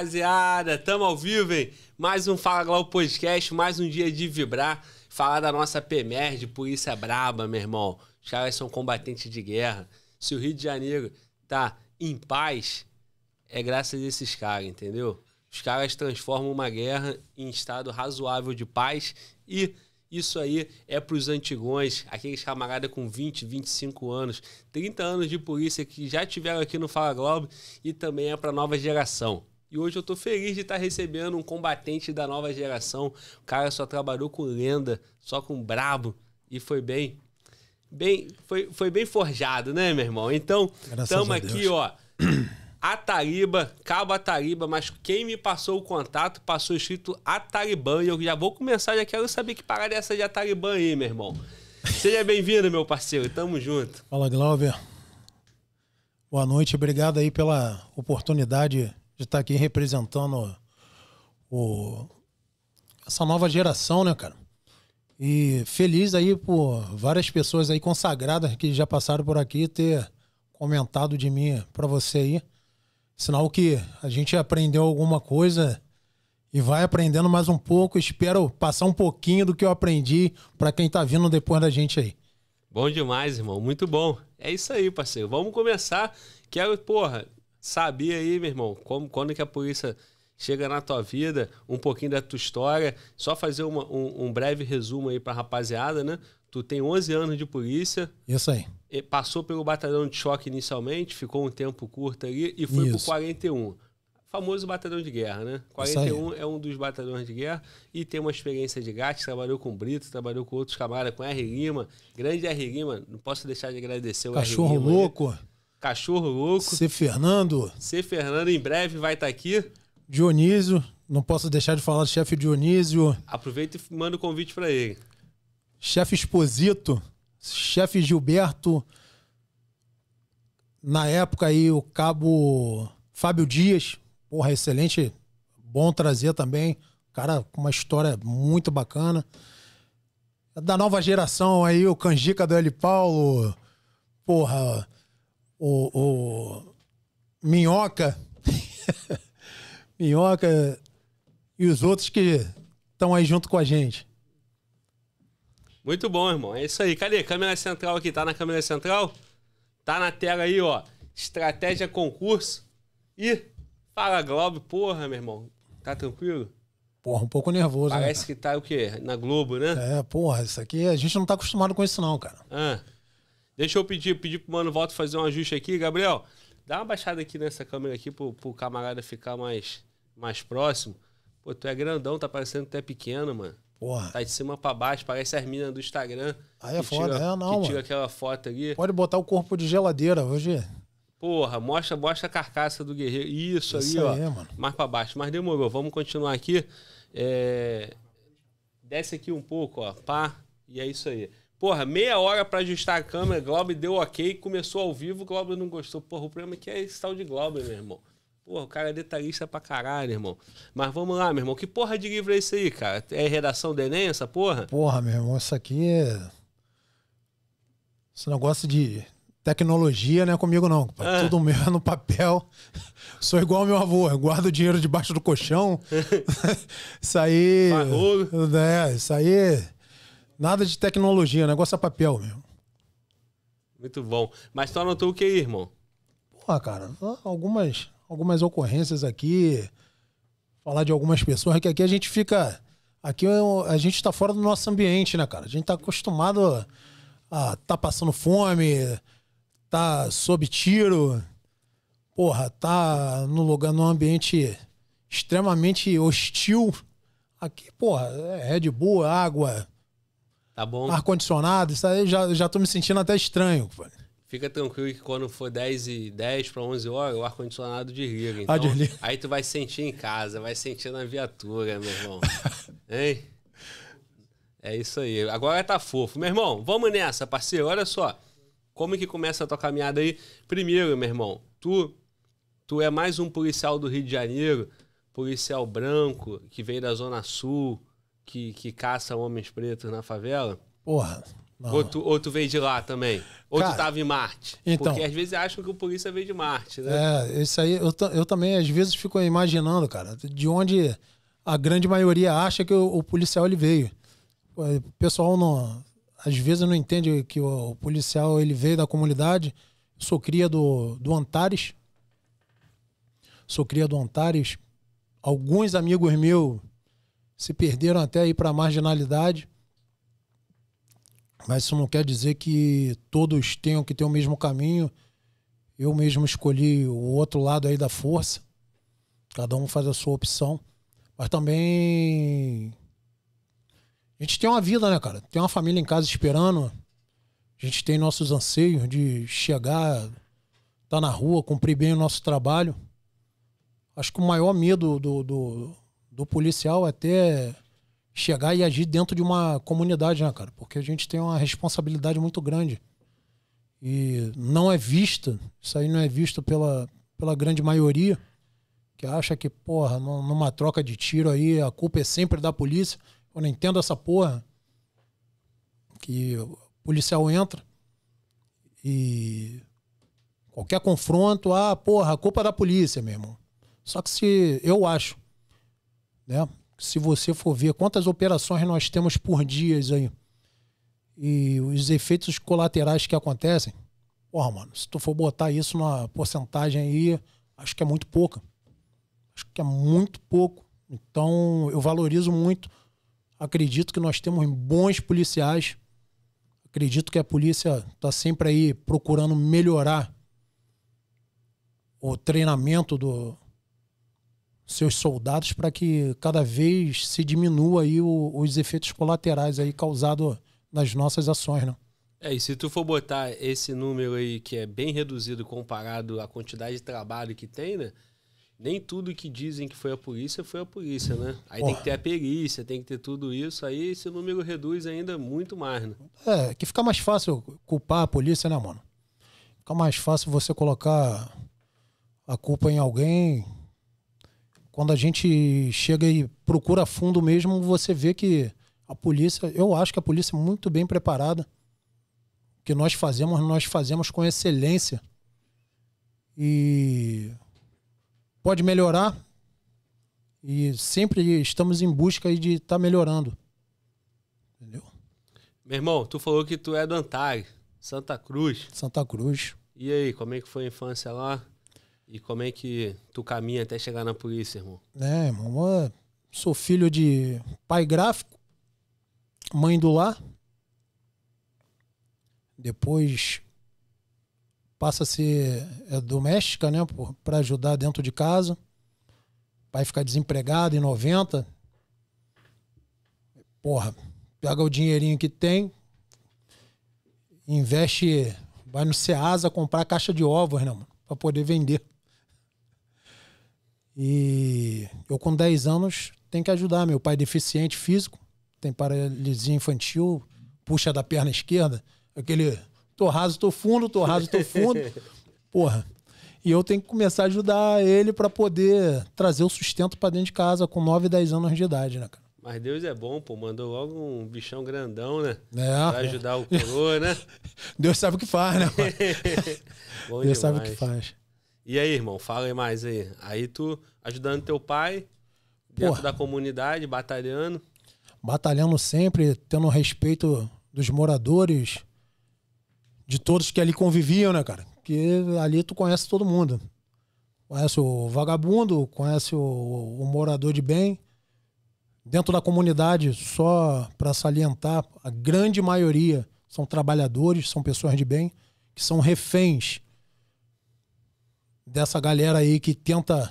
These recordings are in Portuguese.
rapaziada, tamo ao vivo, hein? Mais um Fala Glau Podcast, mais um dia de vibrar, falar da nossa PMR de Polícia Braba, meu irmão. Os caras são combatentes de guerra. Se o Rio de Janeiro tá em paz, é graças a esses caras, entendeu? Os caras transformam uma guerra em estado razoável de paz e isso aí é para os antigões, aqueles camarada com 20, 25 anos, 30 anos de polícia que já tiveram aqui no Fala Globo e também é para nova geração. E hoje eu tô feliz de estar tá recebendo um combatente da nova geração. O cara só trabalhou com lenda, só com brabo. E foi bem. Bem, foi, foi bem forjado, né, meu irmão? Então, estamos aqui, ó. Atariba, Cabo Atariba, mas quem me passou o contato passou escrito Ataribã. E eu já vou começar, já quero saber que parada é essa de Ataribã aí, meu irmão. Seja bem-vindo, meu parceiro. Tamo junto. Fala, Glauber. Boa noite. Obrigado aí pela oportunidade de estar tá aqui representando o, essa nova geração, né, cara? E feliz aí por várias pessoas aí consagradas que já passaram por aqui ter comentado de mim para você aí. Sinal que a gente aprendeu alguma coisa e vai aprendendo mais um pouco. Espero passar um pouquinho do que eu aprendi para quem tá vindo depois da gente aí. Bom demais, irmão. Muito bom. É isso aí, parceiro. Vamos começar. Que é, porra, Sabia aí, meu irmão, como, quando que a polícia chega na tua vida, um pouquinho da tua história. Só fazer uma, um, um, breve resumo aí pra rapaziada, né? Tu tem 11 anos de polícia. Isso aí. Passou pelo batalhão de choque inicialmente, ficou um tempo curto ali e foi Isso. pro 41. Famoso batalhão de guerra, né? 41 é um dos batalhões de guerra e tem uma experiência de gato, trabalhou com Brito, trabalhou com outros camaradas, com R. Lima, grande R. Lima, não posso deixar de agradecer o Cachorro R. Lima. Cachorro louco! Né? Cachorro Louco. C. Fernando. C. Fernando, em breve vai estar tá aqui. Dionísio, não posso deixar de falar do chefe Dionísio. Aproveita e manda o um convite para ele. Chefe Exposito, chefe Gilberto. Na época aí, o cabo Fábio Dias, porra, excelente. Bom trazer também. Cara, com uma história muito bacana. É da nova geração aí, o Canjica do L. Paulo. Porra, o, o Minhoca, Minhoca e os outros que estão aí junto com a gente. Muito bom, irmão. É isso aí. Cadê? Câmera central aqui. Tá na câmera central? Tá na tela aí, ó. Estratégia concurso. E fala, Globo. Porra, meu irmão. Tá tranquilo? Porra, um pouco nervoso. Né? Parece né, que tá o quê? Na Globo, né? É, porra. Isso aqui... A gente não tá acostumado com isso não, cara. Ah. Deixa eu pedir, pedir pro Mano Volta fazer um ajuste aqui, Gabriel. Dá uma baixada aqui nessa câmera aqui pro, pro camarada ficar mais, mais próximo. Pô, tu é grandão, tá parecendo até pequeno, mano. Porra. Tá de cima pra baixo, parece as minas do Instagram. Aí é foda, tira, é, não, que tira mano. aquela foto ali. Pode botar o corpo de geladeira hoje. Porra, mostra, mostra a carcaça do guerreiro. Isso, Isso ali, aí, ó. Mano. Mais pra baixo. Mas demorou, vamos continuar aqui. É... Desce aqui um pouco, ó. Pá. E é isso aí. Porra, meia hora para ajustar a câmera, Globo deu ok, começou ao vivo, Globo não gostou. Porra, o problema é que é esse tal de Glauber, meu irmão. Porra, o cara é detalhista pra caralho, irmão. Mas vamos lá, meu irmão. Que porra de livro é esse aí, cara? É redação do Enem, essa porra? Porra, meu irmão, isso aqui é. Esse negócio de tecnologia não é comigo, não. Ah. Tudo meu é no papel. Sou igual ao meu avô, guardo o dinheiro debaixo do colchão. isso aí. Barulho. É, isso aí. Nada de tecnologia, negócio é papel mesmo. Muito bom. Mas tu anotou o que aí, irmão? Porra, cara, algumas, algumas ocorrências aqui, falar de algumas pessoas, é que aqui a gente fica. Aqui é a gente tá fora do nosso ambiente, né, cara? A gente tá acostumado a tá passando fome, tá sob tiro, porra, tá no lugar, num ambiente extremamente hostil. Aqui, porra, é de boa, água, Tá bom. Ar-condicionado, isso aí já, já tô me sentindo até estranho, Fica tranquilo que quando for 10 e 10 para 11 horas, o ar-condicionado desliga. Ah, então, ah, desliga. Aí tu vai sentir em casa, vai sentir na viatura, meu irmão. hein? É isso aí. Agora tá fofo. Meu irmão, vamos nessa, parceiro. Olha só. Como que começa a tua caminhada aí? Primeiro, meu irmão, tu tu é mais um policial do Rio de Janeiro, policial branco que vem da Zona Sul, que, que caça homens pretos na favela? Porra. Ou, tu, ou tu veio de lá também? Ou Cara, tu tava em Marte? Então, Porque às vezes acham que o polícia veio de Marte, né? É, isso aí eu, eu também às vezes fico imaginando, cara, de onde a grande maioria acha que o, o policial ele veio. O pessoal não, às vezes não entende que o, o policial ele veio da comunidade. sou cria do, do Antares. Sou cria do Antares. Alguns amigos meus se perderam até aí para a marginalidade. Mas isso não quer dizer que todos tenham que ter o mesmo caminho. Eu mesmo escolhi o outro lado aí da força. Cada um faz a sua opção. Mas também. A gente tem uma vida, né, cara? Tem uma família em casa esperando. A gente tem nossos anseios de chegar, estar tá na rua, cumprir bem o nosso trabalho. Acho que o maior medo do, do do policial até chegar e agir dentro de uma comunidade, né, cara? Porque a gente tem uma responsabilidade muito grande. E não é vista, isso aí não é visto pela, pela grande maioria, que acha que, porra, numa troca de tiro aí, a culpa é sempre da polícia. Eu não entendo essa porra. Que o policial entra e qualquer confronto, ah, porra, a culpa é da polícia, mesmo. Só que se eu acho né? Se você for ver quantas operações nós temos por dias aí e os efeitos colaterais que acontecem, porra, mano, se tu for botar isso numa porcentagem aí, acho que é muito pouca. Acho que é muito pouco. Então, eu valorizo muito. Acredito que nós temos bons policiais. Acredito que a polícia está sempre aí procurando melhorar o treinamento do, seus soldados para que cada vez se diminua aí o, os efeitos colaterais aí causados nas nossas ações, não? Né? É, e se tu for botar esse número aí que é bem reduzido comparado à quantidade de trabalho que tem, né? Nem tudo que dizem que foi a polícia foi a polícia, né? Aí tem que ter a perícia, tem que ter tudo isso, aí esse número reduz ainda muito mais, né? É, que fica mais fácil culpar a polícia, né, mano? Fica mais fácil você colocar a culpa em alguém quando a gente chega e procura fundo mesmo, você vê que a polícia, eu acho que a polícia é muito bem preparada. O que nós fazemos, nós fazemos com excelência. E pode melhorar. E sempre estamos em busca de estar tá melhorando. Entendeu? Meu irmão, tu falou que tu é do Antag, Santa Cruz. Santa Cruz. E aí, como é que foi a infância lá? E como é que tu caminha até chegar na polícia, irmão? É, irmão, sou filho de pai gráfico, mãe do lar. Depois passa a ser é, doméstica, né, para ajudar dentro de casa. Pai ficar desempregado em 90. Porra, pega o dinheirinho que tem, investe, vai no Ceasa comprar caixa de ovos, né, mano, para poder vender. E eu, com 10 anos, tenho que ajudar. Meu pai é deficiente físico, tem paralisia infantil, puxa da perna esquerda, aquele tô raso, tô fundo, tô raso, tô fundo. Porra. E eu tenho que começar a ajudar ele para poder trazer o sustento para dentro de casa com 9, 10 anos de idade, né, cara? Mas Deus é bom, pô. Mandou logo um bichão grandão, né? É. Pra ajudar o coroa, né? Deus sabe o que faz, né? Deus demais. sabe o que faz. E aí, irmão, fala aí mais aí. Aí tu ajudando teu pai, dentro Porra. da comunidade, batalhando. Batalhando sempre, tendo respeito dos moradores, de todos que ali conviviam, né, cara? Que ali tu conhece todo mundo. Conhece o vagabundo, conhece o, o morador de bem. Dentro da comunidade, só para salientar, a grande maioria são trabalhadores, são pessoas de bem, que são reféns dessa galera aí que tenta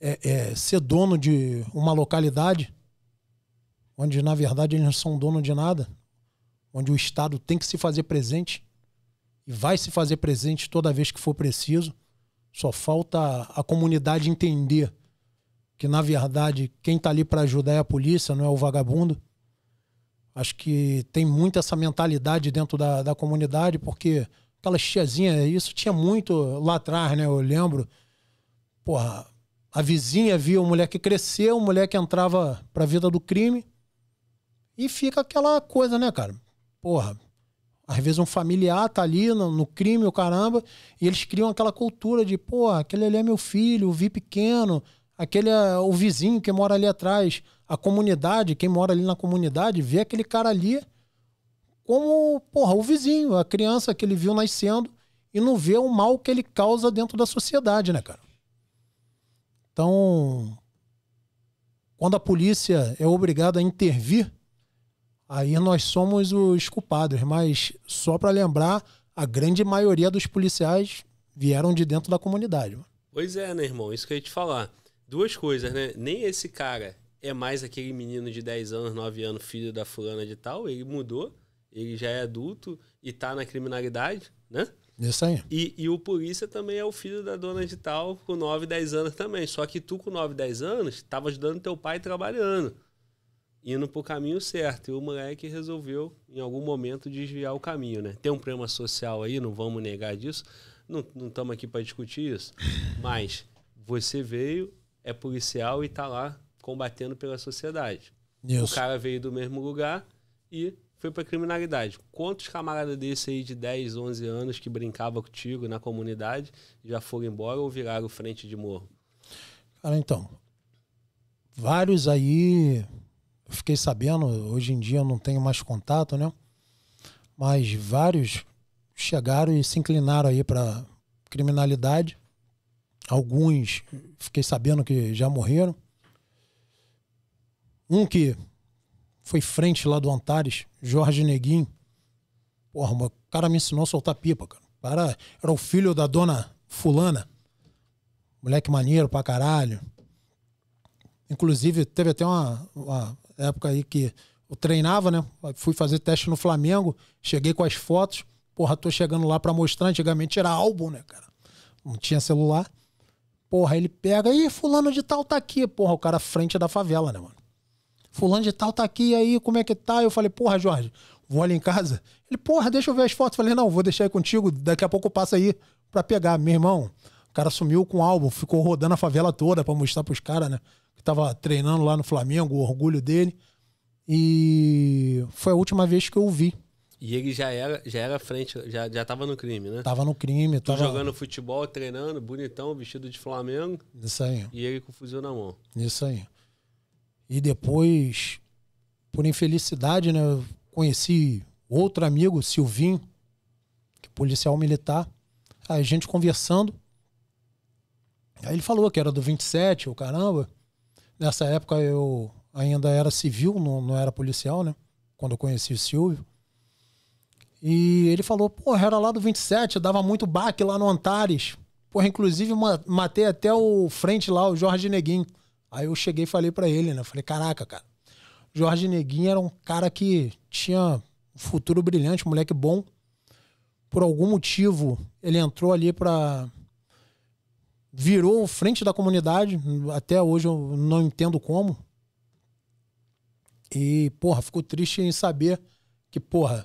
é, é, ser dono de uma localidade, onde na verdade eles não são dono de nada, onde o Estado tem que se fazer presente e vai se fazer presente toda vez que for preciso. Só falta a comunidade entender que na verdade quem está ali para ajudar é a polícia, não é o vagabundo. Acho que tem muito essa mentalidade dentro da, da comunidade, porque aquelas tiazinhas, isso tinha muito lá atrás, né? Eu lembro, porra, a vizinha via o moleque crescer, o moleque entrava pra vida do crime. E fica aquela coisa, né, cara? Porra, às vezes um familiar tá ali no, no crime, o caramba, e eles criam aquela cultura de, porra, aquele ali é meu filho, vi pequeno, aquele é o vizinho que mora ali atrás, a comunidade, quem mora ali na comunidade, vê aquele cara ali como porra, o vizinho, a criança que ele viu nascendo e não vê o mal que ele causa dentro da sociedade, né, cara? Então, quando a polícia é obrigada a intervir, aí nós somos os culpados. Mas só para lembrar, a grande maioria dos policiais vieram de dentro da comunidade. Pois é, né, irmão? Isso que eu ia te falar. Duas coisas, né? Nem esse cara é mais aquele menino de 10 anos, 9 anos, filho da fulana de tal, ele mudou ele já é adulto e está na criminalidade, né? Isso aí. E, e, o polícia também é o filho da dona de tal com 9, 10 anos também. Só que tu com 9, 10 anos estava ajudando teu pai trabalhando, indo pro caminho certo. E o moleque resolveu, em algum momento, desviar o caminho, né? Tem um problema social aí, não vamos negar disso. Não estamos aqui para discutir isso. Mas você veio, é policial e está lá combatendo pela sociedade. Isso. O cara veio do mesmo lugar e foi para criminalidade. Quantos camaradas desse aí de 10, 11 anos que brincava contigo na comunidade já foram embora ou viraram frente de morro? Cara, então, vários aí eu fiquei sabendo, hoje em dia eu não tenho mais contato, né? Mas vários chegaram e se inclinaram aí para criminalidade. Alguns fiquei sabendo que já morreram. Um que foi frente lá do Antares, Jorge Neguinho. Porra, o cara me ensinou a soltar pipa, cara. Era, era o filho da dona fulana. Moleque maneiro pra caralho. Inclusive, teve até uma, uma época aí que eu treinava, né? Fui fazer teste no Flamengo, cheguei com as fotos. Porra, tô chegando lá pra mostrar. Antigamente era álbum, né, cara? Não tinha celular. Porra, ele pega, e fulano de tal tá aqui. Porra, o cara frente da favela, né, mano? fulano de tal tá aqui, aí como é que tá? Eu falei, porra, Jorge, vou ali em casa. Ele, porra, deixa eu ver as fotos. Eu falei, não, vou deixar aí contigo, daqui a pouco passa aí pra pegar. Meu irmão, o cara sumiu com o álbum, ficou rodando a favela toda pra mostrar pros caras, né? Que tava treinando lá no Flamengo, o orgulho dele. E foi a última vez que eu vi. E ele já era, já era frente, já, já tava no crime, né? Tava no crime, tava. Tu jogando futebol, treinando, bonitão, vestido de Flamengo. Isso aí. E ele com o fuzil na mão. Isso aí. E depois, por infelicidade, né, conheci outro amigo, Silvinho, que é policial militar. Aí a gente conversando. Aí ele falou que era do 27, o caramba. Nessa época eu ainda era civil, não, não era policial, né? Quando eu conheci o Silvio. E ele falou, porra, era lá do 27, dava muito baque lá no Antares. Porra, inclusive matei até o frente lá, o Jorge Neguinho. Aí eu cheguei e falei para ele, né? Falei, caraca, cara. Jorge Neguinho era um cara que tinha um futuro brilhante, um moleque bom. Por algum motivo, ele entrou ali para virou frente da comunidade, até hoje eu não entendo como. E, porra, ficou triste em saber que, porra,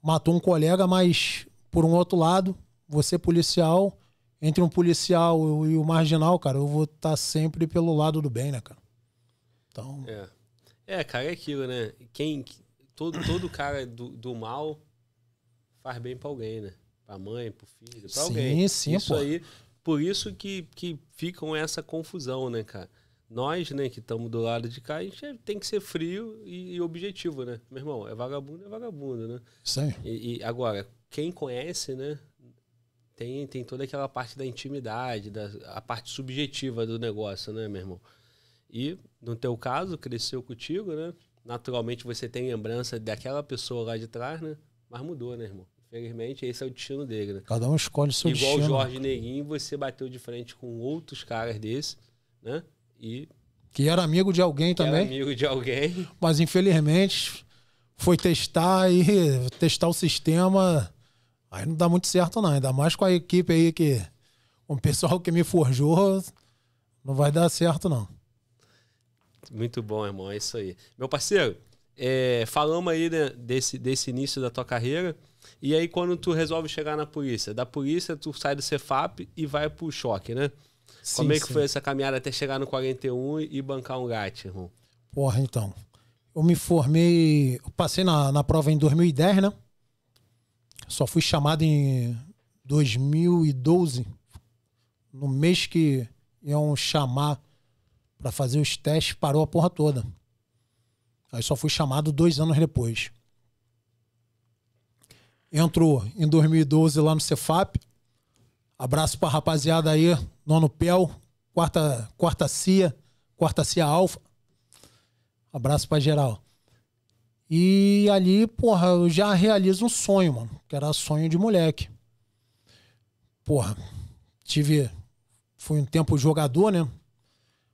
matou um colega, mas por um outro lado, você policial entre um policial e o marginal, cara, eu vou estar tá sempre pelo lado do bem, né, cara? Então. É, é cara, é aquilo, né? Quem. Todo, todo cara do, do mal faz bem pra alguém, né? Pra mãe, pro filho, pra sim, alguém. Sim, Isso pô. aí. Por isso que, que ficam essa confusão, né, cara? Nós, né, que estamos do lado de cá, a gente tem que ser frio e, e, objetivo, né? Meu irmão, é vagabundo, é vagabundo, né? Sim. E, e agora, quem conhece, né? tem, tem toda aquela parte da intimidade, da, a parte subjetiva do negócio, né, meu irmão? E, no teu caso, cresceu contigo, né? Naturalmente você tem lembrança daquela pessoa lá de trás, né? Mas mudou, né, irmão? Infelizmente, esse é o destino dele, né? Cada um escolhe seu Igual destino. Igual o Jorge Neguinho, você bateu de frente com outros caras desse, né? E... Que era amigo de alguém também. Era amigo de alguém. Mas, infelizmente, foi testar e testar o sistema Aí não dá muito certo, não. Ainda mais com a equipe aí que. Com o pessoal que me forjou, não vai dar certo, não. Muito bom, irmão. É isso aí. Meu parceiro, é, falamos aí né, desse, desse início da tua carreira. E aí, quando tu resolve chegar na polícia? Da polícia, tu sai do Cefap e vai pro choque, né? Sim, Como é que sim. foi essa caminhada até chegar no 41 e bancar um gato, irmão? Porra, então. Eu me formei. Eu passei na, na prova em 2010, né? Só fui chamado em 2012, no mês que iam chamar para fazer os testes, parou a porra toda. Aí só fui chamado dois anos depois. Entrou em 2012 lá no Cefap. Abraço pra rapaziada aí, nono PEL, quarta, quarta CIA, quarta CIA Alfa. Abraço pra geral. E ali, porra, eu já realizo um sonho, mano. Que era sonho de moleque. Porra, tive. Fui um tempo jogador, né?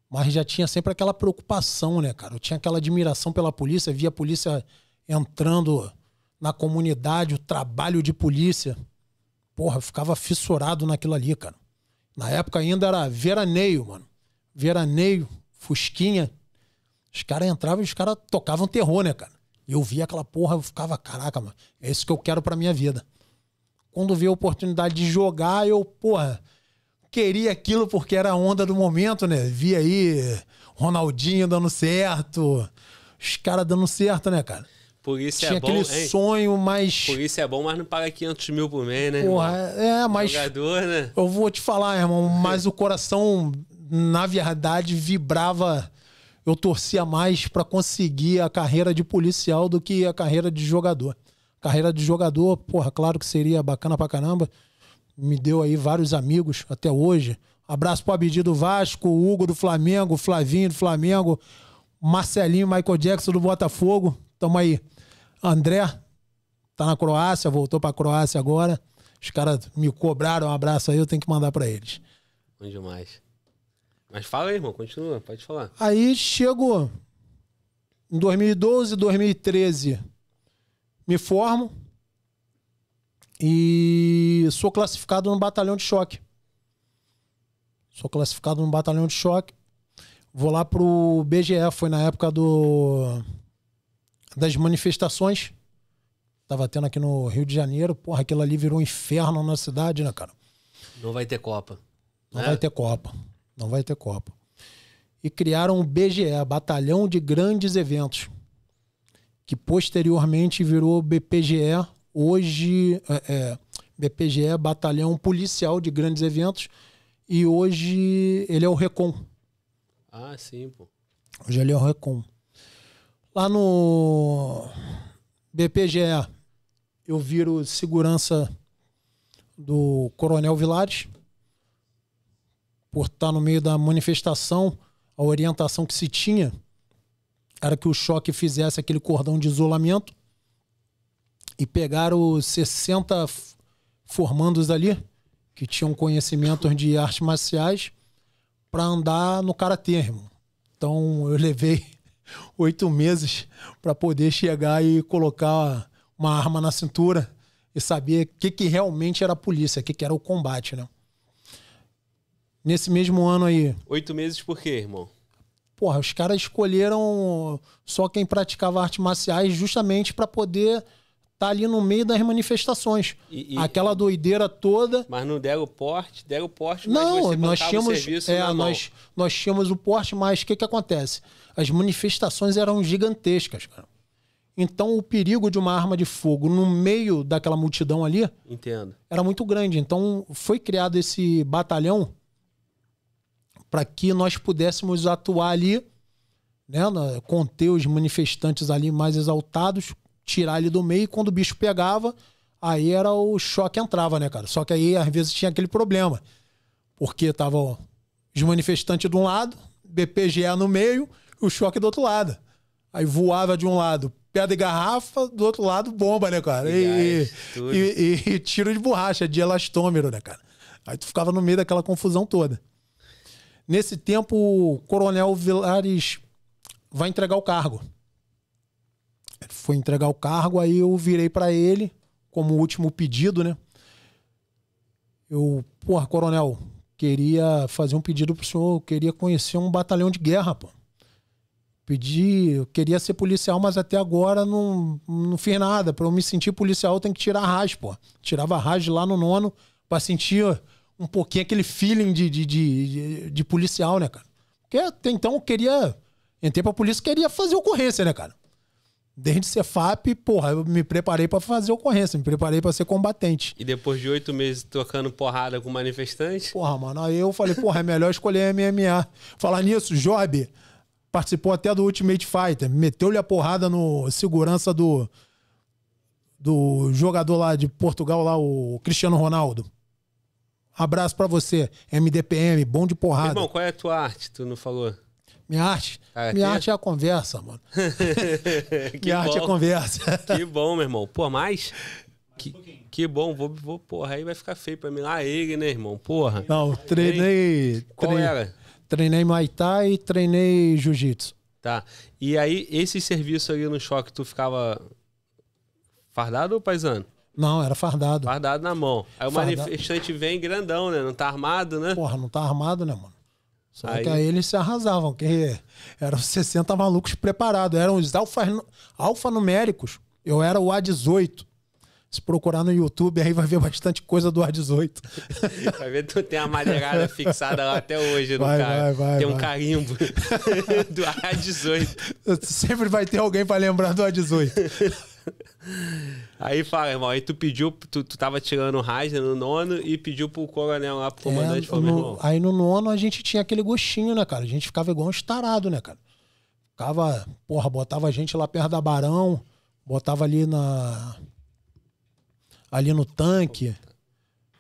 Mas já tinha sempre aquela preocupação, né, cara? Eu tinha aquela admiração pela polícia, via a polícia entrando na comunidade, o trabalho de polícia. Porra, eu ficava fissurado naquilo ali, cara. Na época ainda era veraneio, mano. Veraneio, fusquinha. Os caras entravam e os caras tocavam terror, né, cara? Eu via aquela porra, eu ficava, caraca, mano, é isso que eu quero pra minha vida. Quando veio a oportunidade de jogar, eu, porra, queria aquilo porque era a onda do momento, né? Via aí Ronaldinho dando certo, os caras dando certo, né, cara? Por isso é Tinha é bom. aquele hein? sonho, mas. Por isso é bom, mas não paga 500 mil por mês, né? Porra, irmão? É, é, mas. Jogador, né? Eu vou te falar, irmão, mas o coração, na verdade, vibrava eu torcia mais para conseguir a carreira de policial do que a carreira de jogador. Carreira de jogador, porra, claro que seria bacana pra caramba. Me deu aí vários amigos até hoje. Abraço pro Abdi do Vasco, Hugo do Flamengo, Flavinho do Flamengo, Marcelinho, Michael Jackson do Botafogo. Tamo aí. André tá na Croácia, voltou pra Croácia agora. Os caras me cobraram um abraço aí, eu tenho que mandar para eles. Bom demais. Mas fala aí, irmão, continua, pode falar. Aí chego em 2012, 2013, me formo e sou classificado no batalhão de choque. Sou classificado no batalhão de choque. Vou lá pro BGE, foi na época do das manifestações. Tava tendo aqui no Rio de Janeiro. Porra, aquilo ali virou um inferno na cidade, né, cara? Não vai ter Copa. Não né? vai ter Copa. Não vai ter Copa. E criaram o BGE, Batalhão de Grandes Eventos, que posteriormente virou BPGE, hoje é, é, BPGE, Batalhão Policial de Grandes Eventos, e hoje ele é o RECOM. Ah, sim, pô. Hoje ele é o RECOM. Lá no BPGE, eu viro segurança do Coronel Vilares por estar tá no meio da manifestação, a orientação que se tinha era que o choque fizesse aquele cordão de isolamento e pegar os 60 formandos ali que tinham conhecimentos de artes marciais para andar no karatê, irmão. Então eu levei oito meses para poder chegar e colocar uma arma na cintura e saber o que, que realmente era a polícia, o que, que era o combate, né? nesse mesmo ano aí? Oito meses por quê, irmão? Porra, os caras escolheram só quem praticava artes marciais justamente para poder estar tá ali no meio das manifestações. E, e, Aquela doideira toda. Mas não deram o porte, deram o porte, não, nós tínhamos, serviço, é, nós, nós tínhamos o porte, mas o que, que acontece? As manifestações eram gigantescas, cara. Então o perigo de uma arma de fogo no meio daquela multidão ali Entendo. era muito grande. Então foi criado esse batalhão para que nós pudéssemos atuar ali, né, conter os manifestantes ali mais exaltados, tirar ele do meio, e quando o bicho pegava, aí era o choque entrava, né, cara? Só que aí às vezes tinha aquele problema, porque tava ó, os manifestantes de um lado, BPGE no meio, o choque do outro lado. Aí voava de um lado pedra e garrafa, do outro lado bomba, né, cara? E, e, e, e tiro de borracha, de elastômero, né, cara? Aí tu ficava no meio daquela confusão toda. Nesse tempo, o coronel Vilares vai entregar o cargo. Ele foi entregar o cargo, aí eu virei para ele, como último pedido, né? Eu, porra, coronel, queria fazer um pedido pro senhor, eu queria conhecer um batalhão de guerra, pô. Pedi, eu queria ser policial, mas até agora não, não fiz nada. Para eu me sentir policial, tem que tirar a RAS, pô. Tirava a RAS lá no nono para sentir um pouquinho aquele feeling de, de, de, de policial, né, cara? Porque até então eu queria. Entrei pra polícia queria fazer ocorrência, né, cara? Desde FAP porra, eu me preparei para fazer ocorrência, me preparei para ser combatente. E depois de oito meses tocando porrada com manifestantes? Porra, mano, aí eu falei, porra, é melhor escolher MMA. Falar nisso, Job participou até do Ultimate Fighter, meteu-lhe a porrada no segurança do do jogador lá de Portugal lá, o Cristiano Ronaldo. Abraço para você, MDPM, bom de porrada. Irmão, qual é a tua arte? Tu não falou? Minha arte? Ah, é minha arte é a conversa, mano. que minha bom. arte é a conversa. que bom, meu irmão. Pô, mais? Que, um que bom, vou, vou, porra, aí vai ficar feio pra mim. Ah, ele, né, irmão? Porra. Não, treinei. treinei qual treinei, era? Treinei Muay Thai e treinei Jiu-Jitsu. Tá. E aí, esse serviço ali no choque, tu ficava fardado ou paisano? Não, era fardado. Fardado na mão. Aí o manifestante vem grandão, né? Não tá armado, né? Porra, não tá armado, né, mano? Só aí... que aí eles se arrasavam, que eram 60 malucos preparados, eram os alfa, alfanuméricos. Eu era o A18. Se procurar no YouTube, aí vai ver bastante coisa do A18. Vai ver, tu tem a madeirada fixada lá até hoje no vai, Vai, vai, tem um carimbo do A18. Sempre vai ter alguém para lembrar do A18. Aí fala, irmão, aí tu pediu, tu, tu tava tirando o Reisner no nono e pediu pro coronel lá, pro é, comandante, é, falou, no, irmão. Aí no nono a gente tinha aquele gostinho, né, cara? A gente ficava igual uns tarados, né, cara? Ficava, porra, botava a gente lá perto da Barão, botava ali na. ali no tanque.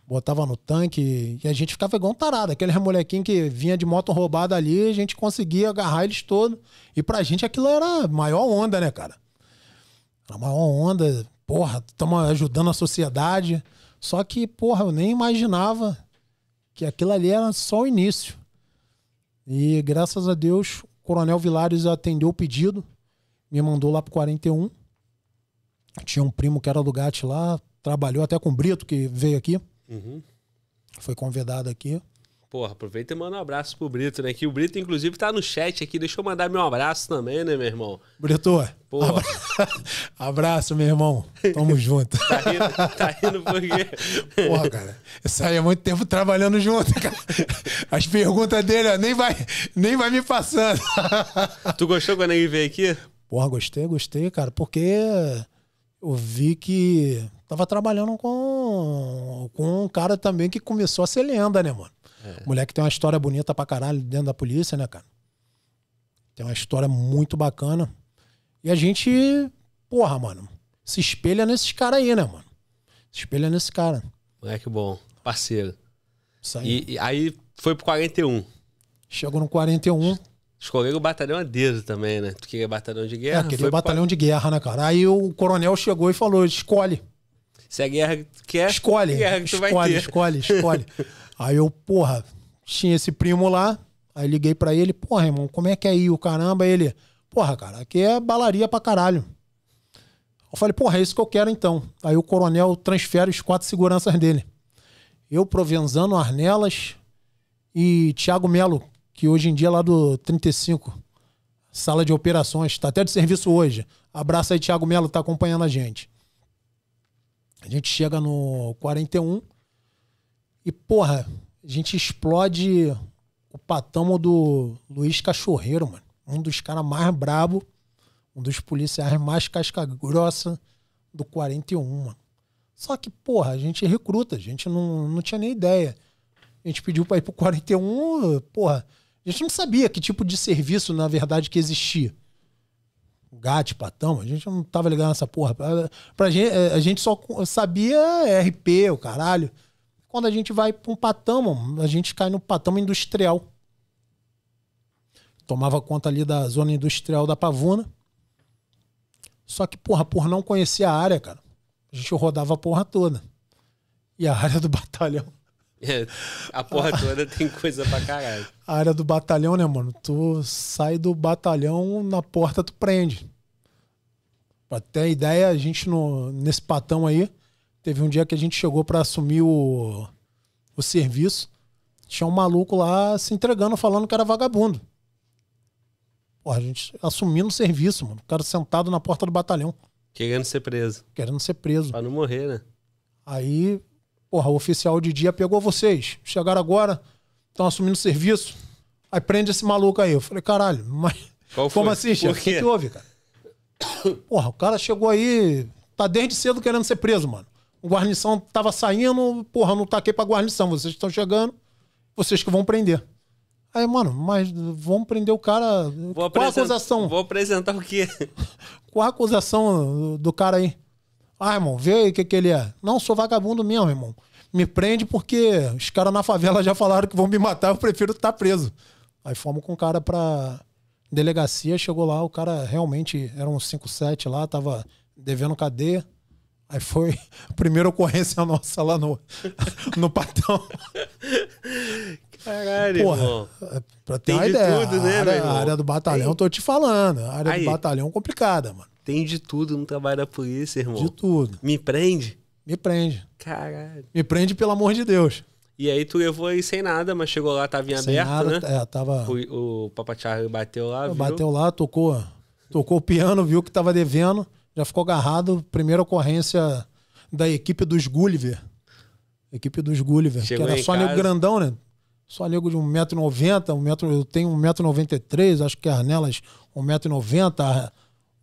Botava no tanque e a gente ficava igual um tarado. Aqueles molequinhos que vinha de moto roubada ali, a gente conseguia agarrar eles todos. E pra gente aquilo era maior onda, né, cara? Era uma onda, porra, estamos ajudando a sociedade. Só que, porra, eu nem imaginava que aquilo ali era só o início. E graças a Deus, o Coronel Vilares atendeu o pedido, me mandou lá pro 41. Tinha um primo que era do GAT lá, trabalhou até com o Brito, que veio aqui. Uhum. Foi convidado aqui. Porra, aproveita e manda um abraço pro Brito, né? Que o Brito, inclusive, tá no chat aqui. Deixa eu mandar meu abraço também, né, meu irmão? Brito, Porra. abraço, meu irmão. Tamo junto. tá rindo, tá rindo por quê? Porra, cara. Eu saí há muito tempo trabalhando junto, cara. As perguntas dele, ó, nem vai, nem vai me passando. tu gostou quando ele veio aqui? Porra, gostei, gostei, cara. Porque eu vi que tava trabalhando com, com um cara também que começou a ser lenda, né, mano? É. Moleque tem uma história bonita pra caralho dentro da polícia, né, cara? Tem uma história muito bacana. E a gente, porra, mano, se espelha nesses caras aí, né, mano? Se espelha nesse cara. Moleque bom, parceiro. Isso aí. E, e aí foi pro 41. Chegou no 41. escolheu o batalhão a dedo também, né? Tu queria batalhão de guerra? É, queria batalhão de guerra, né, cara? Aí o coronel chegou e falou: escolhe. Se é a guerra que tu quer, escolhe, guerra que tu escolhe, vai ter. escolhe, escolhe. aí eu, porra, tinha esse primo lá, aí liguei para ele, porra, irmão, como é que é aí o caramba? Aí ele, porra, cara, aqui é balaria pra caralho. Eu falei, porra, é isso que eu quero então. Aí o coronel transfere os quatro seguranças dele. Eu, Provenzano, Arnelas e Thiago Melo, que hoje em dia é lá do 35, sala de operações, tá até de serviço hoje. Abraço aí, Thiago Melo, tá acompanhando a gente. A gente chega no 41 e, porra, a gente explode o patamo do Luiz Cachorreiro, mano. Um dos caras mais brabo, um dos policiais mais casca grossa do 41, mano. Só que, porra, a gente recruta, a gente não, não tinha nem ideia. A gente pediu pra ir pro 41, porra, a gente não sabia que tipo de serviço, na verdade, que existia gato Patão, a gente não tava ligado nessa porra. Pra, pra gente, é, a gente só sabia RP, o caralho. Quando a gente vai pra um patão, a gente cai no patão industrial. Tomava conta ali da zona industrial da Pavuna. Só que, porra, por não conhecer a área, cara, a gente rodava a porra toda. E a área do batalhão a porra toda tem coisa pra caralho. A área do batalhão, né, mano? Tu sai do batalhão, na porta tu prende. Pra ter ideia, a gente no, nesse patão aí, teve um dia que a gente chegou para assumir o, o serviço. Tinha um maluco lá se entregando, falando que era vagabundo. Porra, a gente assumindo o serviço, mano. O cara sentado na porta do batalhão. Querendo ser preso. Querendo ser preso. Pra não morrer, né? Aí Porra, o oficial de dia pegou vocês, chegaram agora, estão assumindo serviço, aí prende esse maluco aí. Eu falei, caralho, mas Qual como foi? assim, chefe? O que, que houve, cara? Porra, o cara chegou aí, tá desde cedo querendo ser preso, mano. O guarnição tava saindo, porra, não taquei pra guarnição, vocês estão chegando, vocês que vão prender. Aí, mano, mas vamos prender o cara. Vou Qual a acusação? Vou apresentar o quê? Qual a acusação do cara aí? Ah, irmão, vê aí o que, que ele é. Não, sou vagabundo mesmo, irmão. Me prende porque os caras na favela já falaram que vão me matar, eu prefiro estar tá preso. Aí fomos com o cara pra delegacia, chegou lá, o cara realmente era um 5-7 lá, tava devendo cadeia. Aí foi a primeira ocorrência nossa lá no, no patão. Caralho, Porra, irmão. É, pra ter Tem uma ideia, tudo, né, a, área, a área, do batalhão, Aí. tô te falando, a área Aí. do batalhão é complicada, mano. Tem de tudo no trabalho da polícia, irmão. De tudo. Me prende? Me prende. Caralho. Me prende, pelo amor de Deus. E aí tu levou aí sem nada, mas chegou lá, tava em aberto, nada, né? É, tava... O, o Papa Charlie bateu lá, viu? Bateu lá, tocou, tocou o piano, viu que tava devendo, já ficou agarrado. Primeira ocorrência da equipe dos Gulliver. Equipe dos Gulliver. Chegou que era só nego grandão, né? Só nego de 1,90m, 1 metro, eu tenho 1,93m, acho que as nelas 1,90m,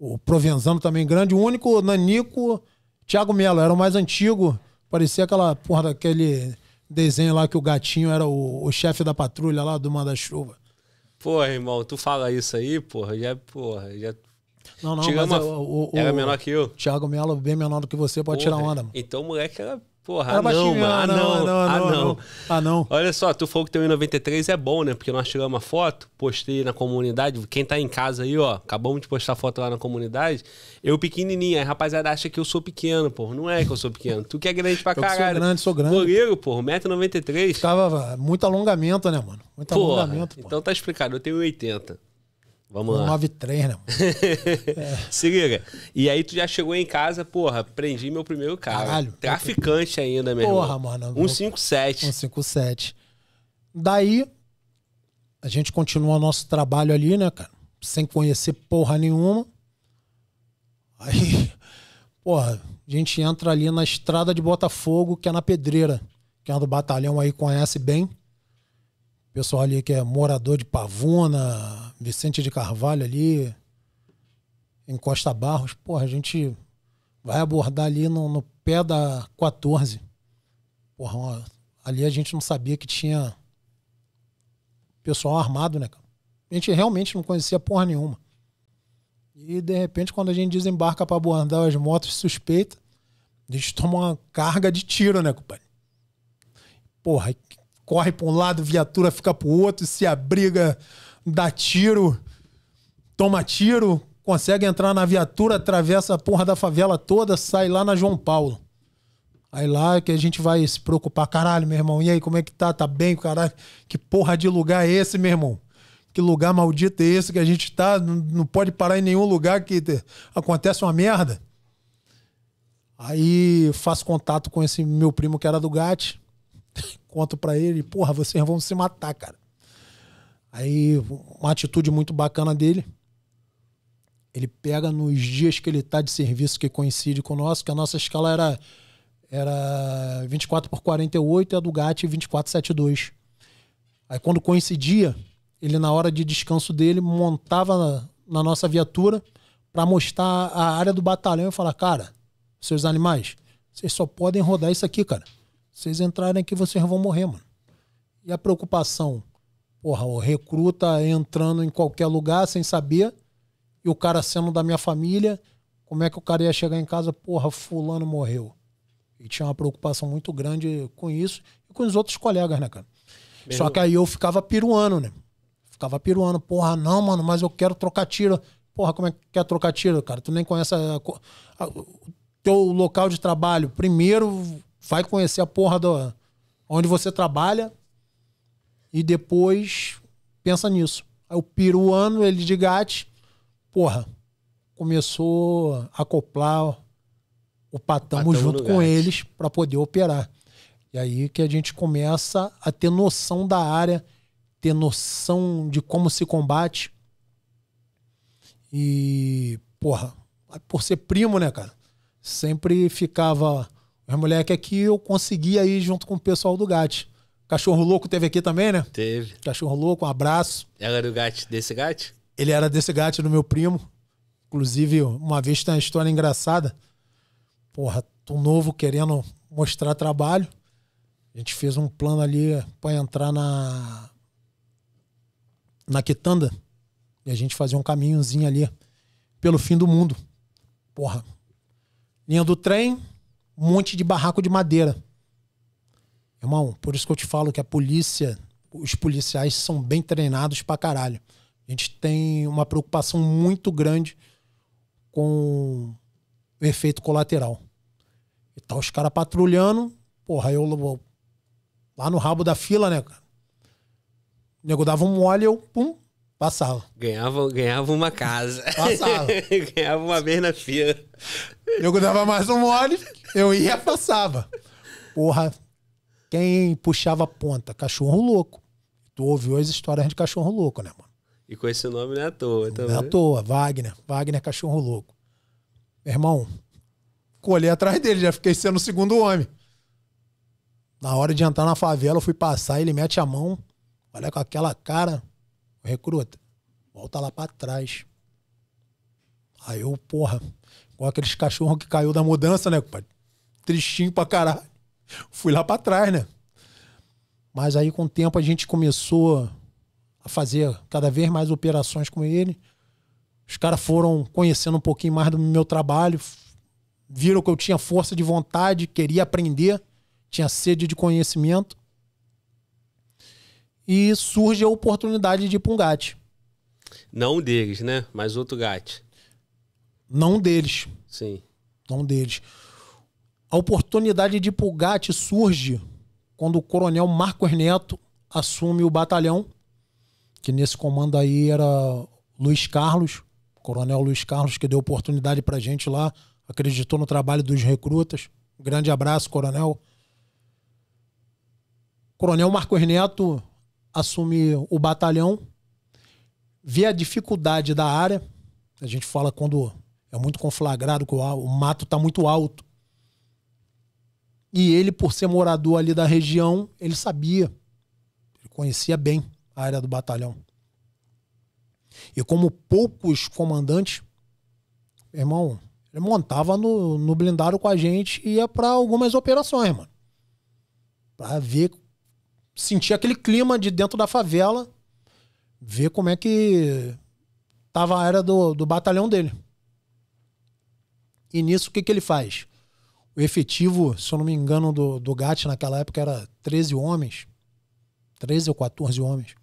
o Provenzano também grande. O único Nanico, Thiago Melo, era o mais antigo. Parecia aquela porra daquele desenho lá que o gatinho era o, o chefe da patrulha lá do Manda-Chuva. Porra, irmão, tu fala isso aí, porra, já, porra, já. Não, não, Chegamos mas uma... É o, o, era menor que eu. Thiago Melo, bem menor do que você, pode porra, tirar onda, mano. Então o moleque era Porra, tá ah não, mano. Ah não, ah não, ah não. Olha só, tu falou que tem 1,93 93 é bom, né? Porque nós tiramos a foto, postei na comunidade. Quem tá em casa aí, ó, acabamos de postar foto lá na comunidade. Eu pequenininho, aí rapaziada acha que eu sou pequeno, pô. Não é que eu sou pequeno. Tu que é grande pra eu caralho. sou grande, sou grande. Goleiro, pô, 1,93m. Tava ah, muito alongamento, né, mano? Muito porra, alongamento, pô. Então tá explicado, eu tenho 80. Vamos lá. 3, né? é. Se liga. E aí tu já chegou em casa, porra, prendi meu primeiro carro. Caralho. Traficante eu... ainda, meu Porra, irmão. mano. 157. 157. Daí, a gente continua nosso trabalho ali, né, cara? Sem conhecer porra nenhuma. Aí, porra, a gente entra ali na estrada de Botafogo, que é na Pedreira. Quem é do batalhão aí conhece bem. O pessoal ali que é morador de Pavuna, Vicente de Carvalho ali, em Costa Barros, porra, a gente vai abordar ali no, no pé da 14. Porra, ali a gente não sabia que tinha pessoal armado, né, cara? A gente realmente não conhecia porra nenhuma. E de repente, quando a gente desembarca para abordar as motos suspeitas, a gente toma uma carga de tiro, né, companheiro? Porra, corre para um lado, viatura fica pro outro, se abriga dá tiro, toma tiro, consegue entrar na viatura, atravessa a porra da favela toda, sai lá na João Paulo. Aí lá que a gente vai se preocupar, caralho, meu irmão, e aí, como é que tá? Tá bem, caralho? Que porra de lugar é esse, meu irmão? Que lugar maldito é esse que a gente tá? Não pode parar em nenhum lugar que acontece uma merda. Aí faço contato com esse meu primo que era do GAT, conto para ele, porra, vocês vão se matar, cara. Aí, uma atitude muito bacana dele. Ele pega nos dias que ele está de serviço que coincide com o nosso, que a nossa escala era, era 24 por 48 e a do GAT 2472. Aí quando coincidia, ele na hora de descanso dele montava na, na nossa viatura para mostrar a área do batalhão e falar: "Cara, seus animais, vocês só podem rodar isso aqui, cara. Vocês entrarem aqui, vocês vão morrer, mano". E a preocupação porra, o recruta entrando em qualquer lugar sem saber, e o cara sendo da minha família, como é que o cara ia chegar em casa, porra, fulano morreu. E tinha uma preocupação muito grande com isso e com os outros colegas, né, cara? Meu Só que aí eu ficava peruano, né? Ficava peruano, porra, não, mano, mas eu quero trocar tiro. Porra, como é que quer trocar tiro, cara? Tu nem conhece a, a, o teu local de trabalho. Primeiro, vai conhecer a porra do onde você trabalha e depois pensa nisso. Aí o peruano, ele de gato, porra, começou a acoplar o patamo, patamo junto com eles para poder operar. E aí que a gente começa a ter noção da área, ter noção de como se combate. E, porra, por ser primo, né, cara? Sempre ficava os moleques aqui, eu conseguia ir junto com o pessoal do GAT. Cachorro Louco teve aqui também, né? Teve. Cachorro Louco, um abraço. Ela era do gato desse gato? Ele era desse gato do meu primo. Inclusive, uma vez tem uma história engraçada. Porra, tô novo querendo mostrar trabalho. A gente fez um plano ali para entrar na na quitanda e a gente fazia um caminhozinho ali pelo fim do mundo. Porra. Linha do trem, um monte de barraco de madeira. Irmão, por isso que eu te falo que a polícia, os policiais são bem treinados pra caralho. A gente tem uma preocupação muito grande com o efeito colateral. E tá os caras patrulhando, porra, eu lá no rabo da fila, né, cara? O nego dava um óleo, eu, pum, passava. Ganhava, ganhava uma casa. Passava. ganhava uma vez na fila. O nego dava mais um óleo, eu ia, passava. Porra, quem puxava a ponta? Cachorro louco. Tu ouviu as histórias de cachorro louco, né, mano? E com esse nome não é à toa também. Tá não é à toa, Wagner. Wagner Cachorro Louco. Meu irmão, colhei atrás dele, já fiquei sendo o segundo homem. Na hora de entrar na favela, eu fui passar, ele mete a mão, olha com aquela cara, recruta, volta lá pra trás. Aí eu, porra, igual aqueles cachorros que caiu da mudança, né, compadre? Tristinho pra caralho fui lá para trás, né? Mas aí com o tempo a gente começou a fazer cada vez mais operações com ele. Os caras foram conhecendo um pouquinho mais do meu trabalho, viram que eu tinha força de vontade, queria aprender, tinha sede de conhecimento. E surge a oportunidade de ir para um GAT. Não deles, né? Mas outro GAT. Não deles. Sim. Não deles. A oportunidade de Pulgate surge quando o coronel Marcos Neto assume o batalhão, que nesse comando aí era Luiz Carlos, coronel Luiz Carlos, que deu oportunidade a gente lá, acreditou no trabalho dos recrutas. Grande abraço, coronel. Coronel Marcos Neto assume o batalhão, vê a dificuldade da área. A gente fala quando é muito conflagrado, que o mato está muito alto. E ele, por ser morador ali da região, ele sabia, ele conhecia bem a área do batalhão. E como poucos comandantes, irmão, ele montava no, no blindado com a gente e ia para algumas operações, mano. Pra ver, sentir aquele clima de dentro da favela, ver como é que tava a área do, do batalhão dele. E nisso o que, que ele faz? O efetivo, se eu não me engano, do, do GAT naquela época era 13 homens. 13 ou 14 homens.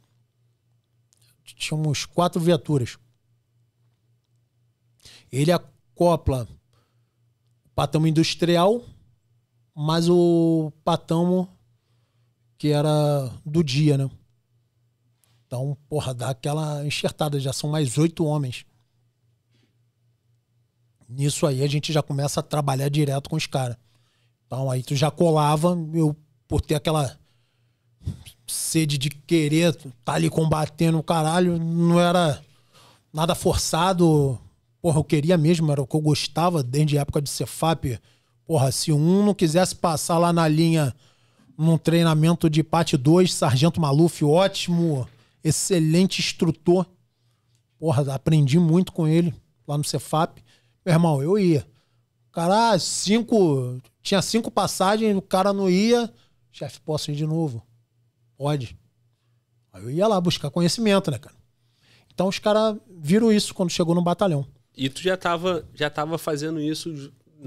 Tínhamos quatro viaturas. Ele acopla o patamo industrial, mas o patamo que era do dia, né? Então, porra, dá aquela enxertada. Já são mais oito homens nisso aí a gente já começa a trabalhar direto com os caras. Então aí tu já colava, eu por ter aquela sede de querer tá ali combatendo o caralho, não era nada forçado. Porra, eu queria mesmo, era o que eu gostava desde a época de Cefap. Porra, se um não quisesse passar lá na linha num treinamento de parte 2, Sargento Maluf, ótimo, excelente instrutor. Porra, aprendi muito com ele lá no Cefap. Meu irmão, eu ia. Cara, ah, cinco. Tinha cinco passagens, o cara não ia. Chefe, posso ir de novo? Pode. Aí eu ia lá buscar conhecimento, né, cara? Então os caras viram isso quando chegou no batalhão. E tu já tava, já tava fazendo isso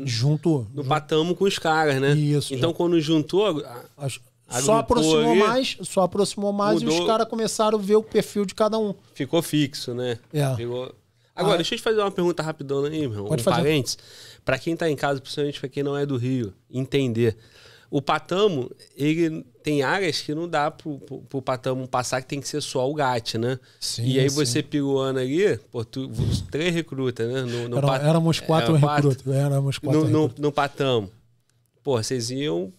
junto. No junto. batamo com os caras, né? Isso. Então já. quando juntou. A, a só aproximou aí, mais, só aproximou mais mudou. e os caras começaram a ver o perfil de cada um. Ficou fixo, né? É. Ficou... Agora, ah, deixa eu te fazer uma pergunta rapidona aí, meu. Pode um fazer. Parentes. Pra quem tá em casa, principalmente pra quem não é do Rio, entender. O patamo, ele tem áreas que não dá pro, pro, pro patamo passar, que tem que ser só o gato, né? Sim, e aí sim. você piruando ali, pô, tu, três recrutas, né? No, no Era, Éramos é, quatro era recrutas. Pat... Éramos quatro no, No, no patamo. Pô, vocês iam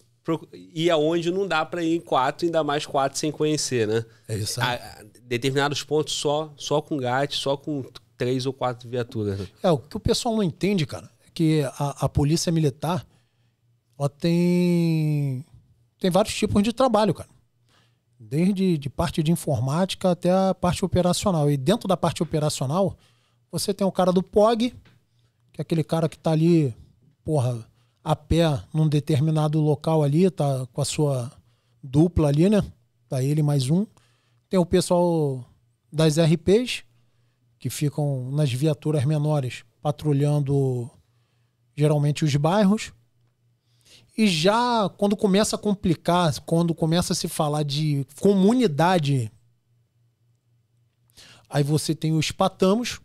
e aonde não dá para ir em quatro, ainda mais quatro sem conhecer, né? É isso aí. A, determinados pontos só, só com gato, só com três ou quatro viaturas. Né? É, o que o pessoal não entende, cara, é que a, a polícia militar ela tem, tem vários tipos de trabalho, cara. Desde de parte de informática até a parte operacional. E dentro da parte operacional, você tem o cara do POG, que é aquele cara que está ali, porra, a pé num determinado local ali, tá com a sua dupla ali, né? Tá ele mais um. Tem o pessoal das RPs, que ficam nas viaturas menores, patrulhando geralmente os bairros. E já quando começa a complicar, quando começa a se falar de comunidade, aí você tem os patamos,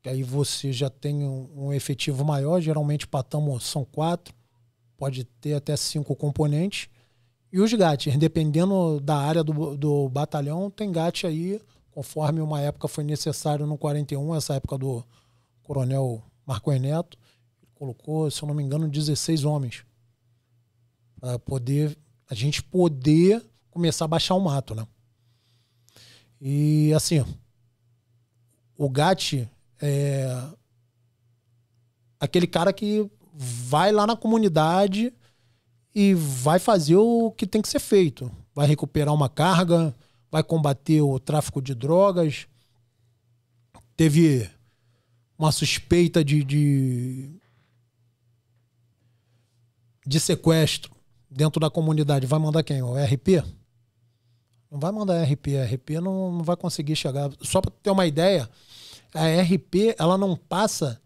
que aí você já tem um, efetivo maior. Geralmente patamos são quatro, pode ter até cinco componentes. E os GATs, dependendo da área do, do batalhão, tem GAT aí conforme uma época foi necessário no 41, essa época do coronel Marcos Neto, colocou, se eu não me engano, 16 homens para poder a gente poder começar a baixar o mato, né? E assim, o GAT é aquele cara que vai lá na comunidade e vai fazer o que tem que ser feito, vai recuperar uma carga, vai combater o tráfico de drogas. Teve uma suspeita de, de, de sequestro dentro da comunidade. Vai mandar quem? O RP? Não vai mandar RP. A RP não, não vai conseguir chegar. Só para ter uma ideia, a RP ela não passa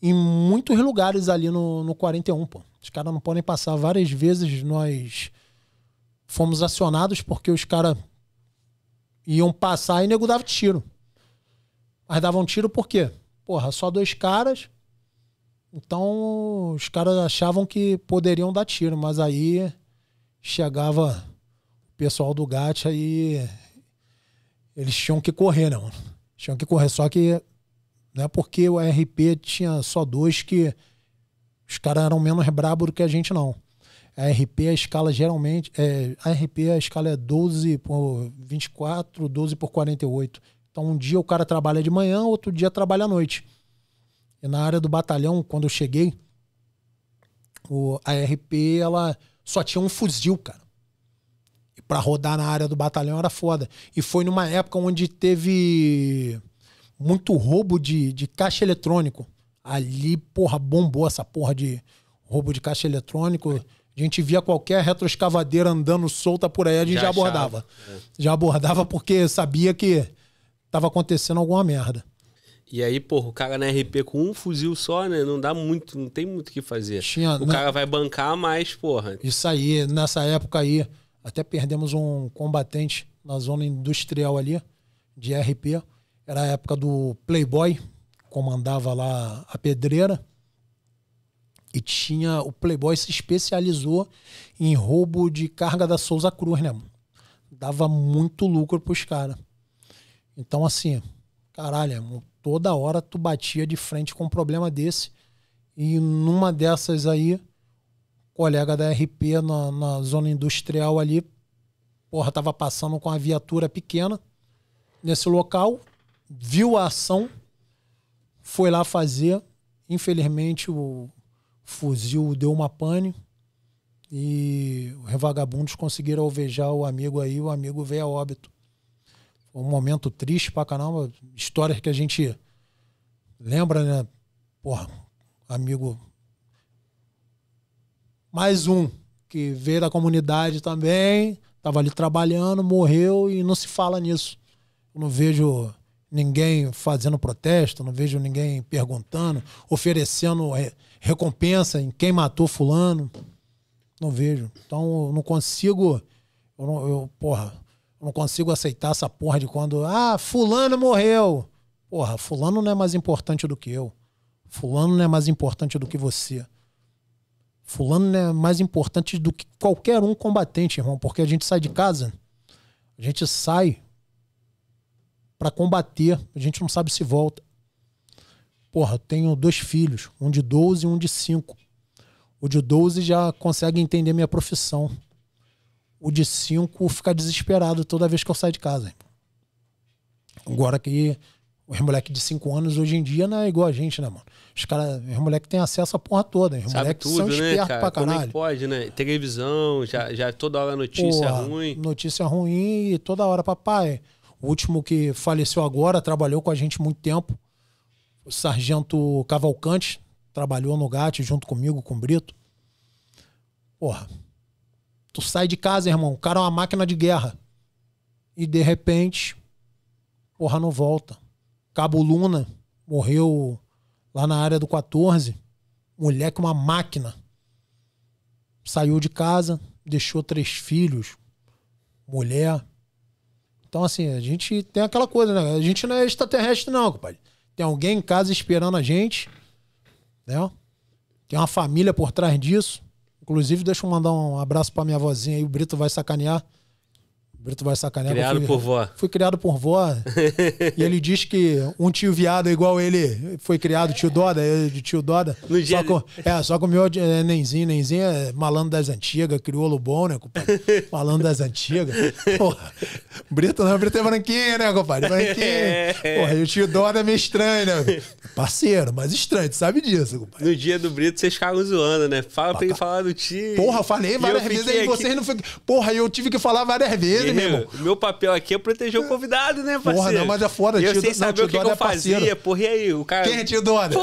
em muitos lugares ali no, no 41, pô. Os caras não podem passar. Várias vezes nós fomos acionados porque os caras Iam passar e nego dava tiro. Mas davam tiro por quê? Porra, só dois caras. Então os caras achavam que poderiam dar tiro, mas aí chegava o pessoal do GAT aí eles tinham que correr, não. Né, tinham que correr, só que não é porque o RP tinha só dois que os caras eram menos brabo do que a gente, não. A RP, a escala geralmente. É, a RP, a escala é 12 por 24, 12 por 48. Então, um dia o cara trabalha de manhã, outro dia trabalha à noite. E na área do batalhão, quando eu cheguei, o, a RP, ela só tinha um fuzil, cara. E pra rodar na área do batalhão era foda. E foi numa época onde teve muito roubo de, de caixa eletrônico. Ali, porra, bombou essa porra de roubo de caixa eletrônico. A gente via qualquer retroescavadeira andando solta por aí, a gente já, já abordava. É. Já abordava porque sabia que tava acontecendo alguma merda. E aí, porra, o cara na RP com um fuzil só, né? Não dá muito, não tem muito o que fazer. Tinha, o né? cara vai bancar mais, porra. Isso aí, nessa época aí, até perdemos um combatente na zona industrial ali, de RP. Era a época do Playboy, comandava lá a pedreira. E tinha. O Playboy se especializou em roubo de carga da Souza Cruz, né? Dava muito lucro pros caras. Então, assim, caralho, toda hora tu batia de frente com um problema desse. E numa dessas aí, colega da RP na, na, zona industrial ali, porra, tava passando com a viatura pequena nesse local, viu a ação, foi lá fazer. Infelizmente, o fuzil deu uma pane e os vagabundos conseguiram alvejar o amigo aí, o amigo veio a óbito. Foi um momento triste pra caramba, histórias que a gente lembra, né? Porra, amigo. Mais um que veio da comunidade também, tava ali trabalhando, morreu e não se fala nisso. Eu não vejo ninguém fazendo protesto, não vejo ninguém perguntando, oferecendo é, recompensa em quem matou fulano. Não vejo. Então eu não consigo. Eu, não, eu, porra, eu não consigo aceitar essa porra de quando. Ah, fulano morreu! Porra, fulano não é mais importante do que eu. Fulano não é mais importante do que você. Fulano não é mais importante do que qualquer um combatente, irmão, porque a gente sai de casa, a gente sai para combater, a gente não sabe se volta porra, eu tenho dois filhos, um de 12 e um de 5. O de 12 já consegue entender minha profissão. O de 5 fica desesperado toda vez que eu saio de casa. Agora que os moleques de 5 anos hoje em dia não é igual a gente, né, mano? Os caras, os moleques têm acesso à porra toda. Os moleques são né, espertos cara? pra caralho. Como é pode, né? Televisão, já, já toda hora notícia porra, ruim. Notícia ruim e toda hora, papai. O último que faleceu agora, trabalhou com a gente muito tempo o sargento Cavalcante trabalhou no GAT junto comigo, com o Brito. Porra, tu sai de casa, irmão, o cara é uma máquina de guerra. E de repente, porra, não volta. Cabo Luna morreu lá na área do 14. Mulher com uma máquina. Saiu de casa, deixou três filhos, mulher. Então, assim, a gente tem aquela coisa, né? A gente não é extraterrestre, não, compadre. Tem alguém em casa esperando a gente, né? Tem uma família por trás disso. Inclusive, deixa eu mandar um abraço pra minha vozinha aí, o Brito vai sacanear. Brito vai sacanear. Criado fui, por vó. Fui criado por vó. e ele diz que um tio viado igual ele foi criado, tio Doda, de tio Doda. No só dia... com, é, só com o meu é, Nenzinho. Nenzinho é malandro das antigas, crioulo bom, né, compadre? Malandro das antigas. Porra, Brito não, Brito é branquinho, né, compadre? Branquinho. Porra, e o tio Doda é meio estranho, né? Parceiro, mas estranho, tu sabe disso, compadre. No dia do Brito, vocês ficaram zoando, né? Fala Baca... pra ele falar do tio. Porra, falei várias vezes, aí vocês não ficam... Porra, eu tive que falar várias vezes. Remo. Meu papel aqui é proteger o convidado, né, parceiro? Porra, não, mas é foda. Eu tio, sei saber não, o que, que eu é fazia, porra, e aí? O cara... Quem é tio Dona?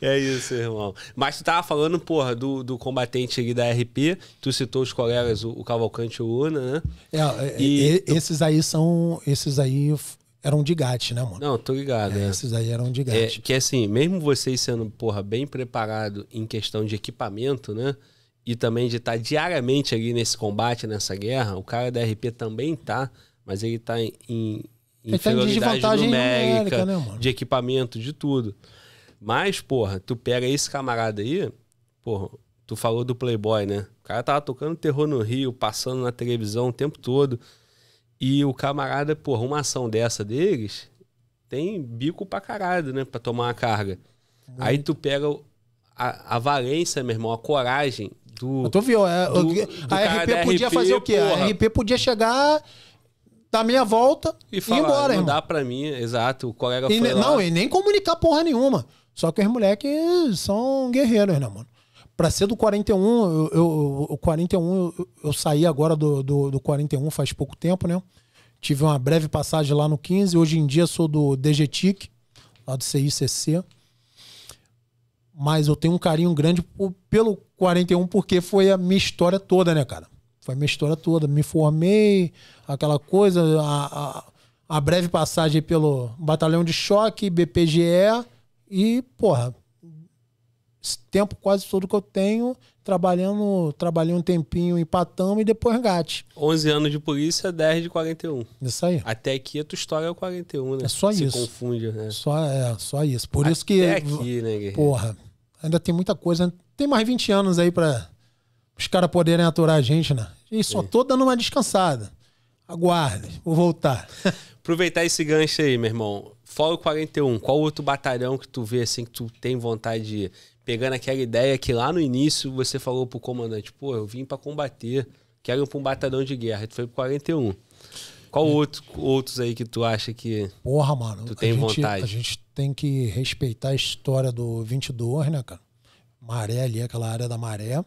é isso, irmão. Mas tu tava falando, porra, do, do combatente ali da RP. Tu citou os colegas, o, o Cavalcante e o Una, né? É, é e, e é, esses aí são... Esses aí eram de gato, né, mano? Não, tô ligado. É, é. Esses aí eram de gato. É, que assim, mesmo vocês sendo, porra, bem preparado em questão de equipamento, né? e também de estar tá diariamente ali nesse combate, nessa guerra. O cara da RP também tá, mas ele tá em, em ele inferioridade tá em numérica, numérica né, de equipamento, de tudo. Mas, porra, tu pega esse camarada aí, porra, tu falou do Playboy, né? O cara tava tocando terror no Rio, passando na televisão o tempo todo. E o camarada, porra, uma ação dessa deles tem bico pra caralho, né? Pra tomar uma carga. Aí tu pega a, a valência, meu irmão, a coragem do. Tu viu? É, do, do a RP podia RP, fazer o quê? Porra. A RP podia chegar dar meia volta e, falar, e ir embora, não irmão. dá pra mim, exato. O colega e foi Não, lá. e nem comunicar porra nenhuma. Só que os moleques são guerreiros, né, mano? Pra ser do 41, eu, eu, o 41, eu, eu saí agora do, do, do, 41 faz pouco tempo, né? Tive uma breve passagem lá no 15. Hoje em dia sou do DGTIC, lá do CICC mas eu tenho um carinho grande pelo 41 porque foi a minha história toda, né, cara? Foi a minha história toda. Me formei, aquela coisa, a, a, a breve passagem pelo Batalhão de Choque, BPGE e, porra, esse tempo quase todo que eu tenho trabalhando, trabalhei um tempinho em Patama e depois em Gatti. 11 anos de polícia, 10 de 41. Isso aí. Até aqui a tua história é o 41, né? É só Se isso. Se confunde, né? Só, é, só isso. Por Até isso que... Até aqui, né, Guerreiro? Porra Ainda tem muita coisa. Tem mais 20 anos aí para os caras poderem aturar a gente, né? E só tô dando uma descansada. Aguarde, vou voltar. Aproveitar esse gancho aí, meu irmão. Fora o 41, qual outro batalhão que tu vê assim que tu tem vontade de ir? Pegando aquela ideia que lá no início você falou pro comandante, pô, eu vim para combater, quero ir pra um batalhão de guerra. tu foi pro 41. Qual outro, outros aí que tu acha que. Porra, mano. Tu tem a gente, vontade? A gente tem que respeitar a história do 22, né, cara? Maré ali, aquela área da maré.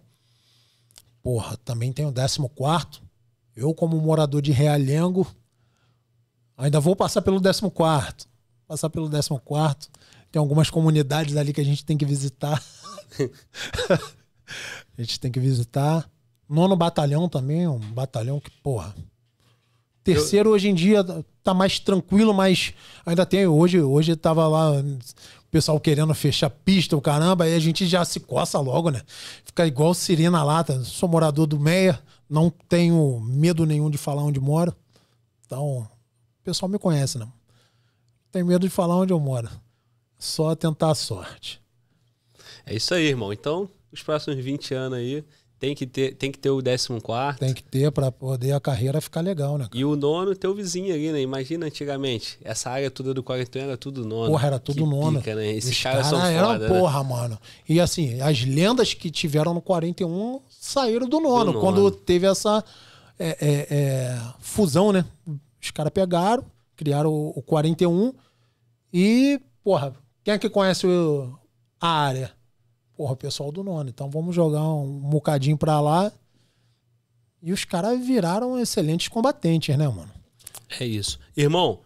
Porra, também tem o 14. Eu, como morador de Realengo, ainda vou passar pelo 14. Passar pelo 14. Tem algumas comunidades ali que a gente tem que visitar. a gente tem que visitar. Nono batalhão também, um batalhão que, porra, Terceiro, eu... hoje em dia, tá mais tranquilo, mas ainda tem. Hoje, hoje tava lá o pessoal querendo fechar pista, o caramba, aí a gente já se coça logo, né? Fica igual sirena lata. Tá? Sou morador do Meia, não tenho medo nenhum de falar onde moro. Então, o pessoal me conhece, né? Tem medo de falar onde eu moro. Só tentar a sorte. É isso aí, irmão. Então, os próximos 20 anos aí tem que ter, tem que ter o 14. Tem que ter para poder a carreira ficar legal, né? Cara? E o nono, teu vizinho ali, né? Imagina antigamente. Essa área toda do 41 era tudo nono. Porra, era tudo que nono. Pica, né? Esses caras cara são era foda, né? porra, né? mano. E assim, as lendas que tiveram no 41 saíram do nono, do nono. quando teve essa é, é, é, fusão, né? Os caras pegaram, criaram o, o 41 e, porra, quem é que conhece o, a área? porra, o pessoal do nono, então vamos jogar um bocadinho pra lá. E os caras viraram excelentes combatentes, né, mano? É isso. Irmão,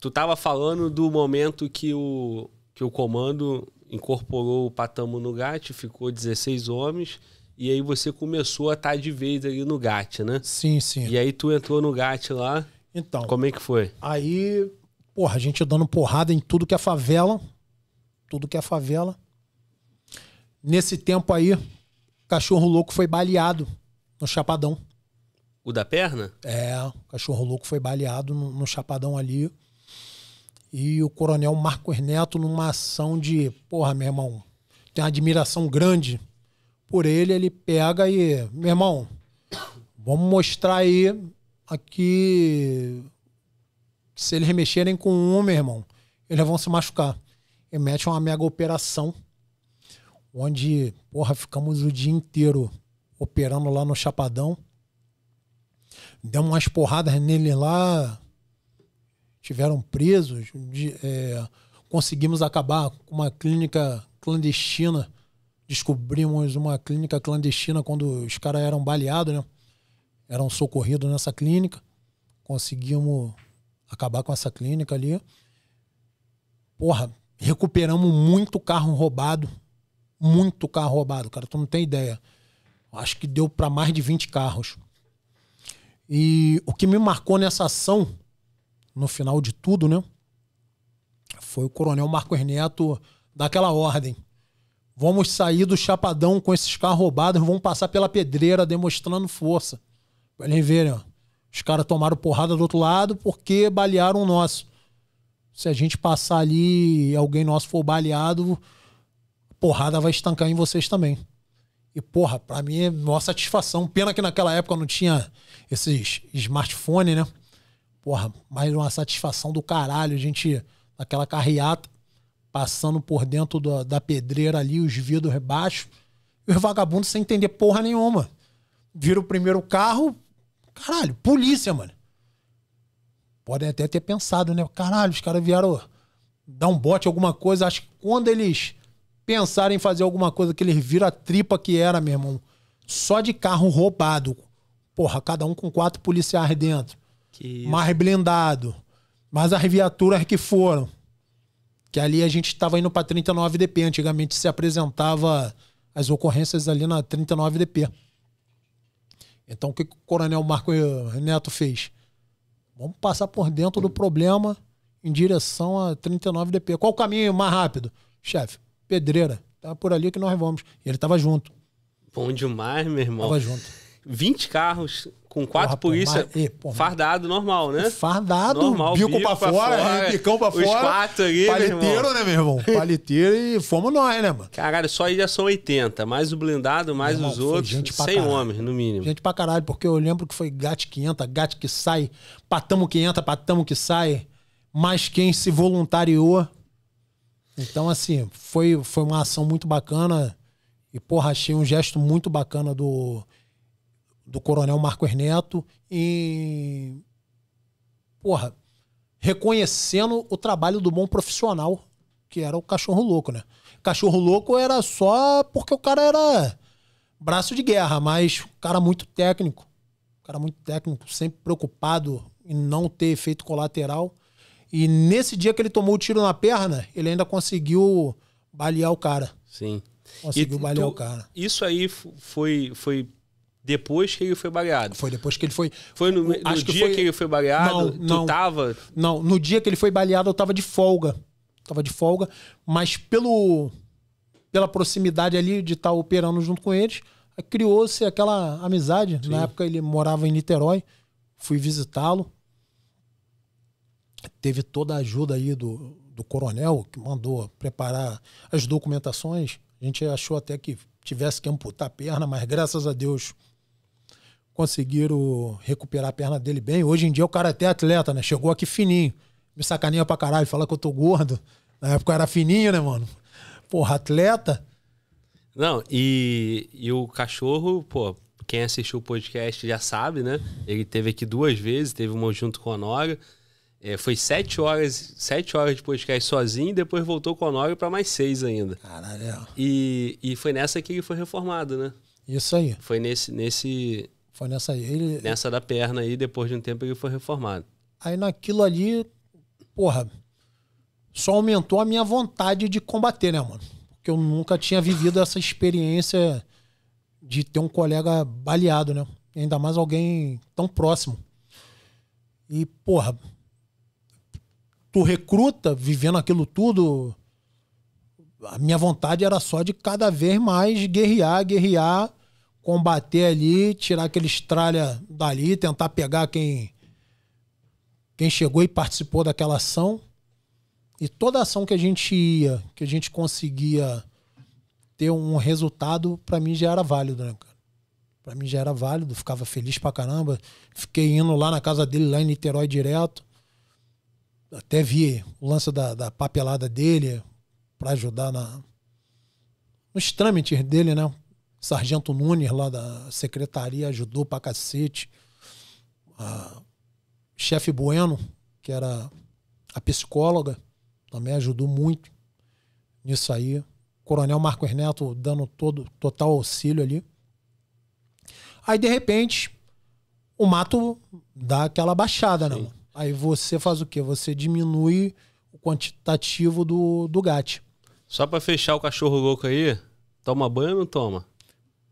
tu tava falando do momento que o, que o comando incorporou o Patamo no GAT, ficou 16 homens, e aí você começou a estar tá de vez ali no GAT, né? Sim, sim. E aí tu entrou no GAT lá. Então. Como é que foi? Aí, porra, a gente dando porrada em tudo que é favela. Tudo que é favela. Nesse tempo aí, cachorro louco foi baleado no Chapadão. O da perna? É, o cachorro louco foi baleado no, no Chapadão ali. E o coronel Marcos Neto, numa ação de, porra, meu irmão, tem uma admiração grande por ele, ele pega e, meu irmão, vamos mostrar aí aqui. Se eles mexerem com um, meu irmão, eles vão se machucar. E mete uma mega operação onde, porra, ficamos o dia inteiro operando lá no Chapadão. Demos umas porradas nele lá, tiveram presos. De, é, conseguimos acabar com uma clínica clandestina. Descobrimos uma clínica clandestina quando os caras eram baleados, né? Eram socorridos nessa clínica. Conseguimos acabar com essa clínica ali. Porra, recuperamos muito carro roubado muito carro roubado, cara. Tu não tem ideia. Acho que deu para mais de 20 carros. E o que me marcou nessa ação, no final de tudo, né? Foi o coronel Marcos Neto daquela ordem. Vamos sair do chapadão com esses carros roubados, vamos passar pela pedreira demonstrando força. Pra eles verem, ó. Os caras tomaram porrada do outro lado porque balearam o nosso. Se a gente passar ali e alguém nosso for baleado, porrada vai estancar em vocês também. E, porra, pra mim é uma satisfação. Pena que naquela época não tinha esses smartphones, né? Porra, mas uma satisfação do caralho. A gente, naquela carreata, passando por dentro da pedreira ali, os vidros rebaixo, e os vagabundos sem entender porra nenhuma. Vira o primeiro carro, caralho, polícia, mano. Podem até ter pensado, né? Caralho, os caras vieram dar um bote, alguma coisa. Acho que quando eles pensaram em fazer alguma coisa que eles viram a tripa que era, meu irmão. Só de carro roubado. Porra, cada um com quatro policiais dentro. Que mais blindado. Mas as viaturas que foram. Que ali a gente estava indo para 39 DP. Antigamente se apresentava as ocorrências ali na 39 DP. Então o que o coronel Marco Neto fez? Vamos passar por dentro do problema em direção a 39 DP. Qual o caminho mais rápido? Chefe, Pedreira. Tá por ali que nós vamos. E ele tava junto. Bom demais, meu irmão. Tava junto. 20 carros com quatro polícias, fardado normal, né? Fardado, normal, bico, bico pra, pra fora, fora né? bicão pra fora. Os quatro ali, Paliteiro, meu né, meu irmão? Paliteiro e fomos nós, né, mano? Caralho, só aí já são 80, mais o blindado, mais irmão, os outros, gente 100 caralho. homens, no mínimo. Gente pra caralho, porque eu lembro que foi gato que entra, gato que sai, patamo que entra, patamo que sai, mas quem se voluntariou então, assim, foi, foi uma ação muito bacana. E, porra, achei um gesto muito bacana do, do coronel Marco Ernesto em. Porra, reconhecendo o trabalho do bom profissional, que era o cachorro louco, né? Cachorro louco era só porque o cara era braço de guerra, mas cara muito técnico. Cara muito técnico, sempre preocupado em não ter efeito colateral. E nesse dia que ele tomou o tiro na perna, ele ainda conseguiu balear o cara. Sim. Conseguiu e balear tu, o cara. Isso aí foi, foi depois que ele foi baleado. Foi depois que ele foi. Foi no, no acho dia que, foi... que, ele foi baleado? Não, tu não, tava? Não, no dia que ele foi baleado eu tava de folga. Tava de folga, mas pelo pela proximidade ali de estar tá operando junto com eles, criou-se aquela amizade. Sim. Na época ele morava em Niterói, fui visitá-lo teve toda a ajuda aí do, do coronel, que mandou preparar as documentações. A gente achou até que tivesse que amputar a perna, mas graças a Deus conseguiram recuperar a perna dele bem. Hoje em dia o cara é até atleta, né? Chegou aqui fininho. Me sacaneia pra caralho, fala que eu tô gordo. Na época era fininho, né, mano? Porra, atleta. Não, e, e o cachorro, pô, quem assistiu o podcast já sabe, né? Ele teve aqui duas vezes, teve uma junto com a Nora. É, foi sete horas, sete horas de podcast sozinho e depois voltou com o Honório para mais seis ainda. Caralho. É. E, e foi nessa que ele foi reformado, né? Isso aí. Foi nesse. nesse foi nessa aí. Ele... Nessa da perna aí, depois de um tempo ele foi reformado. Aí naquilo ali, porra, só aumentou a minha vontade de combater, né, mano? Porque eu nunca tinha vivido essa experiência de ter um colega baleado, né? Ainda mais alguém tão próximo. E, porra, tu recruta vivendo aquilo tudo. A minha vontade era só de cada vez mais guerrear, guerrear, combater ali, tirar aquele estralha dali, tentar pegar quem quem chegou e participou daquela ação. E toda ação que a gente ia, que a gente conseguia ter um resultado, para mim já era válido, né, cara? Pra mim já era válido, ficava feliz pra caramba. Fiquei indo lá na casa dele, lá em Niterói direto até vi o lance da, da papelada dele para ajudar na, nos trâmites dele, né? Sargento Nunes lá da secretaria ajudou pra cacete. A chefe Bueno, que era a psicóloga, também ajudou muito nisso aí. Coronel Marcos Neto dando todo total auxílio ali. Aí de repente o mato dá aquela baixada, né, Sim. né? Mano? Aí você faz o quê? Você diminui o quantitativo do, do GAT. Só para fechar o cachorro louco aí, toma banho ou não toma?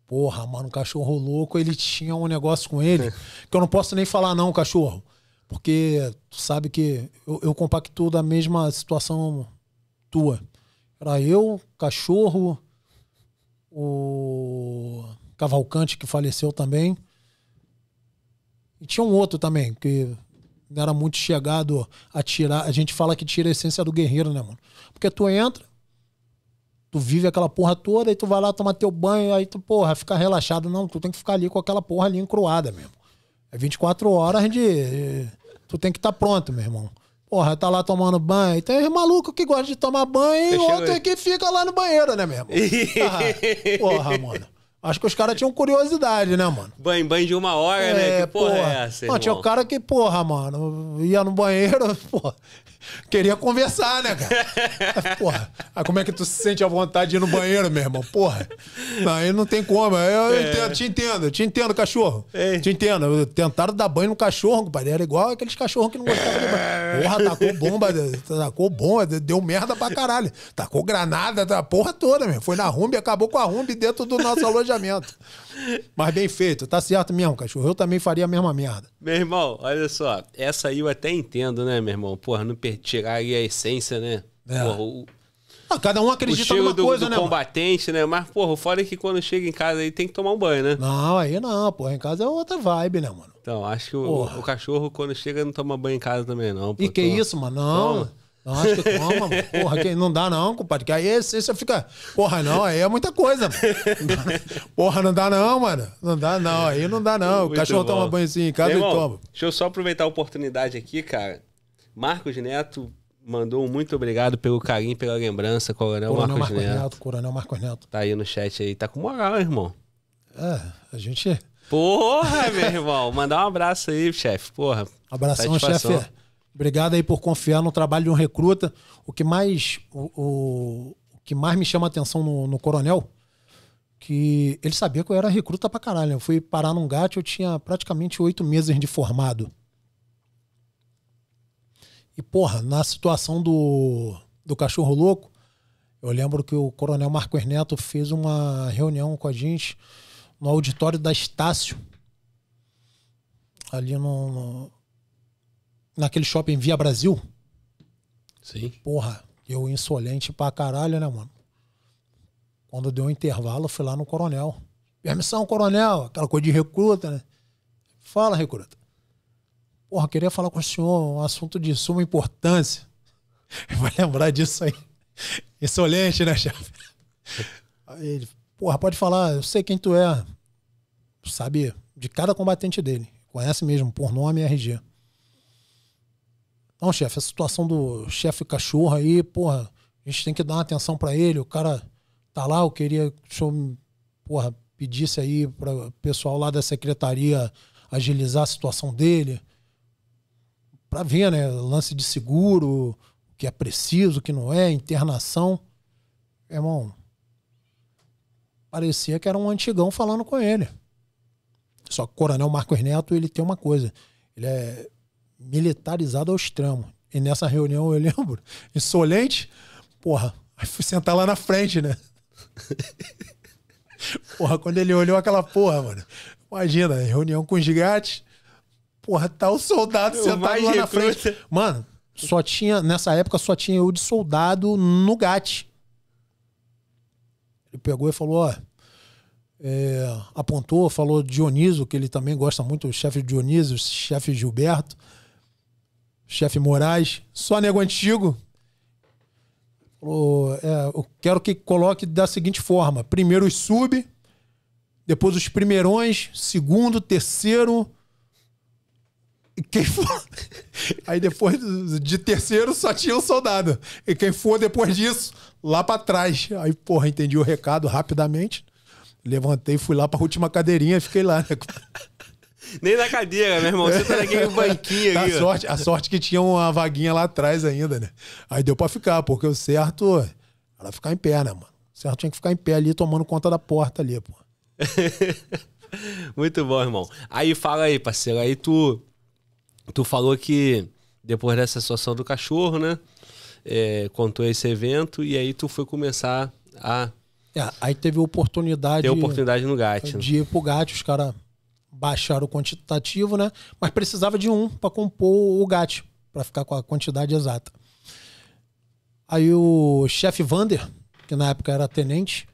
Porra, mano, o cachorro louco, ele tinha um negócio com ele que eu não posso nem falar não, cachorro. Porque tu sabe que eu, eu compacto da mesma situação tua. Era eu, cachorro, o Cavalcante que faleceu também. E tinha um outro também, que não era muito chegado a tirar. A gente fala que tira a essência do guerreiro, né, mano? Porque tu entra, tu vive aquela porra toda, aí tu vai lá tomar teu banho, aí tu, porra, fica relaxado. Não, tu tem que ficar ali com aquela porra ali encruada mesmo. É 24 horas de. Tu tem que estar tá pronto, meu irmão. Porra, tá lá tomando banho. Tem maluco que gosta de tomar banho e outro que fica lá no banheiro, né, meu irmão? ah, porra, mano. Acho que os caras tinham curiosidade, né, mano? Banho, banho de uma hora, né? é, né? Que porra, porra. é essa? Irmão? Não, tinha o cara que, porra, mano, ia no banheiro, porra, queria conversar, né, cara? Porra, aí como é que tu se sente à vontade de ir no banheiro, meu irmão? Porra, aí não tem como. Eu, é. entendo, te entendo, te entendo, cachorro. Ei. Te entendo. Tentaram dar banho no cachorro, compadre. Era igual aqueles cachorros que não gostavam de banho. Porra, tacou bomba, tacou bomba, deu merda pra caralho. Tacou granada, da porra toda, meu. Foi na rumba e acabou com a rumba dentro do nosso alojamento. Mas bem feito, tá certo mesmo, cachorro. Eu também faria a mesma merda. Meu irmão, olha só. Essa aí eu até entendo, né, meu irmão? Porra, não perdi tirar aí a essência, né? É. Porra, o, ah, cada um acredita numa do, coisa, do né? combatente, mano? né? Mas, porra, o foda é que quando chega em casa aí tem que tomar um banho, né? Não, aí não, porra. Em casa é outra vibe, né, mano? Então, acho que o, o cachorro, quando chega, não toma banho em casa também, não. e que isso, mano? Não. Toma. Não, acho que toma, mano. porra, que não dá não, compadre. Que aí você é fica, porra, não, aí é muita coisa. Mano. Porra, não dá não, mano. Não dá não, aí não dá não. Muito o cachorro bom. toma assim em casa e toma. Deixa eu só aproveitar a oportunidade aqui, cara. Marcos Neto mandou um muito obrigado pelo carinho, pela lembrança, Coronel, Coronel Marcos, Marcos Neto. Neto. Coronel Marcos Neto. Tá aí no chat aí, tá com moral, irmão. É, a gente. Porra, meu irmão. Mandar um abraço aí, chefe. Porra. Abração, chefe. Obrigado aí por confiar no trabalho de um recruta. O que mais, o, o, o que mais me chama a atenção no, no, coronel, que ele sabia que eu era recruta pra caralho. Né? Eu fui parar num gato eu tinha praticamente oito meses de formado. E, porra, na situação do, do cachorro louco, eu lembro que o coronel Marcos Neto fez uma reunião com a gente no auditório da Estácio, ali no, no naquele shopping Via Brasil. Sim. Porra, eu insolente pra caralho, né, mano? Quando deu um intervalo, eu fui lá no coronel. Permissão, coronel, aquela coisa de recruta, né? Fala, recruta. Porra, queria falar com o senhor um assunto de suma importância. Vai lembrar disso aí. Insolente, né, chefe? Aí ele, porra, pode falar, eu sei quem tu é. Sabe de cada combatente dele. Conhece mesmo, por nome e RG. Não, chefe, a situação do chefe cachorro aí, porra, a gente tem que dar uma atenção para ele. O cara tá lá, eu queria que o senhor, porra, pedisse aí para o pessoal lá da secretaria agilizar a situação dele para ver, né? Lance de seguro, o que é preciso, o que não é, internação. Irmão, parecia que era um antigão falando com ele. Só que o coronel Marcos Neto, ele tem uma coisa, ele é militarizado ao extremo. E nessa reunião, eu lembro, insolente, porra, aí fui sentar lá na frente, né? porra, quando ele olhou aquela porra, mano, imagina, reunião com os porra, tá o soldado o sentado lá na frente. Mano, só tinha, nessa época só tinha eu de soldado no GAT. Ele pegou e falou, ó. É, apontou, falou Dioniso, que ele também gosta muito, o chefe Dioniso, o chefe Gilberto, chefe Moraes, só nego antigo. Falou, é, eu quero que coloque da seguinte forma: primeiro os sub, depois os primeirões, segundo, terceiro, quem for. Aí depois de terceiro só tinha um soldado. E quem for depois disso, lá para trás. Aí, porra, entendi o recado rapidamente. Levantei, fui lá pra última cadeirinha e fiquei lá, né? Nem na cadeira, meu irmão. Você tá naquele banquinho a ali. A sorte, a sorte que tinha uma vaguinha lá atrás ainda, né? Aí deu pra ficar, porque o certo era ficar em pé, né, mano? O certo tinha que ficar em pé ali, tomando conta da porta ali, pô. Muito bom, irmão. Aí fala aí, parceiro. Aí tu Tu falou que depois dessa situação do cachorro, né? É, contou esse evento e aí tu foi começar a. É, aí teve oportunidade. Teve oportunidade no GAT. Né? De ir pro GAT, os caras baixaram o quantitativo, né? Mas precisava de um para compor o GAT, para ficar com a quantidade exata. Aí o chefe Vander, que na época era tenente,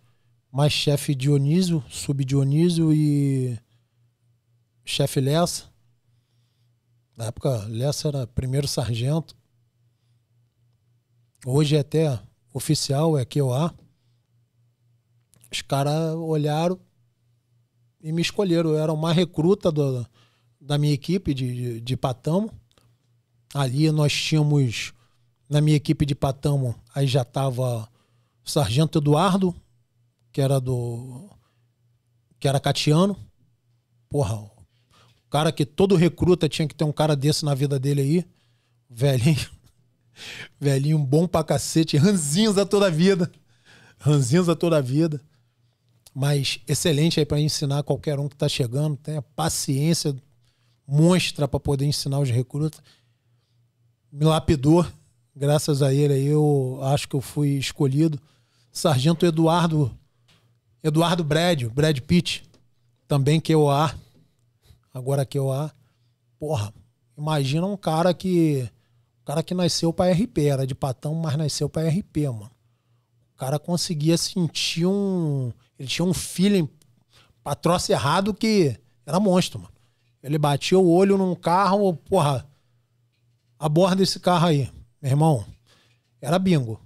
mais chefe Dionísio, sub-Dionísio e chefe Lessa na época, Lessa era primeiro sargento. Hoje é até oficial, é que eu QA. Os caras olharam e me escolheram. Eu era uma recruta do, da minha equipe de, de, de Patamo. Ali nós tínhamos, na minha equipe de Patamo, aí já estava o sargento Eduardo, que era do. que era catiano. Porra, Cara que todo recruta tinha que ter um cara desse na vida dele aí. Velhinho. Velhinho bom pra cacete. Ranzinza toda a vida. Ranzinza toda a vida. Mas excelente aí para ensinar qualquer um que tá chegando. Tenha paciência monstra para poder ensinar os recrutas. Me lapidou. Graças a ele aí eu acho que eu fui escolhido. Sargento Eduardo Eduardo Brad, Brad Pitt, também que é o ar Agora que eu a. Porra, imagina um cara que. Um cara que nasceu pra RP, era de patão, mas nasceu pra RP, mano. O cara conseguia sentir um. Ele tinha um feeling patroço errado que era monstro, mano. Ele batia o olho num carro, porra, aborda esse carro aí, meu irmão. Era bingo.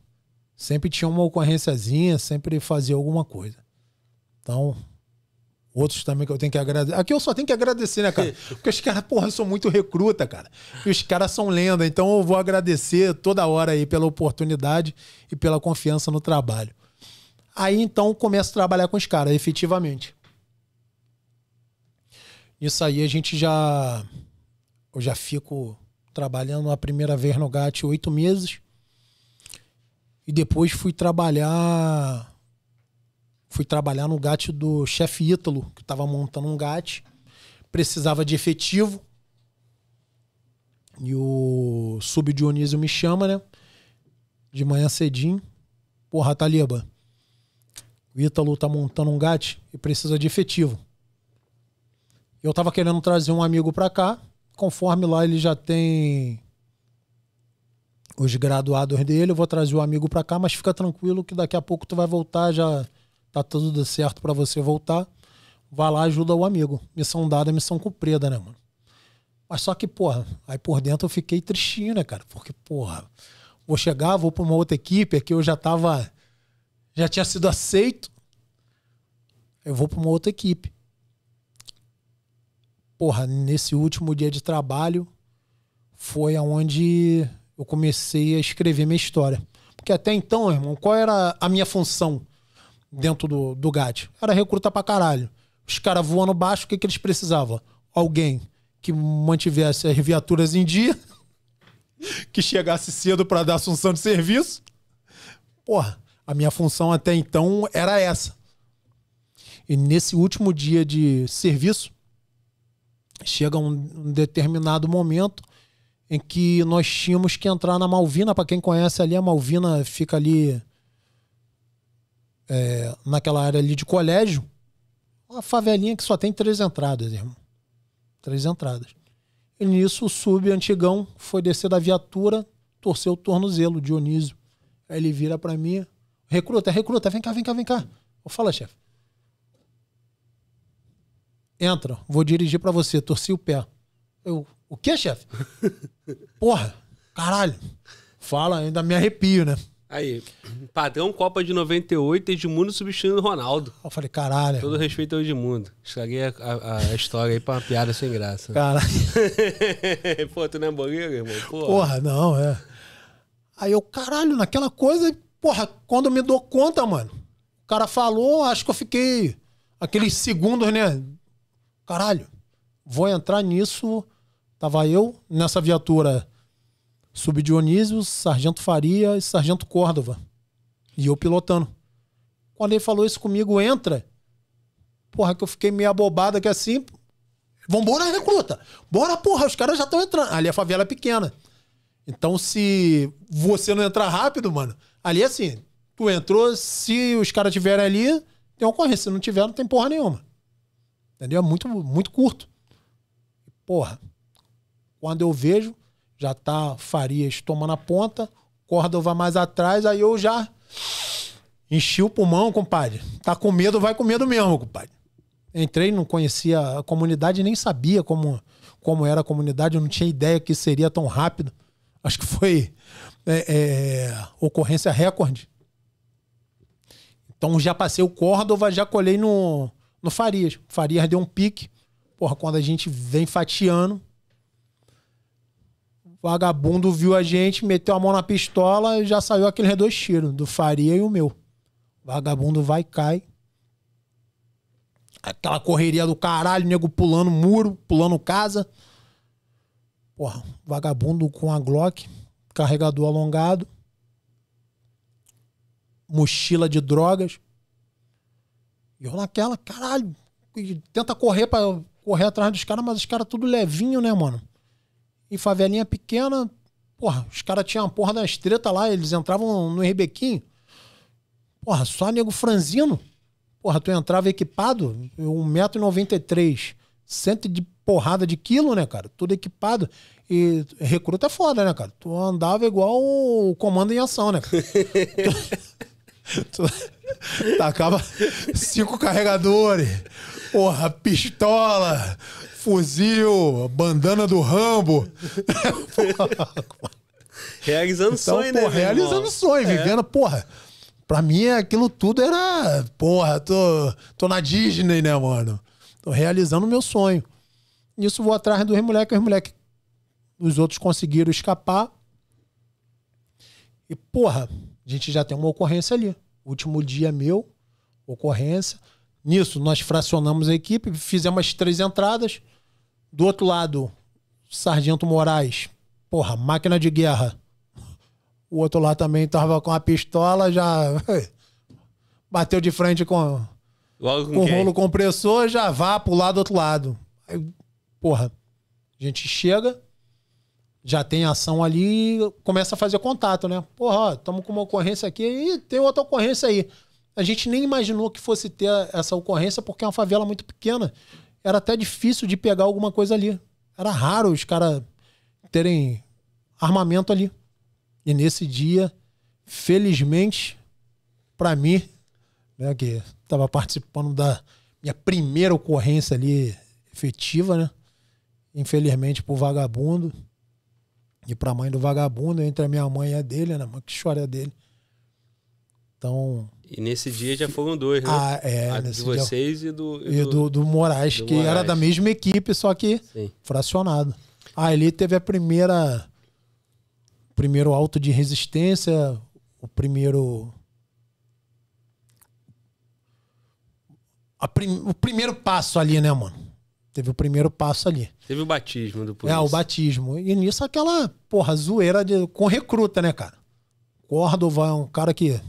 Sempre tinha uma ocorrênciazinha, sempre fazia alguma coisa. Então, Outros também que eu tenho que agradecer. Aqui eu só tenho que agradecer, né, cara? Porque os caras, porra, são muito recruta, cara. E os caras são lenda. Então eu vou agradecer toda hora aí pela oportunidade e pela confiança no trabalho. Aí então começo a trabalhar com os caras, efetivamente. Isso aí a gente já. Eu já fico trabalhando a primeira vez no GAT oito meses. E depois fui trabalhar Fui trabalhar no GAT do chefe Ítalo, que estava montando um GAT. Precisava de efetivo. E o sub Dionísio me chama, né? De manhã cedinho. Porra, Taliba, o Ítalo tá montando um GAT e precisa de efetivo. Eu tava querendo trazer um amigo para cá. Conforme lá ele já tem os graduados dele, eu vou trazer o um amigo para cá, mas fica tranquilo que daqui a pouco tu vai voltar já tá tudo certo para você voltar. Vai lá, ajuda o amigo. Missão dada, missão cumprida, né, mano? Mas só que, porra, aí por dentro eu fiquei tristinho, né, cara? Porque, porra, vou chegar, vou pra uma outra equipe, aqui eu já tava. Já tinha sido aceito. Eu vou pra uma outra equipe. Porra, nesse último dia de trabalho foi aonde eu comecei a escrever minha história. Porque até então, irmão, qual era a minha função? dentro do, do GAT. Era recruta pra caralho. Os caras voando baixo, o que, que eles precisavam? Alguém que mantivesse as viaturas em dia, que chegasse cedo para dar assunção de serviço. Porra, a minha função até então era essa. E nesse último dia de serviço, chega um determinado momento em que nós tínhamos que entrar na Malvina. Para quem conhece ali, a Malvina fica ali é, naquela área ali de colégio, uma favelinha que só tem três entradas, irmão. Três entradas. E nisso o sub-antigão foi descer da viatura, torceu o tornozelo, Dionísio. Aí ele vira para mim, recruta, recruta, vem cá, vem cá, vem cá. Eu falo, chefe. Entra, vou dirigir para você, torci o pé. Eu, o que, chefe? Porra, caralho. Fala, ainda me arrepio, né? Aí, padrão Copa de 98, Edmundo substituindo Ronaldo. Eu falei, caralho. Todo respeito ao Edmundo. Estraguei a, a, a história aí pra uma piada sem graça. Caralho. Pô, tu não é boleiro, irmão? Porra. porra, não, é. Aí eu, caralho, naquela coisa, porra, quando eu me dou conta, mano, o cara falou, acho que eu fiquei aqueles segundos, né? Caralho, vou entrar nisso. Tava eu nessa viatura Sub Dionísio, Sargento Faria e Sargento Córdova. E eu pilotando. Quando ele falou isso comigo, entra. Porra, que eu fiquei meio abobado que assim. Vambora, recruta! Bora, porra, os caras já estão entrando. Ali a favela é pequena. Então, se você não entrar rápido, mano, ali é assim, tu entrou, se os caras tiverem ali, tem ocorrência. Se não tiver, não tem porra nenhuma. Entendeu? É muito, muito curto. Porra. Quando eu vejo, já tá Farias tomando a ponta, Córdova mais atrás, aí eu já enchi o pulmão, compadre. Tá com medo, vai com medo mesmo, compadre. Entrei, não conhecia a comunidade, nem sabia como, como era a comunidade, eu não tinha ideia que seria tão rápido. Acho que foi é, é, ocorrência recorde. Então já passei o Córdova, já colhei no, no Farias. Farias deu um pique. Porra, quando a gente vem fatiando, Vagabundo viu a gente, meteu a mão na pistola e já saiu aquele redois tiros, do Faria e o meu. Vagabundo vai, cai. Aquela correria do caralho, nego pulando muro, pulando casa. Porra, vagabundo com a Glock, carregador alongado, mochila de drogas. E eu naquela, caralho, tenta correr para correr atrás dos caras, mas os caras tudo levinho, né, mano? em favelinha pequena, porra, os caras tinham uma porra das treta lá, eles entravam no rebequinho. Porra, só nego franzino. Porra, tu entrava equipado, 1,93m, cento de porrada de quilo, né, cara? Tudo equipado. E recruta é foda, né, cara? Tu andava igual o comando em ação, né? tu, tacava cinco carregadores, porra, pistola, fuzil, bandana do Rambo. realizando então, sonho, porra, né? Realizando irmão? sonho, é. vivendo, é. porra. Pra mim, aquilo tudo era, porra, tô, tô na Disney, né, mano? Tô realizando o meu sonho. Nisso vou atrás dos moleques, os moleques, os outros conseguiram escapar. E, porra, a gente já tem uma ocorrência ali. Último dia meu, ocorrência. Nisso, nós fracionamos a equipe, fizemos três entradas. Do outro lado, Sargento Moraes, porra, máquina de guerra. O outro lá também tava com a pistola, já bateu de frente com, Logo com, o rolo compressor, já vá pro lado do outro lado. Aí, porra, a gente chega, já tem ação ali, começa a fazer contato, né? Porra, estamos com uma ocorrência aqui e tem outra ocorrência aí. A gente nem imaginou que fosse ter essa ocorrência porque é uma favela muito pequena era até difícil de pegar alguma coisa ali. Era raro os caras terem armamento ali. E nesse dia, felizmente, para mim, né, que estava participando da minha primeira ocorrência ali efetiva, né? Infelizmente pro vagabundo e pra mãe do vagabundo, entre a minha mãe e a dele, né? Mas que história dele. Então, e nesse dia já foram dois, né? Ah, é. A de vocês dia... e do. E, e do, do, do, Moraes, do, Moraes, que era da mesma equipe, só que Sim. fracionado. Ali ah, teve a primeira. Primeiro alto de resistência, o primeiro. Prim... o primeiro passo ali, né, mano? Teve o primeiro passo ali. Teve o batismo do polícia. É, o batismo. E nisso aquela, porra, zoeira de, com recruta, né, cara? Córdova é um cara que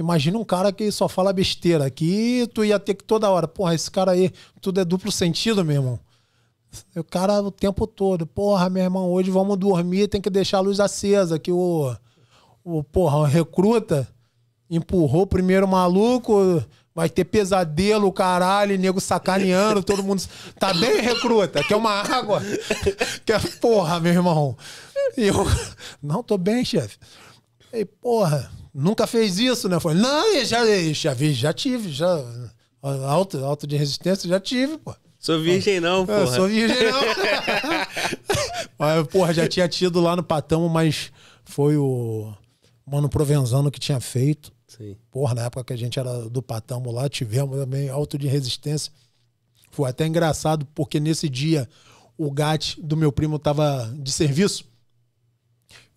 Imagina um cara que só fala besteira aqui, tu ia ter que toda hora, porra, esse cara aí, tudo é duplo sentido, meu irmão. O cara o tempo todo, porra, meu irmão, hoje vamos dormir, tem que deixar a luz acesa, que o, o porra, o recruta empurrou o primeiro maluco, vai ter pesadelo, caralho, nego sacaneando, todo mundo. Tá bem, recruta? Quer uma água? Quer, porra, meu irmão. eu, não, tô bem, chefe. E, porra, nunca fez isso, né? Eu falei, não, eu já, eu já vi, já tive, já. Alto, alto de resistência, já tive, pô. Sou virgem não, é, pô. sou virgem não. Mas, porra, já tinha tido lá no Patamo, mas foi o Mano Provenzano que tinha feito. Sim. Porra, na época que a gente era do Patamo lá, tivemos também alto de resistência. Foi até engraçado, porque nesse dia o GAT do meu primo tava de serviço.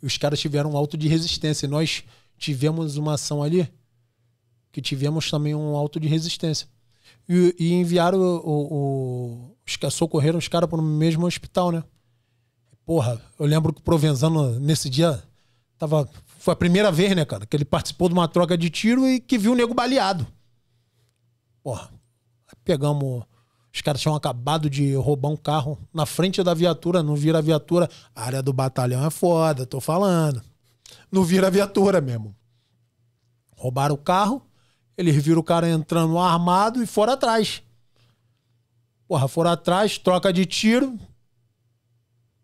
E os caras tiveram alto de resistência. E nós tivemos uma ação ali que tivemos também um alto de resistência. E, e enviaram o, o, o, os, socorreram os caras para o mesmo hospital, né? Porra, eu lembro que o Provenzano, nesse dia, tava, foi a primeira vez, né, cara, que ele participou de uma troca de tiro e que viu o nego baleado. Porra, pegamos. Os caras tinham acabado de roubar um carro na frente da viatura, não vira a viatura. A área do batalhão é foda, tô falando no vira viatura mesmo. Roubaram o carro, eles viram o cara entrando armado e foram atrás. Porra, foram atrás, troca de tiro.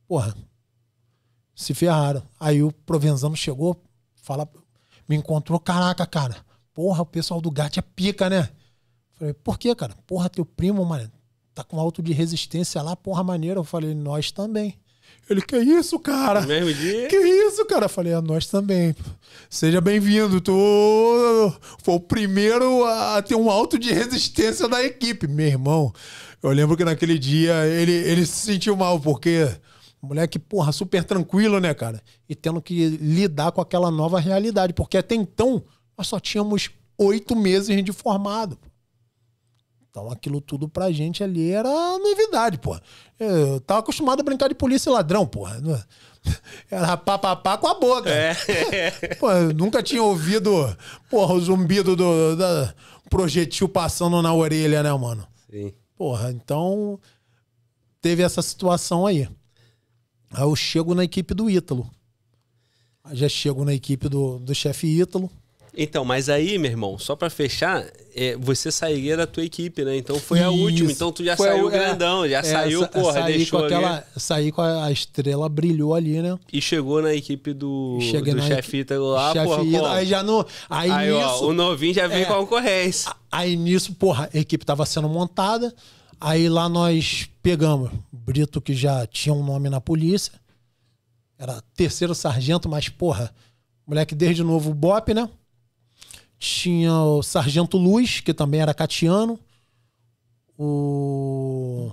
Porra, se ferraram. Aí o Provenzano chegou, fala, me encontrou, caraca, cara. Porra, o pessoal do GAT é pica, né? Falei, por quê, cara? Porra, teu primo, mano, tá com alto de resistência lá, porra, maneira. Eu falei, nós também. Ele, que isso, cara? No mesmo dia? Que isso, cara? Eu falei, a é, nós também. Seja bem-vindo. Tô... Foi o primeiro a ter um alto de resistência da equipe. Meu irmão, eu lembro que naquele dia ele, ele se sentiu mal, porque moleque, porra, super tranquilo, né, cara? E tendo que lidar com aquela nova realidade, porque até então nós só tínhamos oito meses de formado. Então aquilo tudo pra gente ali era novidade, porra. Eu tava acostumado a brincar de polícia e ladrão, porra. Era pá com a boca. É. porra, nunca tinha ouvido, porra, o zumbido do, do projetil passando na orelha, né, mano? Sim. Porra, então teve essa situação aí. Aí eu chego na equipe do Ítalo. Aí já chego na equipe do, do chefe Ítalo. Então, mas aí, meu irmão, só para fechar, é, você sairia da tua equipe, né? Então foi a última. Então tu já foi saiu a, é, grandão, já é, saiu, sa, é, porra, saí deixou com aquela, ali. Saí com a, a, estrela, brilhou ali, né? E chegou na equipe do, chefe do chefita lá, chefe, porra. aí já no, aí, aí nisso, ó, o novinho já veio é, com a concorrência. Aí nisso, porra, a equipe tava sendo montada. Aí lá nós pegamos Brito, que já tinha um nome na polícia. Era terceiro sargento, mas, porra, moleque desde novo bope, né? Tinha o Sargento Luz, que também era catiano. O.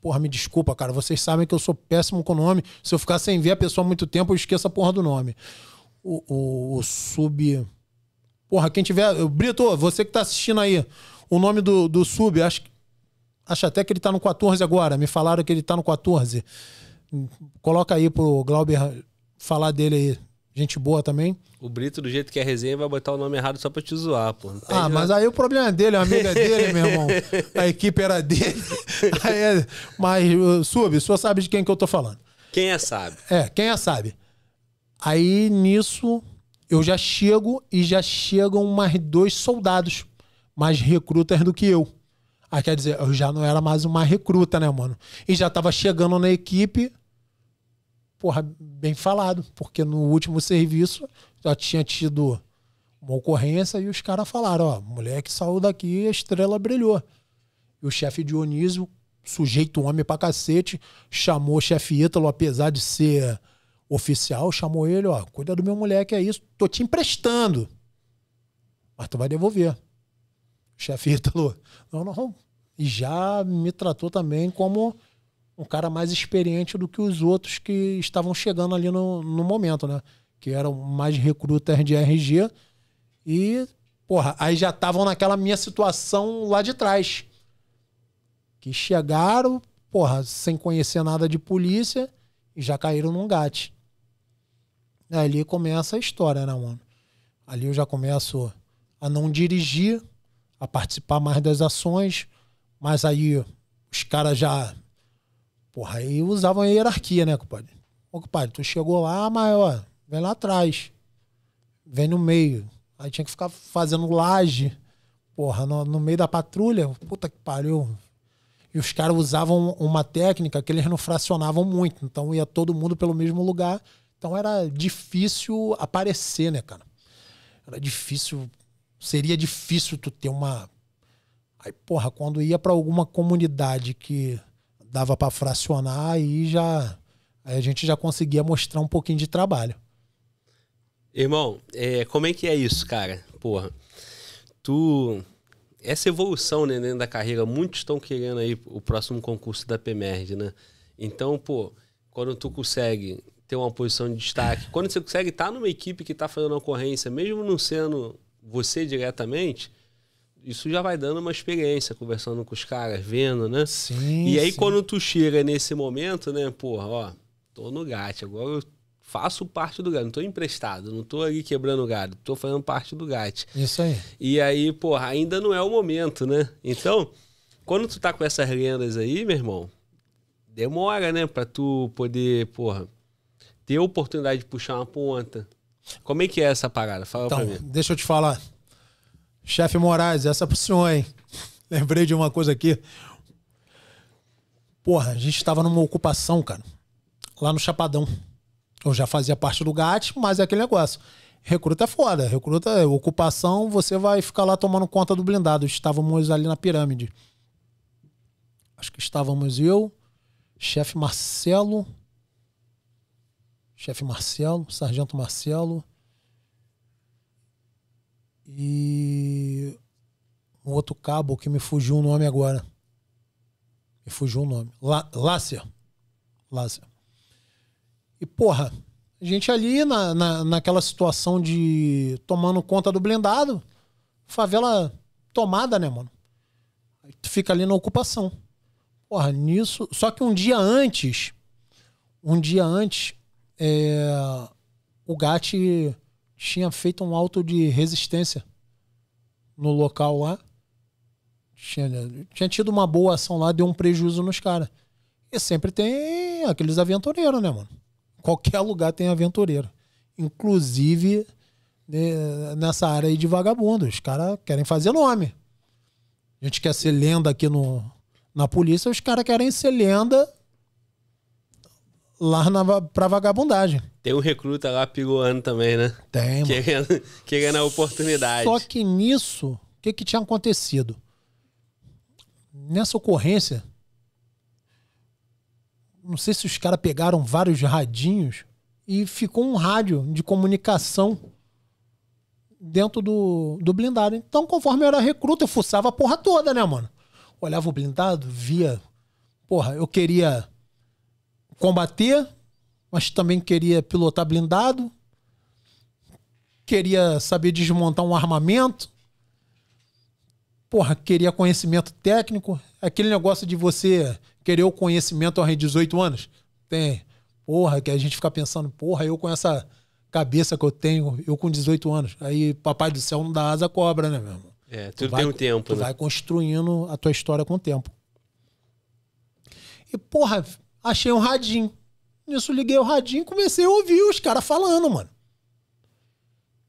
Porra, me desculpa, cara. Vocês sabem que eu sou péssimo com nome. Se eu ficar sem ver a pessoa há muito tempo, eu esqueço a porra do nome. O, o, o sub. Porra, quem tiver. Brito, você que tá assistindo aí, o nome do, do sub, acho, acho até que ele tá no 14 agora. Me falaram que ele tá no 14. Coloca aí pro Glauber falar dele aí gente boa também. O Brito, do jeito que é resenha, vai botar o nome errado só pra te zoar, pô. Entende? Ah, mas aí o problema é dele, é a amiga dele, meu irmão. A equipe era dele. É... Mas, Sub, o senhor sabe de quem que eu tô falando. Quem é sabe. É, quem é sabe. Aí, nisso, eu já chego e já chegam mais dois soldados, mais recrutas do que eu. Aí quer dizer, eu já não era mais uma recruta, né, mano? E já tava chegando na equipe porra, bem falado, porque no último serviço já tinha tido uma ocorrência e os caras falaram, ó, moleque saiu daqui, a estrela brilhou. E o chefe Dionísio, sujeito homem pra cacete, chamou o chefe Ítalo, apesar de ser oficial, chamou ele, ó, cuida do meu moleque, é isso, tô te emprestando. Mas tu vai devolver. O chefe Ítalo, não, não. E já me tratou também como um cara mais experiente do que os outros que estavam chegando ali no, no momento, né? Que eram mais recrutas de RG. E, porra, aí já estavam naquela minha situação lá de trás. Que chegaram, porra, sem conhecer nada de polícia e já caíram num gate. Ali começa a história, né, mano? Ali eu já começo a não dirigir, a participar mais das ações, mas aí os caras já Porra, aí usavam a hierarquia, né, compadre? Ô, compadre, tu chegou lá, maior vem lá atrás. Vem no meio. Aí tinha que ficar fazendo laje, porra, no, no meio da patrulha. Puta que pariu. E os caras usavam uma técnica que eles não fracionavam muito. Então ia todo mundo pelo mesmo lugar. Então era difícil aparecer, né, cara? Era difícil. Seria difícil tu ter uma. Aí, porra, quando ia para alguma comunidade que dava para fracionar e já aí a gente já conseguia mostrar um pouquinho de trabalho. Irmão, é, como é que é isso, cara? Porra, tu essa evolução né, dentro da carreira, muitos estão querendo aí o próximo concurso da PMERD, né? Então, pô, quando tu consegue ter uma posição de destaque, quando você consegue estar tá numa equipe que está fazendo ocorrência, mesmo não sendo você diretamente, isso já vai dando uma experiência, conversando com os caras, vendo, né? Sim. E aí, sim. quando tu chega nesse momento, né, porra, ó, tô no gato, agora eu faço parte do gato. não tô emprestado, não tô ali quebrando o gato. tô fazendo parte do gato. Isso aí. E aí, porra, ainda não é o momento, né? Então, quando tu tá com essas lendas aí, meu irmão, demora, né, pra tu poder, porra, ter a oportunidade de puxar uma ponta. Como é que é essa parada? Fala então, pra mim. Deixa eu te falar. Chefe Moraes, essa é pro senhor, hein? Lembrei de uma coisa aqui. Porra, a gente estava numa ocupação, cara, lá no Chapadão. Eu já fazia parte do GAT, mas é aquele negócio. Recruta é foda, recruta é ocupação, você vai ficar lá tomando conta do blindado. Estávamos ali na pirâmide. Acho que estávamos eu, chefe Marcelo, chefe Marcelo, sargento Marcelo, e um outro cabo que me fugiu o nome agora. Me fugiu o nome. Lácia. Lácia. E, porra, a gente ali na, na, naquela situação de tomando conta do blindado, favela tomada, né, mano? Aí tu fica ali na ocupação. Porra, nisso. Só que um dia antes, um dia antes, é, o Gatti tinha feito um auto de resistência no local lá. Tinha, tinha tido uma boa ação lá, deu um prejuízo nos caras. E sempre tem aqueles aventureiros, né, mano? Qualquer lugar tem aventureiro. Inclusive né, nessa área aí de vagabundo. Os caras querem fazer nome. A gente quer ser lenda aqui no, na polícia, os caras querem ser lenda lá na, pra vagabundagem. Tem um recruta lá pigoando também, né? Tem. Mano. Querendo, querendo a oportunidade. Só que nisso, o que, que tinha acontecido? Nessa ocorrência, não sei se os caras pegaram vários radinhos e ficou um rádio de comunicação dentro do, do blindado. Então, conforme eu era recruta, eu fuçava a porra toda, né, mano? Olhava o blindado, via. Porra, eu queria combater, mas também queria pilotar blindado, queria saber desmontar um armamento, porra, queria conhecimento técnico, aquele negócio de você querer o conhecimento aos 18 anos. Tem, porra, que a gente fica pensando, porra, eu com essa cabeça que eu tenho, eu com 18 anos. Aí, papai do céu não dá asa cobra, né, meu irmão? É, tudo tu vai, tem um tempo. Tu né? vai construindo a tua história com o tempo. E, porra, achei um radinho. Nisso liguei o radinho e comecei a ouvir os caras falando, mano.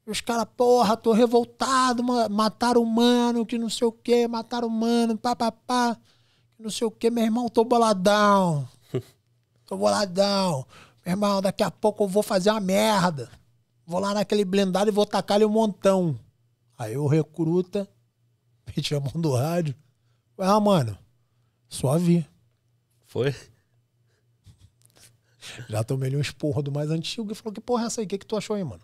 Os caras, porra, tô revoltado, mataram o mano, que não sei o que, mataram o mano, papapá, que não sei o que, meu irmão, tô boladão. tô boladão. Meu irmão, daqui a pouco eu vou fazer uma merda. Vou lá naquele blindado e vou tacar ele um montão. Aí o recruta meti a mão do rádio. Ah, mano, suave. Foi? Já tomei ali um esporro do mais antigo e falou: que porra é essa aí? O que, que tu achou aí, mano?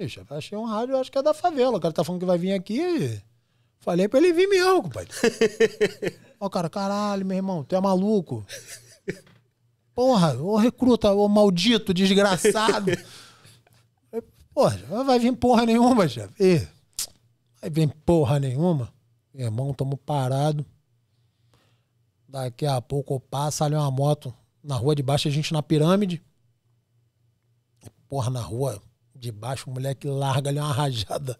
já achei um rádio, acho que é da favela. O cara tá falando que vai vir aqui. Falei pra ele vir mesmo, compadre. Ó, cara, caralho, meu irmão, tu é maluco. Porra, ô recruta, ô maldito, desgraçado. Porra, não vai vir porra nenhuma, chefe. E, vai vir porra nenhuma. Meu irmão, tamo parado. Daqui a pouco passa ali uma moto na rua de baixo, a gente na pirâmide. Porra, na rua de baixo, o moleque larga ali uma rajada.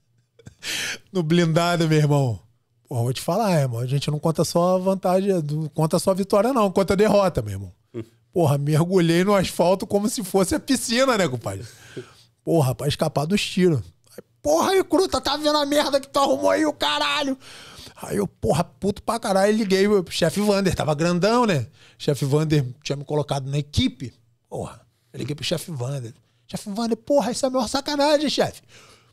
no blindado, meu irmão. Porra, vou te falar, irmão. A gente não conta só a vantagem, conta só a vitória, não. Conta a derrota, meu irmão. Porra, mergulhei no asfalto como se fosse a piscina, né, compadre? Porra, pra escapar dos tiros. Porra, Recruta, tá vendo a merda que tu arrumou aí, o caralho? Aí eu, porra, puto pra caralho, liguei o chefe Vander, tava grandão, né? Chefe Vander tinha me colocado na equipe. Porra, eu liguei pro chefe Vander. Chefe Vander, porra, isso é a maior sacanagem, chefe.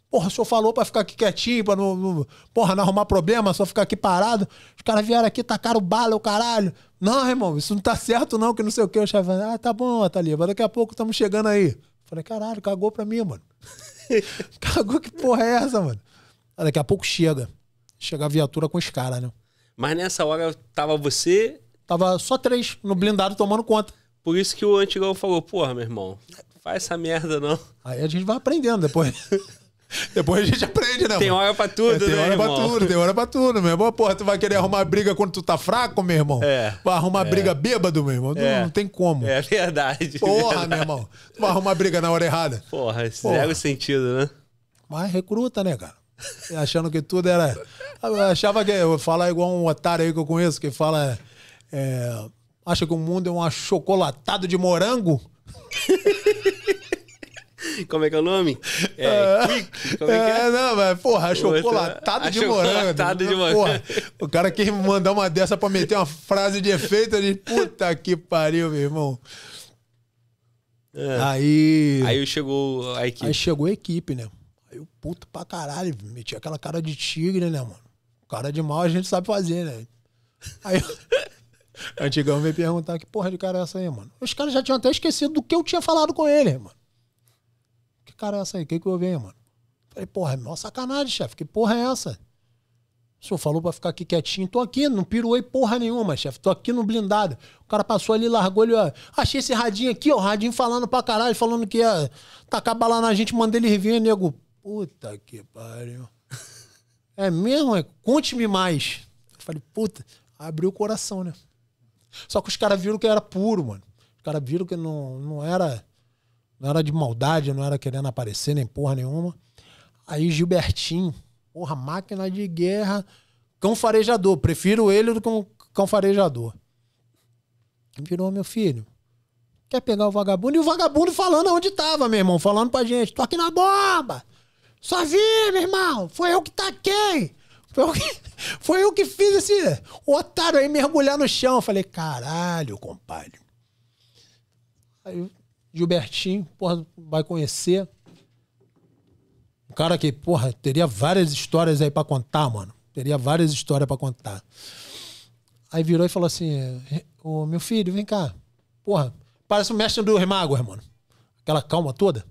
Porra, o senhor falou pra ficar aqui quietinho, pra não, não porra, não arrumar problema, só ficar aqui parado. Os caras vieram aqui, tacaram bala, o caralho. Não, irmão, isso não tá certo não, que não sei o que. O chefe Vander, ah, tá bom, Taliba, daqui a pouco estamos chegando aí. Falei, caralho, cagou pra mim, mano. cagou que porra é essa, mano? Daqui a pouco chega chegar a viatura com os caras, né? Mas nessa hora tava você. Tava só três no blindado tomando conta. Por isso que o antigão falou, porra, meu irmão, faz essa merda não. Aí a gente vai aprendendo depois. depois a gente aprende, né? Tem hora pra tudo, é, tem né? Tem hora irmão? pra tudo, tem hora pra tudo, meu irmão. Porra, tu vai querer arrumar briga quando tu tá fraco, meu irmão? É. Vai arrumar é. briga bêbado, meu irmão? É. Não, não, tem como. É verdade. Porra, verdade. meu irmão. Tu vai arrumar briga na hora errada. Porra, porra. zero sentido, né? Mas recruta, né, cara? achando que tudo era. Eu achava que. Eu falar igual um otário aí que eu conheço, que fala. É, é acha que o mundo é um achocolatado de morango? Como é que é o nome? É, é, é, é? é não, mas porra, achocolatado de morango. de né? morango. o cara quer mandar uma dessa pra meter uma frase de efeito, ele, puta que pariu, meu irmão. Aí. Aí chegou a equipe. Aí chegou a equipe, né? puto pra caralho. Metia aquela cara de tigre, né, mano? Cara de mal a gente sabe fazer, né? Aí. Antigão veio perguntar que porra de cara é essa aí, mano. Os caras já tinham até esquecido do que eu tinha falado com ele, mano. Que cara é essa aí? O que, que eu venho mano? Falei, porra, é mó sacanagem, chefe. Que porra é essa? O senhor falou pra ficar aqui quietinho. Tô aqui, não piruei porra nenhuma, chefe. Tô aqui no blindado. O cara passou ali, largou ele. Ó. Achei esse radinho aqui, ó. O radinho falando pra caralho, falando que ia tacar bala na gente, mandei ele vir, nego puta que pariu. É mesmo? É, Conte-me mais. Eu falei, puta, abriu o coração, né? Só que os caras viram que era puro, mano. Os caras viram que não, não era. Não era de maldade, não era querendo aparecer, nem porra nenhuma. Aí Gilbertinho, porra, máquina de guerra, cão farejador. Prefiro ele do que um cão farejador. Virou meu filho. Quer pegar o vagabundo? E o vagabundo falando onde tava, meu irmão. Falando pra gente, tô aqui na bomba. Só vi, meu irmão! Foi eu que taquei! Foi eu que, foi eu que fiz esse otário aí mergulhar no chão. Eu falei, caralho, compadre. Aí o Gilbertinho, porra, vai conhecer. Um cara que, porra, teria várias histórias aí para contar, mano. Teria várias histórias para contar. Aí virou e falou assim: Ô meu filho, vem cá. Porra, parece o mestre do remago mano. Aquela calma toda.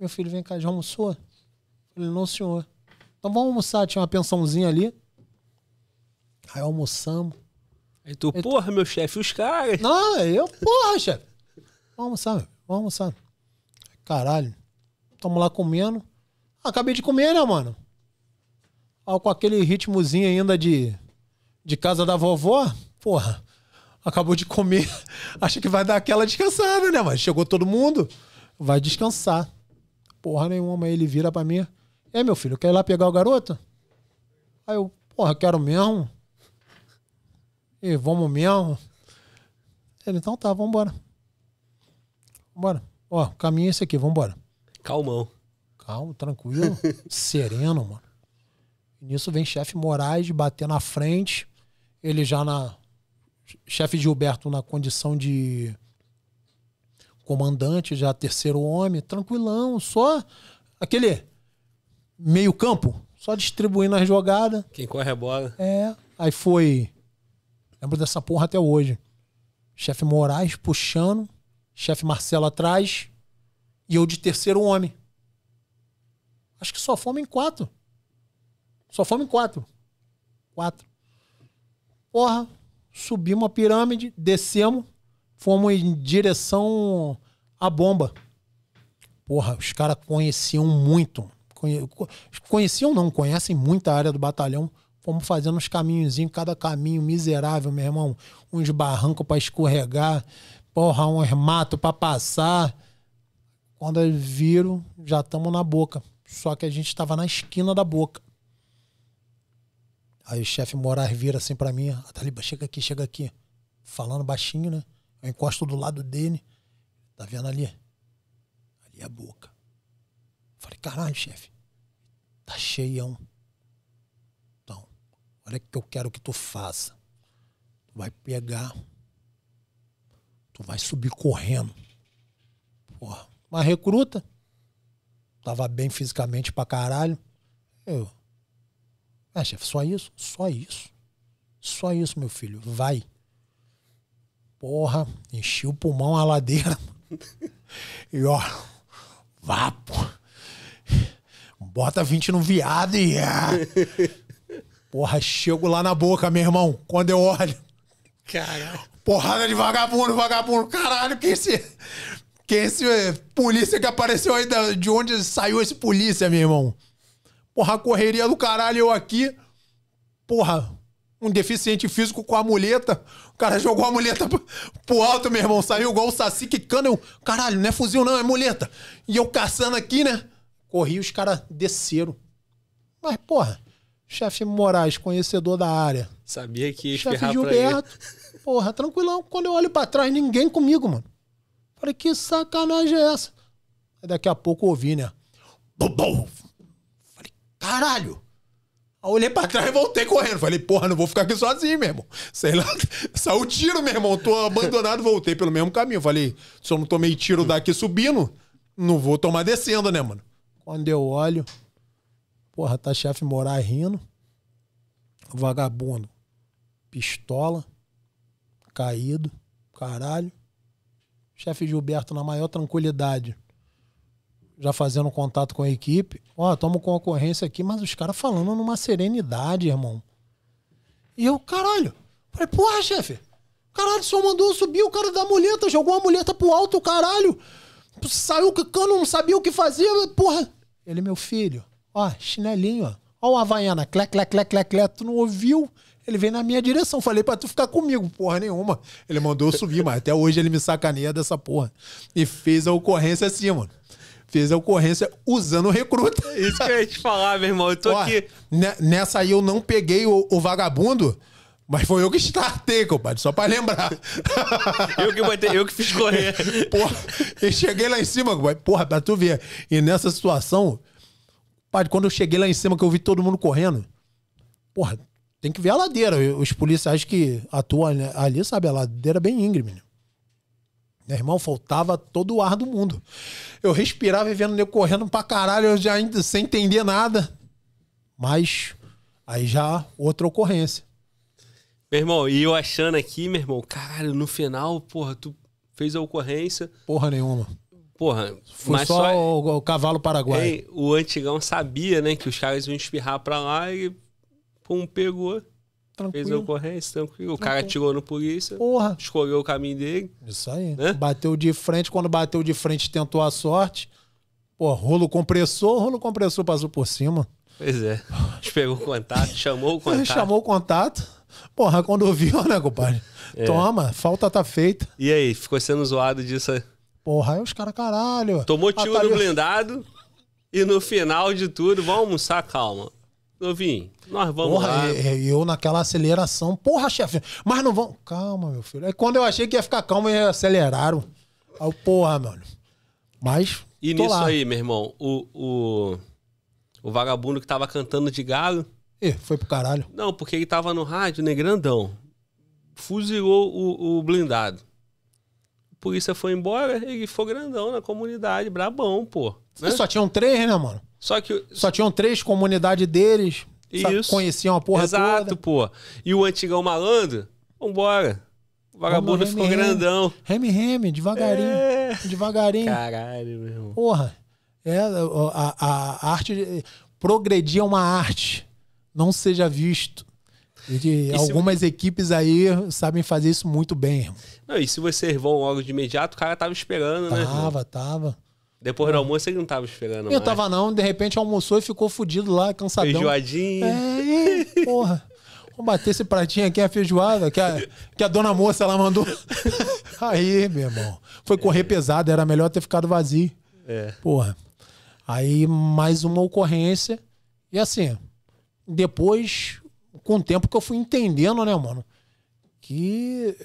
Meu filho, vem cá, já almoçou? Ele, não, senhor. Então vamos almoçar, tinha uma pensãozinha ali. Aí almoçamos. Aí tu, porra, meu chefe, os caras. Não, eu, porra, chefe. Vamos almoçar, vamos almoçar. Caralho. Tamo lá comendo. Ah, acabei de comer, né, mano? Ó, com aquele ritmozinho ainda de, de casa da vovó. Porra, acabou de comer. Acha que vai dar aquela descansada, né, mano? Chegou todo mundo. Vai descansar. Porra nenhuma. Aí ele vira pra mim. É meu filho, quer ir lá pegar o garoto? Aí eu, porra, quero mesmo. E vamos mesmo. Ele, então tá, vambora. Vambora. Ó, o caminho é esse aqui, vambora. Calmão. Calmo, tranquilo, sereno, mano. Nisso vem chefe Moraes bater na frente. Ele já na. Chefe Gilberto na condição de comandante, já terceiro homem, tranquilão, só aquele meio campo, só distribuindo as jogadas. Quem corre a bola. É. Aí foi. Lembro dessa porra até hoje. Chefe Moraes puxando, chefe Marcelo atrás e eu de terceiro homem. Acho que só fomos em quatro. Só fomos em quatro. Quatro. Porra, subimos a pirâmide, descemos, fomos em direção à bomba. Porra, os caras conheciam muito. Conhe... Conheciam, não, conhecem muita área do batalhão. Fomos fazendo uns caminhozinhos, cada caminho miserável, meu irmão. Uns barrancos para escorregar, porra, uns mato para passar. Quando viram, já estamos na boca. Só que a gente estava na esquina da boca. Aí o chefe morar vira assim para mim, Ataliba, ah, chega aqui, chega aqui. Falando baixinho, né? Eu encosto do lado dele. Tá vendo ali? Ali é a boca. Falei, caralho, chefe, tá cheião. Então, olha o que eu quero que tu faça. Tu vai pegar, tu vai subir correndo. Porra, uma recruta, tava bem fisicamente pra caralho. Eu, é, chefe, só isso? Só isso. Só isso, meu filho, vai. Porra, enchi o pulmão a ladeira. e ó, vá, porra. Bota 20 no viado e. Ah. Porra, chego lá na boca, meu irmão, quando eu olho. Caralho. Porrada de vagabundo, vagabundo. Caralho, que esse. Que esse eh, polícia que apareceu aí, de onde saiu esse polícia, meu irmão? Porra, correria do caralho, eu aqui. Porra, um deficiente físico com a muleta. O cara jogou a muleta pro alto, meu irmão. Saiu igual o Saci quicando. Eu, caralho, não é fuzil, não, é muleta. E eu caçando aqui, né? Corri os caras desceram. Mas, porra, chefe Moraes, conhecedor da área. Sabia que ia Chefe Gilberto, porra, tranquilão. Quando eu olho pra trás, ninguém comigo, mano. Falei, que sacanagem é essa? Aí daqui a pouco eu ouvi, né? Bobão! Falei, caralho! Aí olhei pra trás e voltei correndo. Falei, porra, não vou ficar aqui sozinho, meu irmão. Sei lá, saiu tiro, meu irmão. Tô abandonado, voltei pelo mesmo caminho. Falei, se eu não tomei tiro daqui subindo, não vou tomar descendo, né, mano? Quando eu olho, porra, tá chefe morar rindo, vagabundo, pistola, caído, caralho. Chefe Gilberto na maior tranquilidade, já fazendo contato com a equipe. Ó, oh, toma concorrência aqui, mas os caras falando numa serenidade, irmão. E eu, caralho, falei, porra, chefe, caralho, o senhor mandou subir o cara da muleta, jogou a muleta pro alto, caralho. Saiu cano, não sabia o que fazia, porra. Ele, meu filho, ó, chinelinho, ó. Ó o Havaiana, clé, clé, clé, clé, clé. Tu não ouviu? Ele veio na minha direção. Falei pra tu ficar comigo, porra nenhuma. Ele mandou eu subir, mas até hoje ele me sacaneia dessa porra. E fez a ocorrência assim, mano. Fez a ocorrência usando o recruta. É isso que eu ia te falar, meu irmão. Eu tô ó, aqui. Nessa aí eu não peguei o, o vagabundo mas foi eu que startei, compadre, só pra lembrar. eu, que botei, eu que fiz correr. Porra, e cheguei lá em cima, compadre. Porra, pra tu ver. E nessa situação, compadre, quando eu cheguei lá em cima, que eu vi todo mundo correndo, porra, tem que ver a ladeira. Os policiais que atuam ali, sabe, a ladeira é bem íngreme. Né? Meu irmão, faltava todo o ar do mundo. Eu respirava e vendo nego correndo pra caralho, eu já ainda sem entender nada. Mas aí já outra ocorrência. Meu irmão, e eu achando aqui, meu irmão, caralho, no final, porra, tu fez a ocorrência. Porra nenhuma. Porra, Foi mas só, só... O, o, cavalo paraguaio. Ei, o antigão sabia, né, que os caras iam espirrar pra lá e pum, pegou. Tranquilo. Fez a ocorrência, tranquilo. O cara atirou no polícia. Porra. Escolheu o caminho dele. Isso aí. Né? Bateu de frente. Quando bateu de frente, tentou a sorte. Pô, rolo compressor, rolo compressor passou por cima. Pois é. Pegou o contato, chamou o contato. chamou o contato Porra, quando viu, né, compadre? É. Toma, falta tá feita. E aí, ficou sendo zoado disso aí? Porra, aí é os caras, caralho. Tomou tiro Atalho... do blindado e no final de tudo, vamos almoçar, calma. Novinho, nós vamos porra, lá. É, é, eu naquela aceleração, porra, chefe, mas não vamos. Calma, meu filho. Aí quando eu achei que ia ficar calmo, eles aceleraram. Aí, porra, mano. Mas. E nisso lá. aí, meu irmão, o, o, o vagabundo que tava cantando de galo Ih, é, foi pro caralho. Não, porque ele tava no rádio, né, grandão. Fuzilou o, o blindado. A polícia foi embora, ele foi grandão na comunidade, brabão, pô. Né? Só tinham três, né, mano? Só que. Só tinham três comunidade deles. Isso. Conheciam a porra Exato, toda. pô. E o antigão malandro, vambora. O vagabundo Vamos, ficou grandão. Remi, reme, devagarinho. É. Devagarinho. Caralho, meu irmão. Porra. É, a, a, a arte. Progredia uma arte não seja visto. E algumas equipes aí sabem fazer isso muito bem, Não, e se você vão logo de imediato, o cara tava esperando, tava, né? Tava, tava. Depois do almoço ele não tava esperando. Eu mais. tava não, de repente almoçou e ficou fudido lá, cansadão. Feijoadinho. É, porra. Vamos bater esse pratinho aqui, a feijoada, que a, que a dona moça lá mandou. aí, meu irmão. Foi correr é. pesado, era melhor ter ficado vazio. É. Porra. Aí mais uma ocorrência. E assim, depois, com o tempo que eu fui entendendo, né, mano, que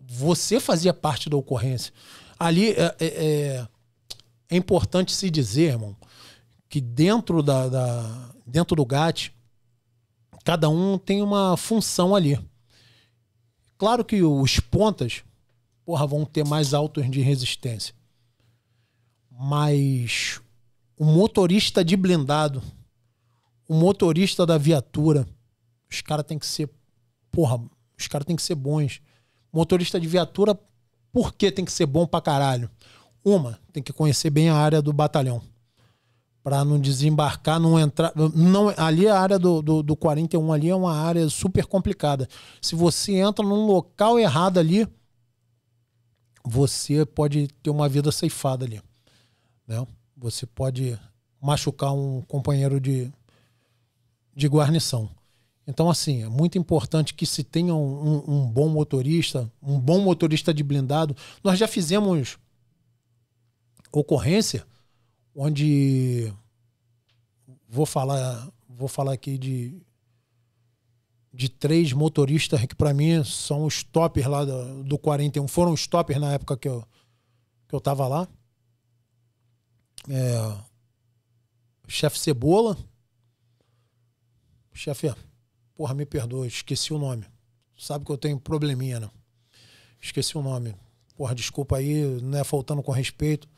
você fazia parte da ocorrência. Ali é, é, é, é importante se dizer, irmão, que dentro, da, da dentro do GAT, cada um tem uma função ali. Claro que os pontas, porra, vão ter mais altos de resistência. Mas o motorista de blindado o motorista da viatura, os caras têm que ser, porra, os caras têm que ser bons. Motorista de viatura, por que tem que ser bom pra caralho? Uma, tem que conhecer bem a área do batalhão. Pra não desembarcar, não entrar. Não, ali a área do, do, do 41 ali é uma área super complicada. Se você entra num local errado ali, você pode ter uma vida ceifada ali. Né? Você pode machucar um companheiro de, de guarnição. Então, assim, é muito importante que se tenha um, um, um bom motorista, um bom motorista de blindado. Nós já fizemos ocorrência onde vou falar vou falar aqui de de três motoristas que para mim são os toppers lá do, do 41 foram os toppers na época que eu que eu tava lá é, chefe cebola chefe, porra, me perdoa, esqueci o nome. Sabe que eu tenho probleminha, né? Esqueci o nome. Porra, desculpa aí, não é Faltando com respeito.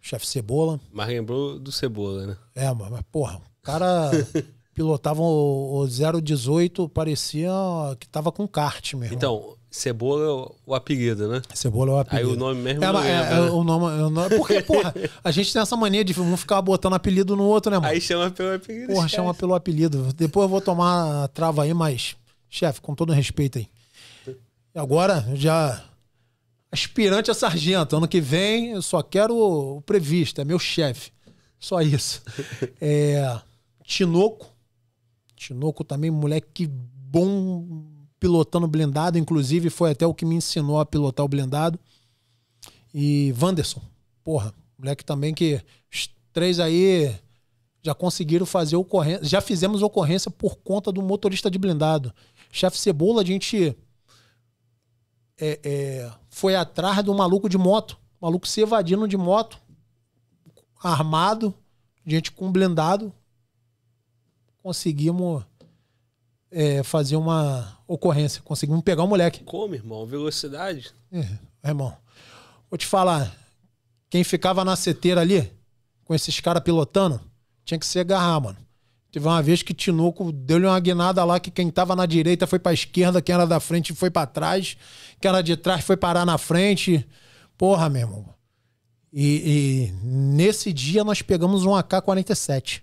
Chefe Cebola. Mas lembrou do Cebola, né? É, mas, mas porra, o cara pilotava o, o 018, parecia que tava com kart mesmo. Então, Cebola é o apelido, né? Cebola é o apelido. Aí o nome mesmo é, não é, é, né? é, o nome, o é nome, Porque, porra, a gente tem essa mania de um ficar botando apelido no outro, né, mano? Aí chama pelo apelido. Porra, chama pelo apelido. Depois eu vou tomar a trava aí, mas, chefe, com todo respeito aí. Agora, já aspirante a sargento. Ano que vem, eu só quero o previsto, é meu chefe. Só isso. É, Tinoco. Tinoco também, moleque bom pilotando blindado, inclusive foi até o que me ensinou a pilotar o blindado. E Wanderson, porra, moleque também que os três aí já conseguiram fazer ocorrência, já fizemos ocorrência por conta do motorista de blindado. Chefe Cebola, a gente é, é, foi atrás do maluco de moto, maluco evadindo de moto, armado, gente com blindado. Conseguimos é, fazer uma ocorrência. Conseguimos pegar o moleque. Como, irmão? Velocidade? É, irmão. Vou te falar. Quem ficava na seteira ali, com esses caras pilotando, tinha que se agarrar, mano. Teve uma vez que Tinoco deu-lhe uma guinada lá que quem tava na direita foi pra esquerda, quem era da frente foi para trás, quem era de trás foi parar na frente. Porra, meu irmão. E, e nesse dia nós pegamos um AK-47.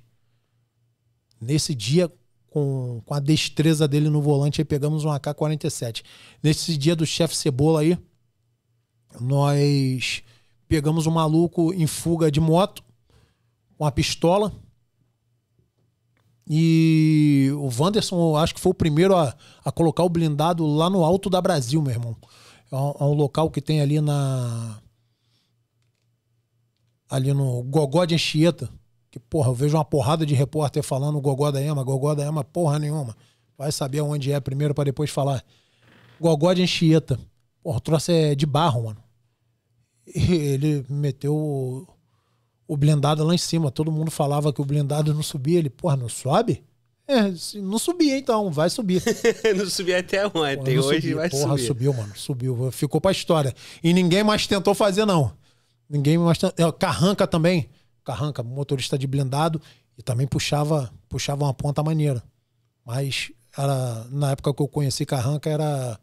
Nesse dia, com, com a destreza dele no volante, aí pegamos um AK-47. Nesse dia do chefe Cebola aí, nós pegamos um maluco em fuga de moto, com a pistola. E o Wanderson, acho que foi o primeiro a, a colocar o blindado lá no alto da Brasil, meu irmão. É um, é um local que tem ali na. Ali no Gogó de Anchieta que, porra, eu vejo uma porrada de repórter falando gogó da Ema, gogó da Ema, porra nenhuma. Vai saber onde é primeiro para depois falar. Gogó de Anchieta. Porra, o troço é de barro, mano. E ele meteu o, o blindado lá em cima. Todo mundo falava que o blindado não subia. Ele, porra, não sobe? É, não subia então, vai subir. não subia até ontem, porra, hoje subi. vai porra, subir. subiu, mano, subiu. Ficou pra história. E ninguém mais tentou fazer, não. Ninguém mais tentou. É, Carranca também. Carranca, motorista de blindado, e também puxava, puxava uma ponta maneira. Mas era, na época que eu conheci Carranca, era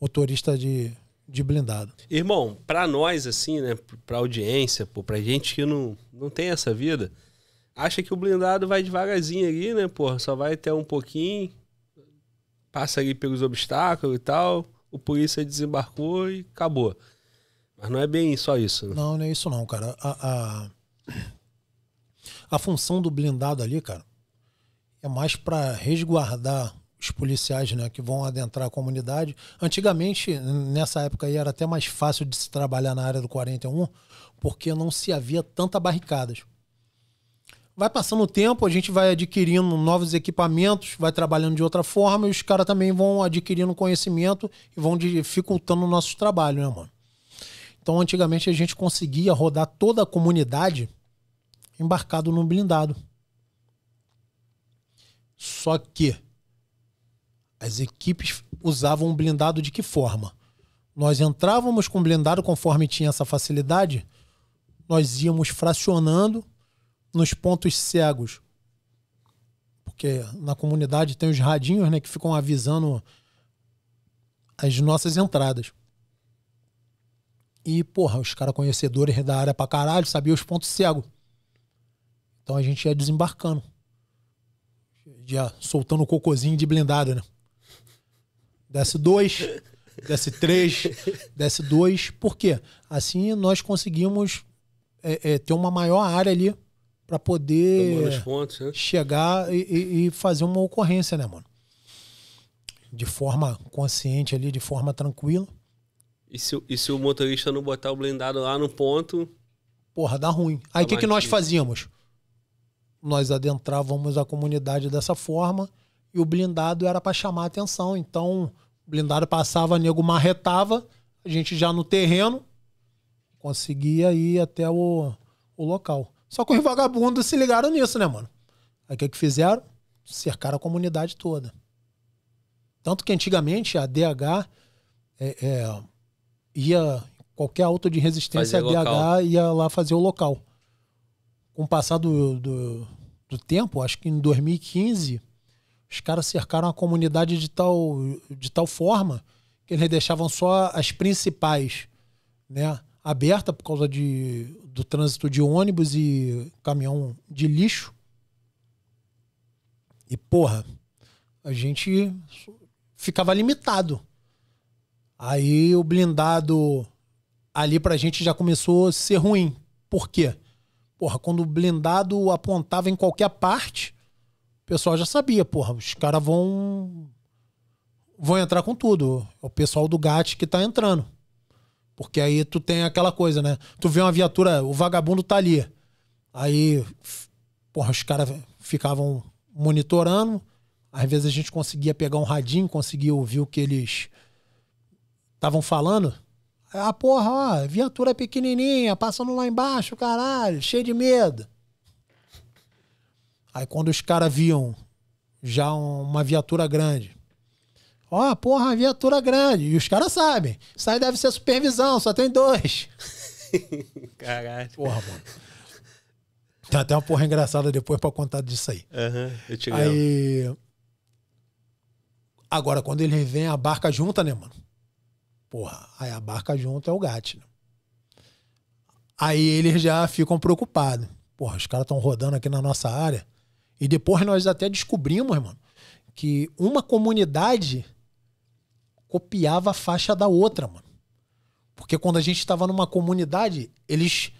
motorista de, de blindado. Irmão, para nós, assim, né, pra audiência, pô, pra gente que não, não tem essa vida, acha que o blindado vai devagarzinho ali, né, pô, só vai até um pouquinho, passa ali pelos obstáculos e tal, o polícia desembarcou e acabou. Mas não é bem só isso, né? Não, não é isso não, cara. A, a a função do blindado ali, cara, é mais para resguardar os policiais né, que vão adentrar a comunidade. Antigamente, nessa época aí, era até mais fácil de se trabalhar na área do 41, porque não se havia tanta barricadas. Vai passando o tempo, a gente vai adquirindo novos equipamentos, vai trabalhando de outra forma e os caras também vão adquirindo conhecimento e vão dificultando o nosso trabalho, né, mano? Então, antigamente a gente conseguia rodar toda a comunidade embarcado num blindado. Só que as equipes usavam um blindado de que forma? Nós entrávamos com blindado conforme tinha essa facilidade, nós íamos fracionando nos pontos cegos. Porque na comunidade tem os radinhos, né, que ficam avisando as nossas entradas. E, porra, os caras conhecedores da área pra caralho sabiam os pontos cegos. Então a gente ia desembarcando. Ia soltando o cocôzinho de blindado, né? Desce dois, desce três, desce dois. Por quê? Assim nós conseguimos é, é, ter uma maior área ali para poder pontos, né? chegar e, e, fazer uma ocorrência, né, mano? De forma consciente ali, de forma tranquila. E se, e se o motorista não botar o blindado lá no ponto. Porra, dá ruim. Aí o que, que nós fazíamos? Nós adentrávamos a comunidade dessa forma e o blindado era para chamar a atenção. Então, o blindado passava, nego marretava, a gente já no terreno conseguia ir até o, o local. Só que os vagabundos se ligaram nisso, né, mano? Aí o que, que fizeram? Cercaram a comunidade toda. Tanto que antigamente a DH é, é, ia qualquer alta de resistência a BH local. ia lá fazer o local. Com o passar do, do, do tempo, acho que em 2015, os caras cercaram a comunidade de tal, de tal forma que eles deixavam só as principais né, aberta por causa de, do trânsito de ônibus e caminhão de lixo. E, porra, a gente ficava limitado. Aí o blindado ali pra gente já começou a ser ruim. Por quê? Porra, quando o blindado apontava em qualquer parte, o pessoal já sabia, porra, os caras vão vão entrar com tudo. É o pessoal do GAT que tá entrando. Porque aí tu tem aquela coisa, né? Tu vê uma viatura, o vagabundo tá ali. Aí, porra, os caras ficavam monitorando. Às vezes a gente conseguia pegar um radinho, conseguia ouvir o que eles estavam falando. Ah, porra, ó, viatura é pequenininha, passando lá embaixo, caralho, cheio de medo. Aí quando os caras viam já uma viatura grande, ó, porra, viatura grande. E os caras sabem, isso aí deve ser supervisão, só tem dois. Caralho. Porra, mano. Tem até uma porra engraçada depois pra contar disso aí. Aham, uhum, eu te Aí... Agora, quando eles vêm a barca junta, né, mano? Porra, aí a barca junto é o GAT. Aí eles já ficam preocupados. Porra, os caras estão rodando aqui na nossa área. E depois nós até descobrimos, mano, que uma comunidade copiava a faixa da outra, mano. Porque quando a gente estava numa comunidade, eles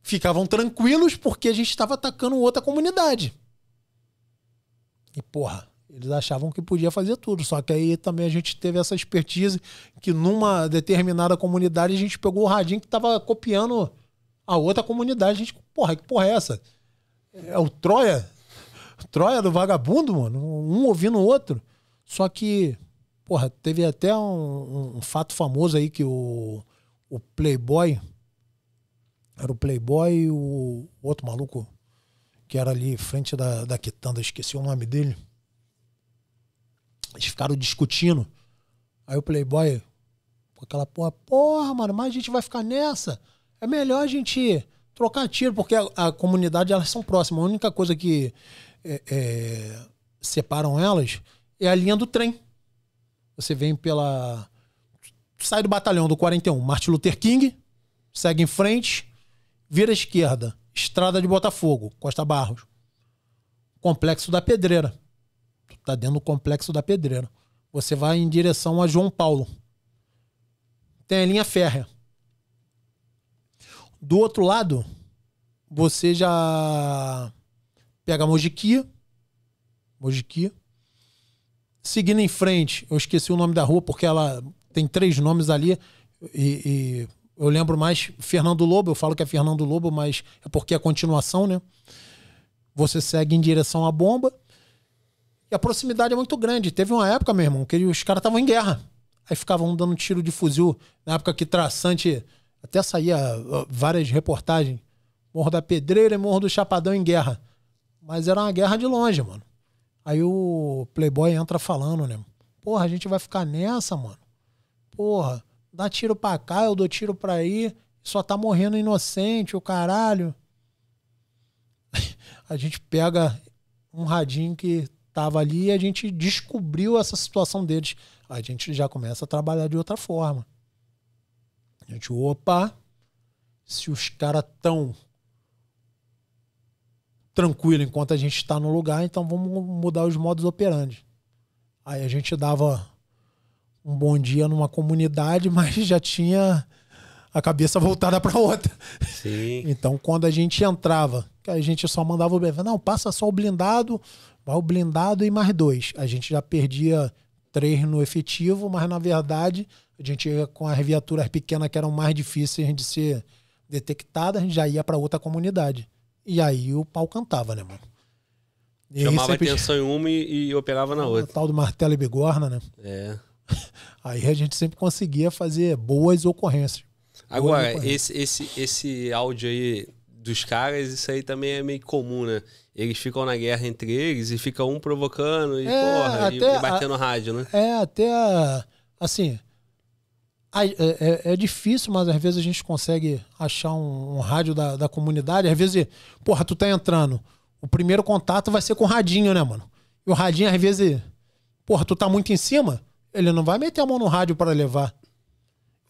ficavam tranquilos porque a gente estava atacando outra comunidade. E porra, eles achavam que podia fazer tudo, só que aí também a gente teve essa expertise que numa determinada comunidade a gente pegou o radinho que estava copiando a outra comunidade. A gente, porra, que porra é essa? É o Troia? Troia do vagabundo, mano? Um ouvindo o outro. Só que, porra, teve até um, um fato famoso aí que o, o Playboy. Era o Playboy e o outro maluco que era ali frente da, da quitanda, esqueci o nome dele. Eles ficaram discutindo. Aí o Playboy, com aquela porra, porra, mano, mas a gente vai ficar nessa. É melhor a gente trocar tiro, porque a, a comunidade, elas são próximas. A única coisa que é, é, separam elas é a linha do trem. Você vem pela. Sai do batalhão do 41, Martin Luther King, segue em frente, vira à esquerda, Estrada de Botafogo, Costa Barros, Complexo da Pedreira está dentro do complexo da Pedreira. Você vai em direção a João Paulo. Tem a linha férrea. Do outro lado, você já pega Mojiquia. Mojiquia. Seguindo em frente, eu esqueci o nome da rua porque ela tem três nomes ali. E, e eu lembro mais Fernando Lobo. Eu falo que é Fernando Lobo, mas é porque é a continuação, né? Você segue em direção à bomba e a proximidade é muito grande. Teve uma época, meu irmão, que os caras estavam em guerra. Aí ficavam dando tiro de fuzil. Na época que traçante. Até saía várias reportagens. Morro da Pedreira e Morro do Chapadão em guerra. Mas era uma guerra de longe, mano. Aí o Playboy entra falando, né? Porra, a gente vai ficar nessa, mano. Porra, dá tiro pra cá, eu dou tiro pra aí. Só tá morrendo inocente, o caralho. a gente pega um radinho que estava ali e a gente descobriu essa situação deles. A gente já começa a trabalhar de outra forma. A gente, opa, se os caras estão tranquilo enquanto a gente está no lugar, então vamos mudar os modos operandi. Aí a gente dava um bom dia numa comunidade, mas já tinha a cabeça voltada para outra. Sim. Então, quando a gente entrava, a gente só mandava o BV, não, passa só o blindado, Vai o blindado e mais dois. A gente já perdia três no efetivo, mas na verdade a gente ia com as viaturas pequenas que eram mais difíceis de ser detectadas, a gente já ia para outra comunidade. E aí o pau cantava, né, mano? E Chamava sempre... atenção em uma e, e operava na outra. O tal do martelo e bigorna, né? É. Aí a gente sempre conseguia fazer boas ocorrências. Agora, boas ocorrências. Esse, esse, esse áudio aí dos caras, isso aí também é meio comum, né? eles ficam na guerra entre eles e fica um provocando e, é, porra, e, e batendo a, rádio, né? É, até assim. É, é, é, difícil, mas às vezes a gente consegue achar um, um rádio da, da, comunidade. Às vezes, porra, tu tá entrando. O primeiro contato vai ser com o radinho, né, mano? E o radinho, às vezes, porra, tu tá muito em cima, ele não vai meter a mão no rádio para levar.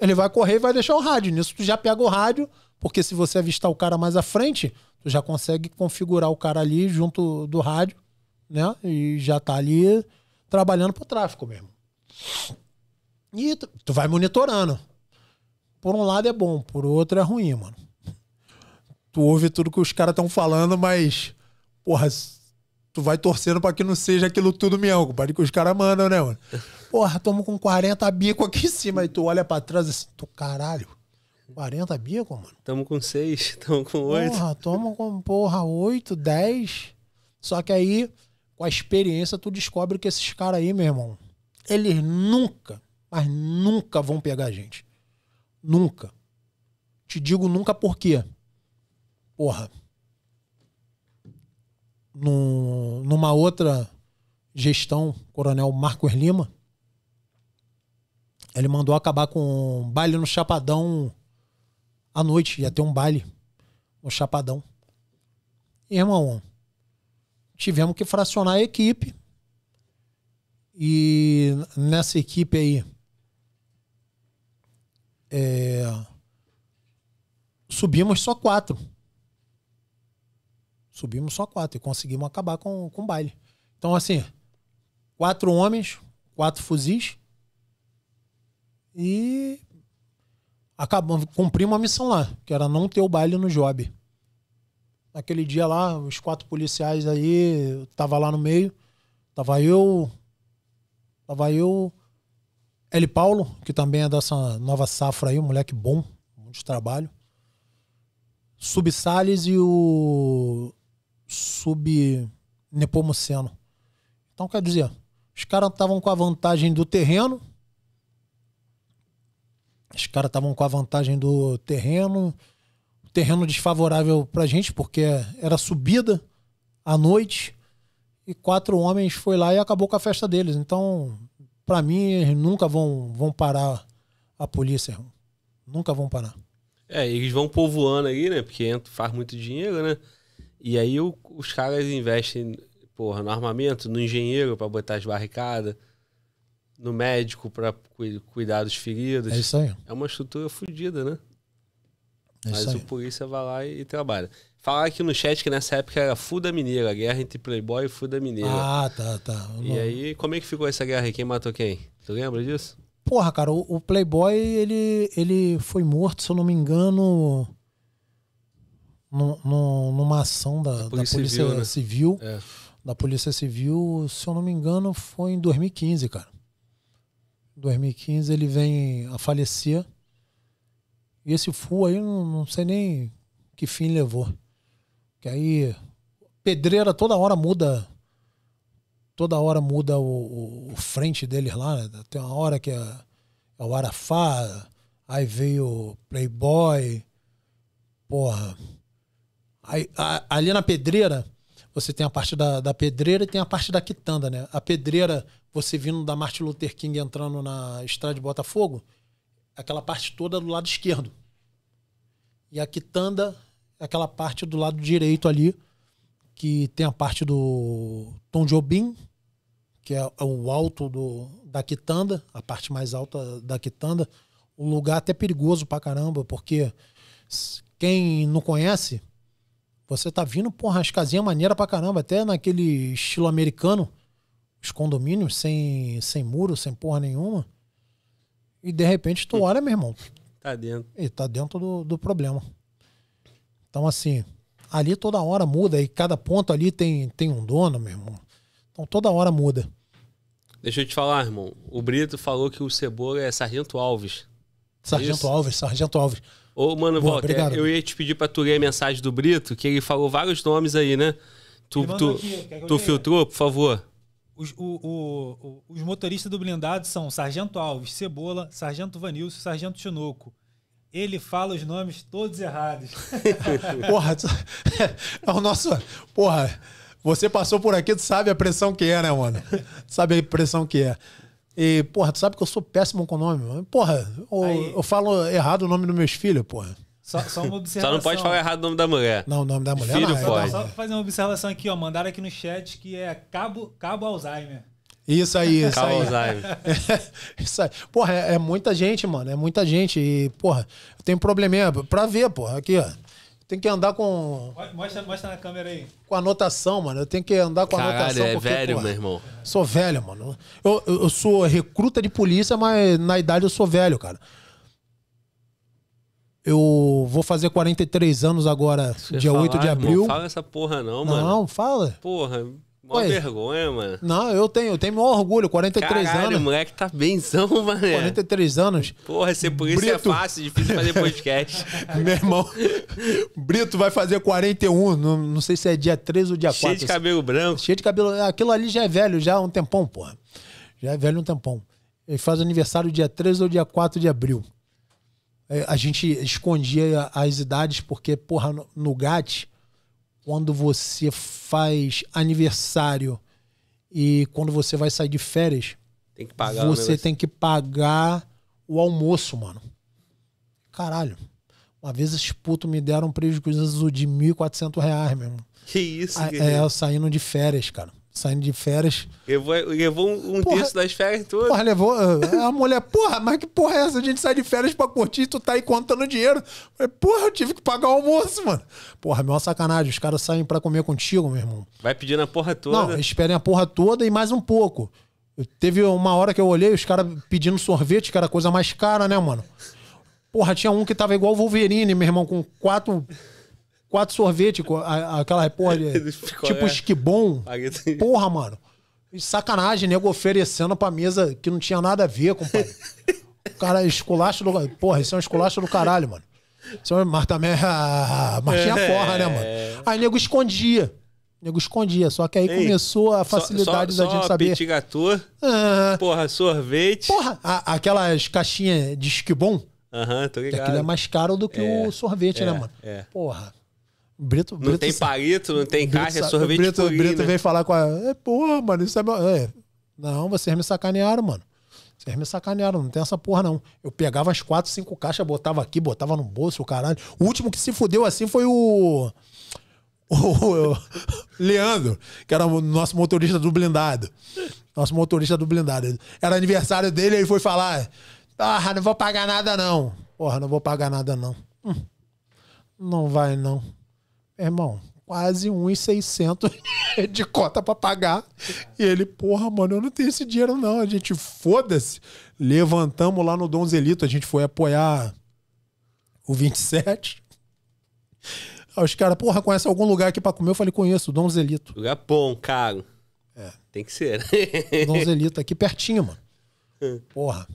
Ele vai correr e vai deixar o rádio. Nisso, tu já pega o rádio, porque se você avistar o cara mais à frente, tu já consegue configurar o cara ali junto do rádio, né? E já tá ali trabalhando pro tráfico mesmo. E tu, tu vai monitorando. Por um lado é bom, por outro é ruim, mano. Tu ouve tudo que os caras estão falando, mas, porra, tu vai torcendo para que não seja aquilo tudo mesmo, compadre, que os caras mandam, né, mano? Porra, tamo com 40 bico aqui em cima, e tu olha para trás assim, tu caralho. 40 bico, mano? Tamo com 6, tamo com 8. Porra, toma com porra 8, 10. Só que aí, com a experiência, tu descobre que esses caras aí, meu irmão, eles nunca, mas nunca vão pegar a gente. Nunca. Te digo nunca por quê. Porra. numa outra gestão, Coronel Marcos Lima, ele mandou acabar com um baile no Chapadão à noite, ia ter um baile, um chapadão. E, irmão, tivemos que fracionar a equipe. E nessa equipe aí, é, subimos só quatro. Subimos só quatro e conseguimos acabar com, com o baile. Então, assim, quatro homens, quatro fuzis e acabamos, cumpri uma missão lá, que era não ter o baile no job. Naquele dia lá, os quatro policiais aí, tava lá no meio, tava eu, tava eu, L. Paulo, que também é dessa nova safra aí, um moleque bom, muito trabalho. Subsales e o Sub Nepomuceno. Então, quer dizer, os caras estavam com a vantagem do terreno, os caras estavam com a vantagem do terreno, terreno desfavorável pra gente, porque era subida à noite, e quatro homens foi lá e acabou com a festa deles. Então, para mim, eles nunca vão, vão parar a polícia, irmão. Nunca vão parar. É, eles vão povoando aí, né? Porque faz muito dinheiro, né? E aí o, os caras investem, porra, no armamento, no engenheiro para botar as barricadas, no médico para cuidar dos feridos. É isso aí. É uma estrutura fodida, né? É Mas o polícia vai lá e, e trabalha. Falaram aqui no chat que nessa época era Fuda Mineira, a guerra entre Playboy e Fuda Mineira. Ah, tá, tá. E aí, como é que ficou essa guerra? Quem matou quem? Tu lembra disso? Porra, cara, o, o, Playboy, ele, ele foi morto, se eu não me engano, no, no, numa ação da, da Polícia, Civil. Civil né? É. Da Polícia Civil, se eu não me engano, foi em 2015, cara. 2015, ele vem a falecer. E esse fu aí, não, não sei nem que fim levou. Que aí, pedreira toda hora muda. Toda hora muda o, o, o frente deles lá. Né? Tem uma hora que é, é o Arafá, aí veio Playboy. Porra. Aí, a, ali na pedreira, você tem a parte da, da pedreira e tem a parte da quitanda, né? A pedreira você vindo da Martin Luther King entrando na estrada de Botafogo, aquela parte toda do lado esquerdo. E a quitanda, é aquela parte do lado direito ali, que tem a parte do Tom Jobim, que é o alto do, da quitanda, a parte mais alta da quitanda. o lugar até perigoso pra caramba, porque quem não conhece, você tá vindo, porra, as casinhas maneiras pra caramba, até naquele estilo americano os condomínios sem, sem muro, sem porra nenhuma. E de repente tu olha, meu irmão. Tá dentro. E tá dentro do, do problema. Então, assim, ali toda hora muda. E cada ponto ali tem, tem um dono, meu irmão. Então toda hora muda. Deixa eu te falar, irmão. O Brito falou que o Cebola é Sargento Alves. Sargento Isso. Alves, Sargento Alves. Ô, mano, Boa, Walter, obrigado. eu ia te pedir pra tu ler a mensagem do Brito, que ele falou vários nomes aí, né? Tu, tu, aqui, tu filtrou, por favor? Os, o, o, os motoristas do blindado são Sargento Alves, Cebola, Sargento Vanilson, Sargento Chinoco. Ele fala os nomes todos errados. porra, é o nosso. Porra, você passou por aqui, tu sabe a pressão que é, né, mano? Tu sabe a pressão que é. E, porra, tu sabe que eu sou péssimo com o nome, mano. Porra, eu, eu falo errado o nome dos meus filhos, porra. Só, só uma observação. Só não pode falar errado o nome da mulher. Não, o nome da mulher Filho não. É. Pode. Só fazer uma observação aqui, ó. Mandaram aqui no chat que é Cabo, Cabo Alzheimer. Isso aí, isso Cabo aí. Alzheimer. isso aí. Porra, é, é, muita gente, mano. É muita gente. E, porra, eu tenho probleminha pra ver, porra. Aqui, ó. Tem que andar com. Mostra, mostra na câmera aí. Com anotação, mano. Eu tenho que andar com Caralho, anotação. É porque, velho, porra, meu irmão. Sou velho, mano. eu, eu sou recruta de polícia, mas na idade eu sou velho, cara. Eu vou fazer 43 anos agora, Você dia falar, 8 de abril. Não fala essa porra, não, mano. Não, fala. Porra, Mó Ué. vergonha, mano. Não, eu tenho, eu tenho maior orgulho, 43 Caralho, anos. o moleque tá benzão, mano. 43 anos. Porra, ser polícia é Brito... é fácil, difícil fazer podcast. Meu irmão, Brito vai fazer 41, não, não sei se é dia 3 ou dia Cheio 4. Cheio de cabelo branco. Cheio de cabelo, aquilo ali já é velho, já há um tempão, porra. Já é velho um tempão. Ele faz aniversário dia 3 ou dia 4 de abril. É, a gente escondia as idades, porque, porra, no GAT, quando você faz aniversário e quando você vai sair de férias, tem que pagar você tem que pagar o almoço, mano. Caralho. Uma vez esses putos me deram um prejuízo de 1.400 reais, meu irmão. Que isso, a, ah, É, eu saindo de férias, cara saindo de férias. Levou, levou um terço das férias todas. Porra, levou. Ah, a mulher, porra, mas que porra é essa? A gente sai de férias pra curtir e tu tá aí contando dinheiro. Falei, porra, eu tive que pagar o almoço, mano. Porra, meu sacanagem. Os caras saem pra comer contigo, meu irmão. Vai pedindo a porra toda. Não, esperem a porra toda e mais um pouco. Teve uma hora que eu olhei, os caras pedindo sorvete, que era a coisa mais cara, né, mano? Porra, tinha um que tava igual o Wolverine, meu irmão, com quatro quatro sorvetes, aquela porra de, tipo é. esquibom. Porra, mano. Sacanagem, nego oferecendo pra mesa que não tinha nada a ver, compadre. O cara, é esculacho do. Porra, isso é um esculacho do caralho, mano. Isso é, mas também. Ah, ah, ah mas tinha é. porra, né, mano? Aí nego escondia. nego escondia, só que aí Ei, começou a facilidade só, só, da gente saber. Petit gâteau, ah, ah, porra, sorvete. Porra, a, aquelas caixinhas de esquibom. Aham, uhum, tô ligado. Aquilo é mais caro do que é, o sorvete, é, né, mano? É. Porra. Brito, Brito, não tem palito, não tem Brito, caixa, é sorvete Brito, purinho, Brito né? veio falar com a. É, porra, mano, isso é, meu... é. Não, vocês me sacanearam, mano. Vocês me sacanearam, não tem essa porra, não. Eu pegava as quatro, cinco caixas, botava aqui, botava no bolso, o caralho. O último que se fudeu assim foi o. O Leandro, que era o nosso motorista do blindado. Nosso motorista do blindado. Era aniversário dele, ele foi falar: Ah, não vou pagar nada, não. Porra, não vou pagar nada, não. Hum. Não vai, não irmão, quase 1,600 de cota para pagar. E ele, porra, mano, eu não tenho esse dinheiro não. A gente, foda-se. Levantamos lá no Donzelito, a gente foi apoiar o 27. Aí os caras, porra, conhece algum lugar aqui para comer? Eu falei, conheço, Donzelito. Lugar bom, caro. É. Tem que ser. Né? Donzelito, aqui pertinho, mano. É. Porra,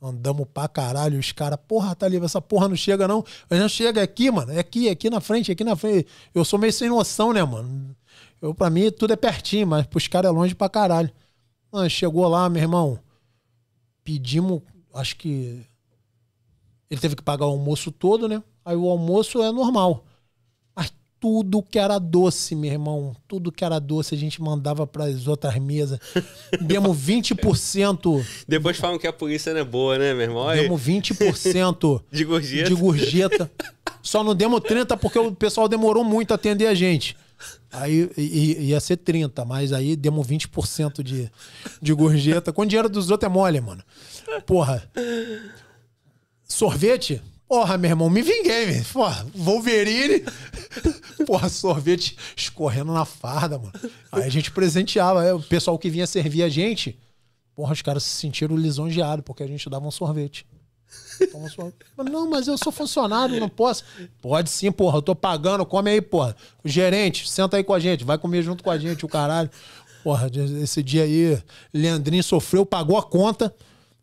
Andamos pra caralho, os caras, porra, tá livre, essa porra não chega não. A gente chega é aqui, mano, é aqui, é aqui na frente, é aqui na frente. Eu sou meio sem noção, né, mano? Eu, pra mim tudo é pertinho, mas pros caras é longe pra caralho. Mano, ah, chegou lá, meu irmão, pedimos, acho que. Ele teve que pagar o almoço todo, né? Aí o almoço é normal tudo que era doce, meu irmão. Tudo que era doce a gente mandava para as outras mesas. Demos 20%. Depois falam que a polícia não é boa, né, meu irmão? Demos 20% de gorjeta. De gorjeta. Só não demos 30 porque o pessoal demorou muito a atender a gente. Aí ia ser 30, mas aí demos 20% de, de gorjeta. Com o dinheiro dos outros é mole, mano. Porra. Sorvete? Porra, meu irmão, me vinguei, velho. Porra, Wolverine. Porra, sorvete escorrendo na farda, mano. Aí a gente presenteava. É, o pessoal que vinha servir a gente, porra, os caras se sentiram lisonjeados, porque a gente dava um sorvete. sorvete. Não, mas eu sou funcionário, não posso. Pode sim, porra, eu tô pagando, come aí, porra. O gerente, senta aí com a gente, vai comer junto com a gente, o caralho. Porra, esse dia aí, Leandrinho sofreu, pagou a conta.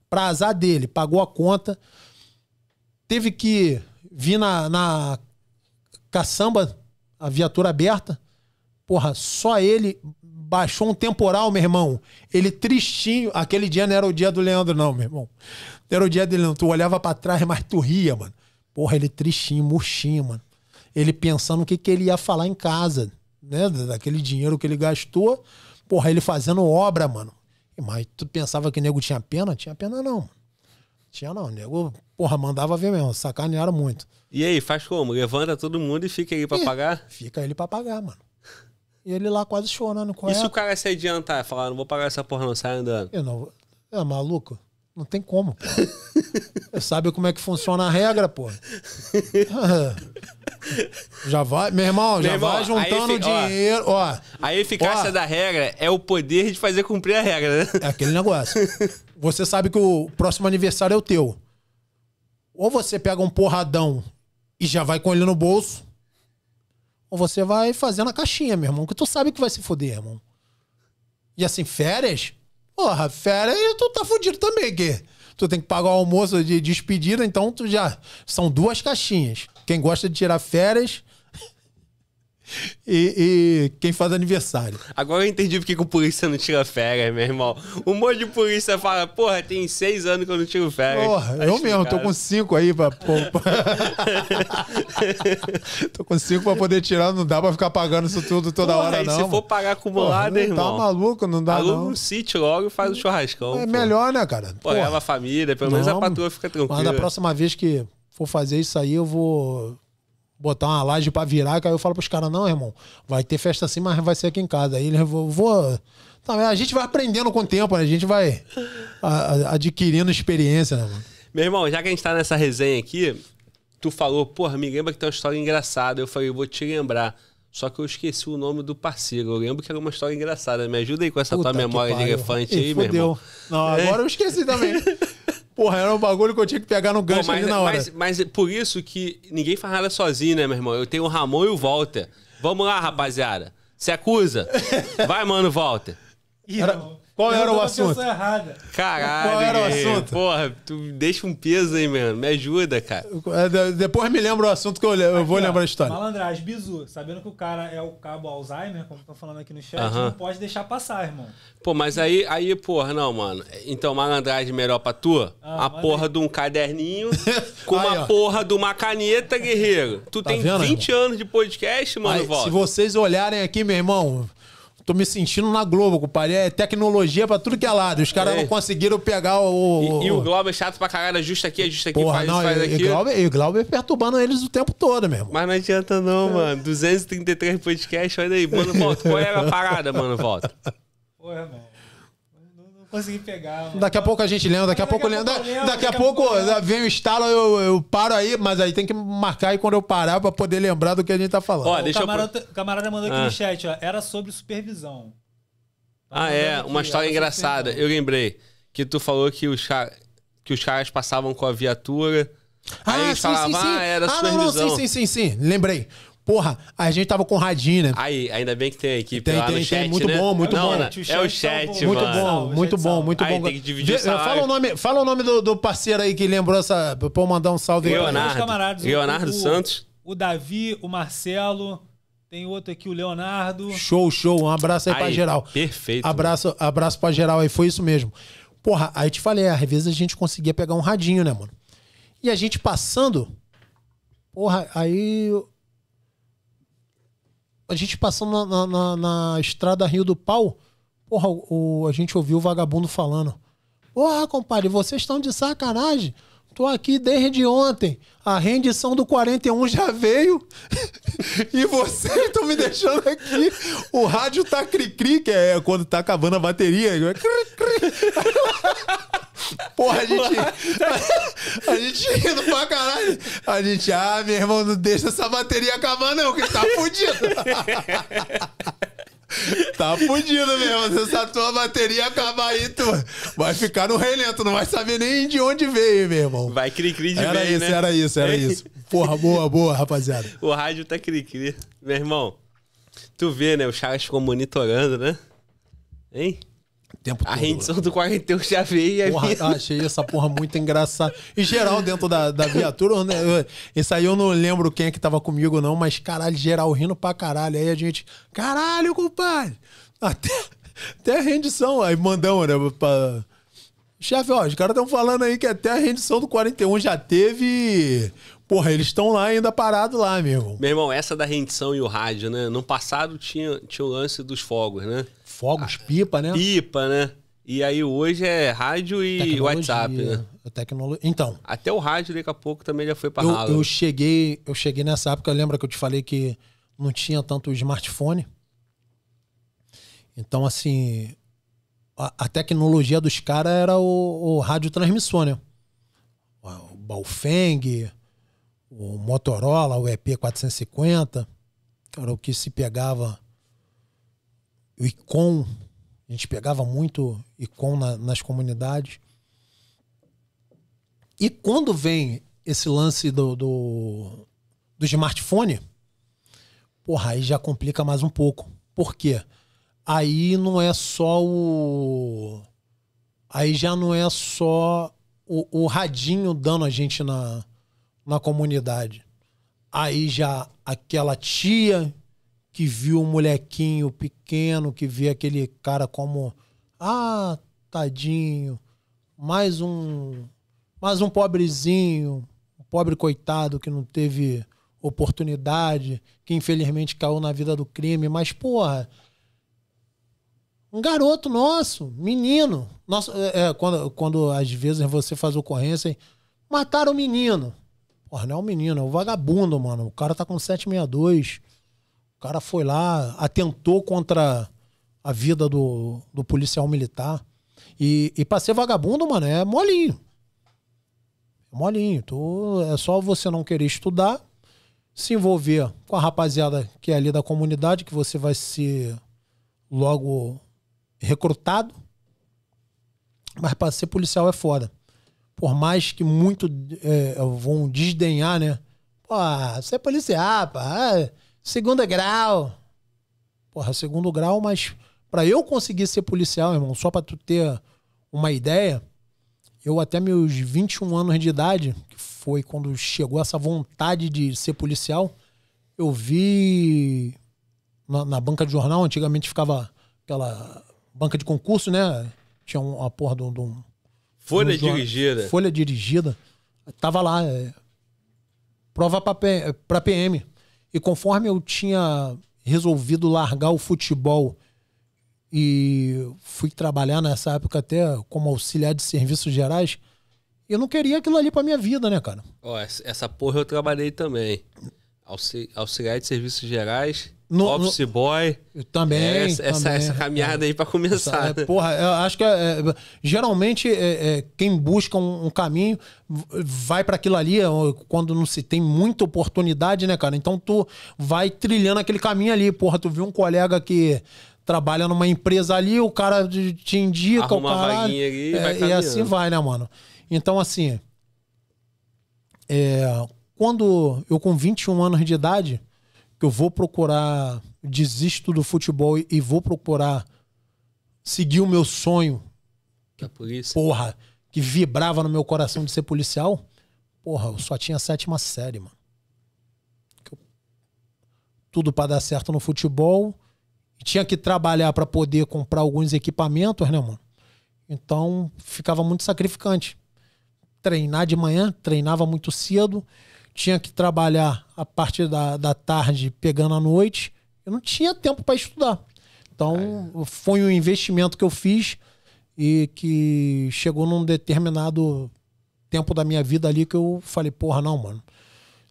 Pra azar dele, pagou a conta teve que vir na, na caçamba, a viatura aberta. Porra, só ele baixou um temporal, meu irmão. Ele tristinho. Aquele dia não era o dia do Leandro, não, meu irmão. Não era o dia do Leandro. Tu olhava pra trás, mas tu ria, mano. Porra, ele tristinho, murchinho, mano. Ele pensando o que, que ele ia falar em casa, né? Daquele dinheiro que ele gastou. Porra, ele fazendo obra, mano. Mas tu pensava que o nego tinha pena? Tinha pena não. Tinha não, nego, porra, mandava ver mesmo, sacanearam muito. E aí, faz como? Levanta todo mundo e fica aí pra e pagar? Fica ele pra pagar, mano. E ele lá quase chorando com ela. E se o cara se adiantar, falar, ah, não vou pagar essa porra, não, sai andando? Eu não, é maluco? Não tem como. Você sabe como é que funciona a regra, pô. já vai, meu irmão, meu já irmão, vai juntando dinheiro. Ó, a eficácia ó, da regra é o poder de fazer cumprir a regra, né? É aquele negócio. Você sabe que o próximo aniversário é o teu. Ou você pega um porradão e já vai com ele no bolso, ou você vai fazendo a caixinha, meu irmão, que tu sabe que vai se foder, irmão. E assim, férias, Porra, férias tu tá fudido também, que tu tem que pagar o almoço de despedida, então tu já. São duas caixinhas. Quem gosta de tirar férias e, e, quem faz aniversário. Agora eu entendi porque que o polícia não tira férias, meu irmão. Um monte de polícia fala, porra, tem seis anos que eu não tiro férias. Porra, eu mesmo, tô com cinco aí pra. tô com cinco pra poder tirar, não dá pra ficar pagando isso tudo toda porra, hora, não. Se for pagar acumulado, porra, tá irmão. Tá maluco, não dá. Aluga não. um sítio logo e faz um churrascão. É melhor, né, cara? Pô, é, leva a família, pelo menos a patroa fica tranquila. Mas da próxima vez que for fazer isso aí, eu vou botar uma laje para virar, que aí eu falo pros caras, não, irmão, vai ter festa assim, mas vai ser aqui em casa. Aí eles vou. vou tá, a gente vai aprendendo com o tempo, né? A gente vai adquirindo experiência, né, mano? Meu irmão, já que a gente tá nessa resenha aqui, tu falou, porra, me lembra que tem uma história engraçada. Eu falei, vou te lembrar. Só que eu esqueci o nome do parceiro. Eu lembro que era uma história engraçada. Me ajuda aí com essa Puta tua memória de elefante aí, fudeu. meu irmão. Não, agora é. eu esqueci também. Porra, era um bagulho que eu tinha que pegar no gancho Pô, mas, ali na hora. Mas, mas por isso que ninguém faz nada sozinho, né, meu irmão? Eu tenho o Ramon e o Walter. Vamos lá, rapaziada. Se acusa. Vai, mano, Walter. Ih, era... Qual era o assunto? Caralho. Qual era o assunto? Porra, tu deixa um peso aí, mano. Me ajuda, cara. É, depois me lembra o assunto que eu, eu aqui, vou lembrar a história. Malandragem, bizu. Sabendo que o cara é o cabo Alzheimer, como estão falando aqui no chat, uh -huh. não pode deixar passar, irmão. Pô, mas aí, aí, porra, não, mano. Então, malandragem é melhor pra tu? Ah, a porra aí. de um caderninho com aí, uma ó. porra de uma caneta, guerreiro. Tu tá tem vendo, 20 irmão? anos de podcast, mano, aí, Se vocês olharem aqui, meu irmão, Tô me sentindo na Globo, compadre. É tecnologia pra tudo que é lado. Os caras é. não conseguiram pegar o. o e, e, o Glauber é chato pra caralho. É justo aqui, é justo aqui, Porra, faz, não, faz e, aqui. E o Glauber, Glauber perturbando eles o tempo todo mesmo. Mas não adianta não, é. mano. 233 podcast, olha aí. Mano, volta. Qual era é a parada, mano, volta? Porra, mano consegui pegar. Mano. Daqui a pouco a gente lembra, daqui a pouco lembra. Daqui, a pouco, vem o estalo, eu, eu paro aí, mas aí tem que marcar aí quando eu parar pra poder lembrar do que a gente tá falando. Ó, o camarada, eu... Tá, camarada mandou aqui ah. no chat, ó. Era sobre supervisão. Tá ah, é, uma história engraçada. Eu lembrei que tu falou que os, que os caras passavam com a viatura. Ah, aí sim, falavam, sim, sim. ah, era ah, supervisão. Ah, não, não, sim, sim, sim, sim. Lembrei. Porra, a gente tava com o Radinho, né? Aí, ainda bem que tem a equipe tem, lá tem, no tem, Muito né? bom, muito não, bom. Não, né? é o chat, muito mano. Bom, muito bom, muito aí, que dividir bom. Dividir fala o nome, fala o nome do, do, parceiro aí que lembrou essa... Pra eu mandar um salve Leonardo, camaradas, Leonardo o, Santos. O Davi, o Marcelo... Tem outro aqui, o Leonardo. Show, show. Um abraço aí, aí pra geral. Perfeito. Abraço, abraço pra geral aí. Foi isso mesmo. Porra, aí te falei, às vezes a gente conseguia pegar um radinho, né, mano? E a gente passando. Porra, aí a gente passando na, na, na, na estrada Rio do Pau, porra, o, a gente ouviu o vagabundo falando. Porra, compadre, vocês estão de sacanagem. Tô aqui desde ontem. A rendição do 41 já veio. e vocês estão me deixando aqui. O rádio tá cri-cri, que é quando tá acabando a bateria. É Cri -cri. Porra, a gente. Tá- a, gente indo pra caralho. A gente, ah, meu irmão, não deixa essa bateria acabar, não, que tá fudido. Tá fudido mesmo. Se essa tua bateria acabar aí, tu vai ficar no relento, não vai saber nem de onde veio, meu irmão. Vai cri-cri de era meio, isso, né? Era isso, era isso, Porra, boa, boa, rapaziada. O rádio tá cri-cri. Meu irmão, tu vê, né? O Charles ficou monitorando, né? Hein? tempo a todo. A rendição do quarto já veio e porra, Achei essa porra muito engraçada. Em geral, dentro da, da viatura, né? isso aí eu não lembro quem é que tava comigo, não, mas caralho, geral rindo pra caralho. Aí a gente, caralho, compadre! Até, até a rendição. Aí mandamos, né? Pra... Chefe, ó, os caras estão falando aí que até a rendição do 41 já teve. Porra, eles estão lá ainda parado lá, meu irmão. Meu irmão, essa da rendição e o rádio, né? No passado tinha, tinha o lance dos fogos, né? fogos, ah, pipa, né? Pipa, né? E aí hoje é rádio e tecnologia, WhatsApp, né? É tecnologia. Então. Até o rádio daqui a pouco também já foi para eu, eu cheguei, eu cheguei nessa época, lembra que eu te falei que não tinha tanto smartphone. Então, assim, a, a tecnologia dos caras era o, o radiotransmissor, né? O Balfeng, o Motorola, o EP450, era o que se pegava o Icon, a gente pegava muito Icon na, nas comunidades. E quando vem esse lance do, do, do smartphone, porra, aí já complica mais um pouco. Por quê? Aí não é só o. Aí já não é só o, o radinho dando a gente na, na comunidade. Aí já aquela tia que viu um molequinho pequeno, que vê aquele cara como, ah, tadinho, mais um, mais um pobrezinho, um pobre coitado que não teve oportunidade, que infelizmente caiu na vida do crime, mas porra, um garoto nosso, menino, nosso, é, é quando, quando às vezes você faz ocorrência, hein? mataram o menino. Porra, não é o um menino, é o um vagabundo, mano. O cara tá com 762 cara foi lá, atentou contra a vida do, do policial militar. E, e pra ser vagabundo, mano, é molinho. É molinho. Tu, é só você não querer estudar, se envolver com a rapaziada que é ali da comunidade, que você vai ser logo recrutado. Mas pra ser policial é foda. Por mais que muito é, vão desdenhar, né? Pô, você é policial, pá. Segundo grau. Porra, segundo grau, mas para eu conseguir ser policial, irmão, só para tu ter uma ideia, eu até meus 21 anos de idade, que foi quando chegou essa vontade de ser policial, eu vi na, na banca de jornal, antigamente ficava aquela banca de concurso, né? Tinha uma porra de um. De um folha um dirigida. folha dirigida. Tava lá. É, prova para PM. E conforme eu tinha resolvido largar o futebol e fui trabalhar nessa época até como auxiliar de serviços gerais, eu não queria aquilo ali pra minha vida, né, cara? essa porra eu trabalhei também. Auxiliar de serviços gerais no, Office no... Boy. Também é, essa, também. essa, essa, caminhada é, aí para começar. Essa, é, porra, eu acho que é, é geralmente é, quem busca um, um caminho vai para aquilo ali quando não se tem muita oportunidade, né, cara? Então tu vai trilhando aquele caminho ali. Porra, tu viu um colega que trabalha numa empresa ali, o cara te indica, Arruma o cara. e, e assim vai, né, mano? Então, assim. quando eu, com 21 anos de idade que eu vou procurar, desisto do futebol e, e vou procurar seguir o meu sonho. a polícia. Porra, que vibrava no meu coração de ser policial. Porra, eu só tinha sétima série, mano. Tudo para dar certo no futebol. Tinha que trabalhar para poder comprar alguns equipamentos, né, mano? Então ficava muito sacrificante. Treinar de manhã, treinava muito cedo tinha que trabalhar a partir da, da tarde, pegando à noite, eu não tinha tempo para estudar. Então, foi um investimento que eu fiz e que chegou num determinado tempo da minha vida ali que eu falei, porra, não, mano.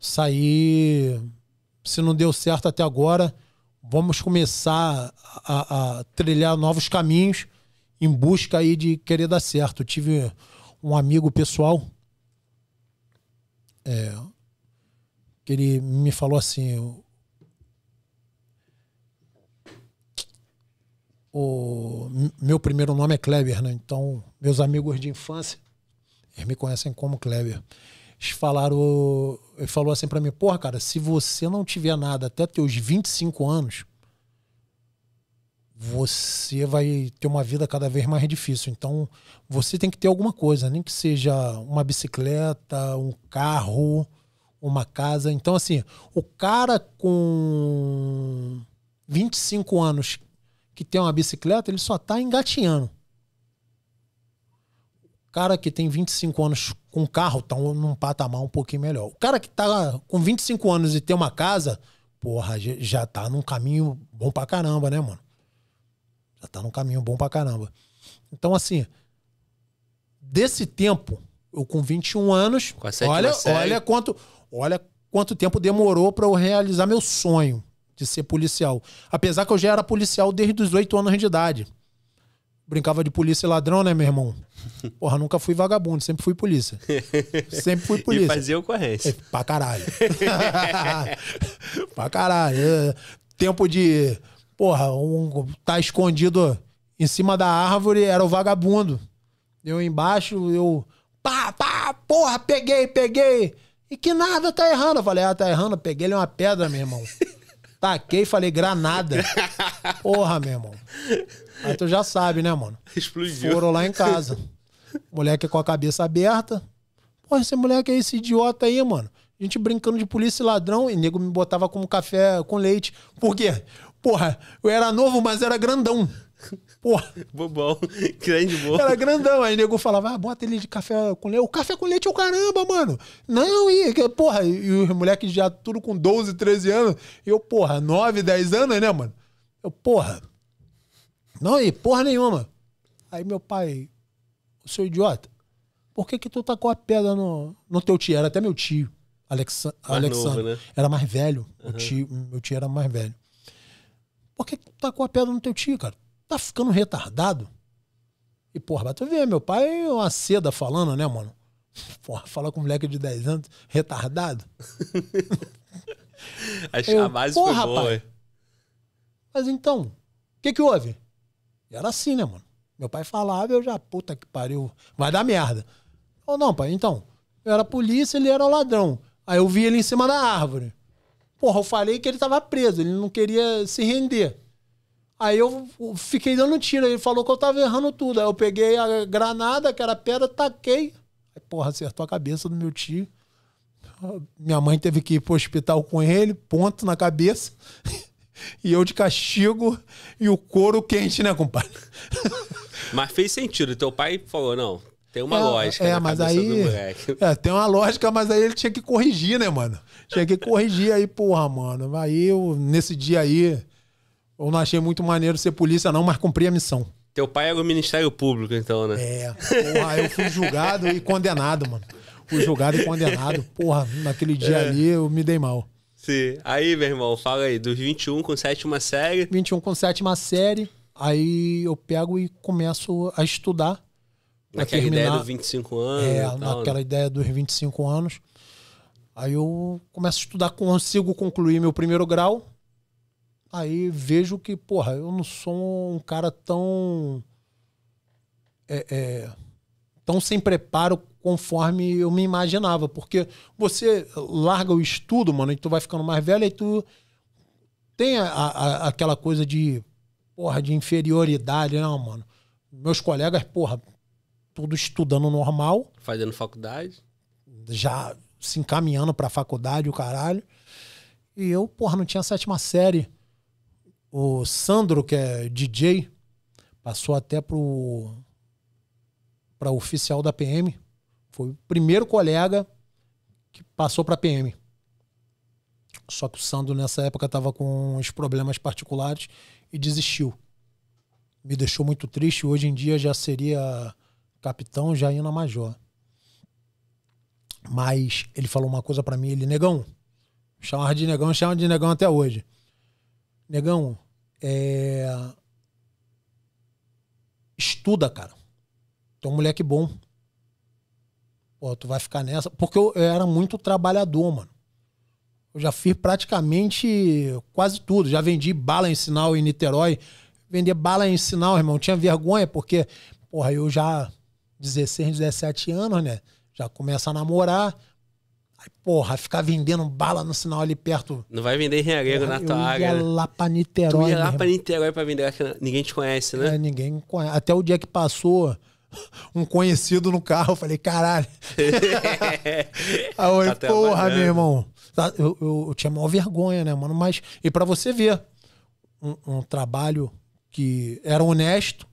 Sair, se não deu certo até agora, vamos começar a, a trilhar novos caminhos em busca aí de querer dar certo. Eu tive um amigo pessoal, é, que ele me falou assim: o, o meu primeiro nome é Kleber, né? Então, meus amigos de infância, eles me conhecem como Kleber. Eles falaram, ele falou assim para mim: "Porra, cara, se você não tiver nada até teus 25 anos, você vai ter uma vida cada vez mais difícil. Então, você tem que ter alguma coisa, nem que seja uma bicicleta, um carro, uma casa. Então, assim, o cara com 25 anos que tem uma bicicleta, ele só está engatinhando. O cara que tem 25 anos com carro está num patamar um pouquinho melhor. O cara que está com 25 anos e tem uma casa, porra, já está num caminho bom pra caramba, né, mano? Já está num caminho bom pra caramba. Então, assim, desse tempo, eu com 21 anos, com olha, olha quanto Olha quanto tempo demorou para eu realizar meu sonho de ser policial. Apesar que eu já era policial desde os oito anos de idade. Brincava de polícia e ladrão, né, meu irmão? Porra, nunca fui vagabundo, sempre fui polícia. Sempre fui polícia. e fazia ocorrência. É, pra caralho. pra caralho. É, tempo de. Porra, um, tá escondido em cima da árvore, era o vagabundo. Eu embaixo, eu. Pá, pá, porra, peguei, peguei. E que nada tá errando. Eu falei, ah, tá errando. Peguei ele uma pedra, meu irmão. Taquei e falei, granada. Porra, meu irmão. Aí tu já sabe, né, mano? Explodiu. Foram lá em casa. Moleque com a cabeça aberta. Porra, esse moleque é esse idiota aí, mano. A gente brincando de polícia e ladrão e nego me botava como café com leite. Por quê? Porra, eu era novo, mas era grandão. Porra. Bobão. Grande bobo. Era grandão. Aí o nego falava, ah, bota ele de café com leite. O café com leite é o caramba, mano. Não, e, porra, e os moleques já tudo com 12, 13 anos. Eu, porra, 9, 10 anos, né, mano? Eu, porra. Não, e porra nenhuma. Aí meu pai, o seu idiota, por que que tu tacou a pedra no, no teu tio? Era até meu tio, Alexandre. Né? Era mais velho. Uhum. O tio, meu tio era mais velho. Por que, que tu tacou a pedra no teu tio, cara? tá ficando retardado? E, porra, tu vê, meu pai é uma seda falando, né, mano? Porra, falar com um moleque de 10 anos, retardado. a mais foi boa, pai. Mas então, o que que houve? era assim, né, mano? Meu pai falava, eu já, puta que pariu, vai dar merda. Ou não, pai, então, eu era polícia, ele era ladrão. Aí eu vi ele em cima da árvore. Porra, eu falei que ele tava preso, ele não queria se render. Aí eu fiquei dando tiro. Ele falou que eu tava errando tudo. Aí eu peguei a granada, que era pedra, taquei. Aí, porra, acertou a cabeça do meu tio. Minha mãe teve que ir pro hospital com ele, ponto na cabeça. E eu de castigo e o couro quente, né, compadre? Mas fez sentido. Teu pai falou, não, tem uma é, lógica. É, mas aí. É, tem uma lógica, mas aí ele tinha que corrigir, né, mano? Tinha que corrigir aí, porra, mano. Aí eu, nesse dia aí, eu não achei muito maneiro ser polícia, não, mas cumpri a missão. Teu pai era o Ministério Público, então, né? É. Porra, eu fui julgado e condenado, mano. Fui julgado e condenado. Porra, naquele dia é. ali eu me dei mal. Sim. Aí, meu irmão, fala aí, dos 21 com sétima série. 21 com sétima série. Aí eu pego e começo a estudar. Naquela terminar. ideia dos 25 anos. É, tal, naquela né? ideia dos 25 anos. Aí eu começo a estudar, consigo concluir meu primeiro grau. Aí vejo que, porra, eu não sou um cara tão. É, é, tão sem preparo conforme eu me imaginava. Porque você larga o estudo, mano, e tu vai ficando mais velho, e tu tem a, a, aquela coisa de, porra, de inferioridade, não, né, mano. Meus colegas, porra, tudo estudando normal. Fazendo faculdade. Já se encaminhando pra faculdade, o caralho. E eu, porra, não tinha sétima série. O Sandro, que é DJ, passou até pro para oficial da PM. Foi o primeiro colega que passou para PM. Só que o Sandro nessa época estava com uns problemas particulares e desistiu. Me deixou muito triste. Hoje em dia já seria capitão, já indo a major. Mas ele falou uma coisa para mim, ele negão. Chamava de negão, chama de negão até hoje. Negão, é... Estuda, cara. Tu é um moleque bom. Pô, tu vai ficar nessa. Porque eu era muito trabalhador, mano. Eu já fiz praticamente quase tudo. Já vendi bala em sinal em Niterói. Vender bala em sinal, irmão, tinha vergonha, porque, porra, eu já, 16, 17 anos, né? Já começa a namorar porra, ficar vendendo bala no sinal ali perto. Não vai vender em na tua área. Ia lá pra Niterói. Tu ia lá pra Niterói pra vender, que ninguém te conhece, né? É, ninguém conhece. Até o dia que passou um conhecido no carro, eu falei, caralho. Aí eu, tá porra, meu irmão. Tá, eu, eu, eu, tinha maior vergonha, né, mano? Mas, e para você ver, um, um trabalho que era honesto,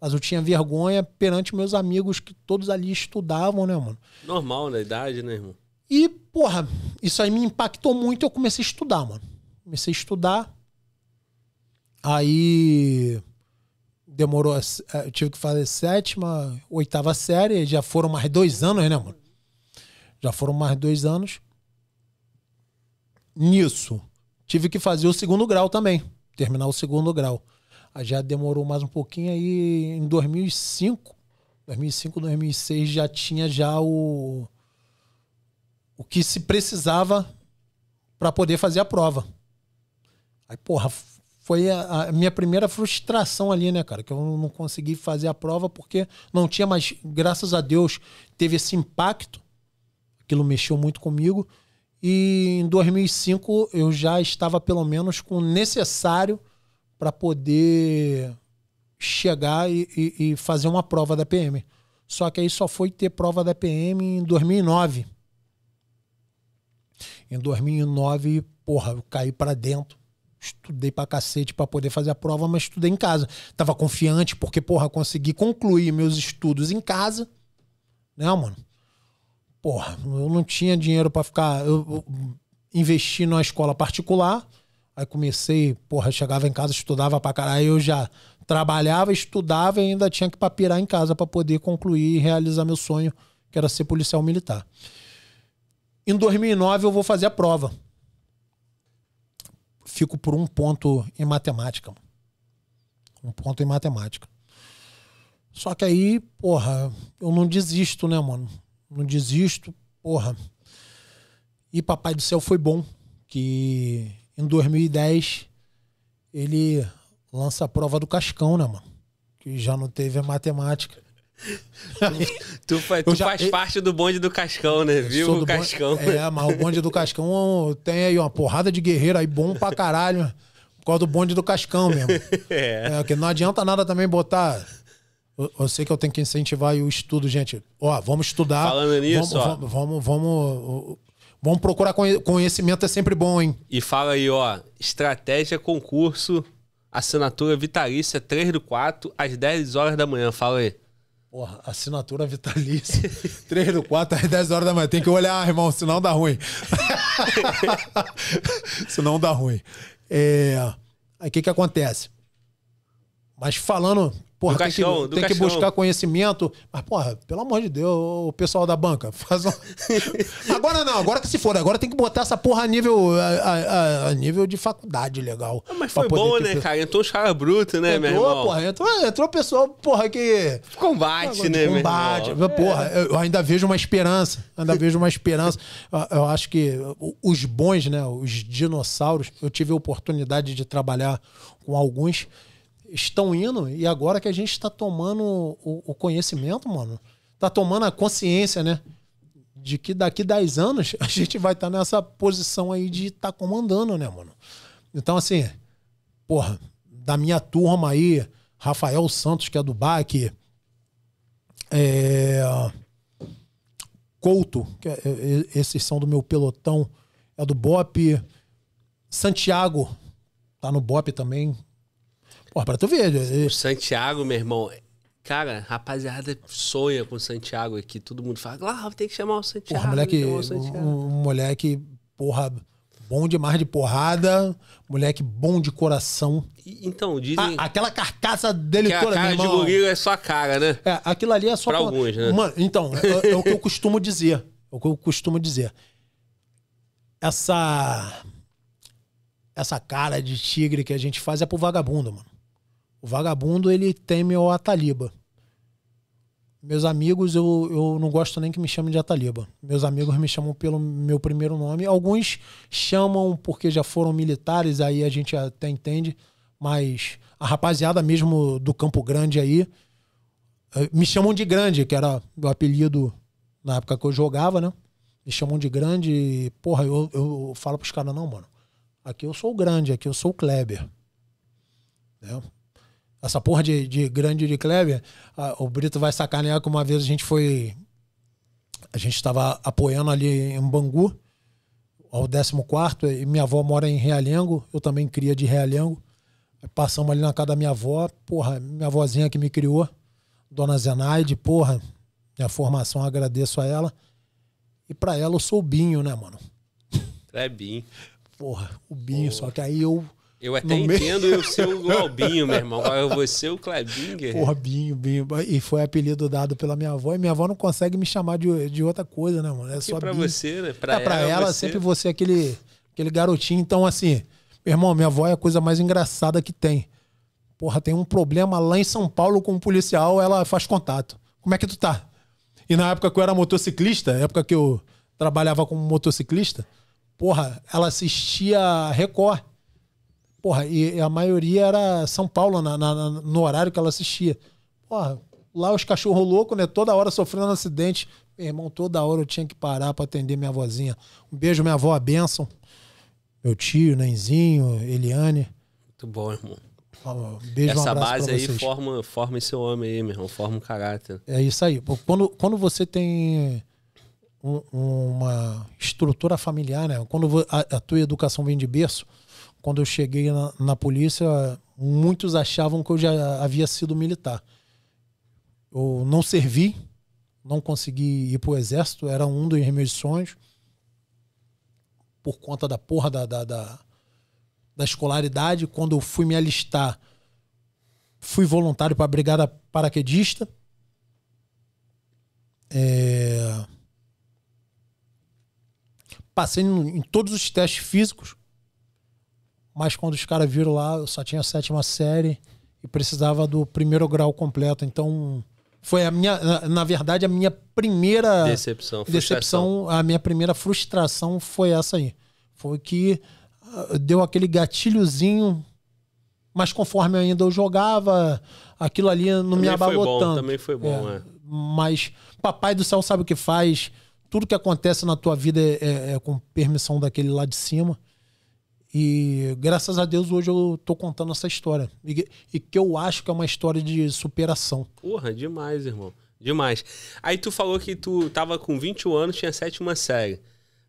mas eu tinha vergonha perante meus amigos que todos ali estudavam, né, mano? Normal, na né? idade, né, irmão? E, porra, isso aí me impactou muito. Eu comecei a estudar, mano. Comecei a estudar. Aí demorou. É, é, eu tive que fazer sétima, oitava série. Já foram mais dois anos, né, mano? Já foram mais dois anos. Nisso, tive que fazer o segundo grau também. Terminar o segundo grau. Aí já demorou mais um pouquinho. Aí em 2005, 2005, 2006 já tinha já o o que se precisava para poder fazer a prova. Aí, porra, foi a, a, minha primeira frustração ali, né, cara? Que eu não consegui fazer a prova porque não tinha mais. Graças a Deus teve esse impacto. Aquilo mexeu muito comigo. E em 2005 eu já estava pelo menos com o necessário para poder chegar e, e, e fazer uma prova da PM. Só que aí só foi ter prova da PM em 2009 em 2009, porra, eu caí para dentro. Estudei pra cacete pra poder fazer a prova, mas estudei em casa. Tava confiante porque, porra, consegui concluir meus estudos em casa. Né, mano? Porra, eu não tinha dinheiro para ficar. Eu, eu investi numa escola particular. Aí comecei, porra, chegava em casa, estudava pra caralho. Eu já trabalhava, estudava e ainda tinha que papirar em casa para poder concluir e realizar meu sonho, que era ser policial militar. Em 2009 eu vou fazer a prova. Fico por um ponto em matemática. Um ponto em matemática. Só que aí, porra, eu não desisto, né, mano? Não desisto, porra. E Papai do Céu foi bom, que em 2010 ele lança a prova do Cascão, né, mano? Que já não teve a matemática tu, tu já, faz eu, parte do bonde do Cascão, né? Viu o Cascão? Bonde, é, mas o bonde do Cascão tem aí uma porrada de guerreiro aí bom pra caralho. Né? Por causa do bonde do Cascão mesmo. É. é que não adianta nada também botar. Eu, eu, sei que eu tenho que incentivar o estudo, gente. Ó, vamos estudar. Falando nisso, vamos, vamos, vamos, vamos Vamos procurar conhecimento, é sempre bom, hein? E fala aí, ó. Estratégia, concurso, assinatura vitalícia, 3 do 4, às 10 horas da manhã. Fala aí. Porra, assinatura vitalícia. 3 do 4 às 10 horas da manhã. Tem que olhar, irmão, senão dá ruim. senão dá ruim. É... Aí o que, que acontece? Mas falando Porra, tem, caixão, que, tem que buscar conhecimento. Mas, porra, pelo amor de Deus, o pessoal da banca, faz um... Agora não, agora que se for, agora tem que botar essa porra a nível, a, a, a nível de faculdade legal. Ah, mas foi bom, né, ter... cara? Entrou os caras brutos, né, entrou, meu irmão? Porra, entrou, entrou pessoal, porra, que. Combate, né, Combate né, Combate. Meu irmão? Porra, é. eu ainda vejo uma esperança. Ainda vejo uma esperança. eu, eu acho que os bons, né, os dinossauros, eu tive a oportunidade de trabalhar com alguns estão indo e agora que a gente está tomando o, o, conhecimento, mano, está tomando a consciência, né? De que daqui 10 anos a gente vai estar tá nessa posição aí de estar tá comandando, né, mano? Então, assim, porra, da minha turma aí, Rafael Santos, que é do BAC, é... Couto, que é, é, é, esses são do meu pelotão, é do BOP, Santiago, tá no BOP também, Ó, pra tu ver. Né? O Santiago, meu irmão. Cara, rapaziada sonha com o Santiago aqui. Todo mundo fala, lá, ah, tem que chamar o Santiago. Porra, moleque, o Santiago. Um, um moleque, porra, bom demais de porrada. Moleque bom de coração. E, então, dizem... Ah, aquela carcaça dele que toda, a cara de gorila é só cara, né? É, aquilo ali é só... Pra, pra... alguns, né? Mano, então, é, é, é o que eu costumo dizer. É o que eu costumo dizer. Essa essa cara de tigre que a gente faz é pro vagabundo, mano. O vagabundo, ele teme o Ataliba. Meus amigos, eu, eu não gosto nem que me chamem de Ataliba. Meus amigos me chamam pelo meu primeiro nome. Alguns chamam porque já foram militares, aí a gente até entende. Mas a rapaziada mesmo do Campo Grande aí eh, me chamam de Grande, que era o apelido na época que eu jogava, né? Me chamam de Grande e, porra, eu, eu falo pros caras, não, mano. Aqui eu sou o Grande, aqui eu sou o Kleber. Né? Essa porra de, de grande de Kleber, a, o Brito vai sacanear que uma vez a gente foi. A gente estava apoiando ali em Bangu, ao 14, e minha avó mora em Realengo, eu também cria de Realengo. Passamos ali na casa da minha avó, porra, minha vozinha que me criou, dona Zenaide, porra, minha formação agradeço a ela. E para ela eu sou o Binho, né, mano? É Binho. Porra, o Binho, porra. só que aí eu eu até no entendo meio... eu ser o Glaubinho, meu irmão. Eu vou ser o Klebinger. Porra, Binho, Binho. E foi apelido dado pela minha avó. E minha avó não consegue me chamar de, de outra coisa, né, mano? É só pra Binho. você, né? Pra, é, ela, pra ela, você... sempre você aquele, aquele garotinho. Então, assim, meu irmão, minha avó é a coisa mais engraçada que tem. Porra, tem um problema lá em São Paulo com um policial, ela faz contato. Como é que tu tá? E na época que eu era motociclista, época que eu trabalhava como motociclista, porra, ela assistia Record. Porra, e a maioria era São Paulo, na, na, no horário que ela assistia. Porra, lá os cachorro louco, né? Toda hora sofrendo um acidente. Meu irmão, toda hora eu tinha que parar para atender minha vozinha. Um beijo, minha avó, a benção. Meu tio, Nenzinho, Eliane. Muito bom, irmão. beijo, Essa um base aí forma, forma esse homem aí, meu irmão. Forma um caráter. É isso aí. Quando, quando você tem um, uma estrutura familiar, né? Quando a, a tua educação vem de berço, quando eu cheguei na, na, polícia, muitos achavam que eu já havia sido militar. Eu não servi, não consegui ir para o exército, era um dos meus sonhos, por conta da porra da, da, da, da escolaridade. Quando eu fui me alistar, fui voluntário para a Brigada Paraquedista. É... Passei em, em todos os testes físicos. Mas quando os caras viram lá, eu só tinha a sétima série e precisava do primeiro grau completo. Então, foi a minha, na, verdade, a minha primeira decepção, decepção, a minha primeira frustração foi essa aí. Foi que ah, deu aquele gatilhozinho, mas conforme ainda eu jogava, aquilo ali não também me abalou foi bom, tanto. Também foi bom, é. é. Mas papai do céu sabe o que faz. Tudo que acontece na tua vida é, é, é com permissão daquele lá de cima. E graças a Deus hoje eu tô contando essa história. E, e, que eu acho que é uma história de superação. Porra, demais, irmão. Demais. Aí tu falou que tu tava com 21 anos, tinha sétima série.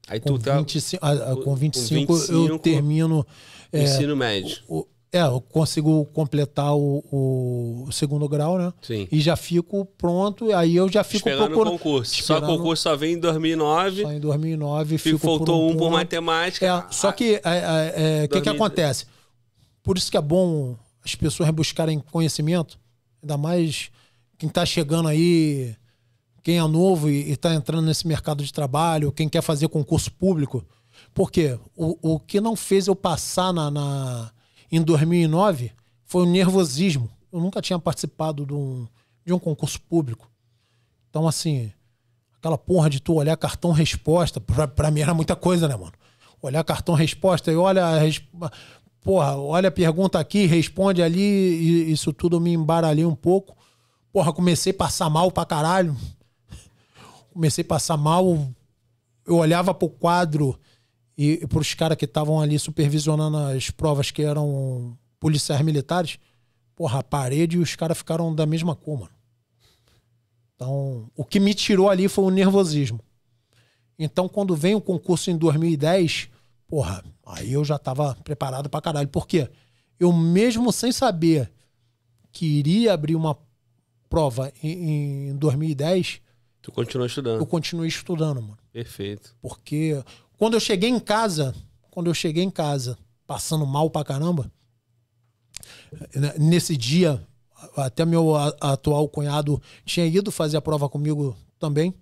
Aí com tu 25, tá... Ah, ah, com, 25, com 25 eu termino. É, ensino é, médio. O, é, eu consigo completar o, o, segundo grau, né? Sim. E já fico pronto, aí eu já fico esperando procurando... o concurso. Esperando... Só concurso só vem em 2009. Só em 2009. Fico, fico faltou por um, um por matemática. É, só que o é é, é, é, que, que acontece? Por isso que é bom as pessoas buscarem conhecimento, ainda mais quem está chegando aí, quem é novo e está entrando nesse mercado de trabalho, quem quer fazer concurso público. Porque o, o que não fez eu passar na, na em 2009 foi o nervosismo. Eu nunca tinha participado de um, de um concurso público. Então, assim, aquela porra de tu olhar cartão resposta, pra, pra mim era muita coisa, né, mano? Olhar cartão resposta e olha. Porra, olha a pergunta aqui, responde ali, e isso tudo me embaralhei um pouco. Porra, comecei a passar mal pra caralho. Comecei a passar mal. Eu olhava pro quadro e, e para os caras que estavam ali supervisionando as provas que eram policiais militares, porra, a parede e os caras ficaram da mesma cor, mano. Então, o que me tirou ali foi o nervosismo. Então, quando vem o concurso em 2010, porra, aí eu já tava preparado pra caralho. Por quê? Eu mesmo sem saber que iria abrir uma prova em, em 2010... Tu continua estudando. Eu continuei estudando, mano. Perfeito. Porque quando eu cheguei em casa, quando eu cheguei em casa, passando mal pra caramba, né, nesse dia, até meu atual cunhado tinha ido fazer a prova comigo também.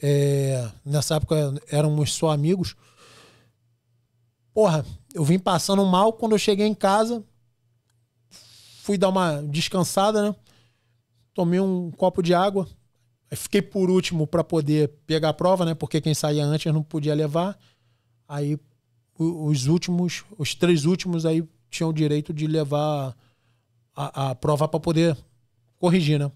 É, nessa época éramos só amigos. Porra, eu vim passando mal quando eu cheguei em casa. Fui dar uma descansada, né? Tomei um copo de água fiquei por último para poder pegar a prova, né? Porque quem saía antes não podia levar. Aí os últimos, os três últimos aí tinham o direito de levar a, a prova para poder corrigir, né?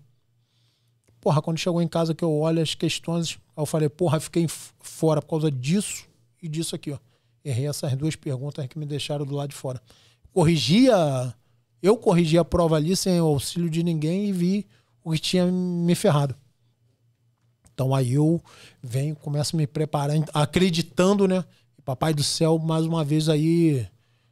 Porra, quando chegou em casa que eu olho as questões, eu falei, porra, fiquei fora por causa disso e disso aqui, ó. Errei essas duas perguntas que me deixaram do lado de fora. Corrigia, eu corrigi a prova ali sem o auxílio de ninguém e vi o que tinha me ferrado. Então aí eu venho, começo a me preparar, acreditando, né? Papai do Céu, mais uma vez aí,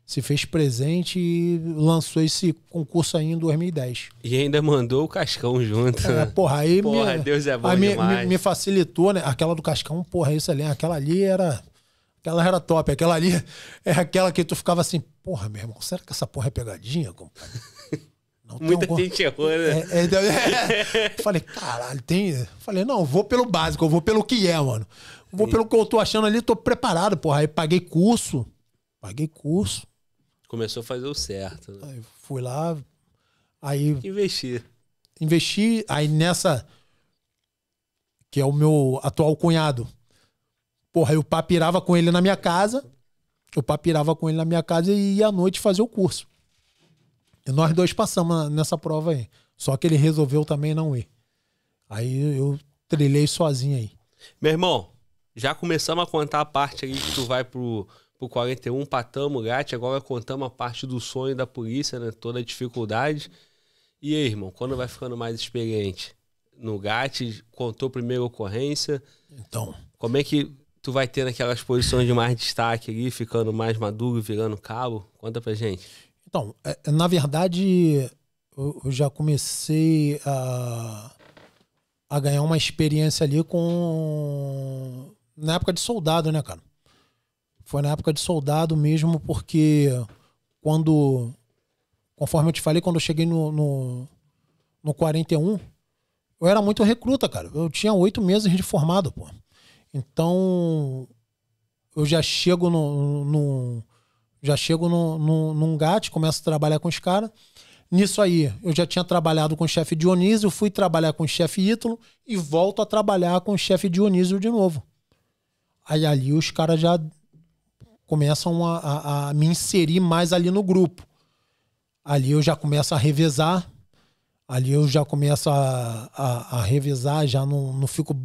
se fez presente e lançou esse concurso aí em 2010. E ainda mandou o Cascão junto. É, porra, aí porra, me, Deus é bom aí demais. Me, me, facilitou, né? Aquela do Cascão, porra, isso ali, Aquela ali era... Aquela era top. Aquela ali é aquela que tu ficava assim, porra, meu irmão, será que essa porra é pegadinha, compadre? Não, Muita gente errou, né? É, é, então, é, falei, caralho, tem. Falei, não, vou pelo básico, eu vou pelo que é, mano. Vou Sim. pelo que eu tô achando ali, tô preparado, porra. Aí paguei curso. Paguei curso. Começou a fazer o certo. Né? Aí fui lá. Aí. Investir. Investi. Aí nessa. Que é o meu atual cunhado. Porra, eu papirava com ele na minha casa. Eu papirava com ele na minha casa e ia à noite fazer o curso. E nós dois passamos nessa prova aí. Só que ele resolveu também não ir. Aí eu trilhei sozinho aí. Meu irmão, já começamos a contar a parte aí que tu vai pro, pro 41, patamos gate, agora contamos a parte do sonho da polícia, né? Toda a dificuldade. E aí, irmão, quando vai ficando mais experiente? No GAT, contou a primeira ocorrência. Então. Como é que tu vai tendo aquelas posições de mais destaque ali, ficando mais maduro, virando cabo? Conta pra gente. Então, é, é, na verdade, eu já comecei a, a ganhar uma experiência ali com. Na época de soldado, né, cara? Foi na época de soldado mesmo, porque quando. Conforme eu te falei, quando eu cheguei no, no, no 41, eu era muito recruta, cara. Eu tinha oito meses de formado, pô. Então, eu já chego no, no já chego no, no, num GAT, começo a trabalhar com os caras. Nisso aí, eu já tinha trabalhado com o chefe Dionísio, fui trabalhar com o chefe Ítalo e volto a trabalhar com o chefe Dionísio de novo. Aí ali os caras já começam a, a, a, me inserir mais ali no grupo. Ali eu já começo a revezar, ali eu já começo a, a, a revezar, já não, não fico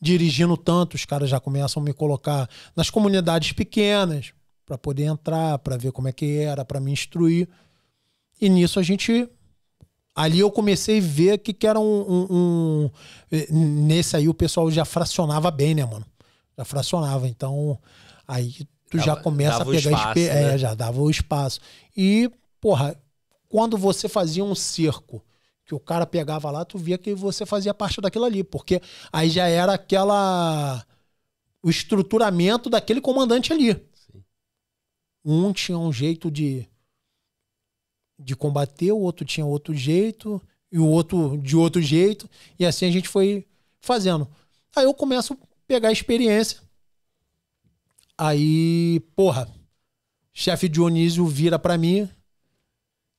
dirigindo tanto, os caras já começam a me colocar nas comunidades pequenas para poder entrar, para ver como é que era, para me instruir. E nisso a gente. Ali eu comecei a ver que, que era um, um, um. Eh, nesse aí o pessoal já fracionava bem, né, mano? Já fracionava. Então, aí tu dava, já começa a pegar. Espaço, né? É, já dava o espaço. E, porra, quando você fazia um circo que o cara pegava lá, tu via que você fazia parte daquilo ali, porque aí já era aquela o estruturamento daquele comandante ali. Um tinha um jeito de, de combater, o outro tinha outro jeito, e o outro de outro jeito, e assim a gente foi fazendo. Aí eu começo a pegar experiência. Aí, porra, chefe Dionísio vira para mim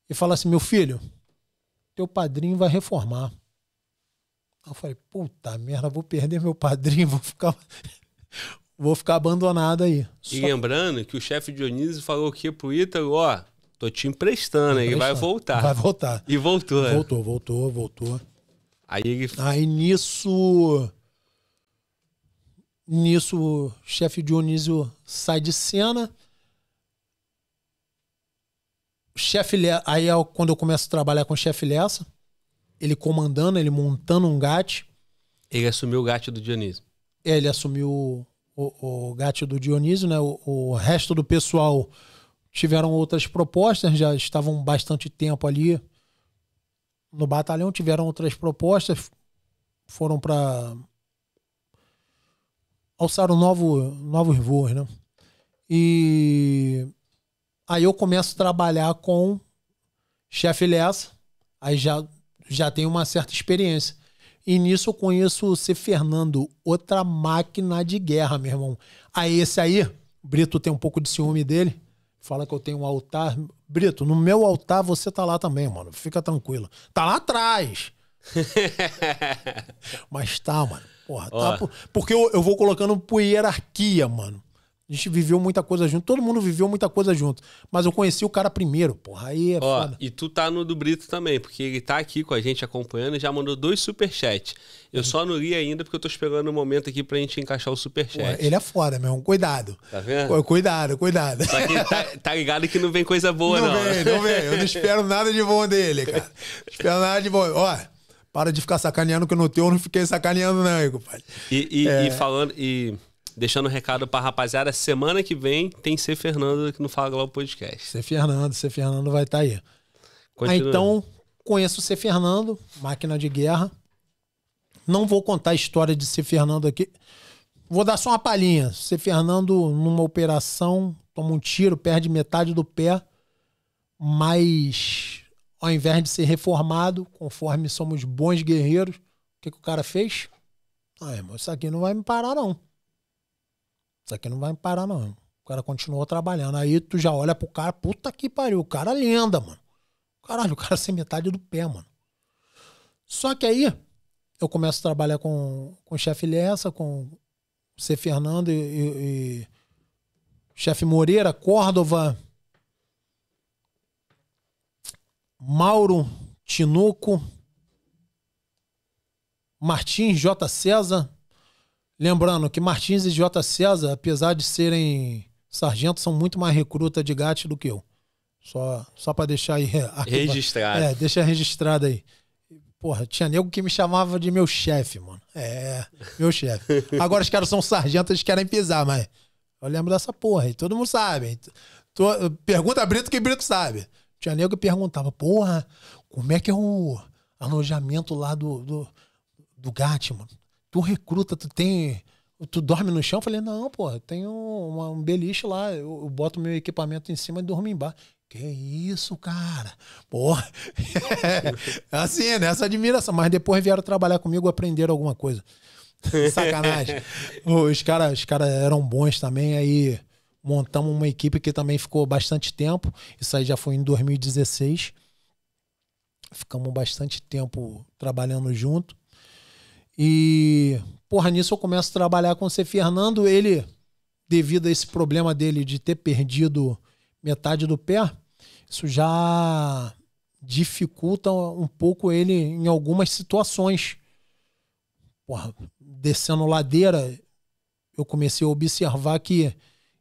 e fala assim: meu filho, teu padrinho vai reformar. Eu falei, puta merda, vou perder meu padrinho, vou ficar vou ficar abandonado aí. Só... E lembrando que o chefe Dionísio falou o que pro Ítalo, ó, tô te emprestando, aí, vai voltar. Vai voltar. E voltou. Né? Voltou, né? voltou, voltou. Aí ele... Aí nisso... Nisso, o chefe Dionísio sai de cena. O chefe Le... Aí é quando eu começo a trabalhar com o chefe Lessa. Ele comandando, ele montando um GAT. Ele assumiu o GAT do Dionísio. É, ele assumiu o, o gato do Dionísio, né? O, o, resto do pessoal tiveram outras propostas, já estavam bastante tempo ali no batalhão, tiveram outras propostas, foram para alçaram novo, novos voos, né? E aí eu começo a trabalhar com chefe Lessa, aí já já tenho uma certa experiência. E nisso eu conheço o C. Fernando, outra máquina de guerra, meu irmão. Aí ah, esse aí, Brito tem um pouco de ciúme dele, fala que eu tenho um altar. Brito, no meu altar você tá lá também, mano. Fica tranquilo. Tá lá atrás. Mas tá, mano. Porra, tá por... Porque eu, eu vou colocando por hierarquia, mano. A gente viveu muita coisa junto, todo mundo viveu muita coisa junto. Mas eu conheci o cara primeiro, porra, aí é Ó, foda. E tu tá no do Brito também, porque ele tá aqui com a gente acompanhando e já mandou dois superchats. Eu só não li ainda porque eu tô esperando o um momento aqui pra gente encaixar o superchat. Pô, ele é foda, meu. Cuidado. Tá vendo? Cuidado, cuidado. Só que tá, tá ligado que não vem coisa boa, não. Não vem, não vem. Eu não espero nada de bom dele, cara. Não espero nada de bom. Ó, para de ficar sacaneando que no teu eu não fiquei sacaneando, não, Igor, pai. E, e, é... e falando. E Deixando um recado pra rapaziada, semana que vem tem ser Fernando aqui no Fala Globo Podcast. Ser Fernando, ser Fernando vai estar tá aí. Ah, então, conheço o ser Fernando, máquina de guerra. Não vou contar a história de ser Fernando aqui. Vou dar só uma palhinha. Ser Fernando, numa operação, toma um tiro, perde metade do pé, mas ao invés de ser reformado, conforme somos bons guerreiros, o que, que o cara fez? Ah, irmão, isso aqui não vai me parar, não. Isso aqui não vai parar, não. O cara continuou trabalhando. Aí tu já olha pro cara, puta que pariu, o cara é lenda, mano. Caralho, o cara sem metade do pé, mano. Só que aí eu começo a trabalhar com, com o chefe Lessa, com o C. Fernando e, e, e chefe Moreira, Córdova, Mauro, Tinuco, Martins, J. César, Lembrando que Martins e J. César, apesar de serem sargentos, são muito mais recruta de gato do que eu. Só, só para deixar aí. É, registrado. É, deixa registrado aí. Porra, tinha nego que me chamava de meu chefe, mano. É, meu chefe. Agora os caras são sargentos, eles querem pisar, mas eu lembro dessa porra, aí, todo mundo sabe. Tô, pergunta a Brito que Brito sabe. Tinha nego que perguntava, porra, como é que é o alojamento lá do, do, do GAT, mano? tu recruta, tu tem. Tu dorme no chão? Eu falei, não, pô, tem um beliche lá, eu, eu boto meu equipamento em cima e dormo embaixo. Que isso, cara? Porra. É assim, né? Essa admiração. Mas depois vieram trabalhar comigo, aprenderam alguma coisa. Sacanagem. os caras os cara eram bons também, aí montamos uma equipe que também ficou bastante tempo. Isso aí já foi em 2016. Ficamos bastante tempo trabalhando junto. E, porra, nisso eu começo a trabalhar com o C. Fernando. Ele, devido a esse problema dele de ter perdido metade do pé, isso já dificulta um pouco ele em algumas situações. Porra, descendo ladeira, eu comecei a observar que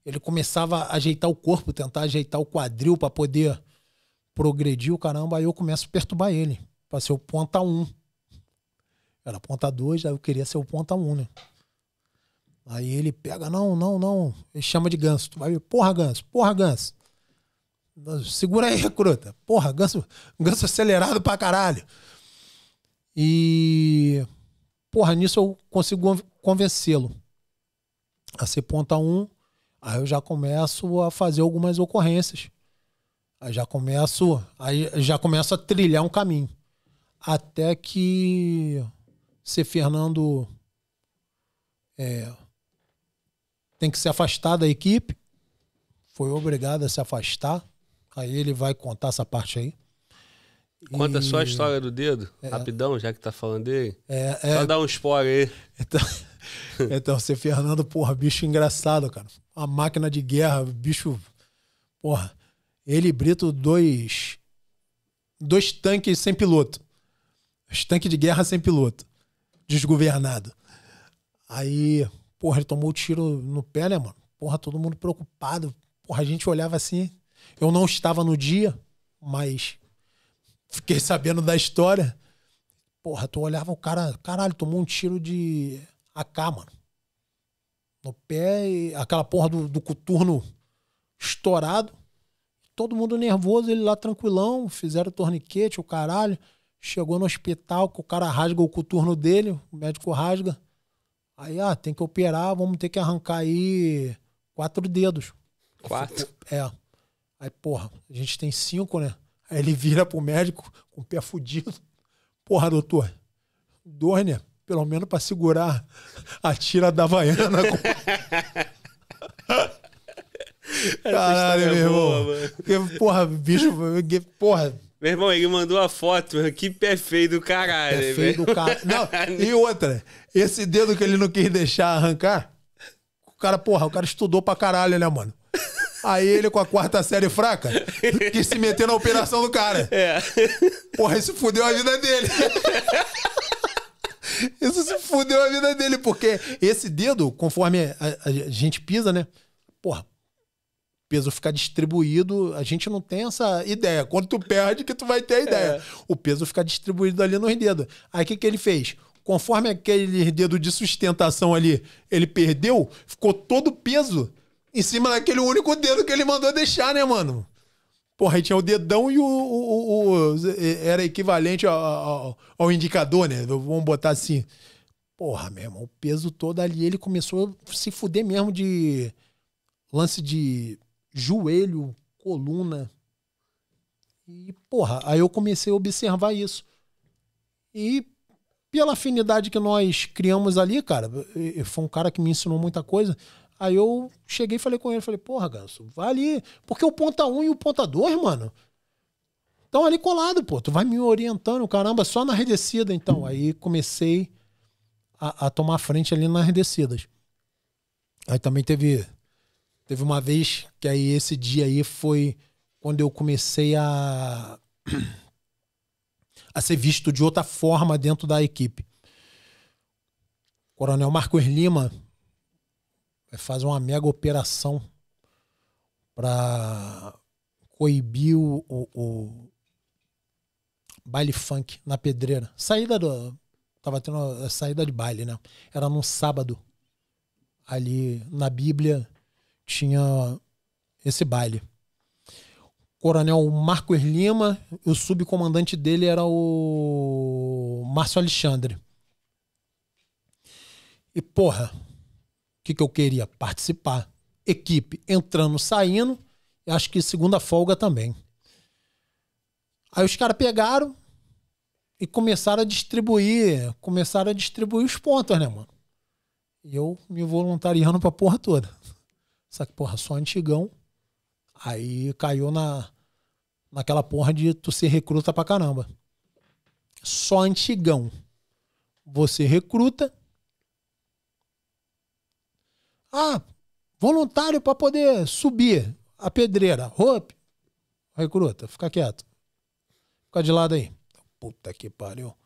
ele começava a ajeitar o corpo, tentar ajeitar o quadril para poder progredir o caramba. Aí eu começo a perturbar ele, para ser o ponta um. Era ponta 2, aí eu queria ser o ponta 1, um, né? Aí ele pega, não, não, não. Ele chama de ganso. Tu vai ver, porra, ganso, porra, ganso. Segura aí, recruta. Porra, ganso, ganso acelerado pra caralho. E. Porra, nisso eu consigo convencê-lo a ser ponta 1. Um, aí eu já começo a fazer algumas ocorrências. Aí já começo, aí já começo a trilhar um caminho. Até que ser Fernando. É, tem que se afastar da equipe. Foi obrigado a se afastar. Aí ele vai contar essa parte aí. Conta e... só a história do dedo, é, rapidão, já que tá falando dele. É, é... Só dá um spoiler aí. Então, então ser Fernando, porra, bicho engraçado, cara. A máquina de guerra, bicho. Porra. Ele e Brito, dois. Dois tanques sem piloto. Os tanques de guerra sem piloto desgovernado. Aí, porra, ele tomou o um tiro no pé, né, mano? Porra, todo mundo preocupado. Porra, a gente olhava assim. Eu não estava no dia, mas fiquei sabendo da história. Porra, tu olhava o cara, caralho, tomou um tiro de AK, mano. No pé e aquela porra do, do coturno estourado. Todo mundo nervoso, ele lá tranquilão, fizeram torniquete, o caralho. Chegou no hospital, que o cara rasga o coturno dele, o médico rasga. Aí, ah, tem que operar, vamos ter que arrancar aí quatro dedos. Quatro? É. Aí, porra, a gente tem cinco, né? Aí ele vira pro médico com o pé fudido. Porra, doutor, né? pelo menos para segurar a tira da vaiana. Caralho, é meu irmão. boa, porque, porra, bicho, porra, meu irmão, ele mandou a foto, mano. que pé feio do caralho. Pé feio do caralho. Não, e outra, esse dedo que ele não quis deixar arrancar, o cara, porra, o cara estudou pra caralho, né, mano? Aí ele com a quarta série fraca quis se meter na operação do cara. É. Porra, isso fudeu a vida dele. Isso se fudeu a vida dele, porque esse dedo, conforme a, a gente pisa, né? Porra, peso ficar distribuído, a gente não tem essa ideia. Quando tu perde, que tu vai ter a ideia. É. O peso ficar distribuído ali nos dedos. Aí o que, que ele fez? Conforme aquele dedo de sustentação ali, ele perdeu, ficou todo o peso em cima daquele único dedo que ele mandou deixar, né, mano? Porra, aí tinha o dedão e o. o, o, o era equivalente ao, ao, ao indicador, né? Vamos botar assim. Porra, meu irmão, o peso todo ali, ele começou a se fuder mesmo de lance de joelho, coluna. E, porra, aí eu comecei a observar isso. E pela afinidade que nós criamos ali, cara, foi um cara que me ensinou muita coisa. Aí eu cheguei e falei com ele, falei, porra, Ganso, vai ali. Porque o ponta 1 um e o ponta 2, mano, estão ali colado, pô. Tu vai me orientando, caramba, só na redescida, então. Aí comecei a, a tomar frente ali nas redescidas. Aí também teve Teve uma vez que aí esse dia aí foi quando eu comecei a a ser visto de outra forma dentro da equipe. O Coronel Marcos Lima vai fazer uma mega operação para coibir o, o, o, baile funk na pedreira. Saída do. Tava tendo a é, saída de baile, né? Era num sábado. Ali na Bíblia tinha esse baile. Coronel Marcos Lima, o subcomandante dele era o Márcio Alexandre. E porra, o que, que eu queria? Participar. Equipe entrando, saindo, e acho que segunda folga também. Aí os caras pegaram e começaram a distribuir, começaram a distribuir os pontos, né, mano? E eu me voluntariando pra porra toda. Só que, porra, só antigão. Aí caiu na, naquela porra de tu ser recruta pra caramba. Só antigão. Você recruta. Ah, voluntário para poder subir a pedreira. Roupa. Recruta, fica quieto. Fica de lado aí. Puta que pariu.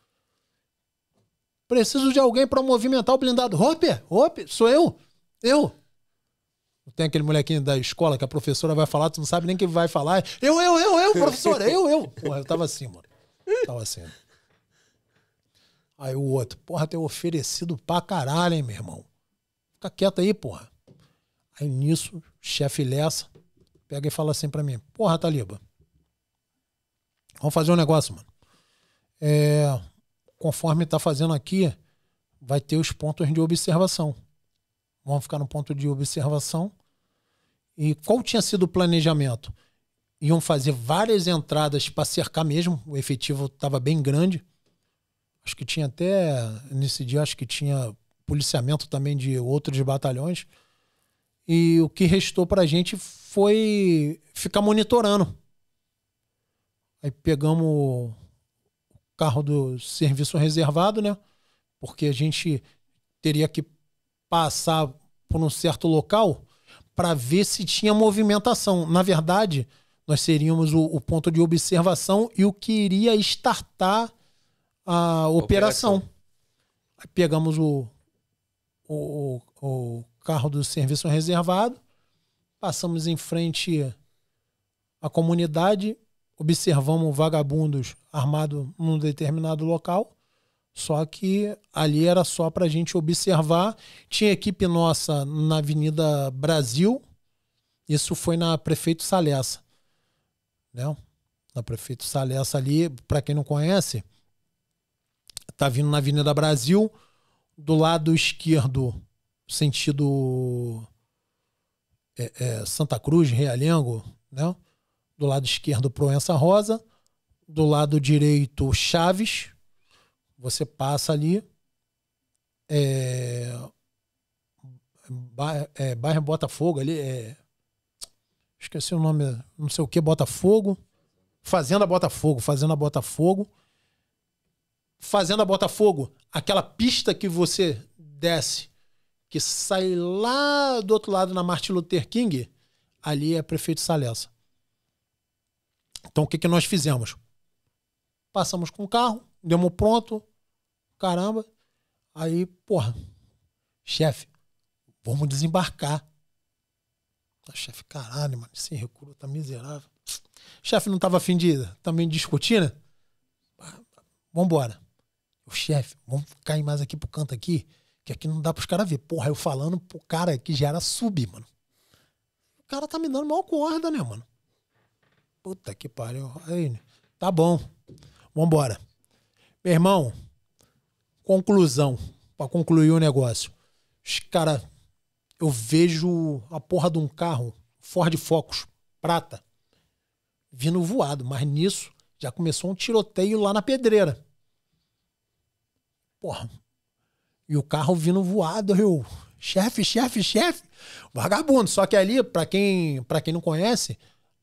Preciso de alguém para movimentar o blindado. Hop, hop, sou eu. Eu. Tem aquele molequinho da escola que a professora vai falar, tu não sabe nem quem vai falar. Eu, eu, eu, eu, professora, eu, eu. Porra, eu tava assim, mano. Eu tava assim. Aí o outro, porra, tem oferecido pra caralho, hein, meu irmão. Fica quieto aí, porra. Aí nisso, chefe Lessa pega e fala assim pra mim: Porra, Taliba, vamos fazer um negócio, mano. É, conforme tá fazendo aqui, vai ter os pontos de observação vamos ficar no ponto de observação. E qual tinha sido o planejamento? Iam fazer várias entradas para cercar mesmo, o efetivo estava bem grande. Acho que tinha até, nesse dia, acho que tinha policiamento também de outros batalhões. E o que restou para a gente foi ficar monitorando. Aí pegamos o carro do serviço reservado, né? Porque a gente teria que passar por um certo local para ver se tinha movimentação. Na verdade, nós seríamos o, o, ponto de observação e o que iria startar a operação. operação. Pegamos o, o, o carro do serviço reservado, passamos em frente à comunidade, observamos vagabundos armados num determinado local só que ali era só para a gente observar. Tinha equipe nossa na Avenida Brasil. Isso foi na Prefeito Salessa. Né? Na Prefeito Salessa ali, para quem não conhece, tá vindo na Avenida Brasil. Do lado esquerdo, sentido é, é, Santa Cruz, Realengo, né? Do lado esquerdo, Proença Rosa. Do lado direito, Chaves você passa ali. É, é, bairro Botafogo ali. É, esqueci o nome, não sei o que, Botafogo. Fazenda Botafogo, Fazenda Botafogo. Fazenda Botafogo, aquela pista que você desce, que sai lá do outro lado na Martin Luther King, ali é prefeito Salesa Então o que, que nós fizemos? Passamos com o carro, demos pronto, caramba. Aí, porra, chefe, vamos desembarcar. Ah, chefe, caralho, mano, esse recruta tá miserável. Chefe não tava afim de também discutir, né? Ah, vambora. O chefe, vamos cair mais aqui pro canto aqui, que aqui não dá pros caras ver. Porra, eu falando pro cara que já era sub, mano. O cara tá me dando mal corda, né, mano? Puta que pariu. Aí, né? tá bom. Vambora. Meu irmão, conclusão, para concluir o negócio. Cara, eu vejo a porra de um carro, Ford Focus, prata, vindo voado, mas nisso já começou um tiroteio lá na pedreira. Porra. E o carro vindo voado, eu. Chefe, chefe, chefe. Vagabundo. Só que ali, para quem, pra quem não conhece,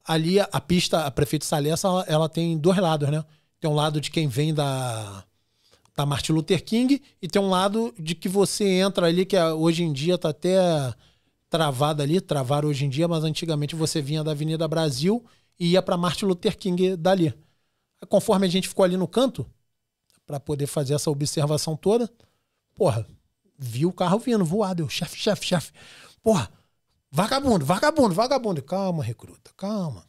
ali a pista, a Prefeito Salessa, ela, ela tem dois lados, né? Tem um lado de quem vem da, tá Martin Luther King e tem um lado de que você entra ali, que é, hoje em dia tá até travado ali, travar hoje em dia, mas antigamente você vinha da Avenida Brasil e ia para Martin Luther King dali. Conforme a gente ficou ali no canto, para poder fazer essa observação toda, porra, vi o carro vindo voado, eu, chefe, chefe, chefe, porra, vagabundo, vagabundo, vagabundo, calma, recruta, calma.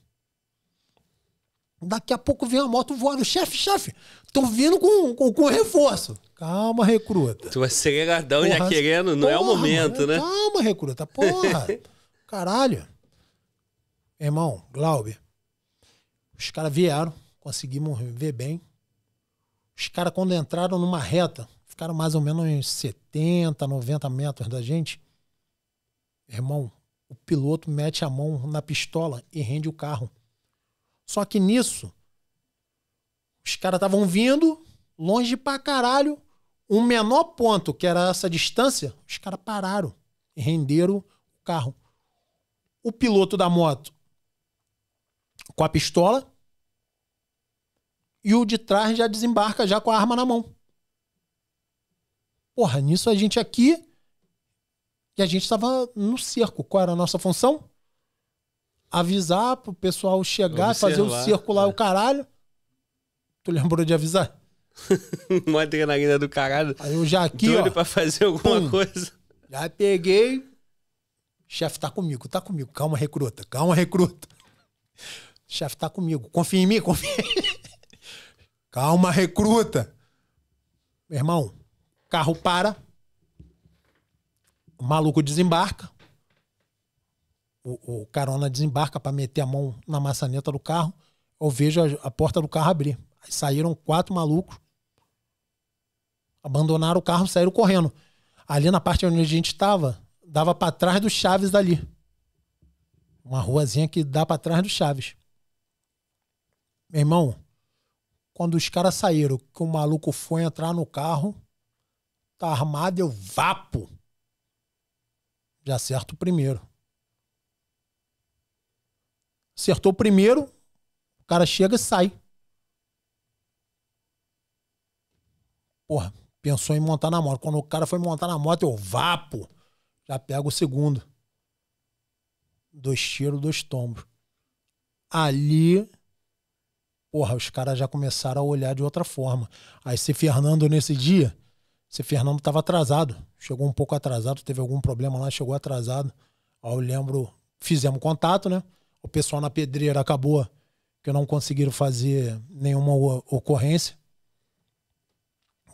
Daqui a pouco vem a moto voando, chefe, chefe, Estão vindo com, com, com, reforço. Calma, recruta. Tu vai ser porra, já querendo, não porra, é o momento, né? Calma, recruta, porra. Caralho. Irmão, Glauber, os caras vieram, conseguimos ver bem. Os caras, quando entraram numa reta, ficaram mais ou menos uns 70, 90 metros da gente. Irmão, o piloto mete a mão na pistola e rende o carro. Só que nisso, os caras estavam vindo longe pra caralho. Um menor ponto, que era essa distância, os caras pararam e renderam o carro. O piloto da moto com a pistola e o de trás já desembarca já com a arma na mão. Porra, nisso a gente aqui e a gente estava no cerco. Qual era a nossa função? Avisar pro pessoal chegar, Observar, fazer o circo lá, é. o caralho. Tu lembrou de avisar? Uma adrenalina do caralho. Aí eu já aqui, Doido ó. pra fazer alguma pum, coisa. Já peguei. Chefe, tá comigo, tá comigo. Calma, recruta. Calma, recruta. Chefe, tá comigo. Confia em mim, confia em mim. Calma, recruta. Meu irmão, carro para. O maluco desembarca. O, o carona desembarca para meter a mão na maçaneta do carro. Eu vejo a, a porta do carro abrir. Aí saíram quatro malucos, abandonaram o carro, saíram correndo. Ali na parte onde a gente estava, dava para trás do Chaves dali. Uma ruazinha que dá para trás do Chaves. Meu irmão, quando os caras saíram, que o maluco foi entrar no carro, tá armado, eu vapo. Já acerto o primeiro. Acertou o primeiro, o cara chega e sai. porra, pensou em montar na moto. Quando o cara foi montar na moto, eu vapo, já pego o segundo. Dois tiros, dois tombos. Ali, porra, os caras já começaram a olhar de outra forma. Aí se Fernando nesse dia, se Fernando estava atrasado, chegou um pouco atrasado, teve algum problema lá, chegou atrasado. Aí eu lembro, fizemos contato, né? O pessoal na pedreira acabou que não conseguiram fazer nenhuma ocorrência.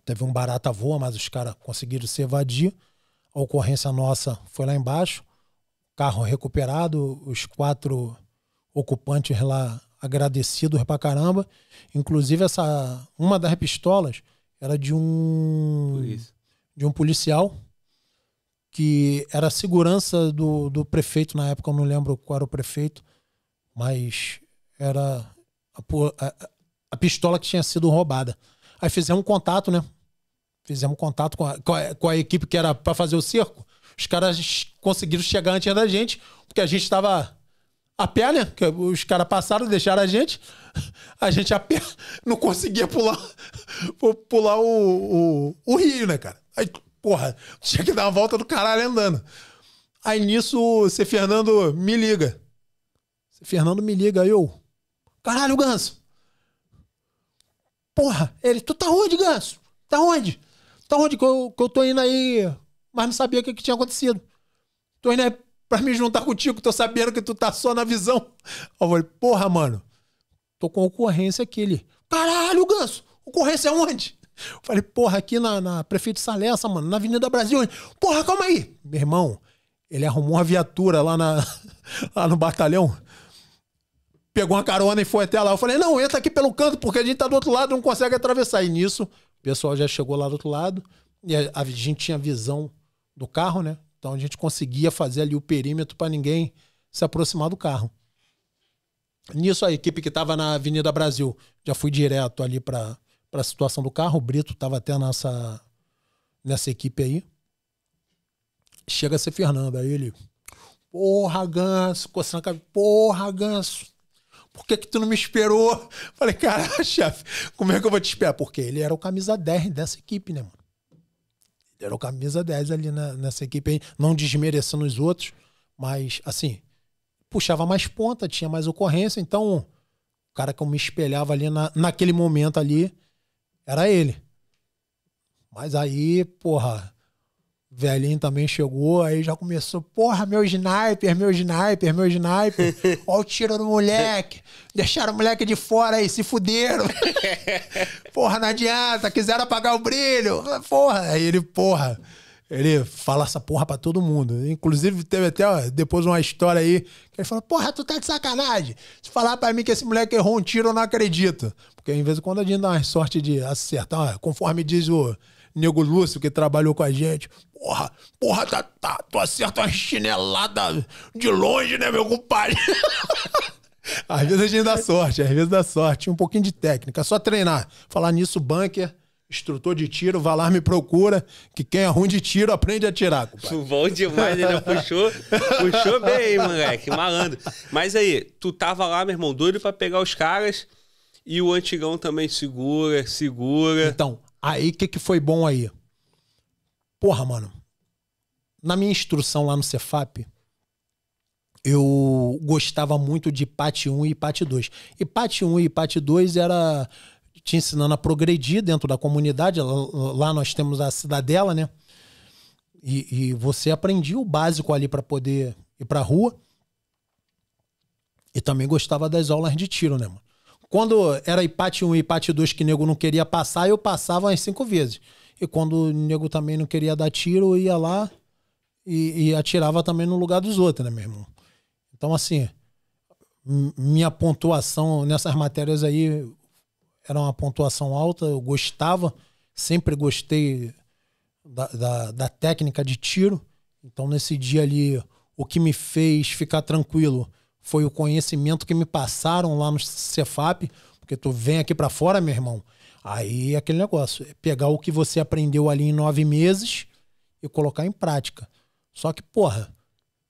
Teve um barata voa, mas os caras conseguiram se evadir. A ocorrência nossa foi lá embaixo. Carro recuperado, os quatro ocupantes lá agradecidos pra caramba. Inclusive, essa uma das pistolas era de um de um policial que era segurança do, do prefeito na época, eu não lembro qual era o prefeito, mas era a, a, a pistola que tinha sido roubada. Aí fizemos um contato, né? fizemos contato com a, com a, com a equipe que era para fazer o circo. Os caras conseguiram chegar antes da gente, porque a gente estava a pé, né? Que os caras passaram, deixaram a gente. A gente a pé não conseguia pular, pular o, o, o rio, né, cara? Aí, porra, tinha que dar uma volta do caralho andando. Aí nisso, o C. Fernando me liga. C. Fernando me liga, eu. Caralho, Ganso! Porra, ele, tu tá onde, Ganso? Tá onde? Tá onde que eu, que eu tô indo aí, mas não sabia o que, que tinha acontecido. Tô indo aí pra me juntar contigo, tô sabendo que tu tá só na visão. Eu falei, porra, mano, tô com ocorrência aqui. Ele, caralho, Ganso, ocorrência onde? Eu falei, porra, aqui na, na Prefeito Salessa, mano, na Avenida Brasil. Ele, porra, calma aí. Meu irmão, ele arrumou uma viatura lá, na, lá no batalhão pegou uma carona e foi até lá. Eu falei, não, entra aqui pelo canto, porque a gente tá do outro lado, não consegue atravessar. E nisso, pessoal já chegou lá do outro lado e a, a gente tinha visão do carro, né? Então a gente conseguia fazer ali o perímetro para ninguém se aproximar do carro. Nisso, a equipe que estava na Avenida Brasil, já fui direto ali para a situação do carro. O Brito estava até nessa, nessa equipe aí. Chega a ser Fernando. Aí ele, porra, ganso, coçando a cabeça, porra, ganso por que, que tu não me esperou? Falei, cara, chefe, como é que eu vou te esperar? Porque ele era o camisa 10 dessa equipe, né, mano? Ele era o camisa 10 ali na, nessa equipe não desmerecendo os outros, mas assim, puxava mais ponta, tinha mais ocorrência, então o cara que eu me espelhava ali na, naquele momento ali era ele. Mas aí, porra, Velhinho também chegou, aí já começou, porra, meu sniper, meu sniper, meu sniper. Ó o tiro no moleque. Deixaram o moleque de fora aí, se fuderam. porra, não adianta, quiseram apagar o brilho. Porra, aí ele, porra. Ele fala essa porra pra todo mundo. Inclusive, teve até ó, depois uma história aí que ele falou: Porra, tu tá de sacanagem. Se falar pra mim que esse moleque errou um tiro, eu não acredito. Porque em vez de quando a gente dá uma sorte de acertar, ó, conforme diz o Nego Lúcio, que trabalhou com a gente. Porra, porra, tá, tá, tu acerta uma chinelada de longe, né, meu compadre? às vezes a gente dá sorte, às vezes dá sorte. Um pouquinho de técnica, só treinar. Falar nisso, bunker instrutor de tiro, vai lá, me procura, que quem é ruim de tiro aprende a tirar. Compadre. Bom demais, ele puxou, puxou bem, moleque, malandro. Mas aí, tu tava lá, meu irmão, doido pra pegar os caras e o antigão também segura, segura. Então, Aí, o que, que foi bom aí? Porra, mano. Na minha instrução lá no Cefap, eu gostava muito de parte 1 e parte 2. E parte 1 e parte 2 era te ensinando a progredir dentro da comunidade. Lá nós temos a cidadela, né? E, e você aprendia o básico ali para poder ir pra rua. E também gostava das aulas de tiro, né, mano? Quando era empate 1 um, e empate 2 que o nego não queria passar, eu passava umas cinco vezes. E quando o nego também não queria dar tiro, eu ia lá e, e atirava também no lugar dos outros, né, meu irmão? Então, assim, minha pontuação nessas matérias aí era uma pontuação alta, eu gostava, sempre gostei da, da, da técnica de tiro. Então, nesse dia ali, o que me fez ficar tranquilo foi o conhecimento que me passaram lá no Cefap, porque tu vem aqui para fora, meu irmão. Aí é aquele negócio, é pegar o que você aprendeu ali em nove meses e colocar em prática. Só que, porra,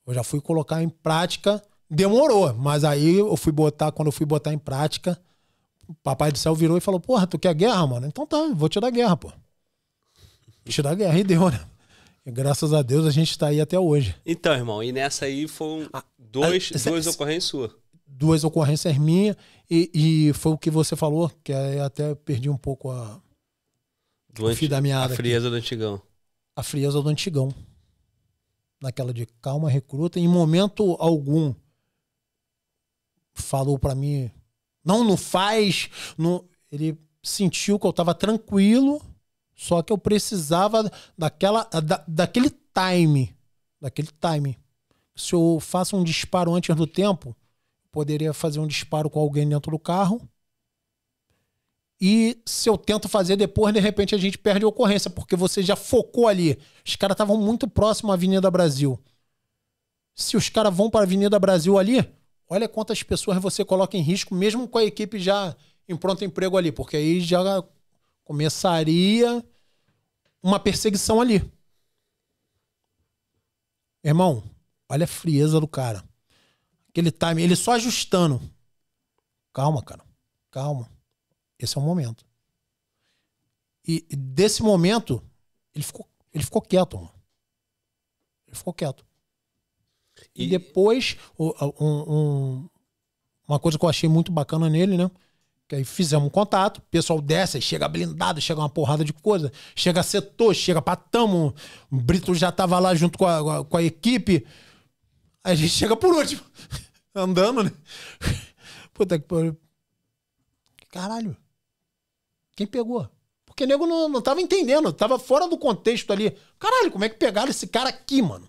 eu já fui colocar em prática, demorou, mas aí eu fui botar, quando eu fui botar em prática, o papai do céu virou e falou: Porra, tu quer guerra, mano? Então tá, vou te dar guerra, pô. te dar guerra. E deu, né? graças a Deus a gente está aí até hoje. Então, irmão, e nessa aí foram ah, dois, é, é, duas é, ocorrências suas. Duas ocorrências minhas e, e foi o que você falou, que até perdi um pouco a, do da A frieza aqui. do antigão. A frieza do antigão. Naquela de calma, recruta. Em momento algum, falou para mim: não, não faz. Não... Ele sentiu que eu tava tranquilo só que eu precisava daquela, da, daquele time. Daquele time. Se eu faço um disparo antes do tempo, poderia fazer um disparo com alguém dentro do carro. E se eu tento fazer depois, de repente a gente perde a ocorrência, porque você já focou ali. Os caras estavam muito próximo à Avenida Brasil. Se os caras vão para a Avenida Brasil ali, olha quantas pessoas você coloca em risco, mesmo com a equipe já em pronto emprego ali, porque aí já começaria uma perseguição ali. Irmão, olha a frieza do cara. Aquele time, ele só ajustando. Calma, cara. Calma. Esse é o momento. E, desse momento, ele ficou, ele ficou quieto, mano. Ele ficou quieto. E, e depois, um, um, uma coisa que eu achei muito bacana nele, né? Que aí fizemos um contato, o pessoal desce, chega blindado, chega uma porrada de coisa, chega setor, chega patamo, o Brito já tava lá junto com a, com a equipe. Aí a gente chega por último, andando, né? Puta que pariu. Caralho. Quem pegou? Porque o nego não, não tava entendendo, tava fora do contexto ali. Caralho, como é que pegaram esse cara aqui, mano?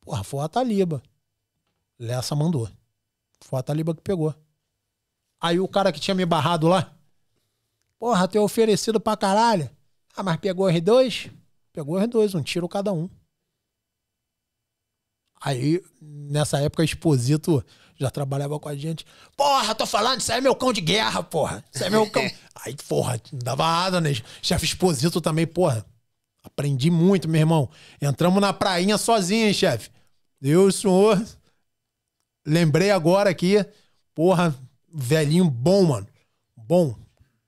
Porra, foi a Taliba. Lessa mandou. Foi a Taliba que pegou. Aí o cara que tinha me barrado lá, porra, tem oferecido pra caralho. Ah, mas pegou R2? Pegou R2, um tiro cada um. Aí, nessa época, Exposito já trabalhava com a gente. Porra, tô falando, isso aí é meu cão de guerra, porra. Isso é meu cão. aí, porra, dava nada, né? Chefe Exposito também, porra. Aprendi muito, meu irmão. Entramos na prainha sozinho, hein, chefe? Eu senhor. Lembrei agora aqui. Porra, velhinho bom, mano. Bom.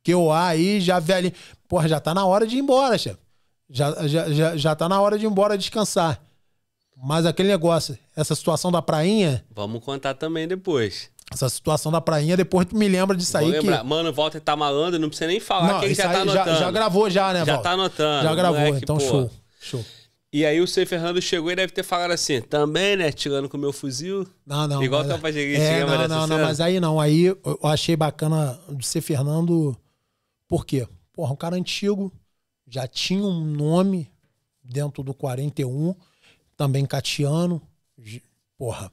que QA aí, já velhinho. Porra, já tá na hora de ir embora, chefe. Já, já, já, já tá na hora de ir embora descansar. Mas aquele negócio, essa situação da prainha. Vamos contar também depois. Essa situação da prainha, depois tu me lembra de sair que... Mano, o Walter tá malandro, não precisa nem falar não, que já tá anotando. Já, já, gravou já, né, Já Walter? tá anotando. Já gravou, moleque, então pô. show. Show. E aí o Sei Fernando chegou e deve ter falado assim, também, né? Tirando com o meu fuzil. Não, não. Igual mas... o tá Tapajegui é, Não, não, não, mas aí não. Aí eu achei bacana do Sei Fernando. Por quê? Porra, um cara antigo, já tinha um nome dentro do 41, também catiano. Porra,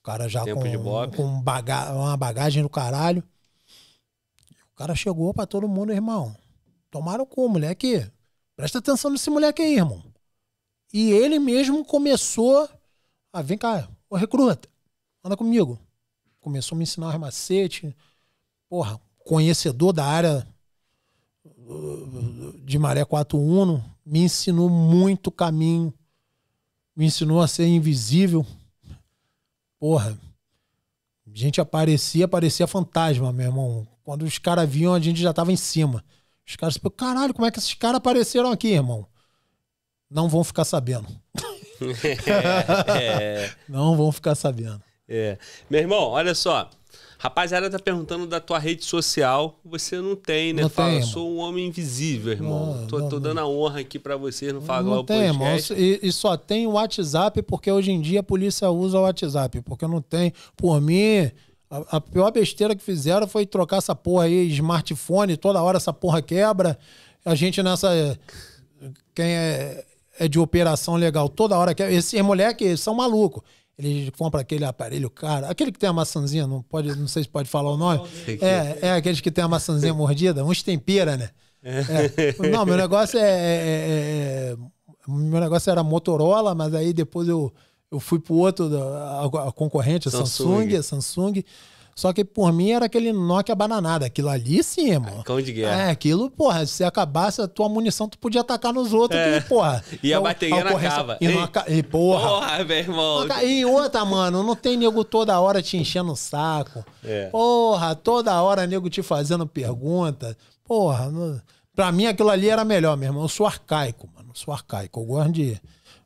o cara já Tempo com, com baga uma bagagem do caralho. O cara chegou para todo mundo, irmão. Tomaram com, moleque. Presta atenção nesse moleque aí, irmão. E ele mesmo começou a vem cá, ô recruta, anda comigo. Começou a me ensinar os macete. Porra, conhecedor da área uh, de Maré 41, me ensinou muito caminho. Me ensinou a ser invisível. Porra, a gente aparecia, aparecia fantasma, meu irmão. Quando os caras viam, a gente já tava em cima. Os caras, caralho, como é que esses caras apareceram aqui, irmão? não vão ficar sabendo. É, é, Não vão ficar sabendo. É. Meu irmão, olha só. Rapaziada tá perguntando da tua rede social. Você não tem, né? Não Fala, tem, sou um homem invisível, irmão. Não, tô, não, tô, dando a honra aqui para vocês não Fala Não tem, irmão. E, e, só tem o WhatsApp porque hoje em dia a polícia usa o WhatsApp. Porque não tem. Por mim, a, a pior besteira que fizeram foi trocar essa porra aí, smartphone. Toda hora essa porra quebra. A gente nessa... Quem é é de operação legal toda hora. Que é, esse moleques são malucos. Eles compram aquele aparelho caro, aquele que tem a maçãzinha, não, pode, não sei se pode falar o nome. É, é, é aqueles que tem a maçãzinha mordida, uns tempera, né? É. Não, meu negócio é, é, Meu negócio era Motorola, mas aí depois eu, eu fui pro outro, a, a concorrente, a Samsung. Samsung. A Samsung só que por mim era aquele Nokia bananada. Aquilo ali sim, é, mano. Cão de guerra. É, aquilo, porra, se acabasse a tua munição, tu podia atacar nos outros, é. que, porra. E a, bateria não acaba. E, não aca... e porra. Porra, meu irmão. E outra, mano, não tem nego toda hora te enchendo o saco. É. Porra, toda hora nego te fazendo pergunta. Porra, não... pra mim aquilo ali era melhor, meu irmão. Eu sou arcaico, mano. Eu sou arcaico. Eu gosto de.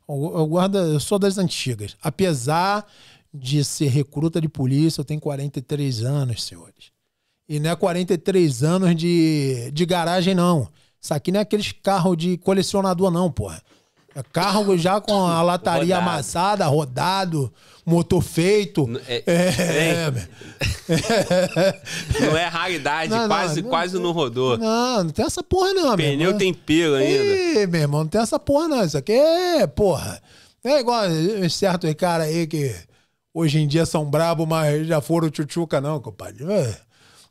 eu, guardo, eu sou das antigas. Apesar de ser recruta de polícia, eu tenho 43 anos, senhores. E não é 43 anos de, de garagem, não. Isso aqui não é aqueles carros de colecionador, não, porra. É carro já com a lataria rodado. amassada, rodado, motor feito. É, é, é, é, é. não é raridade, não, quase, não, quase não, rodou. Não, não tem essa porra, não, Pneu tem pelo ainda. Ih, meu irmão, não tem essa porra, não. Isso aqui é, porra. É igual certo cara aí que hoje em dia são brabo, mas já foram tchutchuca, não, compadre. É.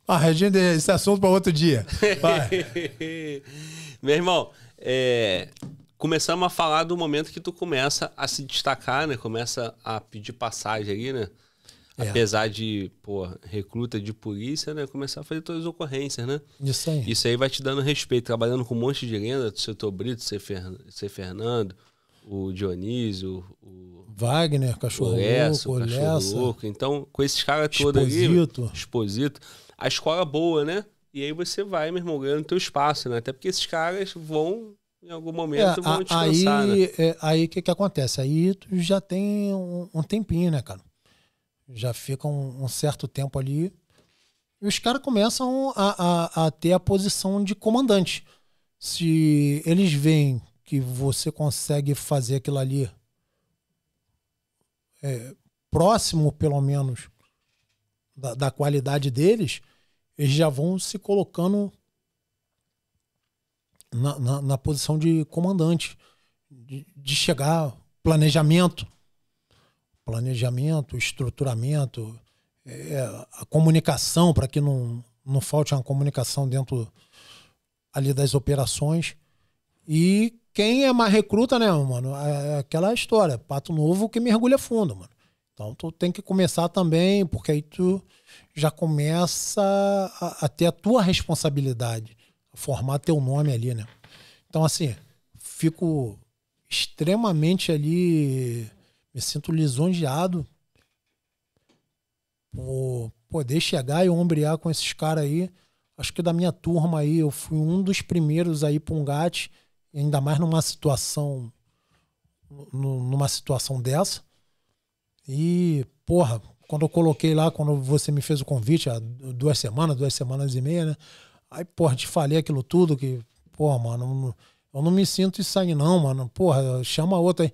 Ah, Regina, esse assunto para outro dia. Meu irmão, é, começamos a falar do momento que tu começa a se destacar, né? Começa a pedir passagem aí, né? É. Apesar de, pô, recruta de polícia, né? Começar a fazer todas as ocorrências, né? Isso aí. Isso aí vai te dando respeito, trabalhando com um monte de lenda, do setor Brito, ser Fernando, o Dionísio, o Wagner, Cachorro Louco, cachorro Louco. Então, com esses caras todos ali. Exposito. Exposito. A escola boa, né? E aí você vai, meu irmão, ganhando teu espaço, né? Até porque esses caras vão, em algum momento, é, vão a, descansar, aí, né? É, aí o que, que acontece? Aí tu já tem um, um tempinho, né, cara? Já fica um, um certo tempo ali. E os caras começam a, a, a ter a posição de comandante. Se eles veem que você consegue fazer aquilo ali é, próximo, pelo menos, da, da, qualidade deles, eles já vão se colocando na, na, na posição de comandante, de, de chegar planejamento, planejamento, estruturamento, é, a comunicação, para que não, não falte uma comunicação dentro ali das operações. E quem é mais recruta, né, mano? É, é aquela história, pato novo que mergulha fundo, mano. Então tu tem que começar também, porque aí tu já começa a, a ter a tua responsabilidade, formar teu nome ali, né? Então, assim, fico extremamente ali, me sinto lisonjeado por poder chegar e ombrear com esses caras aí. Acho que da minha turma aí, eu fui um dos primeiros aí para um GAT ainda mais numa situação numa situação dessa. E, porra, quando eu coloquei lá, quando você me fez o convite, há duas semanas, duas semanas e meia, né? Aí, porra, te falei aquilo tudo que, porra, mano, eu não me sinto isso aí não, mano. Porra, chama outra aí.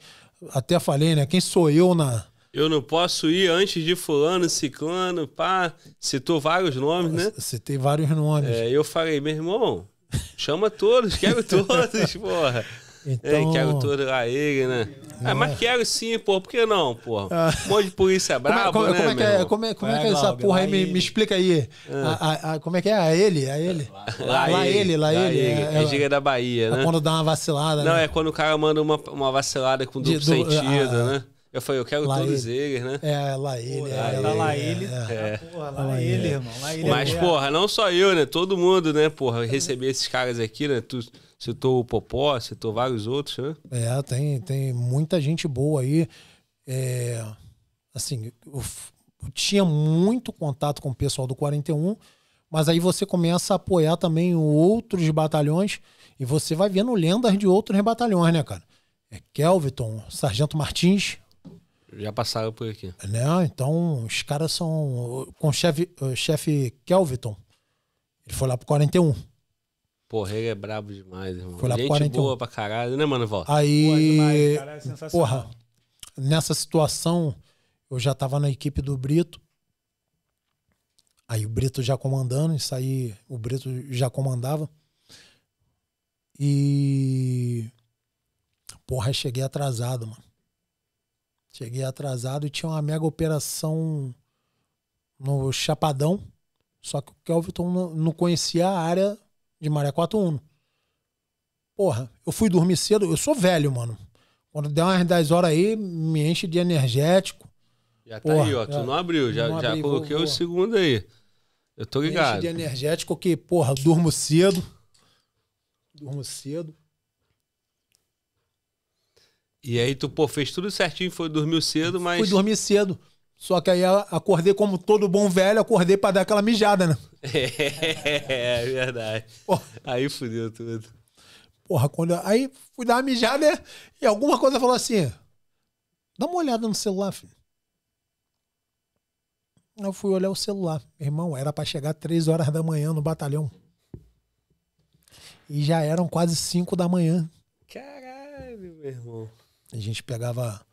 Até falei, né? Quem sou eu na... Eu não posso ir antes de fulano, ciclano, pá. Citou vários nomes, né? Citei vários nomes. É, eu falei, meu irmão, Chama todos, quero então, todos, porra. Então... Ei, quero todo a ele, né? Ah, é mas quero sim, pô. Por que não, pô? Ah. Um monte de polícia brabo como é, como, né, como é né, que é, como é, como é que é essa porra aí? Me, me explica aí. Ah. A, a, a, como é que é? A ele? A ele? Lá, lá, lá ele, lá ele. ele. É, é gíria da Bahia, é né? quando dá uma vacilada, Não, né? é quando o cara manda uma, uma vacilada com duplo de, do, sentido, a, né? Eu falei, eu quero lá todos ele. eles, né? É, lá ele. Porra, é, tá lá, lá é, ele. É, tá, é. Porra, lá, lá ele, irmão. Lá ele Mas, é. porra, não só eu, né? Todo mundo, né, porra? Receber esses caras aqui, né? Tu citou o Popó, citou vários outros, né? É, tem, tem muita gente boa aí. É, assim, eu, eu tinha muito contato com o pessoal do 41, mas aí você começa a apoiar também outros batalhões e você vai vendo lendas de outros batalhões, né, cara? É Kelviton, Sargento Martins, já passaram por aqui. Né? Então, os caras são. Com o chefe, o chefe Kelviton, ele foi lá pro 41. Porra, ele é brabo demais, irmão. Foi lá Gente 41. boa pra caralho, né, mano, Volta? Aí. Porra, demais, cara, é porra, nessa situação, eu já tava na equipe do Brito. Aí o Brito já comandando, isso aí o Brito já comandava. E. Porra, cheguei atrasado, mano. Cheguei atrasado e tinha uma mega operação no Chapadão. Só que o Kelvin não conhecia a área de Maré 41. Porra, eu fui dormir cedo. Eu sou velho, mano. Quando der umas 10 horas aí, me enche de energético. Já porra, tá aí, ó. Já, tu não abriu. Já, não já coloquei o segundo aí. Eu tô ligado. Me enche de energético que, porra, durmo cedo. Durmo cedo. E aí tu, pô, fez tudo certinho, foi dormir cedo, mas. Fui dormir cedo. Só que aí acordei como todo bom velho, acordei para dar aquela mijada, né? É, é verdade. Porra. Aí fudeu tudo. Porra, quando eu... aí fui dar uma mijada e alguma coisa falou assim: dá uma olhada no celular, filho. Eu fui olhar o celular. Meu irmão, era para chegar três horas da manhã no batalhão. E já eram quase cinco da manhã. Caralho, meu irmão. A gente pegava.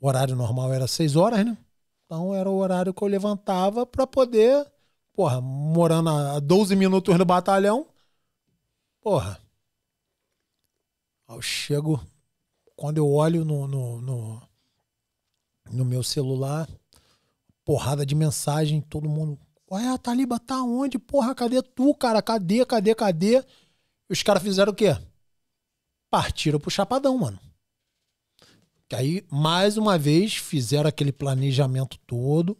O horário normal era seis horas, né? Então era o horário que eu levantava para poder. Porra, morando a 12 minutos no batalhão. Porra. Eu chego. Quando eu olho no, no, no, no meu celular, porrada de mensagem, todo mundo. Ué, a Taliba tá onde? Porra, cadê tu, cara? Cadê, cadê, cadê? os caras fizeram o quê? Partiram pro Chapadão, mano. Que aí, mais uma vez, fizeram aquele planejamento todo.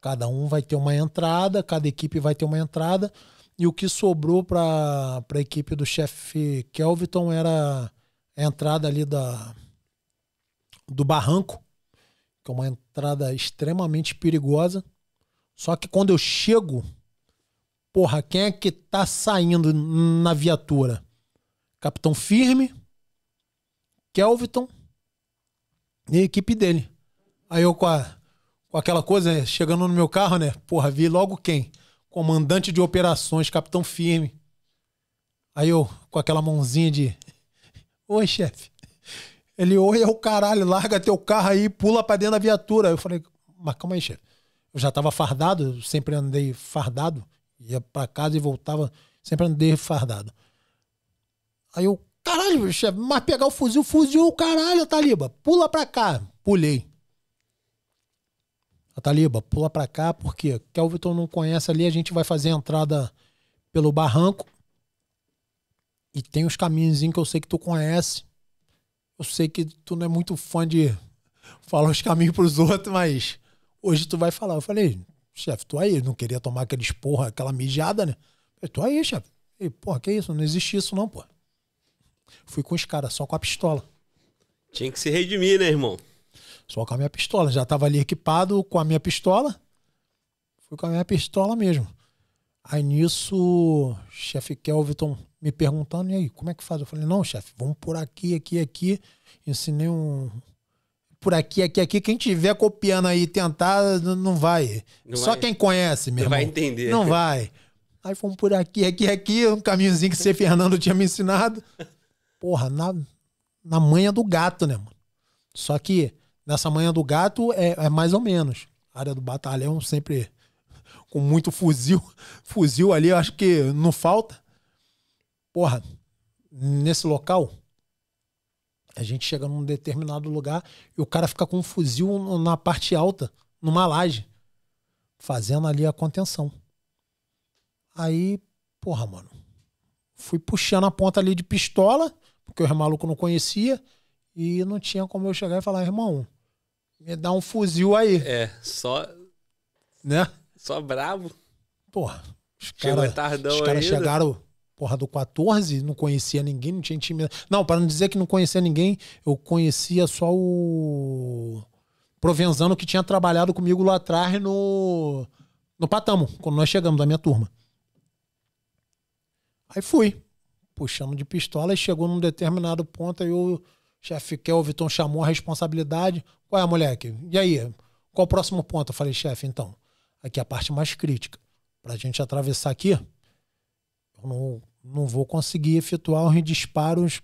Cada um vai ter uma entrada, cada equipe vai ter uma entrada. E o que sobrou para a equipe do chefe Kelvin era a entrada ali da, do barranco, que é uma entrada extremamente perigosa. Só que quando eu chego, porra, quem é que tá saindo na viatura? Capitão Firme, Kelvin e a equipe dele. Aí eu com, a, com aquela coisa, né, chegando no meu carro, né? Porra, vi logo quem? Comandante de operações, capitão firme. Aí eu, com aquela mãozinha de. Oi, chefe. Ele, oi, é o caralho, larga teu carro aí, pula pra dentro da viatura. Eu falei, mas calma aí, chefe. Eu já tava fardado, sempre andei fardado, ia pra casa e voltava, sempre andei fardado. Aí eu, Caralho, chefe, mas pegar o fuzil, fuzil, caralho, Taliba, pula pra cá. Pulei. A Taliba, pula pra cá, porque Kelvin não conhece ali, a gente vai fazer a entrada pelo barranco. E tem uns caminhos que eu sei que tu conhece. Eu sei que tu não é muito fã de falar os caminhos pros outros, mas hoje tu vai falar. Eu falei, chefe, tu aí, não queria tomar aqueles porra, aquela mijada, né? Eu, tô aí, chefe. E, porra, que isso? Não existe isso não, porra. Fui com os caras, só com a pistola. Tinha que se redimir, né, irmão? Só com a minha pistola. Já tava ali equipado com a minha pistola. Fui com a minha pistola mesmo. Aí nisso, chefe Kelvin me perguntando, e aí, como é que faz? Eu falei, não, chefe, vamos por aqui, aqui, aqui. Ensinei um. Por aqui, aqui, aqui. Quem tiver copiando aí tentar, não vai. Não Só vai. quem conhece mesmo. Não vai entender. Não vai. Aí fomos por aqui, aqui, aqui, um caminhozinho que o Fernando tinha me ensinado. porra, na, na manha do gato, né, mano? Só que nessa manha do gato é, é mais ou menos. A área do batalhão sempre com muito fuzil. Fuzil ali, eu acho que não falta. Porra, nesse local, a gente chega num determinado lugar e o cara fica com um fuzil na parte alta, numa laje, fazendo ali a contenção. Aí, porra, mano, fui puxando a ponta ali de pistola porque os malucos não conhecia e não tinha como eu chegar e falar, irmão, me dá um fuzil aí. É, só. Né? Só brabo. Porra, os caras chegaram, porra, do 14, não conhecia ninguém, não tinha intimidade. Não, para não dizer que não conhecia ninguém, eu conhecia só o. Provenzano que tinha trabalhado comigo lá atrás no. No Patamo, quando nós chegamos, da minha turma. Aí fui puxamos de pistola e chegou num determinado ponto, aí o chefe Kelviton chamou a responsabilidade. Qual é, moleque? E aí? Qual o próximo ponto? Eu falei, chefe, então, aqui é a parte mais crítica. Pra gente atravessar aqui, eu não, não vou conseguir efetuar um disparos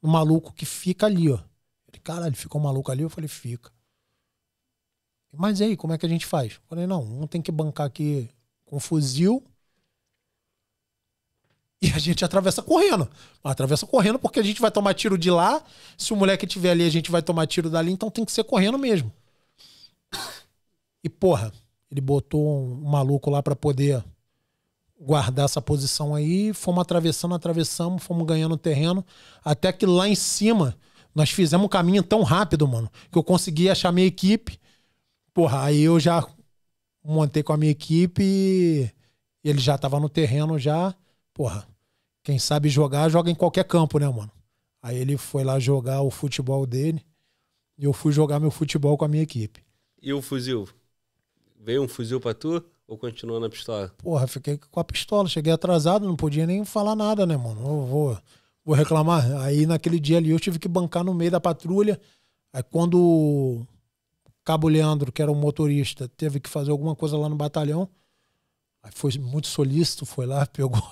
no maluco que fica ali, ó. Ele, caralho, ficou maluco ali? Eu falei, fica. Mas e aí, como é que a gente faz? Eu falei, não, um tem que bancar aqui com fuzil E a gente atravessa correndo. Atravessa correndo porque a gente vai tomar tiro de lá. Se o moleque estiver ali, a gente vai tomar tiro dali. Então tem que ser correndo mesmo. E porra, ele botou um maluco lá para poder guardar essa posição aí. Fomos atravessando, atravessamos, fomos ganhando terreno. Até que lá em cima, nós fizemos um caminho tão rápido, mano, que eu consegui achar minha equipe. Porra, aí eu já montei com a minha equipe. Ele já tava no terreno já porra, quem sabe jogar, joga em qualquer campo, né, mano? Aí ele foi lá jogar o futebol dele e eu fui jogar meu futebol com a minha equipe. E o fuzil? Veio um fuzil pra tu ou continuou na pistola? Porra, fiquei com a pistola, cheguei atrasado, não podia nem falar nada, né, mano? Eu vou, vou reclamar. Aí naquele dia ali eu tive que bancar no meio da patrulha. Aí quando o Cabo Leandro, que era o motorista, teve que fazer alguma coisa lá no batalhão, foi muito solícito, foi lá, pegou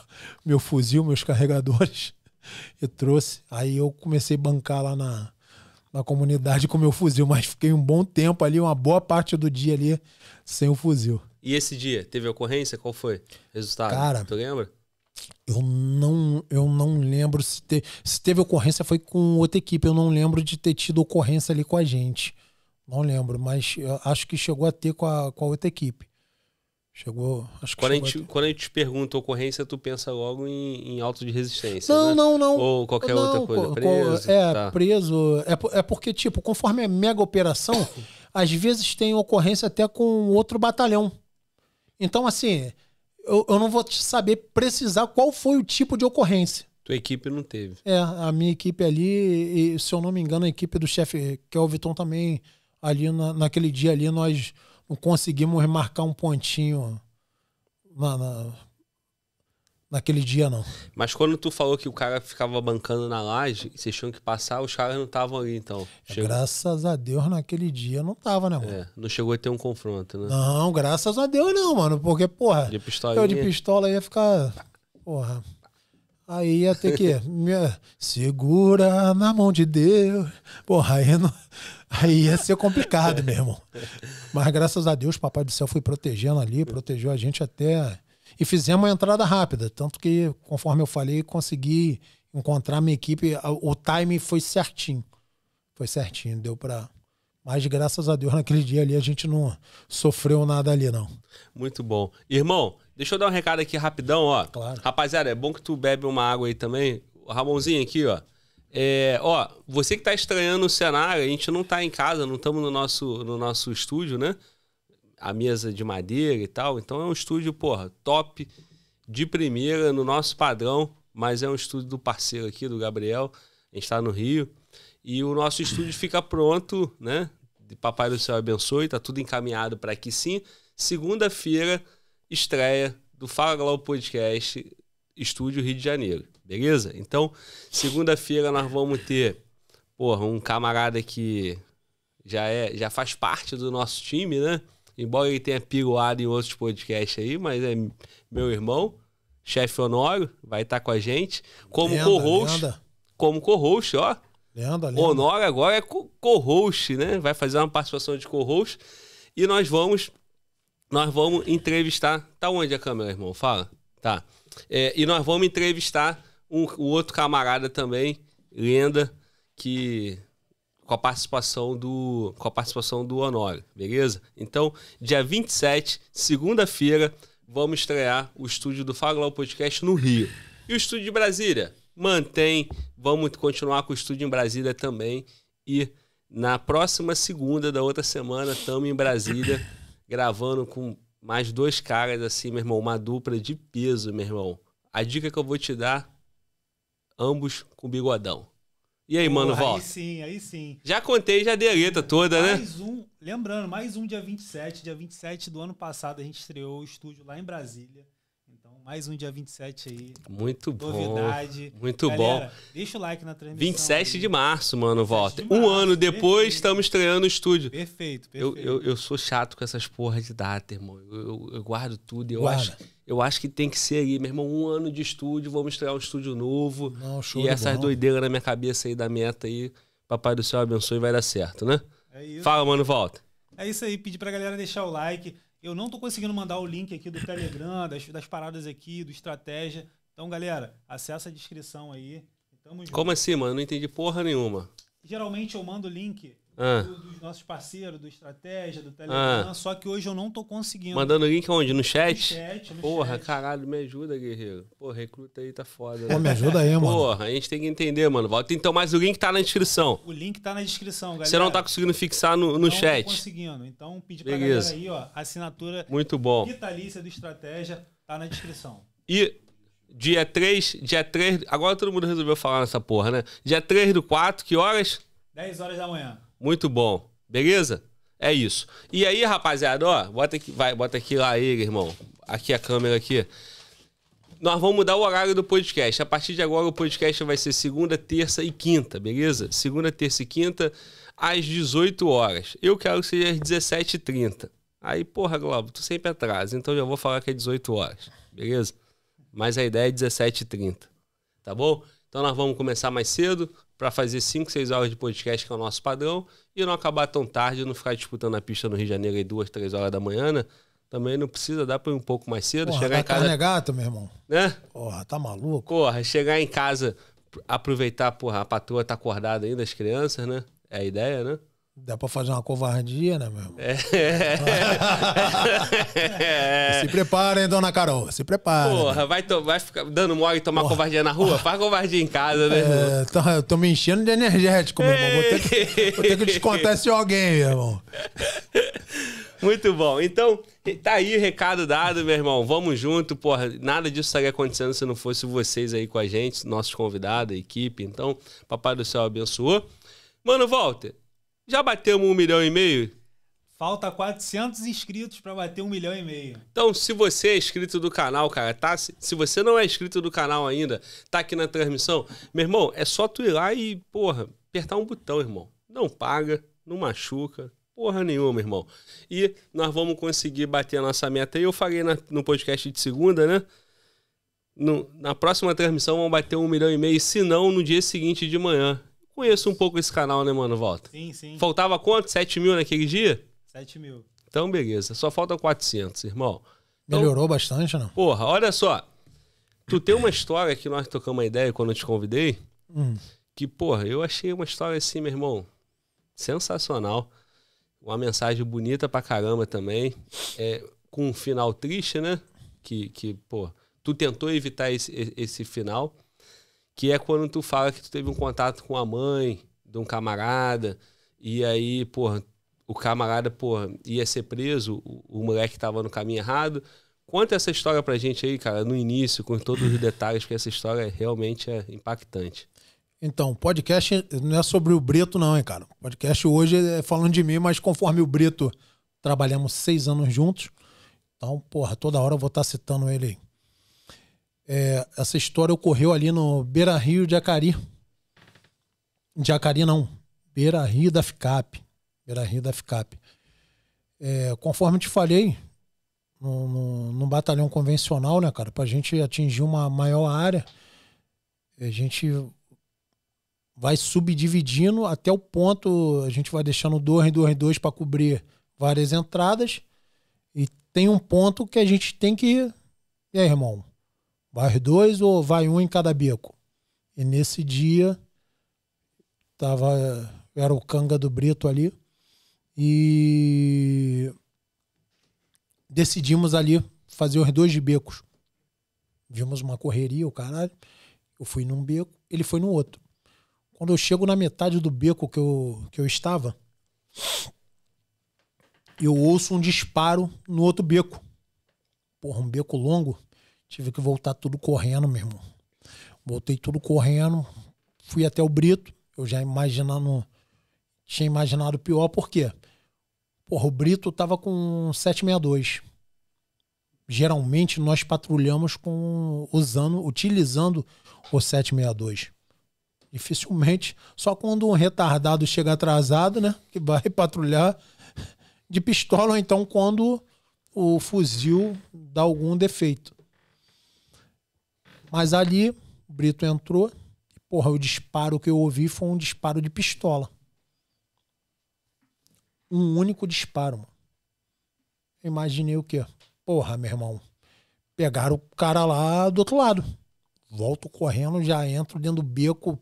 meu fuzil, meus carregadores e trouxe. Aí eu comecei a bancar lá na, na comunidade com meu fuzil, mas fiquei um bom tempo ali, uma boa parte do dia ali sem o fuzil. E esse dia, teve ocorrência? Qual foi? Resultado? Cara, tu lembra? Eu não, eu não lembro se, te, se teve ocorrência, foi com outra equipe. Eu não lembro de ter tido ocorrência ali com a gente. Não lembro, mas acho que chegou a ter com a, com a outra equipe. Chegou, acho que quando, chegou a gente, quando a gente pergunta ocorrência, tu pensa logo em, em auto de resistência. Não, né? não, não. Ou qualquer não, outra coisa. Co preso, é, tá. preso. É, é porque, tipo, conforme é mega operação, às vezes tem ocorrência até com outro batalhão. Então, assim, eu, eu não vou saber precisar qual foi o tipo de ocorrência. Tua equipe não teve. É, a minha equipe ali, e, se eu não me engano, a equipe do chefe Kelviton é também, ali na, naquele dia ali, nós não conseguimos marcar um pontinho na, na, naquele dia, não. Mas quando tu falou que o cara ficava bancando na laje, vocês tinham que passar, os caras não estavam ali, então. É, chegou... Graças a Deus, naquele dia não tava, né, mano? É, não chegou a ter um confronto, né? Não, graças a Deus não, mano. Porque, porra, de pistola eu de pistola ia ficar. Porra. Aí ia ter que. Segura na mão de Deus. Porra, aí não. Aí ia ser complicado mesmo. Mas graças a Deus, Papai do Céu foi protegendo ali, protegeu a gente até. E fizemos uma entrada rápida. Tanto que, conforme eu falei, consegui encontrar minha equipe. O time foi certinho. Foi certinho, deu para. Mas graças a Deus, naquele dia ali a gente não sofreu nada ali, não. Muito bom. Irmão, deixa eu dar um recado aqui rapidão, ó. Claro. Rapaziada, é bom que tu bebe uma água aí também. O Ramonzinho aqui, ó. É, ó, você que tá estranhando o cenário, a gente não tá em casa, não estamos no nosso, no nosso estúdio, né? A mesa de madeira e tal. Então é um estúdio, porra, top, de primeira, no nosso padrão, mas é um estúdio do parceiro aqui, do Gabriel. A gente está no Rio. E o nosso estúdio fica pronto, né? De Papai do Céu abençoe, tá tudo encaminhado para aqui sim. Segunda-feira, estreia do Fala Globo Podcast, Estúdio Rio de Janeiro. Beleza? Então, segunda-feira nós vamos ter, porra, um camarada que já, é, já faz parte do nosso time, né? Embora ele tenha piruado em outros podcasts aí, mas é meu irmão, chefe Honório, vai estar tá com a gente. Como co-host. Como co-host, ó. Leandro, Leandro. Honório agora é co-host, né? Vai fazer uma participação de co-host. E nós vamos. Nós vamos entrevistar. Tá onde a câmera, irmão? Fala. Tá. É, e nós vamos entrevistar um, o outro camarada também, lenda, que com a participação do com a participação do Honório, beleza? Então, dia 27, segunda-feira, vamos estrear o estúdio do Faglau Podcast no Rio. E o estúdio de Brasília mantém, vamos continuar com o estúdio em Brasília também e na próxima segunda da outra semana estamos em Brasília gravando com mais dois caras assim, meu irmão, uma dupla de peso, meu irmão. A dica que eu vou te dar ambos com bigodão. E aí, mano, volta. Aí sim, aí sim. Já contei, já dei a letra toda, mais né? Mais um, lembrando, mais um dia 27. Dia 27 do ano passado a gente estreou o estúdio lá em Brasília mais um dia 27 aí. Muito Novidade. bom. Muito Galera, bom. Deixa o like na transmissão. 27 aí. de março, mano, volta. um ano depois, estamos estreando o estúdio. Perfeito, perfeito. Eu, eu, eu, sou chato com essas porras de data, irmão. Eu, eu, eu guardo tudo. Eu acho, eu acho que tem que ser aí, meu irmão. Um ano de estúdio, vamos estrear um estúdio novo. Não, show e essas doideiras na minha cabeça aí da meta aí. Papai do céu abençoe e vai dar certo, né? É isso. Fala, mano, volta. É isso aí. Pedir pra galera deixar o like. Eu não tô conseguindo mandar o link aqui do Telegram, das, das paradas aqui, do Estratégia. Então, galera, acessa a descrição aí. Tamo junto. Como assim, mano? Não entendi porra nenhuma. Geralmente eu mando o link ah. do, dos nossos parceiros, do Estratégia, do Telegram, ah. só que hoje eu não tô conseguindo. Mandando link onde? No chat? No chat no Porra, chat. caralho, me ajuda, guerreiro. Porra, recruta aí tá foda. Né? Pô, me ajuda aí, mano. Porra, a gente tem que entender, mano. Volta então, mas o link tá na descrição. O link tá na descrição, galera. Você não tá conseguindo fixar no, no não chat. Não tô conseguindo. Então, pedi pra Beleza. galera aí, ó, assinatura Muito bom. vitalícia do Estratégia tá na descrição. E Dia 3, dia 3. Agora todo mundo resolveu falar nessa porra, né? Dia 3 do 4, que horas? 10 horas da manhã. Muito bom. Beleza? É isso. E aí, rapaziada, ó, bota aqui, vai, bota aqui lá ele, irmão. Aqui a câmera aqui. Nós vamos mudar o horário do podcast. A partir de agora o podcast vai ser segunda, terça e quinta, beleza? Segunda, terça e quinta às 18 horas. Eu quero que seja às 17h30. Aí, porra, Globo, tu sempre atrasa, então eu vou falar que é 18 horas, beleza? Mas a ideia é 17h30, tá bom? Então nós vamos começar mais cedo, para fazer 5, 6 horas de podcast, que é o nosso padrão, e não acabar tão tarde, não ficar disputando a pista no Rio de Janeiro aí duas, três horas da manhã, né? Também não precisa dar para ir um pouco mais cedo. Porra, chegar em casa. Carne gata, meu irmão. Né? Porra, tá maluco? Porra, chegar em casa, aproveitar, porra, a patroa tá acordada ainda, as crianças, né? É a ideia, né? Dá pra fazer uma covardia, né, meu? É. é. se prepara, hein, dona Carol? Se prepara. Porra, vai, vai ficar dando mole e tomar Porra. covardia na rua? Faz covardia em casa, né? É, tô, eu tô me enchendo de energético, meu irmão. Vou ter que, vou ter que descontar esse alguém, meu irmão. Muito bom. Então, tá aí o recado dado, meu irmão. Vamos junto, porra. Nada disso estaria acontecendo se não fosse vocês aí com a gente, nossos convidados, a equipe. Então, Papai do Céu abençoou. Mano, Walter, já batemos um milhão e meio? Falta 400 inscritos para bater um milhão e meio. Então, se você é inscrito do canal, cara, tá? Se, você não é inscrito do canal ainda, tá aqui na transmissão, meu irmão, é só tu ir lá e, porra, apertar um botão, irmão. Não paga, não machuca, porra nenhuma, irmão. E nós vamos conseguir bater a nossa meta. E eu falei na, no podcast de segunda, né? No, na próxima transmissão vamos bater um milhão e meio, se não, no dia seguinte de manhã. Conheço um pouco esse canal, né, mano, Volta? Sim, sim. Faltava quanto? 7 mil naquele dia? 7 mil. Então, beleza. Só falta 400, irmão. Então, Melhorou bastante não? Porra, olha só. Tu tem uma história que nós tocamos uma ideia quando eu te convidei. Hum. Que, porra, eu achei uma história assim, meu irmão, sensacional. Uma mensagem bonita pra caramba também. É, com um final triste, né? Que, que pô, tu tentou evitar esse, esse final que é quando tu fala que tu teve um contato com a mãe de um camarada, e aí, porra, o camarada, porra, ia ser preso, o, o moleque tava no caminho errado. Conta essa história pra gente aí, cara, no início, com todos os detalhes, porque essa história realmente é impactante. Então, podcast não é sobre o Brito, não, hein, cara. Podcast hoje é falando de mim, mas conforme o Brito trabalhamos seis anos juntos, então, porra, toda hora eu vou estar tá citando ele é, essa história ocorreu ali no Beira Rio de Acari. De Acari, não. Beira Rio da FICAP. Beira Rio da FICAP. É, conforme te falei, no, no, no, batalhão convencional, né, cara, pra gente atingir uma maior área, a gente vai subdividindo até o ponto, a gente vai deixando dois em dois em dois para cobrir várias entradas. E tem um ponto que a gente tem que. E aí, irmão? Vai dois ou vai um em cada beco? E nesse dia tava, era o canga do Brito ali e decidimos ali fazer os dois de becos. Vimos uma correria, o caralho. Eu fui num beco, ele foi no outro. Quando eu chego na metade do beco que eu, que eu estava, eu ouço um disparo no outro beco. Porra, um beco longo. Tive que voltar tudo correndo, meu irmão. Voltei tudo correndo, fui até o Brito, eu já imaginando. Tinha imaginado pior, por quê? Porra, o Brito tava com 762. Geralmente nós patrulhamos com usando, utilizando o 762. Dificilmente, só quando um retardado chega atrasado, né, que vai patrulhar de pistola ou então quando o fuzil dá algum defeito. Mas ali, o Brito entrou. E, porra, o disparo que eu ouvi foi um disparo de pistola. Um único disparo, mano. Imaginei o quê? Porra, meu irmão. Pegaram o cara lá do outro lado. Volto correndo, já entro dentro do beco.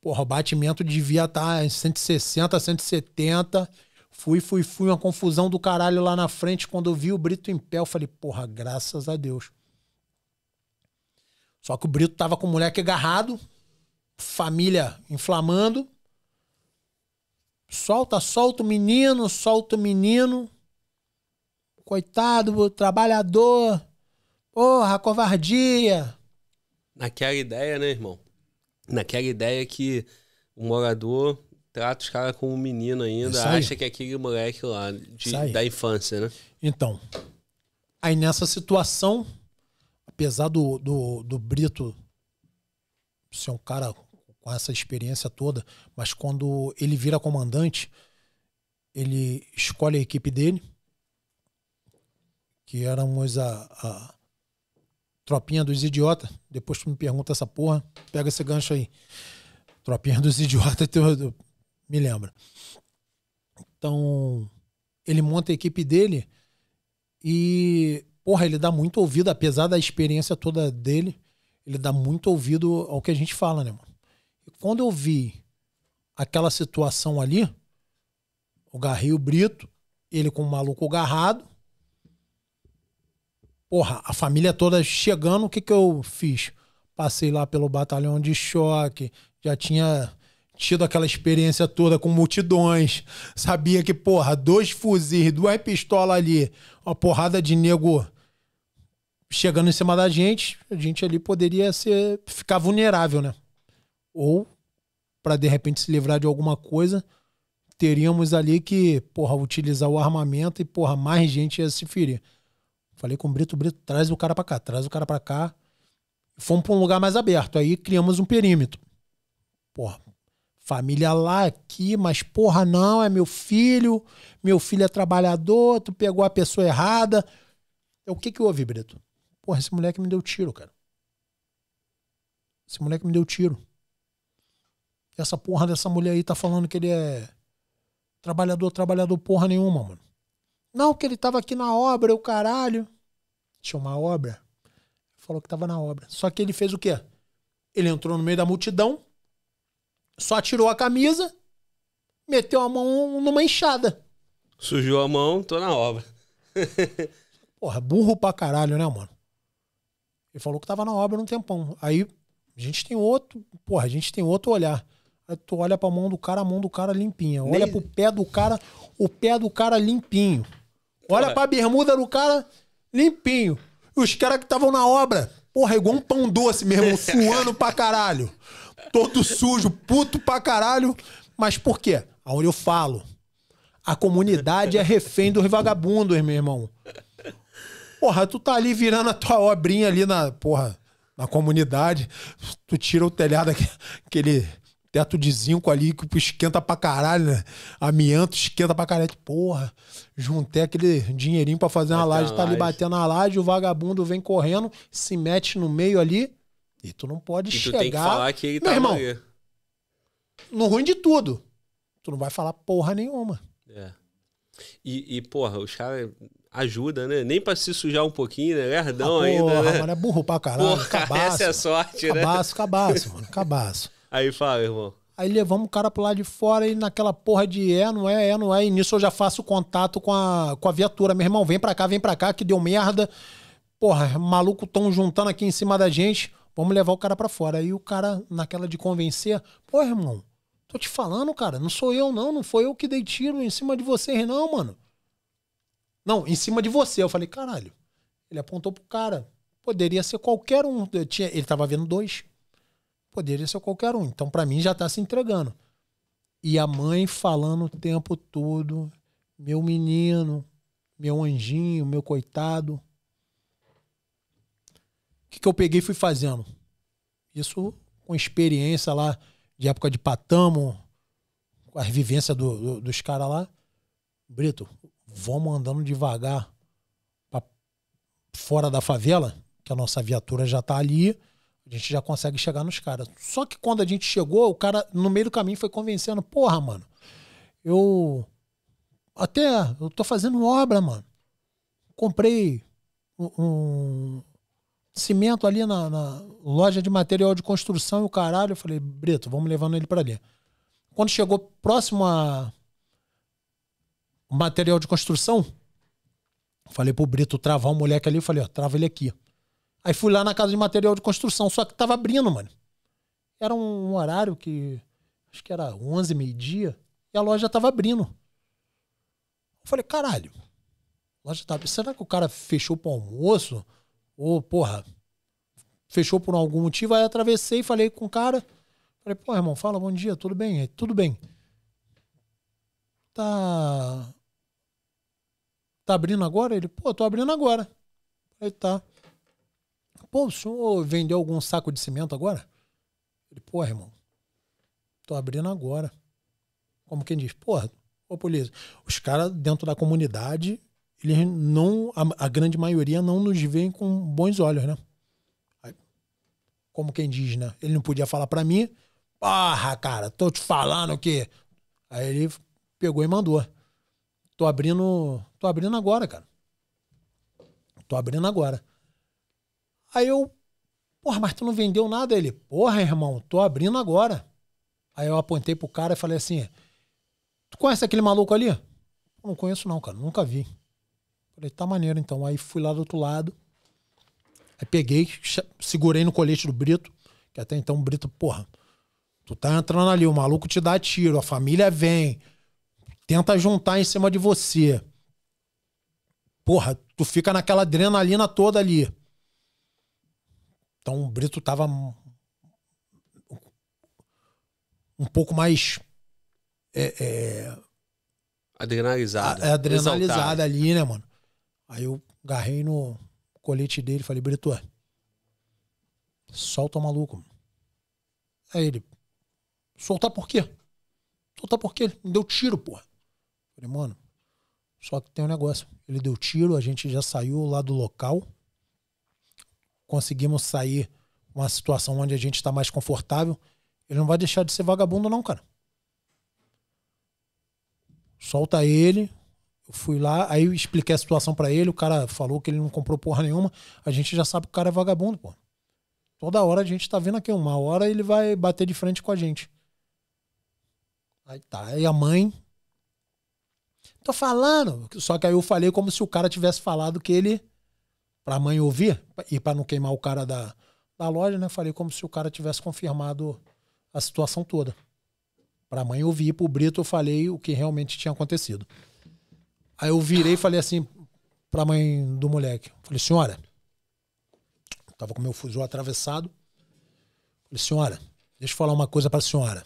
Porra, o batimento devia estar tá em 160, 170. Fui, fui, fui, uma confusão do caralho lá na frente. Quando eu vi o Brito em pé, eu falei, porra, graças a Deus. Só que o Brito tava com o moleque agarrado, família inflamando. Solta, solta o menino, solta o menino. Coitado, trabalhador. Porra, covardia. Naquela ideia, né, irmão? Naquela ideia que o morador trata os caras como um menino ainda, acha que é aquele moleque lá de, da infância, né? Então, aí nessa situação, apesar do, do, do Brito ser um cara com essa experiência toda, mas quando ele vira comandante, ele escolhe a equipe dele, que éramos a, a tropinha dos idiotas. Depois tu me pergunta essa porra, pega esse gancho aí. Tropinha dos idiotas, me lembra. Então, ele monta a equipe dele e porra, ele dá muito ouvido, apesar da experiência toda dele, ele dá muito ouvido ao que a gente fala, né, mano? E quando eu vi aquela situação ali, o garrei Brito, ele com o maluco agarrado. Porra, a família toda chegando, o que que eu fiz? Passei lá pelo batalhão de choque, já tinha tido aquela experiência toda com multidões, sabia que, porra, dois fuzis, duas pistolas ali, uma porrada de nego chegando em cima da gente, a gente ali poderia ser, ficar vulnerável, né? Ou, para de repente se livrar de alguma coisa, teríamos ali que, porra, utilizar o armamento e, porra, mais gente ia se ferir. Falei com o Brito, Brito, traz o cara pra cá, traz o cara pra cá. Fomos pra um lugar mais aberto, aí criamos um perímetro. Porra, família lá, aqui, mas porra, não, é meu filho, meu filho é trabalhador, tu pegou a pessoa errada. Então, o que que houve, Brito? Porra, esse moleque me deu tiro, cara. Esse moleque me deu tiro. Essa porra dessa mulher aí tá falando que ele é trabalhador, trabalhador porra nenhuma, mano. Não, que ele tava aqui na obra, o caralho. Tinha uma obra. Falou que tava na obra. Só que ele fez o quê? Ele entrou no meio da multidão, só tirou a camisa, meteu a mão numa enxada. Sujou a mão, tô na obra. Porra, burro pra caralho, né, mano? Ele falou que tava na obra um tempão. Aí a gente tem outro, porra, a gente tem outro olhar. Aí tu olha pra mão do cara, a mão do cara limpinha. Olha Nem... pro pé do cara, o pé do cara limpinho. Olha cara... pra bermuda do cara, limpinho. E os caras que estavam na obra, porra, é igual um pão doce, meu irmão, suando pra caralho. Todo sujo, puto pra caralho. Mas por quê? Aonde eu falo. A comunidade é refém dos vagabundos, meu irmão. Porra, tu tá ali virando a tua obrinha ali na, porra, na comunidade. Tu tira o telhado, aquele teto de zinco ali que esquenta pra caralho, né? Amianto esquenta pra caralho. Porra, juntei aquele dinheirinho pra fazer uma laje, tá ali batendo a laje, o vagabundo vem correndo, se mete no meio ali e tu não pode e chegar. Tu tem que falar que ele Meu tá irmão, ali. no ruim de tudo, tu não vai falar porra nenhuma. É. E, e porra, os caras ajuda, né? Nem para se sujar um pouquinho, né? Lerdão ah, porra, ainda, né? Mano, é burro pra caralho. Porra, cabaço, essa é a sorte, né? Cabaço, cabaço, mano, cabaço. Aí fala, irmão. Aí levamos o cara pro lado de fora e naquela porra de é, não é, é, não é. E nisso eu já faço contato com a, com a viatura. Meu irmão, vem pra cá, vem pra cá, que deu merda. Porra, maluco tão juntando aqui em cima da gente. Vamos levar o cara pra fora. Aí o cara, naquela de convencer, pô, irmão, tô te falando, cara, não sou eu não, não foi eu que dei tiro em cima de vocês, não, mano. Não, em cima de você. Eu falei, caralho. Ele apontou pro cara. Poderia ser qualquer um. Eu tinha, ele tava vendo dois. Poderia ser qualquer um. Então, para mim, já tá se entregando. E a mãe falando o tempo todo: meu menino, meu anjinho, meu coitado. O que, que eu peguei e fui fazendo? Isso com experiência lá de época de Patamo, com a vivência do, do, dos caras lá. Brito, vamos andando devagar pra fora da favela, que a nossa viatura já tá ali, a gente já consegue chegar nos caras. Só que quando a gente chegou, o cara no meio do caminho foi convencendo, porra, mano, eu até eu tô fazendo obra, mano. Comprei um, cimento ali na, na, loja de material de construção e o caralho. Eu falei, Brito, vamos levando ele para ali. Quando chegou próximo a, material de construção. Falei pro Brito travar um moleque ali, falei, ó, trava ele aqui. Aí fui lá na casa de material de construção, só que tava abrindo, mano. Era um horário que acho que era 11, meio-dia, e a loja tava abrindo. Eu falei, caralho, a loja tava. Tá será que o cara fechou pro almoço? Ou, porra, fechou por algum motivo? Aí atravessei, e falei com o cara. Falei, pô, irmão, fala, bom dia, tudo bem? Aí, tudo bem. Tá Tá abrindo agora? Ele, pô, tô abrindo agora. Aí tá. Pô, o senhor vendeu algum saco de cimento agora? Ele, pô, irmão, tô abrindo agora. Como quem diz, porra, ô polícia, os caras dentro da comunidade, eles não, a, a grande maioria não nos veem com bons olhos, né? Aí, como quem diz, né? Ele não podia falar para mim, porra, cara, tô te falando o que. Aí ele pegou e mandou. Tô abrindo, Tô abrindo agora, cara. Tô abrindo agora. Aí eu, porra, mas tu não vendeu nada? Ele, porra, irmão, tô abrindo agora. Aí eu apontei pro cara e falei assim: Tu conhece aquele maluco ali? Não conheço, não, cara, nunca vi. Falei, tá maneiro então. Aí fui lá do outro lado. Aí peguei, segurei no colete do Brito, que até então o Brito, porra, tu tá entrando ali, o maluco te dá tiro, a família vem, tenta juntar em cima de você porra, tu fica naquela adrenalina toda ali. Então o Brito tava um pouco mais. É, é, adrenalizado é, ali, né, mano? Aí eu agarrei no colete dele e falei, Brito, solta o maluco. Mano. Aí ele, soltar por quê? Soltar por quê? me deu tiro, porra. falei, mano, só que tem um negócio. Ele deu tiro, a gente já saiu lá do local. Conseguimos sair uma situação onde a gente está mais confortável. Ele não vai deixar de ser vagabundo, não, cara. Solta ele. Eu fui lá, aí eu expliquei a situação para ele. O cara falou que ele não comprou porra nenhuma. A gente já sabe que o cara é vagabundo, pô. Toda hora a gente tá vendo aqui. Uma hora ele vai bater de frente com a gente. Aí tá. Aí a mãe Tô falando. Só que aí eu falei como se o cara tivesse falado que ele. Pra mãe ouvir, e para não queimar o cara da, da loja, né? Falei como se o cara tivesse confirmado a situação toda. Pra mãe ouvir, pro Brito eu falei o que realmente tinha acontecido. Aí eu virei e falei assim pra mãe do moleque. Falei, senhora, tava com meu fuzil atravessado. Falei, senhora, deixa eu falar uma coisa pra senhora.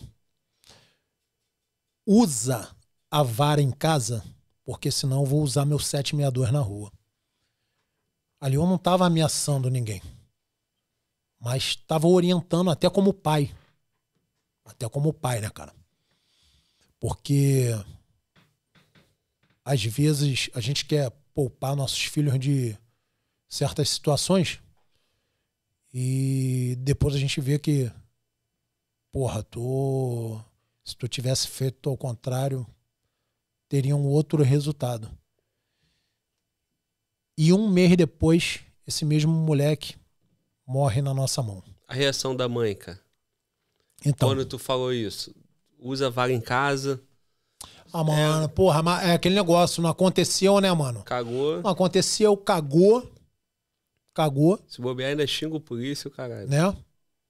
Usa a vara em casa, porque senão vou usar meu 762 na rua. ali eu não estava ameaçando ninguém, mas estava orientando até como pai. Até como pai, né, cara? Porque às vezes a gente quer poupar nossos filhos de certas situações e depois a gente vê que, porra, tô. Se tu tivesse feito ao contrário, teriam outro resultado. E um mês depois, esse mesmo moleque morre na nossa mão. A reação da mãe, cara. Então, Quando tu falou isso, usa vaga em casa. Ah, mano, é... porra, é aquele negócio, não aconteceu, né, mano? Cagou. Não aconteceu, cagou. Cagou. Se bobear, ainda xinga o polícia, caralho. Né?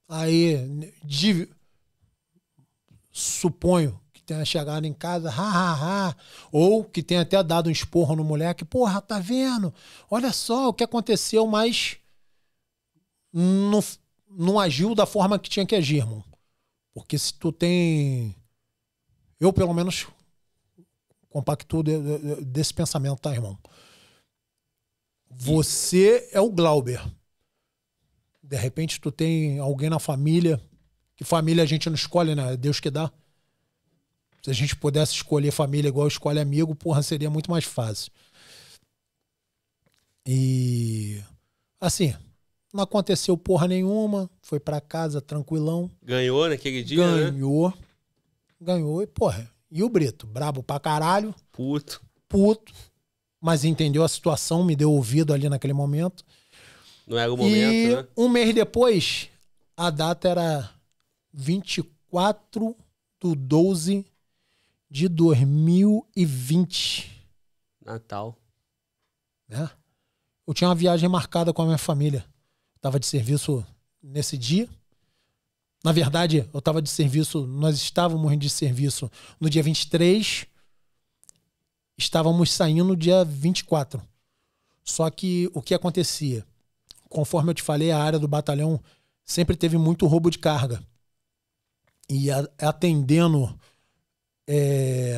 Aí, de... suponho tenha chegado em casa, ha, ha, ha, ou que tenha até dado um esporro no moleque, porra, tá vendo? Olha só o que aconteceu, mas não, não agiu da forma que tinha que agir, irmão. Porque se tu tem. Eu, pelo menos, compacto de, de, desse pensamento, tá, irmão? Você é o Glauber. De repente, tu tem alguém na família, que família a gente não escolhe, né? É Deus que dá. Se a gente pudesse escolher família igual escolhe amigo, porra, seria muito mais fácil. E assim, não aconteceu porra nenhuma, foi para casa tranquilão. Ganhou naquele dia, né? Ganhou. Né? Ganhou e porra. E o Brito, brabo pra caralho. Puto. Puto. Mas entendeu a situação, me deu ouvido ali naquele momento. Não era o momento, e né? um mês depois, a data era 24 do 12 de 2020. Natal. né? Eu tinha uma viagem marcada com a minha família. tava de serviço nesse dia. Na verdade, eu tava de serviço, nós estávamos de serviço no dia 23, estávamos saindo no dia 24. Só que o que acontecia? Conforme eu te falei, a área do batalhão sempre teve muito roubo de carga. E atendendo é,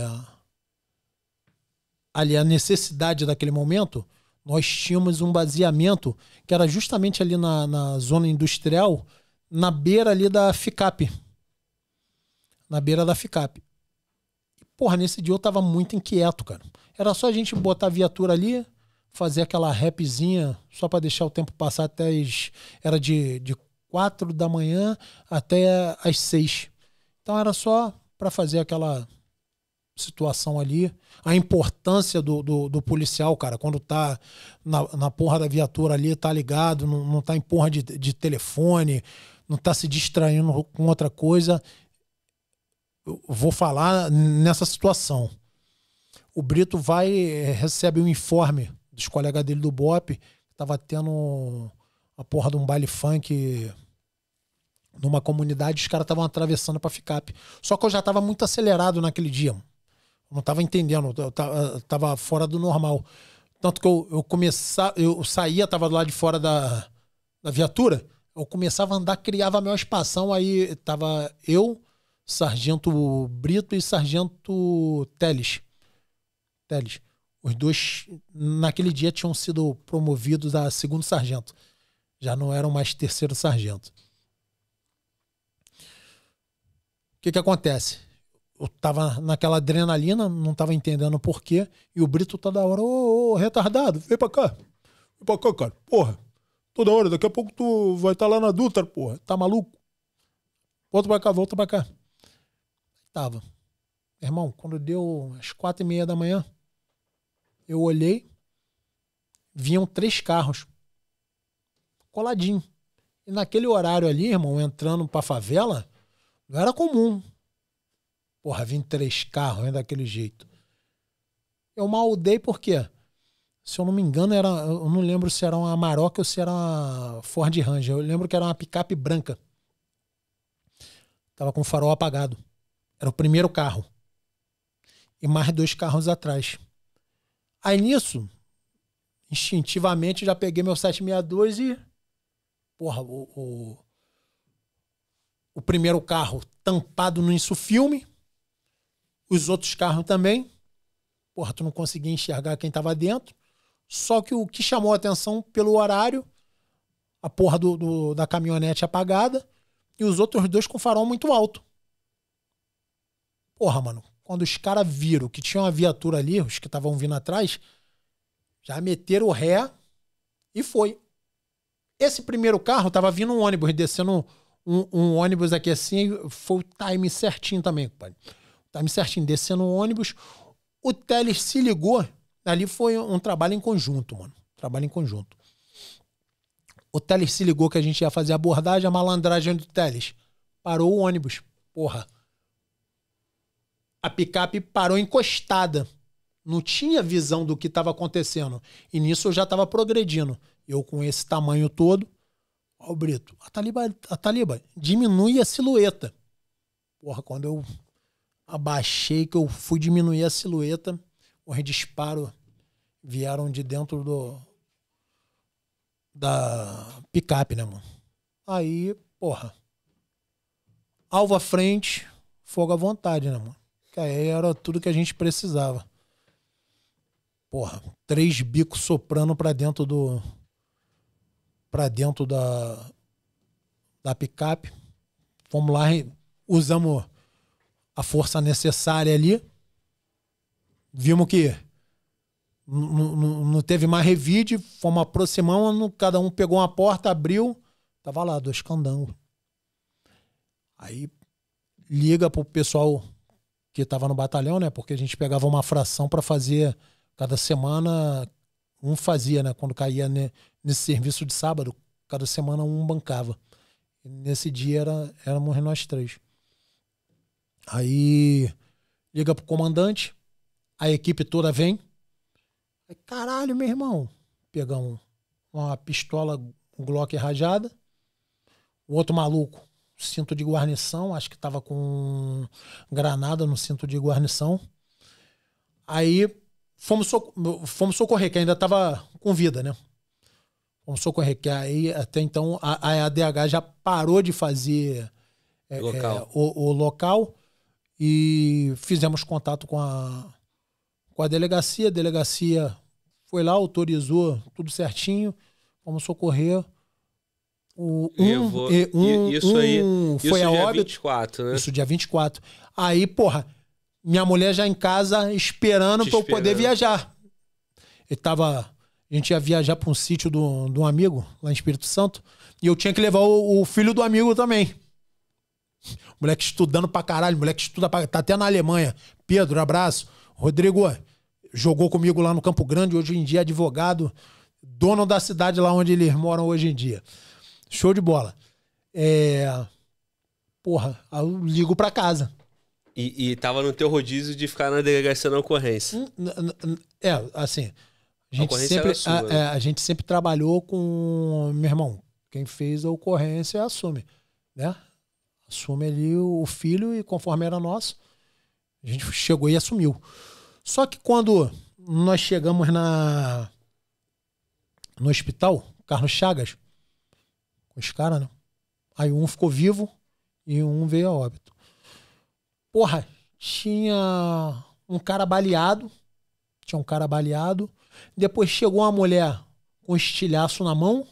ali a necessidade daquele momento, nós tínhamos um baseamento que era justamente ali na, na zona industrial, na beira ali da FICAP. Na beira da FICAP. porra, nesse dia eu tava muito inquieto, cara. Era só a gente botar a viatura ali, fazer aquela rapzinha, só para deixar o tempo passar até as. Era de, de 4 da manhã até as 6. Então era só para fazer aquela situação ali. A importância do, do, do policial, cara, quando tá na, na, porra da viatura ali, tá ligado, não, não tá em porra de, de telefone, não tá se distraindo com outra coisa. Eu vou falar nessa situação. O Brito vai, eh, recebe um informe dos colegas dele do BOP, tava tendo a porra de um baile funk numa comunidade, os caras estavam atravessando para ficar Só que eu já estava muito acelerado naquele dia não estava entendendo, eu estava fora do normal. Tanto que eu, eu começava, eu saía, estava do lado de fora da, da viatura, eu começava a andar, criava a maior espação, aí tava eu, Sargento Brito e Sargento Teles. Teles. Os dois, naquele dia, tinham sido promovidos a segundo sargento. Já não eram mais terceiro sargento. O que, que acontece? eu tava naquela adrenalina, não tava entendendo o porquê, E o Brito toda hora, ô, ô retardado, vem pra cá. Vem pra cá, cara. Porra. Toda hora, daqui a pouco tu vai estar tá lá na Dutra, porra. Tá maluco? Volta pra cá, volta pra cá. Tava. Irmão, quando deu as quatro e meia da manhã, eu olhei, vinham três carros coladinho. E naquele horário ali, irmão, entrando pra favela, não era comum. Porra, vim três carros, ainda né, daquele jeito. Eu maldei por quê? Se eu não me engano, era, eu não lembro se era uma Maroc ou se era uma Ford Ranger. Eu lembro que era uma picape branca. Tava com o farol apagado. Era o primeiro carro. E mais dois carros atrás. Aí nisso, instintivamente, já peguei meu 762 e. Porra, o, o, o primeiro carro tampado no filme os outros carros também. Porra, tu não conseguia enxergar quem estava dentro. Só que o que chamou a atenção pelo horário, a porra do, do, da caminhonete apagada e os outros dois com farol muito alto. Porra, mano, quando os caras viram que tinha uma viatura ali, os que estavam vindo atrás, já meteram o ré e foi. Esse primeiro carro tava vindo um ônibus, descendo um, um, um ônibus aqui assim, foi o time certinho também, compadre time tá certinho, descendo o ônibus. O Teles se ligou. Ali foi um trabalho em conjunto, mano. Trabalho em conjunto. O Teles se ligou que a gente ia fazer a abordagem, a malandragem do Teles. Parou o ônibus. Porra. A picape parou encostada. Não tinha visão do que estava acontecendo. E nisso eu já estava progredindo. Eu com esse tamanho todo. Ó, o Brito. A Taliba, a Taliba, diminui a silhueta. Porra, quando eu abaixei, que eu fui diminuir a silhueta, os disparos vieram de dentro do da picape, né, mano? Aí, porra. Alvo à frente, fogo à vontade, né, mano? Que aí era tudo que a gente precisava. Porra, três bicos soprando para dentro do para dentro da da picape. Fomos lá, usamos a força necessária ali. Vimos que não teve mais revide, fomos aproximando, cada um pegou uma porta, abriu, tava lá, dois candangos. Aí liga pro pessoal que tava no batalhão, né? Porque a gente pegava uma fração para fazer cada semana, um fazia, né? Quando caía nesse serviço de sábado, cada semana um bancava. E nesse dia era, éramos nós três. Aí liga pro comandante, a equipe toda vem. Aí, caralho, meu irmão. Pegamos uma pistola um Glock rajada. O outro maluco, cinto de guarnição, acho que tava com granada no cinto de guarnição. Aí fomos, fomos socorrer, que ainda tava com vida, né? Fomos socorrer, que aí até então a, a ADH já parou de fazer é, local. É, o, o local e fizemos contato com a, com a delegacia. A delegacia foi lá, autorizou tudo certinho, vamos socorrer. O um, vou, um, isso aí um foi isso a dia óbito. 24, né? Isso dia 24. Aí, porra, minha mulher já em casa esperando para eu poder viajar. Eu tava, a gente ia viajar para um sítio de um amigo lá em Espírito Santo e eu tinha que levar o, o filho do amigo também. Moleque estudando pra caralho, moleque estuda pra... Tá até na Alemanha. Pedro, abraço. Rodrigo, jogou comigo lá no Campo Grande, hoje em dia é advogado, dono da cidade lá onde eles moram hoje em dia. Show de bola. É... Porra, eu ligo pra casa. E, e tava no teu rodízio de ficar na delegacia na ocorrência. É, assim. A gente, a sempre, sua, a, né? É, a gente sempre trabalhou com. Meu irmão, quem fez a ocorrência assume. Né? assume ali o filho e conforme era nosso, a gente chegou e assumiu. Só que quando nós chegamos na no hospital, Carlos Chagas, com os caras, né? Aí um ficou vivo e um veio a óbito. Porra, tinha um cara baleado, tinha um cara baleado, depois chegou uma mulher com um estilhaço na mão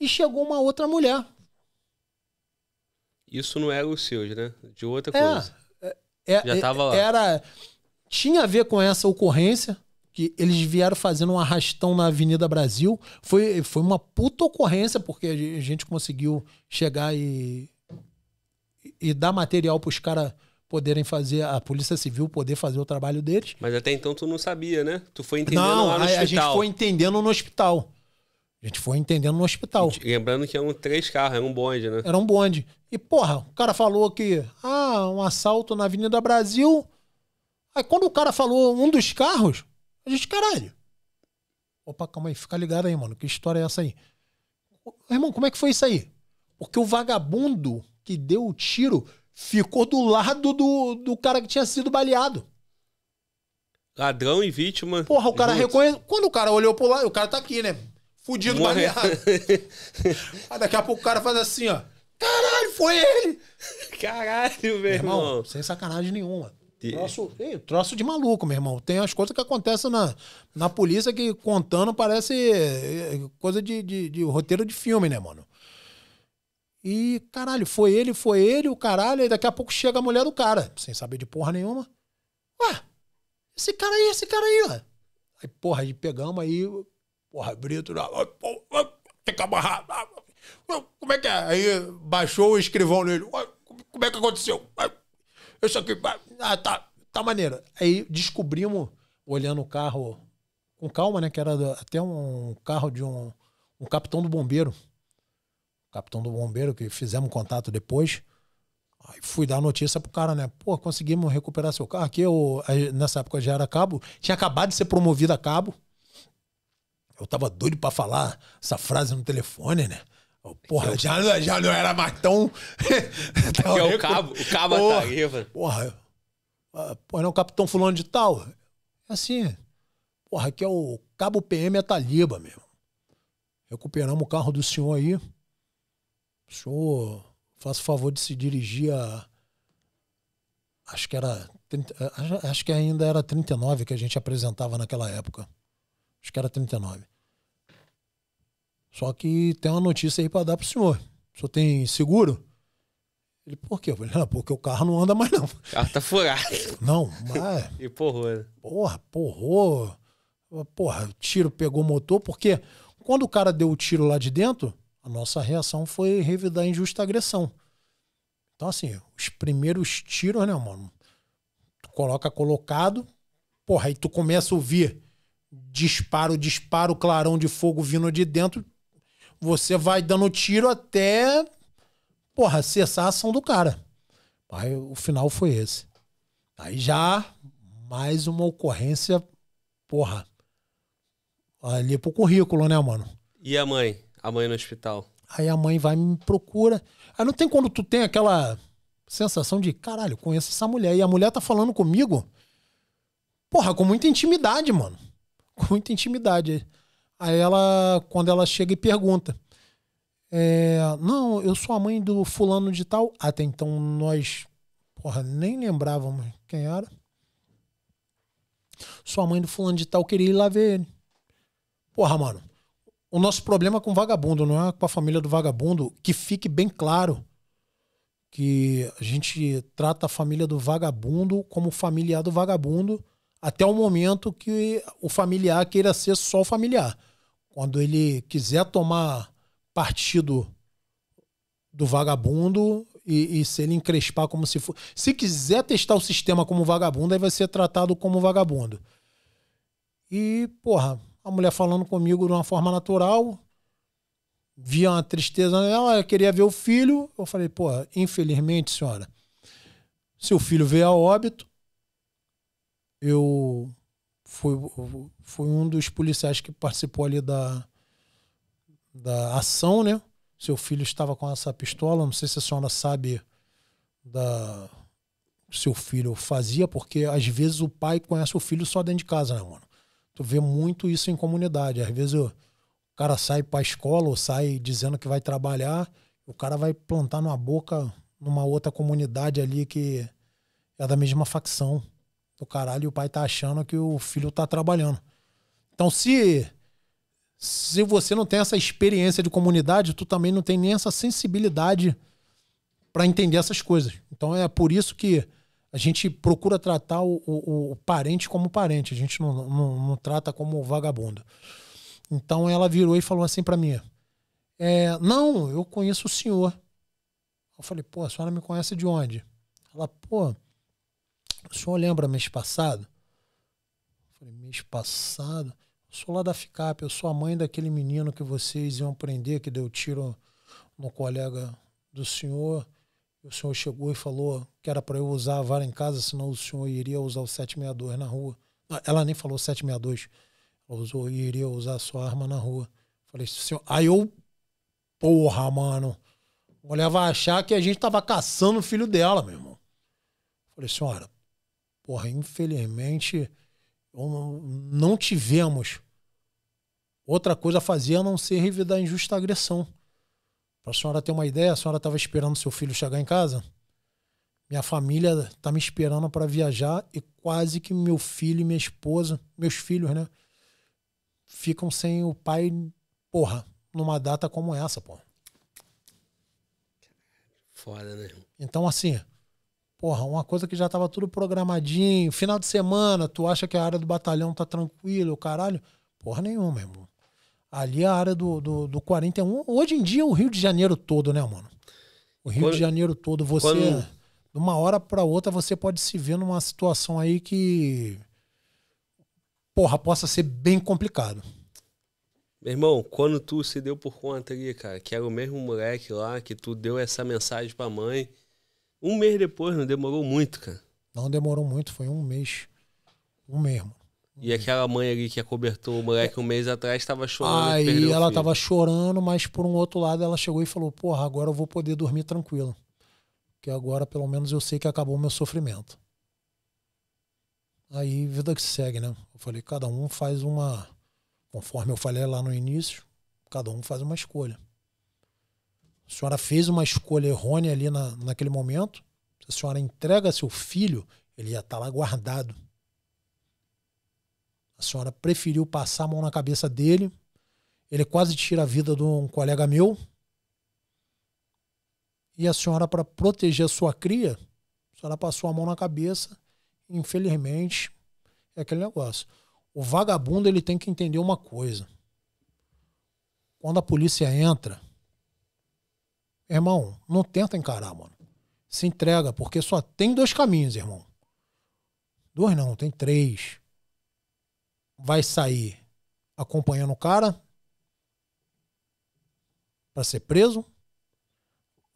e chegou uma outra mulher isso não era é o seu, né? De outra é, coisa. É, é Já estava lá. Era, tinha a ver com essa ocorrência, que eles vieram fazendo um arrastão na Avenida Brasil. Foi, foi uma puta ocorrência, porque a gente conseguiu chegar e, e dar material para os caras poderem fazer, a Polícia Civil poder fazer o trabalho deles. Mas até então tu não sabia, né? Tu foi entendendo não, lá no a, hospital. a gente foi entendendo no hospital. A gente foi entendendo no hospital. Lembrando que eram três carros, é um bonde, né? Era um bonde. E, porra, o cara falou que, ah, um assalto na Avenida Brasil. Aí quando o cara falou um dos carros, a gente, caralho. Opa, calma aí, fica ligado aí, mano. Que história é essa aí? Irmão, como é que foi isso aí? Porque o vagabundo que deu o tiro ficou do lado do, do cara que tinha sido baleado. Ladrão e vítima. Porra, o cara reconhece. Quando o cara olhou pro lado, o cara tá aqui, né? fudido, Morrer. baleado. Aí daqui a pouco o cara faz assim, ó. Caralho, foi ele! Caralho, meu irmão. irmão sem sacanagem nenhuma. Troço, troço de maluco, meu irmão. Tem as coisas que acontecem na, na polícia que contando parece eh, coisa de, de, de roteiro de filme, né, mano? E, caralho, foi ele, foi ele, o caralho, e daqui a pouco chega a mulher do cara, sem saber de porra nenhuma. Ué, esse cara aí, esse cara aí, ó. Aí, porra, aí pegamos aí, Porra, Brito, não. fica amarrado. Ah, como é que é? Aí baixou o escrivão nele. Como é que aconteceu? Isso aqui. Ah, tá, tá maneiro. Aí descobrimos, olhando o carro com calma, né? Que era até um carro de um, um capitão do bombeiro. Capitão do bombeiro, que fizemos contato depois. Aí fui dar notícia pro cara, né? Pô, conseguimos recuperar seu carro. Aqui eu, nessa época já era cabo, tinha acabado de ser promovido a cabo. Eu tava doido para falar essa frase no telefone, né? Porra, é já, é, já não era mais tão. é o cabo, o cabo porra, tá né? aí, eu Porra, ah, porra, não, é o capitão fulano de tal. É assim. Porra, aqui é o cabo PM é Taliba mesmo. Recuperamos o carro do senhor aí. O senhor faz o favor de se dirigir a. Acho que era. 30, acho que ainda era 39 que a gente apresentava naquela época. Acho que era 39. Só que tem uma notícia aí para dar pro senhor. O senhor tem seguro? Ele, por quê? Eu falei, não, porque o carro não anda mais, não. O carro tá furado. Não, mas. e porrou, né? Porra, porrou. Porra, o tiro pegou o motor, porque quando o cara deu o tiro lá de dentro, a nossa reação foi revidar a injusta agressão. Então, assim, os primeiros tiros, né, mano? Tu coloca colocado, porra, aí tu começa a ouvir disparo, disparo, clarão de fogo vindo de dentro você vai dando tiro até, porra, cessar a ação do cara. Aí o final foi esse. Aí já mais uma ocorrência, porra, ali pro currículo, né, mano? E a mãe? A mãe no hospital? Aí a mãe vai e me procura. Aí não tem quando tu tem aquela sensação de, caralho, conheço essa mulher. E a mulher tá falando comigo, porra, com muita intimidade, mano. Com muita intimidade. Aí ela, quando ela chega e pergunta, é, não, eu sou a mãe do fulano de tal. Até então nós, porra, nem lembrávamos quem era. Sou a mãe do fulano de tal, queria ir lá ver ele. Porra, mano, o nosso problema é com vagabundo, não é com a família do vagabundo, que fique bem claro que a gente trata a família do vagabundo como familiar do vagabundo até o momento que o familiar queira ser só o familiar. Quando ele quiser tomar partido do vagabundo e, e, se ele encrespar como se for. Se quiser testar o sistema como vagabundo, aí vai ser tratado como vagabundo. E, porra, a mulher falando comigo de uma forma natural, via uma tristeza nela, ela queria ver o filho. Eu falei, porra, infelizmente, senhora, seu filho veio a óbito. Eu fui, foi um dos policiais que participou ali da, da ação, né? Seu filho estava com essa pistola, não sei se a senhora sabe da seu filho fazia, porque às vezes o pai conhece o filho só dentro de casa, né, mano? Tu vê muito isso em comunidade. Às vezes o cara sai pra escola ou sai dizendo que vai trabalhar, o cara vai plantar numa boca numa outra comunidade ali que é da mesma facção do caralho e o pai tá achando que o filho tá trabalhando. Então, se se você não tem essa experiência de comunidade, tu também não tem nem essa sensibilidade para entender essas coisas. Então é por isso que a gente procura tratar o, o, o parente como parente. A gente não, não, não, trata como vagabundo. Então ela virou e falou assim para mim: é, não, eu conheço o senhor. Eu falei: pô, a senhora me conhece de onde? Ela: pô, o senhor lembra mês passado? Eu falei: mês passado? sou lá da FICAP, eu sou a mãe daquele menino que vocês iam prender, que deu tiro no colega do senhor. O senhor chegou e falou que era para eu usar a vara em casa, senão o senhor iria usar o 762 na rua. Ah, ela nem falou 762. Ela usou e iria usar a sua arma na rua. Falei, senhor. Aí eu, porra, mano. olhava mulher vai achar que a gente tava caçando o filho dela, meu irmão. Falei, senhora, porra, infelizmente não tivemos outra coisa a fazer a não ser revidar a injusta agressão. Para a senhora ter uma ideia, a senhora estava esperando seu filho chegar em casa. Minha família está me esperando para viajar e quase que meu filho e minha esposa, meus filhos, né? Ficam sem o pai, porra, numa data como essa, porra. Foda, né? Então, assim, Porra, uma coisa que já tava tudo programadinho, final de semana, tu acha que a área do batalhão tá tranquila, o caralho? Porra nenhuma, irmão. Ali a área do, do, do 41, hoje em dia é o Rio de Janeiro todo, né, mano? O Rio quando, de Janeiro todo, você, quando... de uma hora para outra, você pode se ver numa situação aí que, porra, possa ser bem complicado. Meu irmão, quando tu se deu por conta ali, cara, que era o mesmo moleque lá, que tu deu essa mensagem pra mãe, um mês depois, não demorou muito, cara. Não demorou muito, foi um mês. Um mesmo. e aquela mãe ali que acobertou o moleque um mês atrás estava chorando. Aí ela estava chorando, mas por um outro lado ela chegou e falou: Porra, agora eu vou poder dormir tranquilo. Porque agora pelo menos eu sei que acabou o meu sofrimento. Aí vida que segue, né? Eu falei: cada um faz uma. Conforme eu falei lá no início, cada um faz uma escolha a senhora fez uma escolha errônea ali na, naquele momento. Se a senhora entrega seu filho, ele já está lá guardado. A senhora preferiu passar a mão na cabeça dele. Ele quase tira a vida de um colega meu. E a senhora, para proteger a sua cria, a senhora passou a mão na cabeça. Infelizmente, é aquele negócio. O vagabundo ele tem que entender uma coisa. Quando a polícia entra, Irmão, não tenta encarar, mano. Se entrega, porque só tem dois caminhos, irmão. Dois não, tem três. Vai sair acompanhando o cara para ser preso.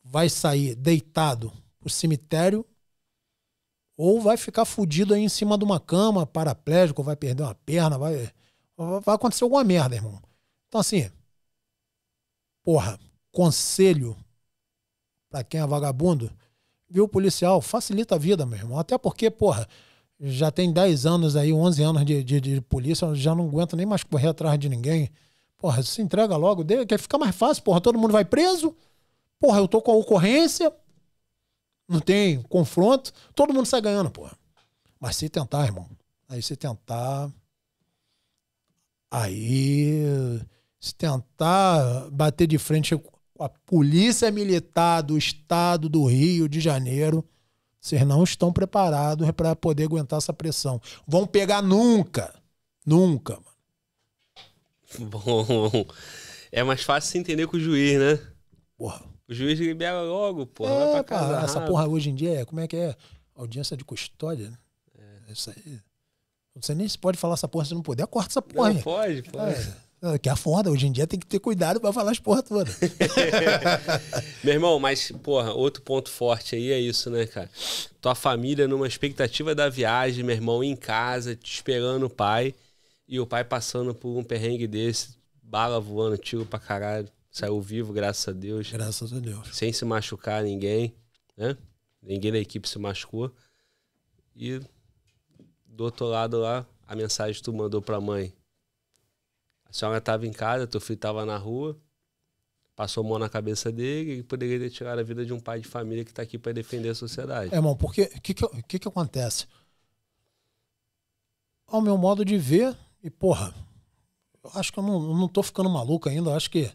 Vai sair deitado pro cemitério ou vai ficar fudido aí em cima de uma cama, paraplégico, vai perder uma perna, vai, vai acontecer alguma merda, irmão. Então, assim, porra, conselho tá quem é vagabundo, viu policial, facilita a vida, meu irmão. Até porque, porra, já tem 10 anos aí, 11 anos de, de, de polícia, já não aguenta nem mais correr atrás de ninguém. Porra, se entrega logo, quer ficar mais fácil, porra, todo mundo vai preso. Porra, eu tô com a ocorrência, não tem confronto, todo mundo sai ganhando, porra. Mas se tentar, irmão, aí se tentar. Aí se tentar bater de frente a Polícia Militar do Estado do Rio de Janeiro, vocês não estão preparados para poder aguentar essa pressão. Vão pegar nunca. Nunca, mano. Bom, é mais fácil se entender com o juiz, né? Porra. O juiz libera logo, porra. É, vai pra casa essa porra hoje em dia é, como é que é? Audiência de custódia, né? É. Isso aí. Você nem pode falar essa porra se não puder, corta essa porra. Não, pode, pode. É. Ah, que é foda, hoje em dia tem que ter cuidado para falar as porra toda. Meu irmão, mas, porra, outro ponto forte aí é isso, né, cara? Tua família numa expectativa da viagem, meu irmão, em casa, te esperando o pai, e o pai passando por um perrengue desse, bala voando, tiro pra caralho, saiu vivo, graças a Deus. Graças a Deus. Sem se machucar ninguém, né? Ninguém da equipe se machucou. E do outro lado lá, a mensagem que tu mandou pra mãe a senhora estava em casa, teu filho estava na rua, passou a mão na cabeça dele e poderia ter tirado a vida de um pai de família que está aqui para defender a sociedade. É, irmão, porque o que que, que que acontece? Ao meu modo de ver, e porra, eu acho que eu não, não tô ficando maluco ainda, eu acho que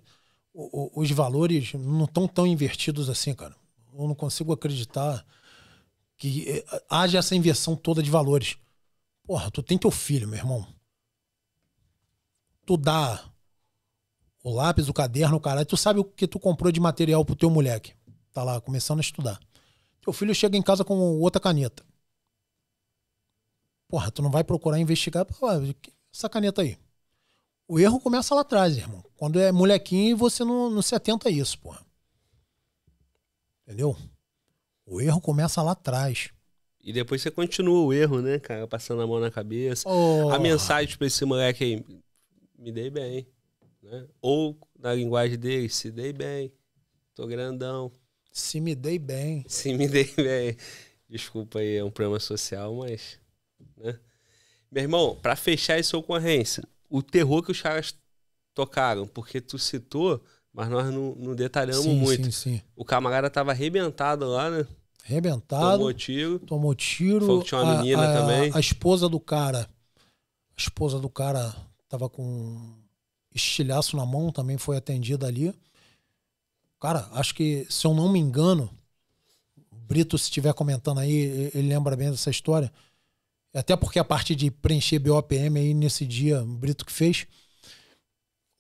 o, o, os valores não estão tão invertidos assim, cara. Eu não consigo acreditar que eh, haja essa inversão toda de valores. Porra, tu tem teu filho, meu irmão tu dá o lápis, o caderno, o caralho, tu sabe o que tu comprou de material pro teu moleque. Tá lá começando a estudar. Teu filho chega em casa com outra caneta. Porra, tu não vai procurar investigar essa caneta aí. O erro começa lá atrás, irmão. Quando é molequinho você não, não se atenta a isso, porra. Entendeu? O erro começa lá atrás. E depois você continua o erro, né, cara? Passando a mão na cabeça. Oh. A mensagem pra esse moleque aí me dei bem. Né? Ou, na linguagem dele, se dei bem, tô grandão. Se me dei bem. Se me dei bem. Desculpa aí, é um problema social, mas. Né? Meu irmão, para fechar essa ocorrência, o terror que os caras tocaram, porque tu citou, mas nós não, não detalhamos sim, muito. Sim, sim. O camarada tava arrebentado lá, né? Arrebentado. Tomou tiro. Tomou tiro. Foi que tinha uma a, menina a, também. A esposa do cara. A esposa do cara Tava com estilhaço na mão, também foi atendida ali. Cara, acho que, se eu não me engano, Brito, se estiver comentando aí, ele lembra bem dessa história. Até porque a parte de preencher BOPM aí nesse dia, o Brito que fez.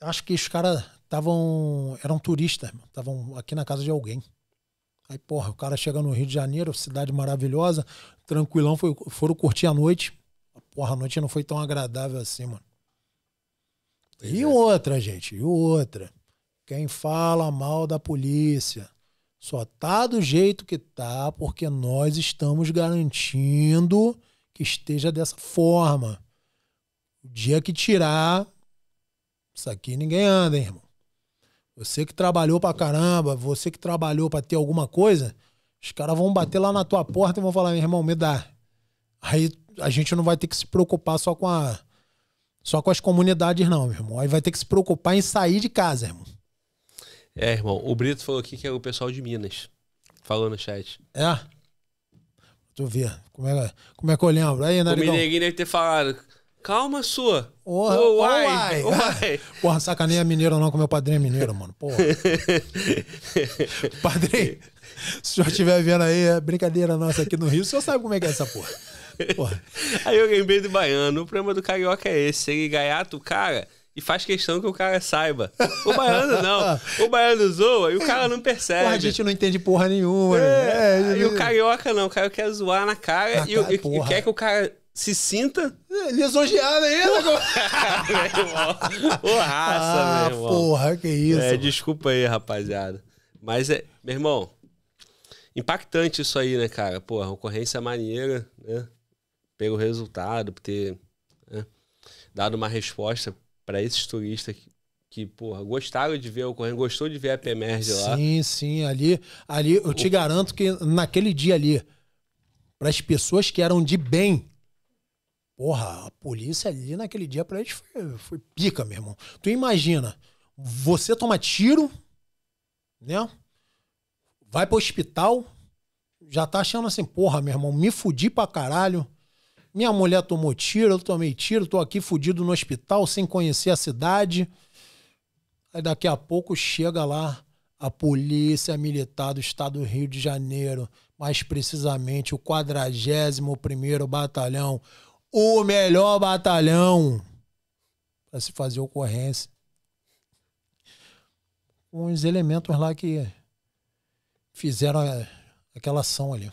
Acho que os caras estavam. eram turistas, estavam aqui na casa de alguém. Aí, porra, o cara chega no Rio de Janeiro, cidade maravilhosa, tranquilão, foi, foram curtir a noite. Porra, a noite não foi tão agradável assim, mano e outra, gente, e outra. Quem fala mal da polícia só tá do jeito que tá porque nós estamos garantindo que esteja dessa forma. O dia que tirar, isso aqui ninguém anda, hein, irmão. Você que trabalhou pra caramba, você que trabalhou pra ter alguma coisa, os caras vão bater lá na tua porta e vão falar, meu irmão, me dá. Aí a gente não vai ter que se preocupar só com a só com as comunidades não, meu irmão. Aí vai ter que se preocupar em sair de casa, irmão. É, irmão. O Brito falou aqui que é o pessoal de Minas. Falou no chat. É? Tu vê. Como é, como é que eu lembro? Aí, O Mineguinho deve ter falado. Calma, sua. Porra, oh, uai, uai. Porra, sacaneia é mineiro não, que meu padrinho é mineiro, mano. Porra. padrinho, se o senhor estiver vendo aí, é brincadeira nossa aqui no Rio, o senhor sabe como é que é essa porra. Porra. Aí eu lembrei do baiano. O problema do carioca é esse. Ele gaiata o cara e faz questão que o cara saiba. O baiano não. O baiano zoa e o cara não percebe. Porra, a gente não entende porra nenhuma. É, né? é, é e o carioca não. O cara quer zoar na cara, e, e quer que o cara se sinta. É lisonjeado ainda, Ô raça, ah, meu irmão. Porra, que isso. É, desculpa aí, rapaziada. Mas é, meu irmão, impactante isso aí, né, cara? Porra, ocorrência é maneira, né? o resultado, por ter né, dado uma resposta para esses turistas que, que, porra, gostaram de ver o correndo, gostou de ver a PMERG lá. Sim, sim, ali, ali eu te o... garanto que naquele dia ali, para as pessoas que eram de bem, porra, a polícia ali naquele dia para eles foi, foi pica, meu irmão. Tu imagina, você toma tiro, né? Vai pro hospital, já tá achando assim, porra, meu irmão, me fudi pra caralho. Minha mulher tomou tiro, eu tomei tiro, tô aqui fudido no hospital sem conhecer a cidade. Aí daqui a pouco chega lá a polícia militar do estado do Rio de Janeiro, mais precisamente o 41º Batalhão, o melhor batalhão para se fazer ocorrência. Uns elementos lá que fizeram aquela ação ali.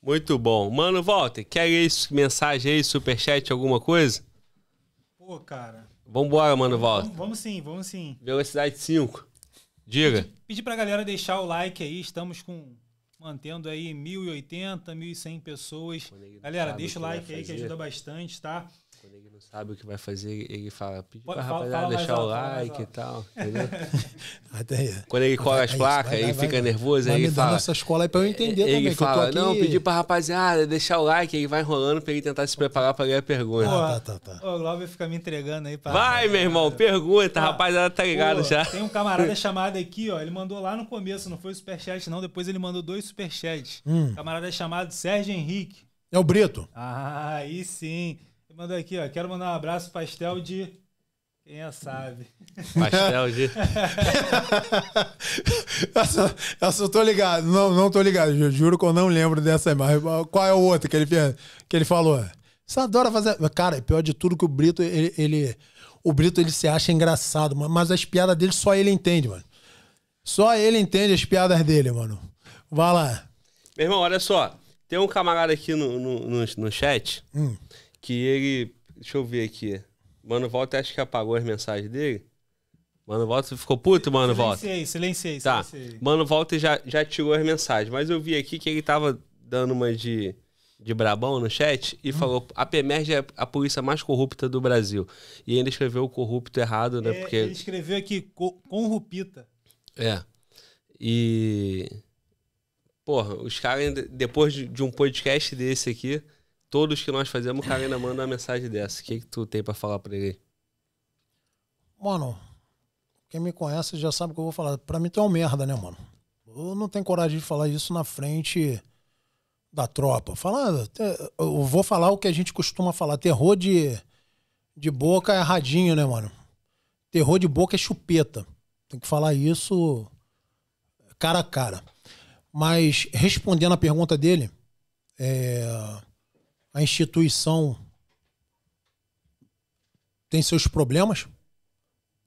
Muito bom. Mano, Walter, quer mensagem aí, superchat, alguma coisa? Pô, cara. Vambora, mano, Walter. Vamos, vamos sim, vamos sim. Velocidade 5. Diga. Pedir pedi pra galera deixar o like aí, estamos com mantendo aí 1.080, 1.100 pessoas. Galera, deixa o like aí que ajuda bastante, tá? Quando ele não sabe o que vai fazer, ele fala, pede pra rapaziada deixar o like e tal, entendeu? Até, Quando ele cola as placas ele fica nervoso, aí ele fala... essa escola aí pra eu é, é, entender ele fala, não, pedi pra rapaziada deixar o like, aí vai enrolando pra ele tentar se preparar pra ganhar a pergunta. Pô, tá, tá, tá. tá. O Glauber fica me entregando aí pra... Vai, meu irmão, pergunta, ah, rapaziada tá ligado já. Tem um camarada chamado aqui, ó, ele mandou lá no começo, não foi o superchat não, depois ele mandou dois superchats. Hum. Camarada chamado Sérgio Henrique. É o Brito. Ah, aí sim. Manda aqui, ó. Quero mandar um abraço pastel de. Quem é sabe? Pastel de. essa, essa eu tô ligado. Não, não tô ligado. Juro, juro que eu não lembro dessa imagem. Qual é o outro que ele, que ele falou? Você adora fazer. Cara, pior de tudo que o Brito, ele. ele... O Brito ele se acha engraçado, mas as piadas dele só ele entende, mano. Só ele entende as piadas dele, mano. Vai lá. Meu irmão, olha só. Tem um camarada aqui no, no, no, no chat. Hum que ele. Deixa eu ver aqui. Mano volta acho que apagou as mensagens dele. Mano volta ficou puto, Mano volta Silenciei, silenciei, tá. Mano volta já, já tirou as mensagens, mas eu vi aqui que ele tava dando uma de, de brabão no chat e hum. falou: a PEMERG é a polícia mais corrupta do Brasil. E ainda escreveu o corrupto errado, né? É, porque... Ele escreveu aqui corrupta É. E. Porra, os caras, depois de um podcast desse aqui, todos que nós fazemos, o cara ainda manda uma mensagem dessa. O que, que tu tem para falar para ele? Mano, quem me conhece já sabe que eu vou falar. Pra mim tu é um merda, né, mano? Eu não tenho coragem de falar isso na frente da tropa. Falar, eu vou falar o que a gente costuma falar. Terror de, de boca é radinho, né, mano? Terror de boca é chupeta. Tem que falar isso cara a cara. Mas respondendo a pergunta dele, é a instituição tem seus problemas,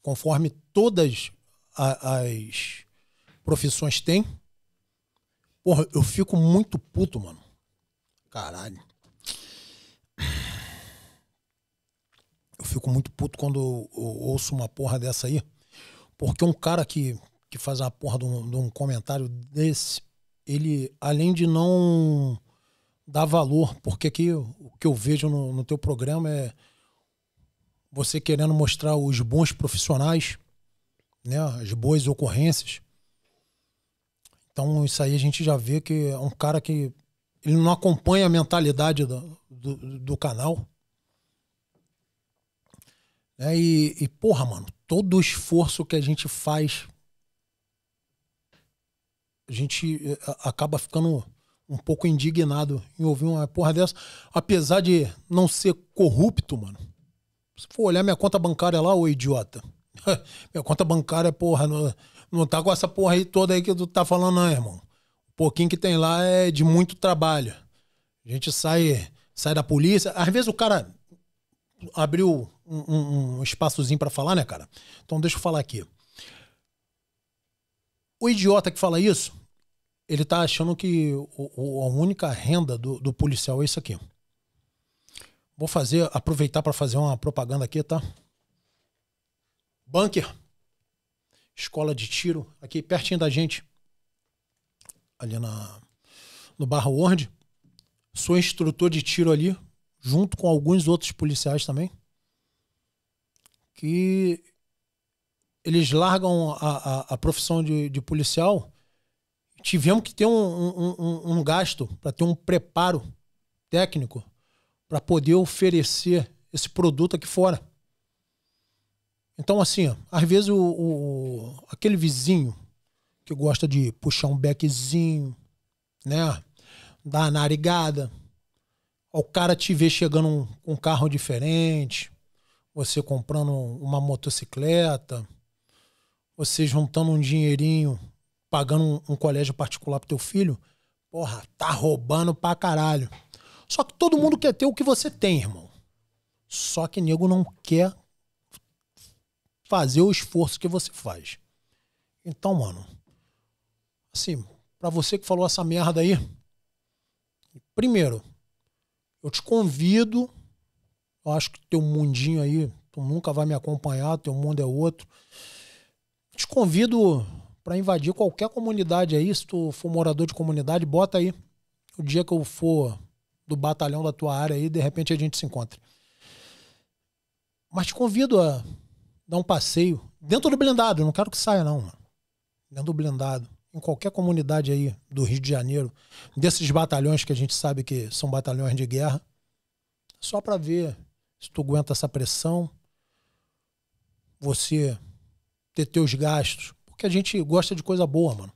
conforme todas as profissões têm. Porra, eu fico muito puto, mano. Caralho. Eu fico muito puto quando eu ouço uma porra dessa aí. Porque um cara que, que faz uma porra de um, de um comentário desse, ele, além de não dar valor, porque aqui o que eu vejo no, no teu programa é você querendo mostrar os bons profissionais, né, as boas ocorrências. Então isso aí a gente já vê que é um cara que ele não acompanha a mentalidade do, do, do canal. É, e, e, porra, mano, todo o esforço que a gente faz, a gente eh, acaba ficando um pouco indignado em ouvir uma porra dessa, apesar de não ser corrupto, mano. Se for olhar minha conta bancária lá, ô idiota. minha conta bancária, porra, não, não tá com essa porra aí toda aí que tu tá falando, não, irmão. O pouquinho que tem lá é de muito trabalho. A gente sai, sai da polícia. Às vezes o cara abriu um, um, um espaçozinho para falar, né, cara? Então deixa eu falar aqui. O idiota que fala isso ele está achando que o, o, a única renda do, do, policial é isso aqui. Vou fazer, aproveitar para fazer uma propaganda aqui, tá? Bunker, escola de tiro, aqui pertinho da gente, ali na, no Barra Word. Sou instrutor de tiro ali, junto com alguns outros policiais também. Que eles largam a, a, a profissão de, de policial tivemos que ter um, um, um, um gasto para ter um preparo técnico para poder oferecer esse produto aqui fora. Então, assim, ó, às vezes o, o, aquele vizinho que gosta de puxar um beckzinho, né? Dar narigada. O cara te vê chegando com um, um carro diferente, você comprando uma motocicleta, você juntando um dinheirinho pagando um, um colégio particular pro teu filho, porra, tá roubando pra caralho. Só que todo mundo quer ter o que você tem, irmão. Só que nego não quer fazer o esforço que você faz. Então, mano, assim, para você que falou essa merda aí, primeiro, eu te convido, eu acho que teu mundinho aí, tu nunca vai me acompanhar, teu mundo é outro. Te convido para invadir qualquer comunidade aí. Se tu for morador de comunidade, bota aí. O dia que eu for do batalhão da tua área aí, de repente a gente se encontra. Mas te convido a dar um passeio dentro do blindado. Eu não quero que saia, não, mano. Dentro do blindado. Em qualquer comunidade aí do Rio de Janeiro, desses batalhões que a gente sabe que são batalhões de guerra, só para ver se tu aguenta essa pressão, você ter teus gastos que a gente gosta de coisa boa, mano.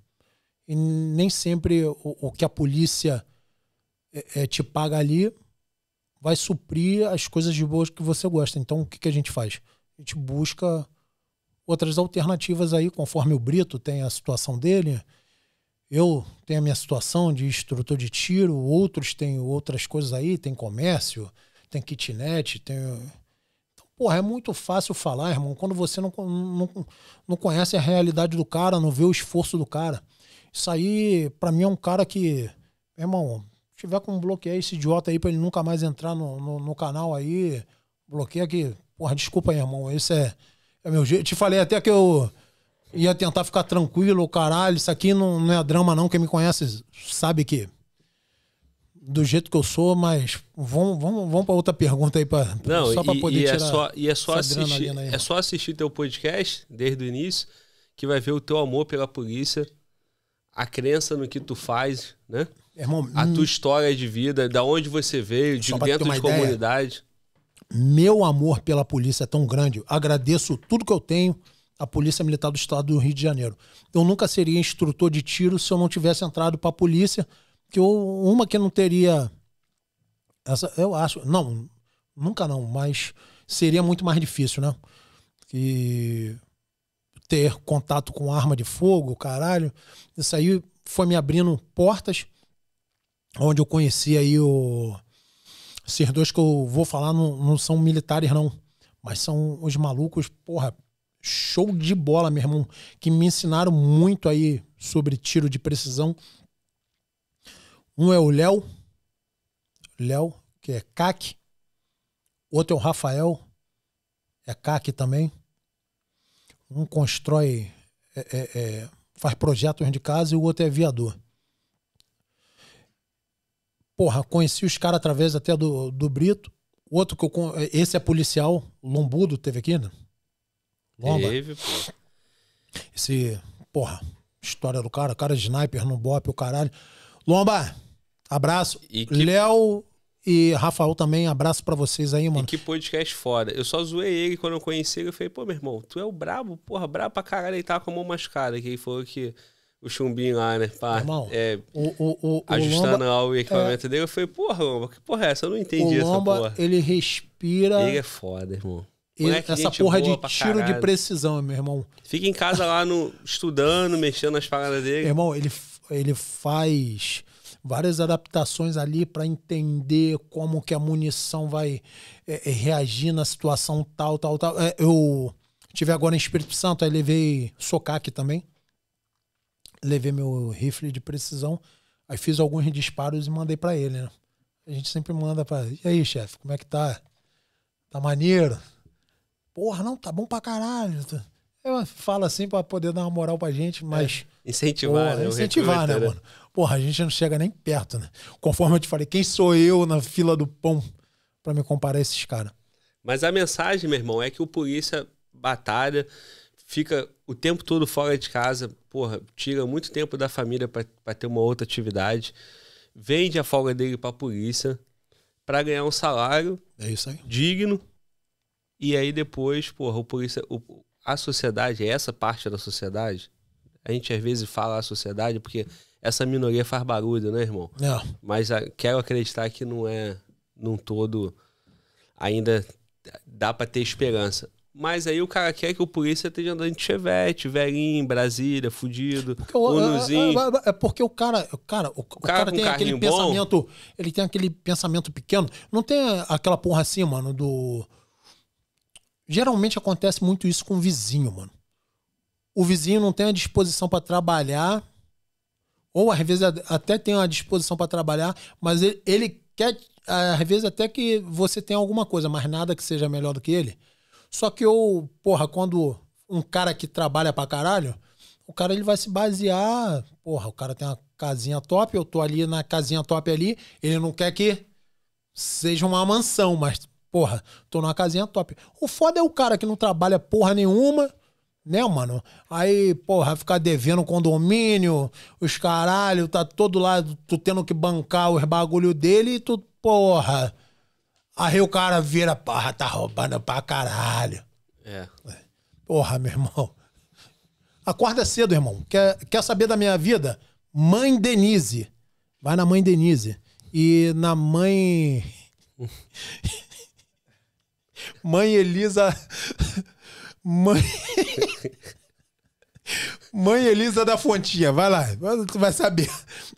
E nem sempre o, o que a polícia é, é, te paga ali vai suprir as coisas de boas que você gosta. Então, o que, que a gente faz? A gente busca outras alternativas aí, conforme o Brito tem a situação dele, eu tenho a minha situação de instrutor de tiro, outros têm outras coisas aí, tem comércio, tem kitnet, tem Porra, é muito fácil falar, irmão, quando você não, não, não conhece a realidade do cara, não vê o esforço do cara. Isso aí, pra mim, é um cara que. Irmão, tiver com um bloqueio esse idiota aí pra ele nunca mais entrar no, no, no canal aí, bloqueia aqui. Porra, desculpa aí, irmão. Esse é, é meu jeito. te falei até que eu ia tentar ficar tranquilo, caralho. Isso aqui não, não é drama, não. Quem me conhece sabe que do jeito que eu sou, mas vamos, vamos, vamos para outra pergunta aí para só para poder e é tirar. É só, e é só assistir, aí, é só assistir teu podcast desde o início que vai ver o teu amor pela polícia, a crença no que tu faz, né? Irmão, a tua hum. história de vida, da onde você veio, de dentro de comunidade. Ideia, meu amor pela polícia é tão grande. Agradeço tudo que eu tenho à Polícia Militar do Estado do Rio de Janeiro. Eu nunca seria instrutor de tiro se eu não tivesse entrado para a polícia que eu, uma que não teria essa, eu acho, não, nunca não, mas seria muito mais difícil, né? Que ter contato com arma de fogo, caralho. Isso aí foi me abrindo portas onde eu conheci aí o esses dois que eu vou falar não, não são militares não, mas são os malucos, porra, show de bola, meu irmão, que me ensinaram muito aí sobre tiro de precisão um é o Léo, Léo, que é CAC. Outro é o Rafael, é CAC também. Um constrói, é, é, é, faz projetos de casa e o outro é viador. Porra, conheci os caras através até do, do Brito. Outro que eu. É, esse é policial, Lombudo, teve aqui, né? Lomba. Teve, Esse. Porra, história do cara, cara de é sniper no bop, o caralho. Lomba, Abraço. E que... Léo e Rafael também, abraço para vocês aí, mano. E que podcast foda. Eu só zoei ele quando eu conheci ele. Eu falei, pô, meu irmão, tu é o brabo, porra, brabo pra caralho. Ele tava com a mão mascada, que ele falou que o chumbinho lá, né? Pá, Irmão, é, o, o, o, ajustando o, Lomba, o é equipamento é, dele. Eu falei, porra, Lomba, que porra é essa? Eu não entendi o Lomba, essa porra. Ele respira. Ele é foda, irmão. Ele, essa porra de tiro caralho. de precisão, meu irmão. Fica em casa lá no, estudando, mexendo nas paradas dele. Meu irmão, ele, ele faz várias adaptações ali para entender como que a munição vai é, é, reagir na situação tal, tal, tal. É, eu tive agora em Espírito Santo, aí levei socaque também. Levei meu rifle de precisão, aí fiz alguns disparos e mandei para ele, né? A gente sempre manda para, e aí, chefe, como é que tá? Tá maneiro? Porra, não, tá bom pra caralho. Eu falo assim para poder dar uma moral pra gente, mas. É, incentivar, né? Incentivar, né, né? mano? Porra, a gente não chega nem perto, né? Conforme eu te falei, quem sou eu na fila do pão para me comparar a esses caras? Mas a mensagem, meu irmão, é que o polícia batalha, fica o tempo todo fora de casa, porra, tira muito tempo da família para ter uma outra atividade, vende a folga dele para a polícia para ganhar um salário é digno. E aí depois, porra, o polícia, o, a sociedade, essa parte da sociedade, a gente às vezes fala a sociedade porque essa minoria faz barulho, né, irmão? Não. É. Mas a, ah, quero acreditar que não é num todo ainda dá para ter esperança. Mas aí o cara quer que o polícia esteja andando de chevette, velhinho, Brasília, fudido, porque, unuzinho. É é, é, é, é, porque o cara, o cara, o, o cara, cara tem aquele pensamento, ele tem aquele pensamento pequeno. Não tem aquela porra assim, mano, do Geralmente acontece muito isso com o vizinho, mano. O vizinho não tem a disposição para trabalhar, ou às vezes até tem uma disposição para trabalhar, mas ele, ele quer, às vezes até que você tenha alguma coisa, mas nada que seja melhor do que ele. Só que eu, porra, quando um cara que trabalha para caralho, o cara ele vai se basear, porra, o cara tem uma casinha top, eu tô ali na casinha top ali, ele não quer que seja uma mansão, mas porra, tô numa casinha top. O foda é o cara que não trabalha porra nenhuma, né, mano? Aí, porra, vai ficar devendo condomínio, os caralho, tá todo lado, tu tendo que bancar os bagulho dele e tu, porra. Aí o cara vira, porra, tá roubando pra caralho. É. Porra, meu irmão. Acorda cedo, irmão. Quer, quer saber da minha vida? Mãe Denise. Vai na mãe Denise. E na mãe. mãe Elisa. Mãe. Mãe Elisa da Fontinha, vai lá, tu vai saber,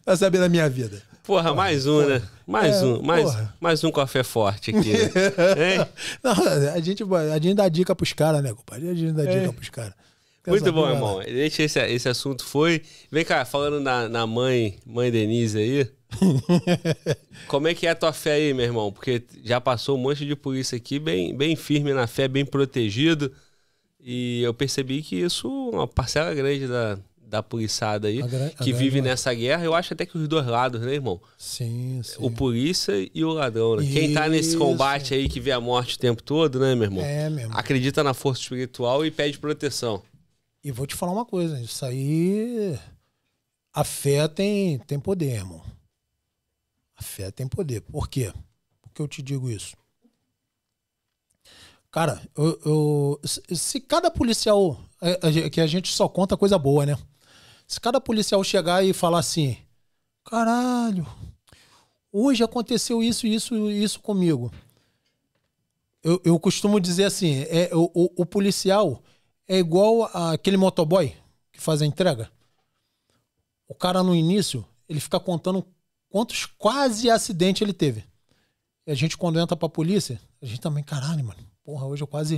vai saber da minha vida. Porra, mais um, né? porra. né? Mais é, um, mais, mais um café forte aqui. Né? Não, a gente, a gente dá dica pros caras, né, compadre? A gente dá é. dica pros caras. Muito bom, irmão. Deixa esse, esse assunto foi. Vem cá, falando na, na mãe, mãe Denise aí. como é que é a tua fé aí, meu irmão? Porque já passou um monte de polícia aqui bem, bem firme na fé, bem protegido. E eu percebi que isso, é uma parcela grande da, da policiada aí, que vive guerra. nessa guerra, eu acho até que os dois lados, né, irmão? Sim, sim. O polícia e o ladrão, né? Quem tá nesse combate aí que vê a morte o tempo todo, né, meu irmão? É, mesmo. Acredita na força espiritual e pede proteção. E vou te falar uma coisa, né? isso aí. A fé tem, tem poder, irmão. A fé tem poder. Por quê? Por que eu te digo isso? Cara, eu, eu, se cada policial. É, que a gente só conta coisa boa, né? Se cada policial chegar e falar assim: caralho, hoje aconteceu isso, isso, isso comigo. Eu, eu costumo dizer assim: é, o, o, o policial é igual aquele motoboy que faz a entrega. O cara no início, ele fica contando quantos quase acidentes ele teve. E a gente, quando entra pra polícia, a gente também, caralho, mano. Porra, hoje eu quase,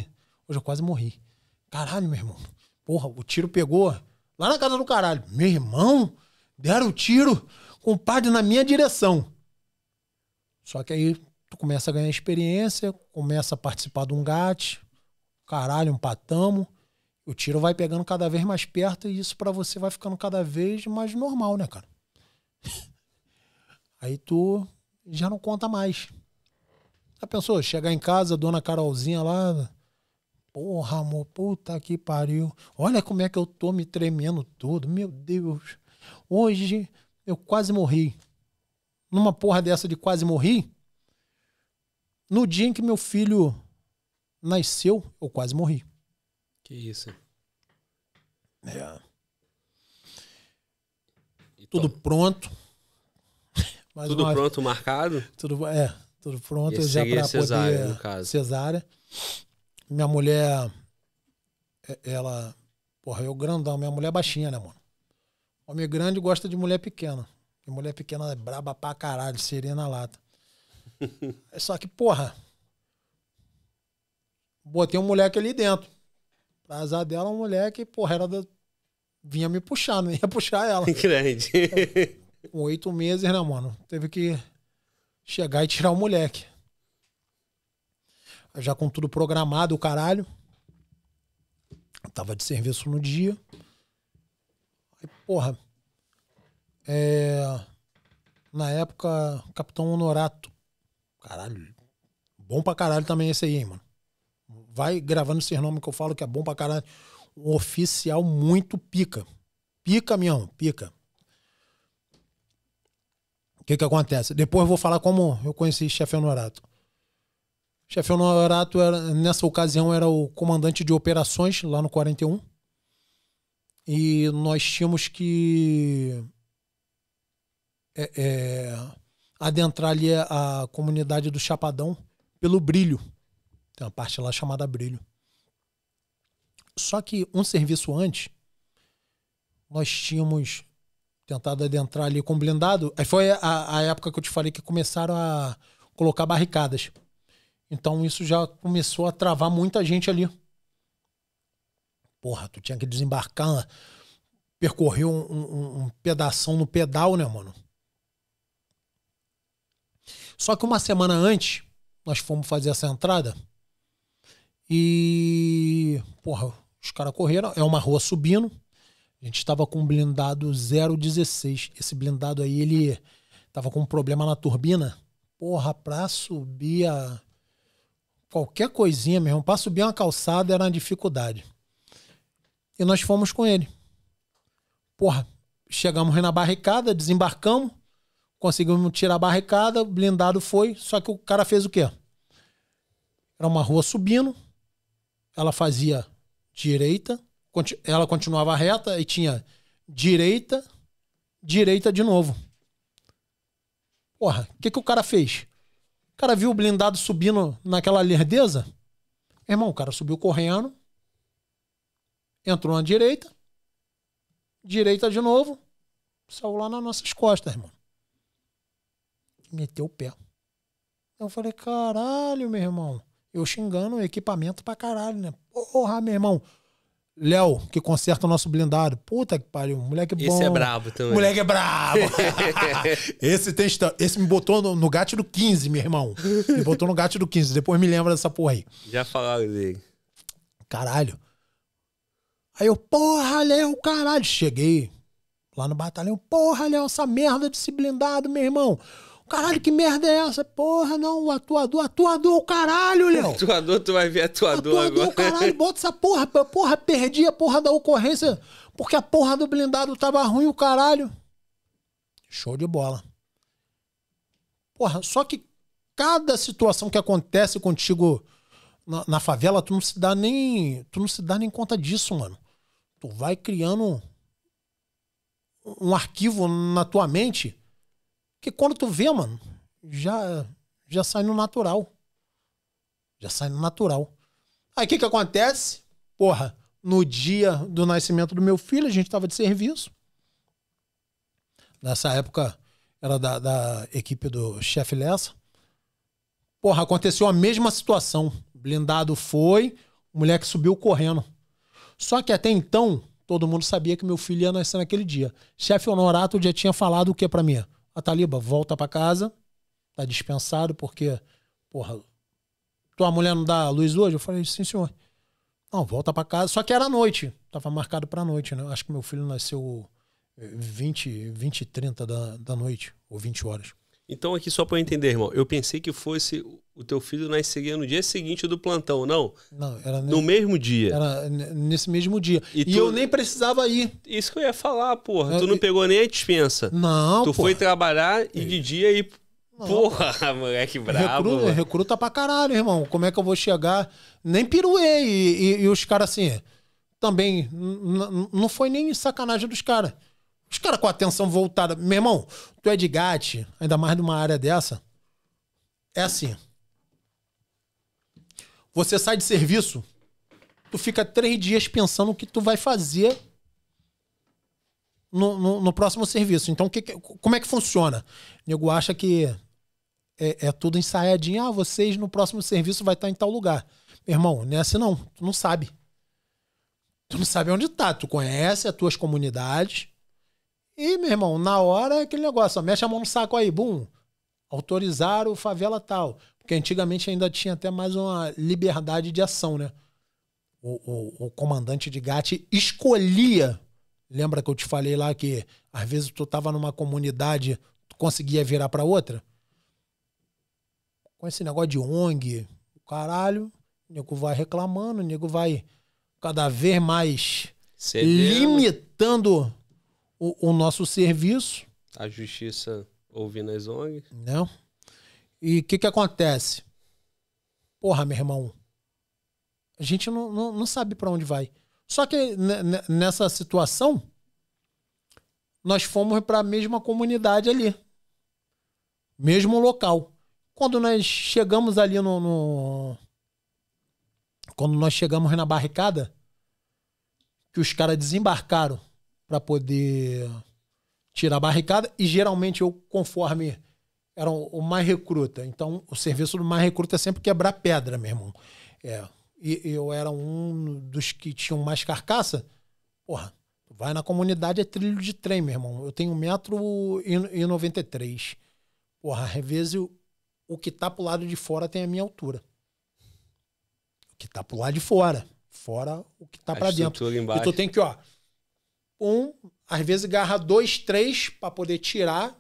hoje eu quase morri. Caralho, meu irmão. Porra, o tiro pegou lá na casa do caralho. Meu irmão, deram o tiro, compadre, na minha direção. Só que aí tu começa a ganhar experiência, começa a participar de um GAT, caralho, um patamo. O tiro vai pegando cada vez mais perto e isso para você vai ficando cada vez mais normal, né, cara? Aí tu já não conta mais. Já pensou? Chegar em casa, dona Carolzinha lá. Porra, amor, puta que pariu. Olha como é que eu tô me tremendo todo. Meu Deus. Hoje eu quase morri. Numa porra dessa de quase morri. No dia em que meu filho nasceu, eu quase morri. Que isso. É. E tudo pronto. Mais tudo uma... pronto, marcado? Tudo, é, tudo pronto já é para poder caso. cesárea. Minha mulher, é, ela, porra, eu grandão, minha mulher é baixinha, né, mano? Homem grande gosta de mulher pequena. E mulher pequena é braba pra caralho, serena na lata. É só que, porra, botei um moleque ali dentro. Pra azar dela, um moleque, porra, era da... vinha me puxar, não ia puxar ela. Grande. Com oito meses, né, mano? Teve que chegar e tirar o moleque. Já com tudo programado, o caralho. Eu tava de serviço no dia. Aí, porra. É... Na época, Capitão Honorato. Caralho. Bom pra caralho também esse aí, hein, mano. Vai gravando esses nomes que eu falo que é bom pra caralho. Um oficial muito pica. Pica, meu, pica que, que acontece? Depois eu vou falar como eu conheci chefe Honorato. Chefe Honorato, era, nessa ocasião, era o comandante de operações lá no 41. E nós tínhamos que é, é, adentrar ali a comunidade do Chapadão pelo brilho. Tem uma parte lá chamada brilho. Só que um serviço antes, nós tínhamos tentado adentrar ali com blindado. Aí foi a, a época que eu te falei que começaram a colocar barricadas. Então isso já começou a travar muita gente ali. Porra, tu tinha que desembarcar, percorrer um, um, um pedaço no pedal, né, mano? Só que uma semana antes, nós fomos fazer essa entrada e. Porra, os caras correram. É uma rua subindo. A gente estava com um blindado 016. Esse blindado aí, ele estava com um problema na turbina. Porra, para subir a... qualquer coisinha, meu irmão, subir uma calçada era uma dificuldade. E nós fomos com ele. Porra, chegamos na barricada, desembarcamos, conseguimos tirar a barricada, o blindado foi, só que o cara fez o quê? Era uma rua subindo, ela fazia direita, ela continuava reta e tinha direita, direita de novo. Porra, o que, que o cara fez? O cara viu o blindado subindo naquela lerdeza? Irmão, o cara subiu correndo, entrou na direita, direita de novo, saiu lá nas nossas costas, irmão. Meteu o pé. Eu falei, caralho, meu irmão. Eu xingando o equipamento pra caralho, né? Porra, meu irmão. Léo, que conserta o nosso blindado. Puta que pariu, moleque bom. Esse é brabo também. Moleque é brabo. esse tem Esse me botou no, no gato do 15, meu irmão. Me botou no gato do 15. Depois me lembra dessa porra aí. Já falaram dele. Caralho. Aí eu, porra, Léo, caralho. Cheguei lá no batalhão. Porra, Léo, essa merda desse blindado, meu irmão. Caralho, que merda é essa? Porra, não, o atuador, atuador, caralho, Léo. Atuador, tu vai ver atuador, atuador agora. Atuador, caralho, bota essa porra, porra, perdi a porra da ocorrência porque a porra do blindado tava ruim, o caralho. Show de bola. Porra, só que cada situação que acontece contigo na, na, favela, tu não se dá nem. Tu não se dá nem conta disso, mano. Tu vai criando um, um arquivo na tua mente porque quando tu vê, mano, já, já sai no natural. Já sai no natural. Aí o que, que acontece? Porra, no dia do nascimento do meu filho, a gente estava de serviço. Nessa época era da, da equipe do chefe Lessa. Porra, aconteceu a mesma situação. Blindado foi, o moleque subiu correndo. Só que até então, todo mundo sabia que meu filho ia nascer naquele dia. Chefe Honorato já tinha falado o que para mim? a Taliba volta para casa, tá dispensado porque, porra, tua mulher não dá luz hoje? Eu falei, sim, senhor. Não, volta para casa. Só que era noite, tava marcado para noite, né? Acho que meu filho nasceu 20, eh, 20 e 30 da, da noite, ou 20 horas. Então, aqui só para eu entender, irmão, eu pensei que fosse o teu filho nasceria no dia seguinte do plantão, não? Não, era no, no mesmo dia. Era nesse mesmo dia. E, e tu... eu nem precisava ir. Isso que eu ia falar, porra. Eu... Tu não pegou nem a dispensa. Não. Tu porra. foi trabalhar e de dia aí, Não. Porra, moleque brabo. Recruta, recruta pra caralho, irmão. Como é que eu vou chegar? Nem piruei. E, e, e os caras assim. Também. Não foi nem sacanagem dos caras. Os caras com a atenção voltada. Meu irmão, tu é de GAT, ainda mais numa área dessa. É assim. Você sai de serviço, tu fica três dias pensando o que tu vai fazer no, no, no próximo serviço. Então, que, como é que funciona? O nego acha que é, é, tudo ensaiadinho. Ah, vocês no próximo serviço vai estar em tal lugar. Meu irmão, não é assim não. Tu não sabe. Tu não sabe onde tá. Tu conhece as tuas comunidades, e, meu irmão, na hora é aquele negócio, ó, mexe a mão no saco aí, bum. autorizaram o favela tal. Porque antigamente ainda tinha até mais uma liberdade de ação, né? O, o, o comandante de GAT escolhia. Lembra que eu te falei lá que às vezes tu tava numa comunidade, tu conseguia virar para outra? Com esse negócio de ONG, caralho, o nego vai reclamando, o nego vai cada vez mais Cedendo. limitando o, o nosso serviço. A justiça ouvindo as ONGs. Não. E o que, que acontece? Porra, meu irmão, a gente não, não, não sabe para onde vai. Só que nessa situação, nós fomos para a mesma comunidade ali, mesmo local. Quando nós chegamos ali no, no... Quando nós chegamos na barricada, que os caras desembarcaram para poder tirar a barricada. E geralmente eu, conforme era o mais recruta, então o serviço do mais recruta é sempre quebrar pedra, meu irmão. É, e eu era um dos que tinham mais carcaça. Porra, vai na comunidade, é trilho de trem, meu irmão. Eu tenho 1,93m. Porra, às vezes o que tá pro lado de fora tem a minha altura. O que tá pro lado de fora. Fora o que tá para dentro. Embaixo. E tu tem que, ó, um, às vezes garra dois, três para poder tirar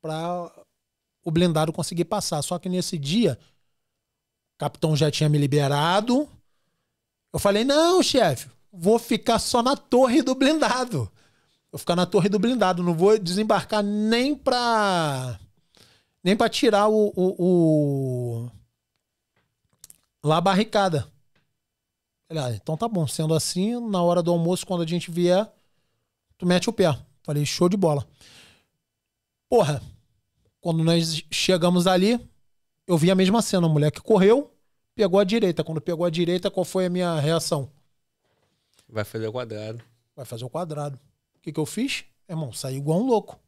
para o blindado conseguir passar. Só que nesse dia, o capitão já tinha me liberado. Eu falei: não, chefe, vou ficar só na torre do blindado. Vou ficar na torre do blindado, não vou desembarcar nem para nem para tirar o. o, o... lá a barricada. Ele, ah, então tá bom. Sendo assim, na hora do almoço, quando a gente vier, tu mete o pé. Falei, show de bola. Porra, quando nós chegamos ali, eu vi a mesma cena. A mulher que correu, pegou a direita. Quando pegou a direita, qual foi a minha reação? Vai fazer o quadrado. Vai fazer o quadrado. O que, que eu fiz? Irmão, saí igual um louco.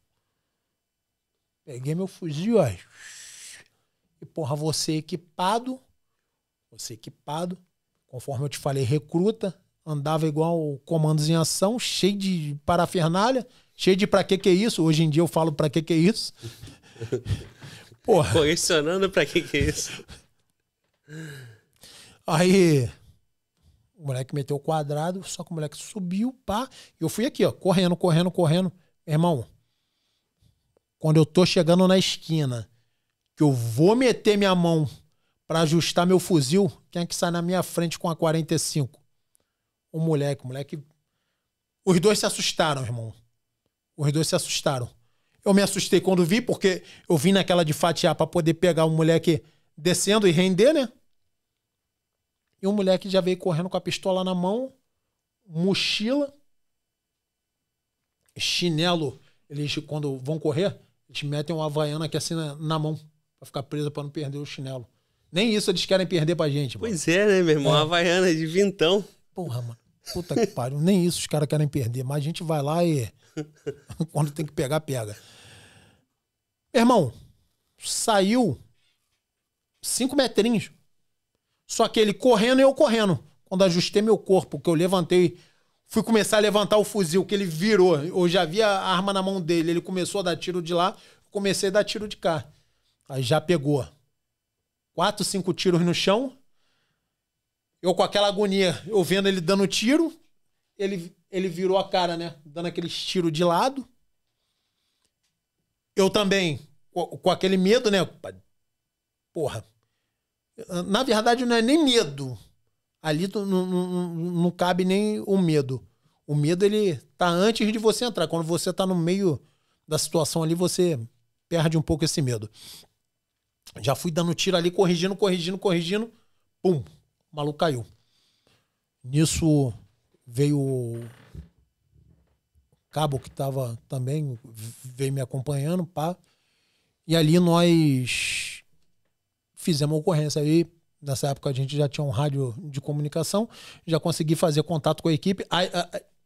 Peguei meu fuzil, ó. E porra, você equipado, você equipado, conforme eu te falei, recruta, andava igual comandos em ação, cheio de parafernália, cheio de pra que que é isso. Hoje em dia eu falo pra que que é isso. Porra. Colecionando pra que que é isso. Aí, o moleque meteu o quadrado, só que o moleque subiu, pá. Eu fui aqui, ó, correndo, correndo, correndo. Irmão, quando eu tô chegando na esquina, que eu vou meter minha mão para ajustar meu fuzil, quem é que sai na minha frente com a 45? O moleque, o moleque. Os dois se assustaram, irmão. Os dois se assustaram. Eu me assustei quando vi, porque eu vim naquela de fatiar para poder pegar o moleque descendo e render, né? E o moleque já veio correndo com a pistola na mão, mochila, chinelo. Eles, quando vão correr, eles metem uma havaiana aqui assim na, na mão, para ficar presa para não perder o chinelo. Nem isso eles querem perder pra gente, mano. Pois é, né, meu irmão? É. Havaiana é de vintão. Porra, mano. Puta que pariu. Nem isso os caras querem perder. Mas a gente vai lá e. Quando tem que pegar, pega. Meu irmão, saiu cinco metrinhos. Só que ele correndo e eu correndo. Quando ajustei meu corpo, que eu levantei, fui começar a levantar o fuzil, que ele virou. Eu já vi a arma na mão dele. Ele começou a dar tiro de lá, comecei a dar tiro de cá. Aí já pegou quatro, cinco tiros no chão. Eu com aquela agonia, eu vendo ele dando tiro, ele, ele virou a cara, né? Dando aqueles tiros de lado. Eu também, com, com aquele medo, né? Porra. Na verdade, não é nem medo. Ali não, não, não cabe nem o medo. O medo, ele tá antes de você entrar. Quando você tá no meio da situação ali, você perde um pouco esse medo. Já fui dando tiro ali, corrigindo, corrigindo, corrigindo. Pum, o maluco caiu. Nisso veio o cabo que estava também, veio me acompanhando, pá. E ali nós fizemos a ocorrência aí. Nessa época a gente já tinha um rádio de comunicação, já consegui fazer contato com a equipe.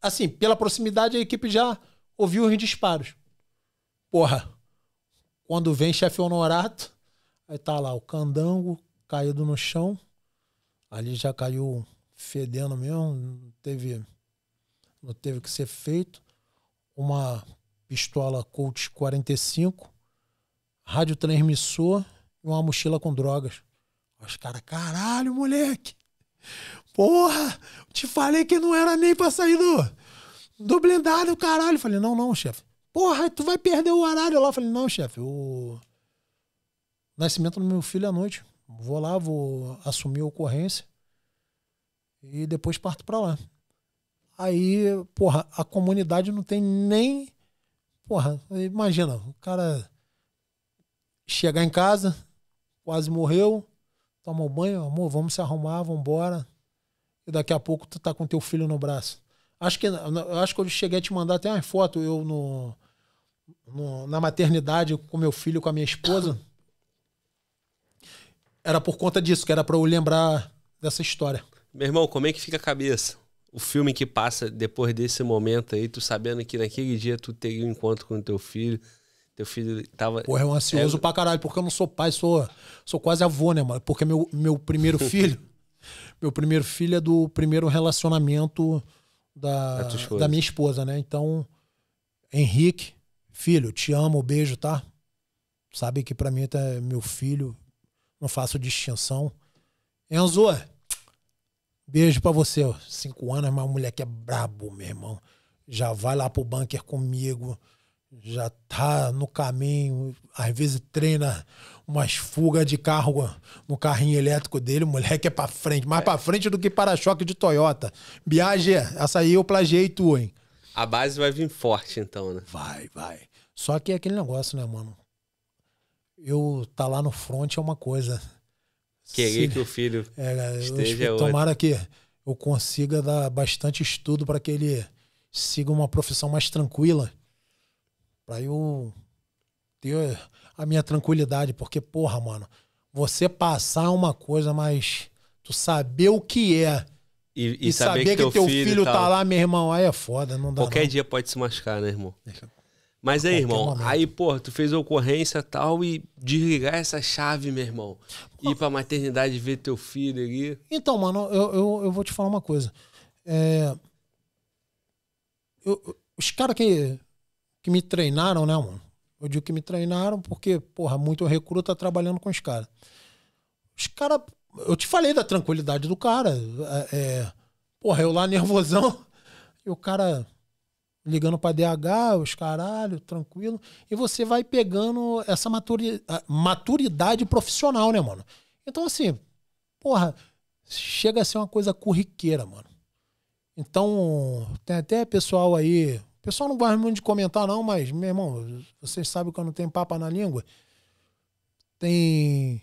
Assim, pela proximidade, a equipe já ouviu os disparos. Porra, quando vem chefe honorato, Aí tá lá o candango caído no chão. Ali já caiu fedendo mesmo, não teve, não teve que ser feito. Uma pistola Colt 45, radiotransmissor e uma mochila com drogas. Os caras, caralho, moleque! Porra! Te falei que não era nem pra sair do, do blindado, caralho. Falei, não, não, chefe. Porra, tu vai perder o horário lá. Falei, não, chefe, o, Nascimento do meu filho à noite. Vou lá, vou assumir a ocorrência e depois parto para lá. Aí, porra, a comunidade não tem nem. Porra, imagina, o cara chegar em casa, quase morreu, toma um banho, amor, vamos se arrumar, vamos embora. E daqui a pouco tu tá com teu filho no braço. Acho que, acho que eu cheguei a te mandar até uma foto eu no, no na maternidade com meu filho, com a minha esposa era por conta disso, que era para eu lembrar dessa história. Meu irmão, como é que fica a cabeça? O filme que passa depois desse momento aí, tu sabendo que naquele dia tu teve um encontro com teu filho, teu filho tava. Porra, eu ansioso é... pra caralho, porque eu não sou pai, sou, sou quase avô, né, mano? Porque meu, meu primeiro filho. meu primeiro filho é do primeiro relacionamento da, da, minha esposa, né? Então, Henrique, filho, te amo, beijo, tá? Sabe que pra mim tá meu filho, não faço distinção. Enzo, beijo para você. Cinco anos, mas o mulher que é brabo, meu irmão. Já vai lá pro bunker comigo. Já tá no caminho. Às vezes treina umas fugas de carro no carrinho elétrico dele. O moleque é pra frente. Mais é. pra frente do que para-choque de Toyota. Biage, essa aí eu plagiei tu, hein? A base vai vir forte, então, né? Vai, vai. Só que é aquele negócio, né, mano? eu estar tá lá no front é uma coisa. Querer Se, que o filho é, esteja é eu, Tomara outro. que eu consiga dar bastante estudo para que ele siga uma profissão mais tranquila. Para eu ter a minha tranquilidade. Porque, porra, mano, você passar uma coisa, mas tu saber o que é. E, e, e saber, saber, que, que teu, filho, filho tá, tá lá, meu irmão, aí é foda, não dá. Qualquer não. dia pode se machucar, né, irmão? É. Mas aí, irmão, momento. aí, pô, tu fez a ocorrência tal e desligar essa chave, meu irmão. Ir pra maternidade ver teu filho ali. Então, mano, eu, eu, eu vou te falar uma coisa. É... Eu, os caras que, que me treinaram, né, mano? Eu digo que me treinaram porque, porra, muito recruta tá trabalhando com os caras. Os caras. Eu te falei da tranquilidade do cara. É... é porra, eu lá nervosão e o cara ligando para DH, os caralho, tranquilo. E você vai pegando essa maturidade profissional, né, mano? Então, assim, porra, chega a ser uma coisa curriqueira mano. Então, tem até pessoal aí. O pessoal não gosta muito de comentar, não, mas, meu irmão, vocês sabem que eu não tenho papa na língua. Tem.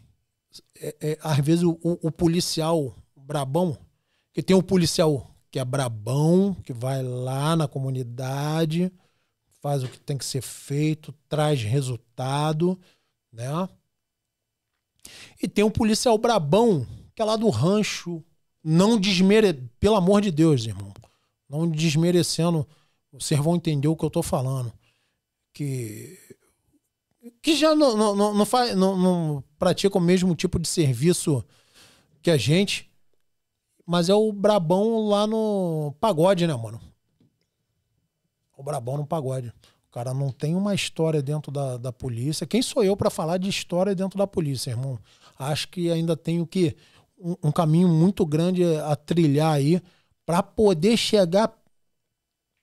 É, é, às vezes o, o policial brabão, que tem um policial que é brabão, que vai lá na comunidade, faz o que tem que ser feito, traz resultado, né? E tem um policial brabão, que é lá do rancho, não desmere, pelo amor de Deus, irmão, não desmerecendo, vocês vão entender o que eu tô falando, que que já não, não, não, não, faz, não, não pratica o mesmo tipo de serviço que a gente, mas é o Brabão lá no pagode, né, mano? O Brabão no pagode. O cara não tem uma história dentro da, da polícia. Quem sou eu para falar de história dentro da polícia, irmão? Acho que ainda tenho que um, um caminho muito grande a trilhar aí para poder chegar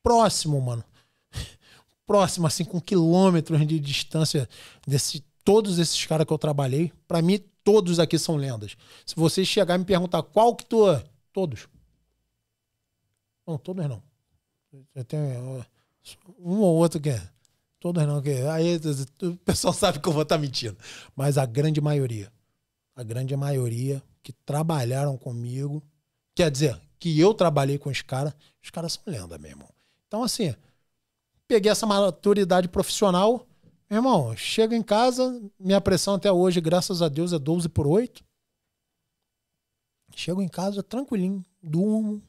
próximo, mano. Próximo, assim, com quilômetros de distância desse todos esses caras que eu trabalhei. Para mim, todos aqui são lendas. Se você chegar e me perguntar qual que tu é, Todos. Não, todos não. Tem um ou outro que é. Todos não, que é, aí o pessoal sabe que eu vou estar tá mentindo. Mas a grande maioria, a grande maioria que trabalharam comigo, quer dizer, que eu trabalhei com os caras, os caras são lenda, meu irmão. Então, assim, peguei essa maturidade profissional, meu irmão, chego em casa, minha pressão até hoje, graças a Deus, é 12 por 8. Chego em casa tranquilinho, durmo.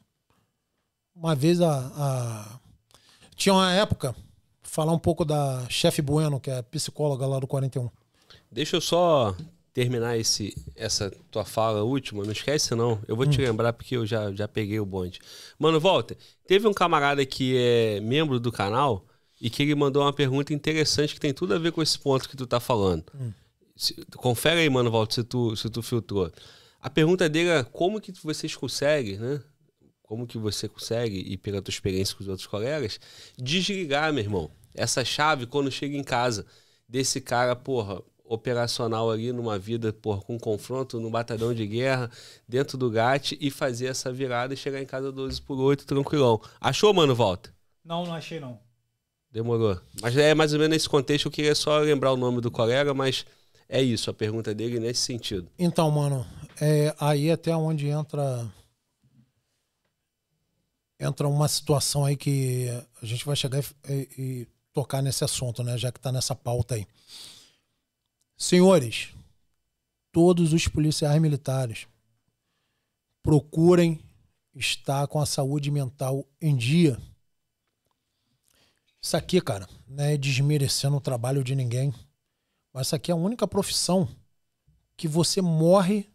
Uma vez a, a... Tinha uma época, falar um pouco da chefe Bueno, que é psicóloga lá do 41. Deixa eu só terminar esse, essa tua fala última, não esquece não. Eu vou hum. te lembrar porque eu já, já peguei o bonde. Mano, volta. Teve um camarada que é membro do canal e que ele mandou uma pergunta interessante que tem tudo a ver com esse ponto que tu tá falando. Hum. Se, confere aí, mano, Walter, se tu, se tu filtrou. A pergunta dele é como que vocês conseguem, né? Como que você consegue, e pela tua experiência com os outros colegas, desligar, meu irmão, essa chave quando chega em casa desse cara, porra, operacional ali numa vida, porra, com confronto, num batalhão de guerra, dentro do GAT e fazer essa virada e chegar em casa 12 por 8, tranquilão. Achou, mano, volta? Não, não achei não. Demorou. Mas é mais ou menos nesse contexto, eu queria só lembrar o nome do colega, mas é isso, a pergunta dele é nesse sentido. Então, mano, é aí é até onde entra entra uma situação aí que a gente vai chegar e, e tocar nesse assunto, né? Já que está nessa pauta aí. Senhores, todos os policiais militares procurem estar com a saúde mental em dia. Isso aqui, cara, não né, é desmerecendo o trabalho de ninguém. Mas essa aqui é a única profissão que você morre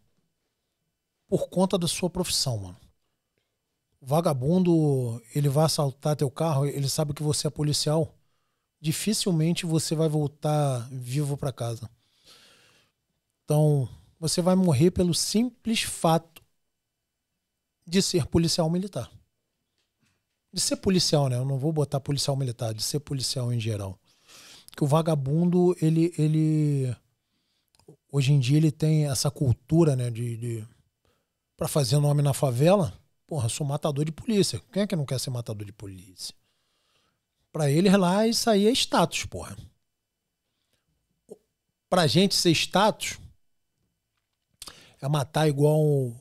por conta da sua profissão, mano. O vagabundo, ele vai assaltar teu carro, ele sabe que você é policial. Dificilmente você vai voltar vivo para casa. Então, você vai morrer pelo simples fato de ser policial militar. De ser policial, né? Eu não vou botar policial militar, de ser policial em geral que o vagabundo, ele, ele. Hoje em dia ele tem essa cultura, né? De. de para fazer nome na favela, porra, sou matador de polícia. Quem é que não quer ser matador de polícia? Para ele lá, isso aí é status, porra. Pra gente ser status é matar igual um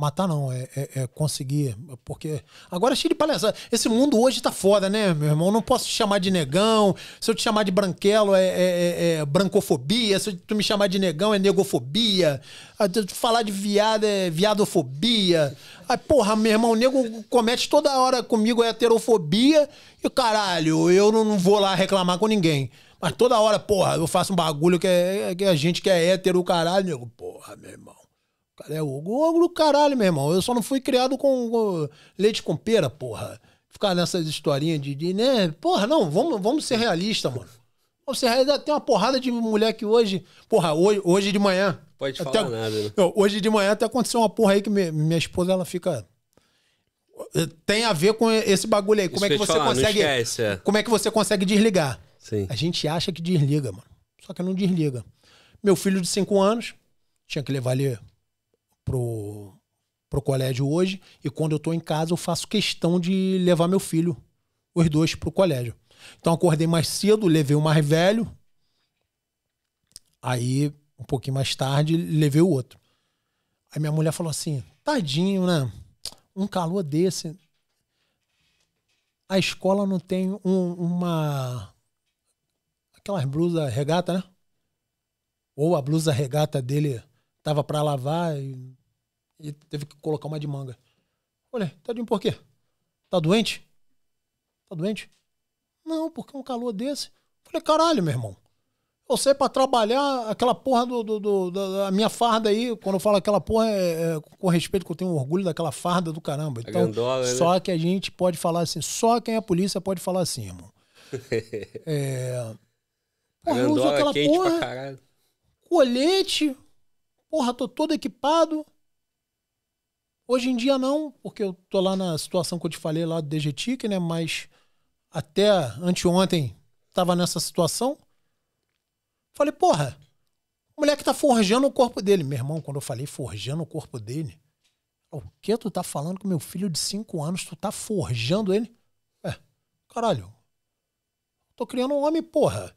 Matar não, é, é, é, conseguir. Porque agora é cheio de palhaçada. Esse mundo hoje tá foda, né, meu irmão? Eu não posso te chamar de negão. Se eu te chamar de branquelo, é, é, é, é brancofobia. Se tu me chamar de negão, é negofobia. Ah, tu falar de viado, é viadofobia. Aí, porra, meu irmão, o nego comete toda hora comigo é heterofobia. E caralho, eu não, não vou lá reclamar com ninguém. Mas toda hora, porra, eu faço um bagulho que, é, que a é gente que é hétero, caralho, nego. Porra, meu irmão. Cara, é ogro, ogro caralho, meu irmão. Eu só não fui criado com, leite com pera, porra. Ficar nessas historinhas de, de né? Porra, não, vamos, vamos ser realistas, mano. Você tem uma porrada de mulher que hoje. Porra, hoje, hoje de manhã. Pode até, falar nada, né? Hoje de manhã até aconteceu uma porra aí que minha, minha esposa ela fica. Tem a ver com esse bagulho aí. Como Isso é que você falar, consegue. Esquece, é. Como é que você consegue desligar? Sim. A gente acha que desliga, mano. Só que não desliga. Meu filho de 5 anos, tinha que levar ele pro, pro colégio hoje e quando eu estou em casa eu faço questão de levar meu filho, os dois, pro colégio. Então acordei mais cedo, levei o mais velho, aí um pouquinho mais tarde levei o outro. Aí minha mulher falou assim, tadinho, né? Um calor desse. A escola não tem um, uma. Aquelas blusas regata, né? Ou a blusa regata dele tava para lavar e e teve que colocar uma de manga. Olha, tadinho, tá por quê? Tá doente? Tá doente? Não, porque um calor desse. Falei, caralho, meu irmão. Eu saí pra trabalhar aquela porra do, do, do da minha farda aí. Quando eu falo aquela porra, é, é, com respeito que eu tenho orgulho daquela farda do caramba. É então, gandola, né? só que a gente pode falar assim. Só quem é polícia pode falar assim, irmão. é... Porra, eu uso aquela porra. Colete. Porra, tô todo equipado. Hoje em dia não, porque eu tô lá na situação que eu te falei lá do DGTIC, né? Mas até anteontem tava nessa situação. Falei, porra, o moleque tá forjando o corpo dele. Meu irmão, quando eu falei forjando o corpo dele, o que tu tá falando com meu filho de 5 anos? Tu tá forjando ele? É, caralho. Tô criando um homem, porra.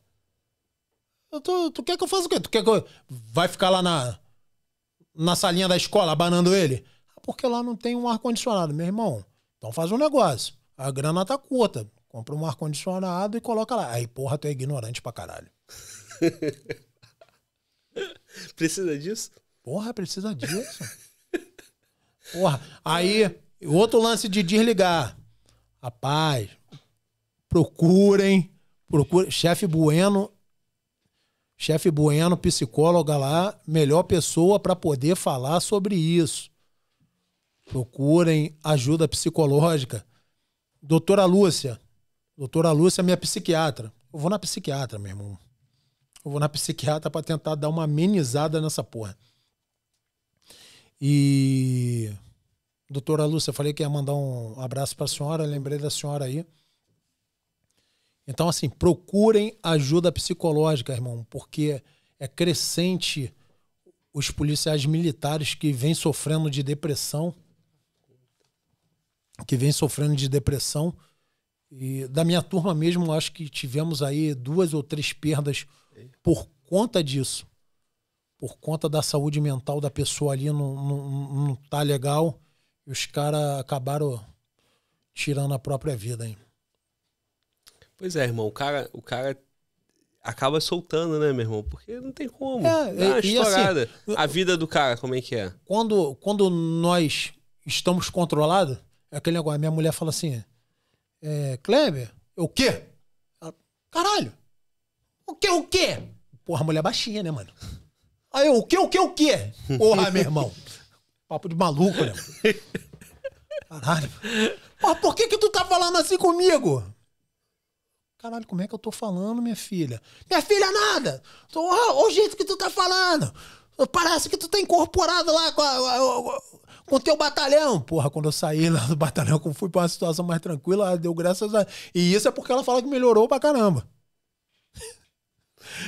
Tô, tu quer que eu faça o quê? Tu quer que eu. Vai ficar lá na. Na salinha da escola, abanando ele? porque lá não tem um ar-condicionado. Meu irmão, então faz um negócio. A grana tá curta. Compra um ar-condicionado e coloca lá. Aí, porra, tu é ignorante pra caralho. precisa disso? Porra, precisa disso. Porra. Aí, outro lance de desligar. Rapaz, procurem. Procure, chefe Bueno, chefe Bueno, psicóloga lá, melhor pessoa para poder falar sobre isso procurem ajuda psicológica. Doutora Lúcia, doutora Lúcia é minha psiquiatra. Eu vou na psiquiatra, meu irmão. Eu vou na psiquiatra para tentar dar uma amenizada nessa porra. E doutora Lúcia, eu falei que ia mandar um abraço para a senhora, lembrei da senhora aí. Então, assim, procurem ajuda psicológica, irmão, porque é crescente os policiais militares que vêm sofrendo de depressão que vem sofrendo de depressão. E da minha turma mesmo, acho que tivemos aí duas ou três perdas por conta disso. Por conta da saúde mental da pessoa ali não, não, não tá legal. E os caras acabaram tirando a própria vida. Hein? Pois é, irmão. O cara, o cara acaba soltando, né, meu irmão? Porque não tem como. É, Dá uma assim, estourada. Assim, a vida do cara, como é que é? Quando, quando nós estamos controlados, é aquele negócio. Minha mulher fala assim: é, Kleber, é o quê? Ela, Caralho! O quê, o quê? Porra, mulher é baixinha, né, mano? Aí eu, o quê, o quê, o quê? Porra, meu irmão. Papo de maluco, né? Caralho. Mas por que que tu tá falando assim comigo? Caralho, como é que eu tô falando, minha filha? Minha filha, nada! Tô, o jeito que tu tá falando! Parece que tu tá incorporado lá com a, a, a, com teu batalhão. Porra, quando eu saí lá do batalhão, quando fui pra uma situação mais tranquila, deu graças a. E isso é porque ela fala que melhorou pra caramba.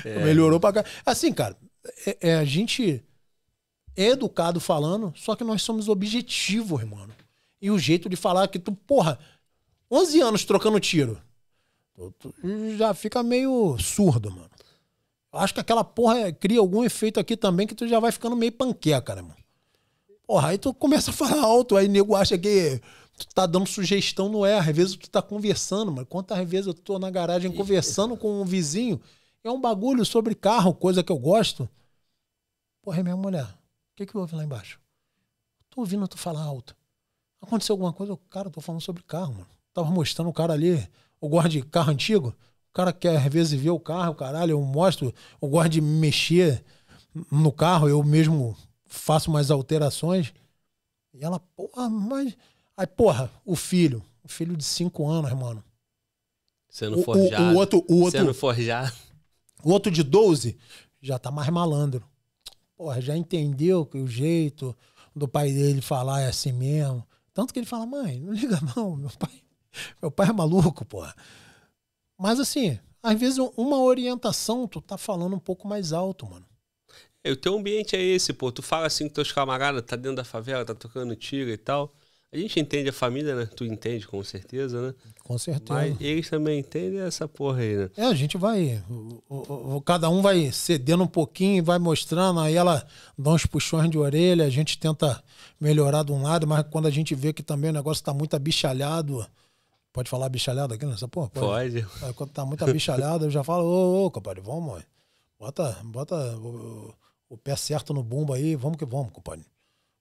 É. melhorou pra caramba. Assim, cara, é, é, a gente é educado falando, só que nós somos objetivos, mano. E o jeito de falar que tu, porra, 11 anos trocando tiro. tu já fica meio surdo, mano. Acho que aquela porra cria algum efeito aqui também que tu já vai ficando meio panqueca, né, mano? Porra, aí tu começa a falar alto, aí nego acha que tu tá dando sugestão, não é? Às vezes tu tá conversando, mas quantas vezes eu tô na garagem conversando com um vizinho, é um bagulho sobre carro, coisa que eu gosto. Porra, é minha mulher, o que que houve lá embaixo? Tô ouvindo tu falar alto. Aconteceu alguma coisa? Eu, cara, eu tô falando sobre carro, mano. Tava mostrando o cara ali, eu gosto de carro antigo, o cara quer às vezes ver o carro, caralho, eu mostro, eu gosto de mexer no carro, eu mesmo faço umas alterações. E ela, porra, mas. Aí, porra, o filho. O filho de cinco anos, mano. Sendo o, forjado. O, o outro, o outro, Sendo forjado. O outro de 12 já tá mais malandro. Porra, já entendeu que o jeito do pai dele falar é assim mesmo. Tanto que ele fala, mãe, não liga não, meu pai, meu pai é maluco, porra. Mas assim, às vezes uma orientação tu tá falando um pouco mais alto, mano. É, o teu ambiente é esse, pô. Tu fala assim com teus camaradas, tá dentro da favela, tá tocando tiro e tal. A gente entende a família, né? Tu entende, com certeza, né? Com certeza. Mas eles também entendem essa porra aí, né? É, a gente vai. O, cada um vai cedendo um pouquinho, vai mostrando, aí ela dá uns puxões de orelha, a gente tenta melhorar de um lado, mas quando a gente vê que também o negócio tá muito abichalhado. Pode falar abichalhado aqui nessa porra? Pode. pode. Aí, é, quando tá muito abichalhado, eu já falo, ô, ô, compadre, vamos, mãe. Bota, bota. Ô, o pé certo no bumbo aí, vamos que vamos, companheiro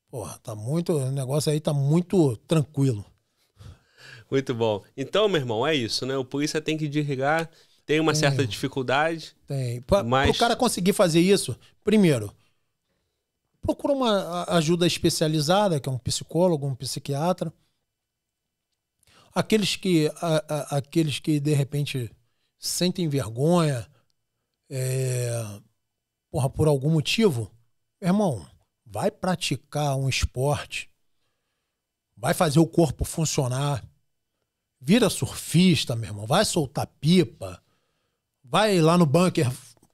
Porra, tá muito. O negócio aí tá muito tranquilo. Muito bom. Então, meu irmão, é isso, né? O polícia tem que desligar, tem uma tem, certa dificuldade. Tem. Pra, mas... o cara conseguir fazer isso, primeiro, procura uma ajuda especializada, que é um psicólogo, um psiquiatra. Aqueles que, a, a, aqueles que de repente sentem vergonha, é, porra, por algum motivo, irmão, vai praticar um esporte, vai fazer o corpo funcionar, vira surfista, meu irmão, vai soltar pipa, vai lá no bunker,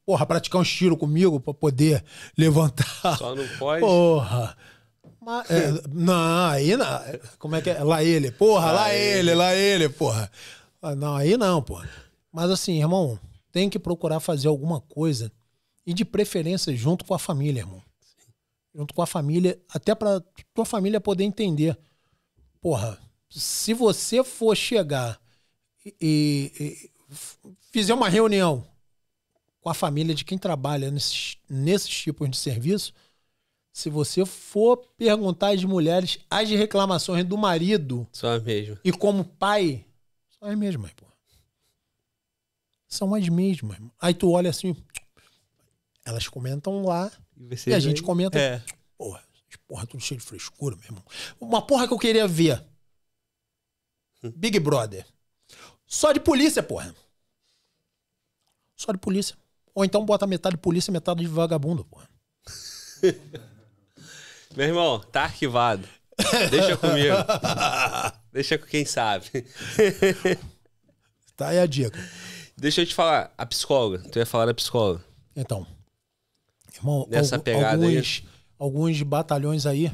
porra, praticar um tiro comigo para poder levantar. Só não pode. Porra. Mas, é, não, aí não. Como é que é? Lá ele, porra, lá, lá ele, ele, lá ele, porra. Ah, não, aí não, porra. Mas assim, irmão, tem que procurar fazer alguma coisa e de preferência junto com a família, irmão. Junto com a família, até para tua família poder entender. Porra, se você for chegar e, e, fizer uma reunião com a família de quem trabalha nesses, nesses tipos de serviço, se você for perguntar às mulheres as reclamações do marido. Só mesmo, E como pai, são as mesmas, pô. São as mesmas. Aí tu olha assim, elas comentam lá e, e a gente comenta. É. Porra, porra, é tudo cheio de frescura, meu irmão. Uma porra que eu queria ver. Hum. Big Brother. Só de polícia, porra. Só de polícia. Ou então bota metade de polícia e metade de vagabundo, porra. meu irmão, tá arquivado. Deixa comigo. Deixa com quem sabe. tá aí a dica. Deixa eu te falar, a psicóloga. Tu ia falar da psicóloga. Então. Irmão, Nessa al pegada alguns, aí. alguns batalhões aí,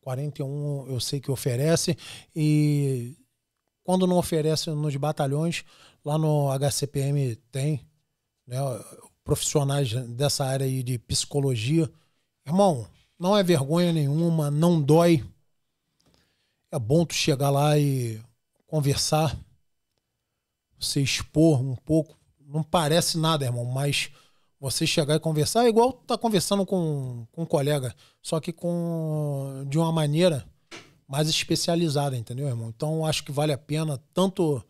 41 eu sei que oferece, e quando não oferece nos batalhões, lá no HCPM tem né, profissionais dessa área aí de psicologia. Irmão, não é vergonha nenhuma, não dói. É bom tu chegar lá e conversar, você expor um pouco. Não parece nada, irmão, mas você chegar e conversar é igual tá conversando com, com um colega, só que com de uma maneira mais especializada, entendeu, irmão? Então acho que vale a pena tanto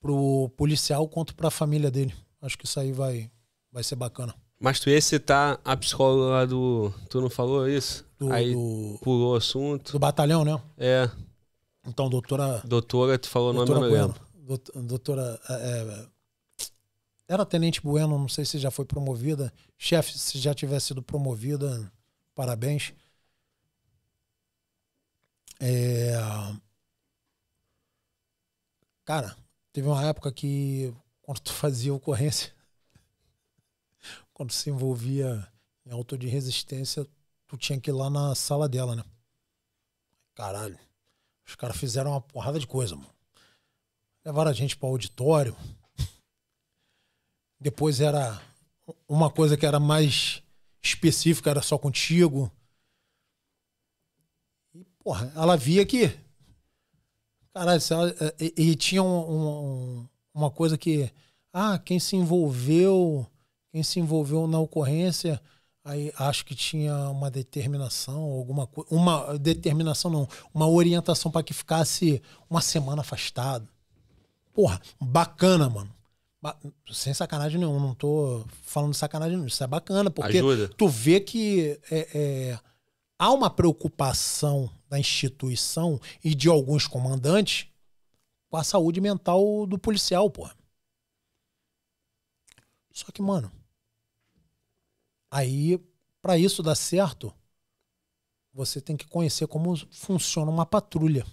pro policial quanto para a família dele. Acho que isso aí vai, vai ser bacana. Mas tu ia citar a psicóloga lá do. Tu não falou isso? Do, aí do, pulou o assunto. Do batalhão, né? É. Então, doutora. Doutora, tu falou o nome, eu Doutora. É, é era Tenente Bueno, não sei se já foi promovida. Chefe, se já tiver sido promovida, parabéns. É... Cara, teve uma época que quando tu fazia ocorrência, quando se envolvia em auto de resistência, tu tinha que ir lá na sala dela, né? Caralho, os caras fizeram uma porrada de coisa, mano. Levaram a gente para o auditório, depois era uma coisa que era mais específica, era só contigo. E, porra, ela via que. Caralho, e, é, é, e, tinha um, um, uma coisa que. Ah, quem se envolveu. Quem se envolveu na ocorrência. Aí acho que tinha uma determinação, alguma coisa. Uma determinação não, uma orientação para que ficasse uma semana afastado. Porra, bacana, mano. Sem sacanagem nenhum. não tô falando sacanagem Isso é bacana, porque Ajuda. tu vê que é, é, há uma preocupação da instituição e de alguns comandantes com a saúde mental do policial, pô. Só que, mano, aí, para isso dar certo, você tem que conhecer como funciona uma patrulha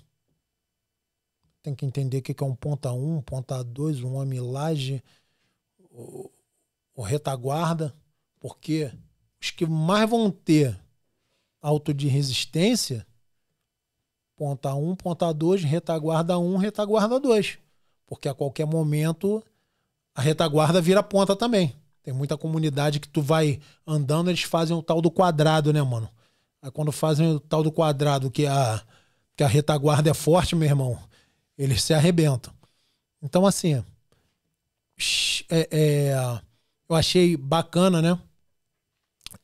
tem que entender o que é um ponta 1, um, ponta 2, um homem laje, o, o retaguarda, porque os que mais vão ter alto de resistência, ponta 1, um, ponta 2, retaguarda 1, um, retaguarda 2. Porque a qualquer momento a retaguarda vira ponta também. Tem muita comunidade que tu vai andando, eles fazem o tal do quadrado, né, mano? Aí quando fazem o tal do quadrado, que a, que a retaguarda é forte, meu irmão, eles se arrebentam. Então, assim, é, é, eu achei bacana, né?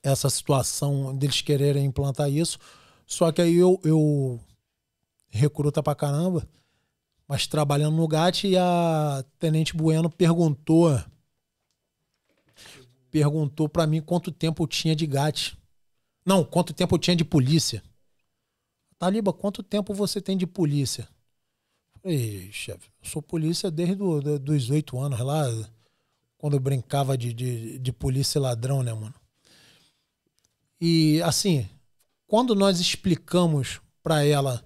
Essa situação deles quererem implantar isso. Só que aí eu, eu recruta pra caramba, mas trabalhando no GAT e a Tenente Bueno perguntou perguntou para mim quanto tempo eu tinha de GAT. Não, quanto tempo eu tinha de polícia. Taliba, quanto tempo você tem de polícia? Ei, chefe, sou polícia desde do, do, dos oito anos lá, quando eu brincava de, de, de polícia e ladrão, né, mano? E assim, quando nós explicamos para ela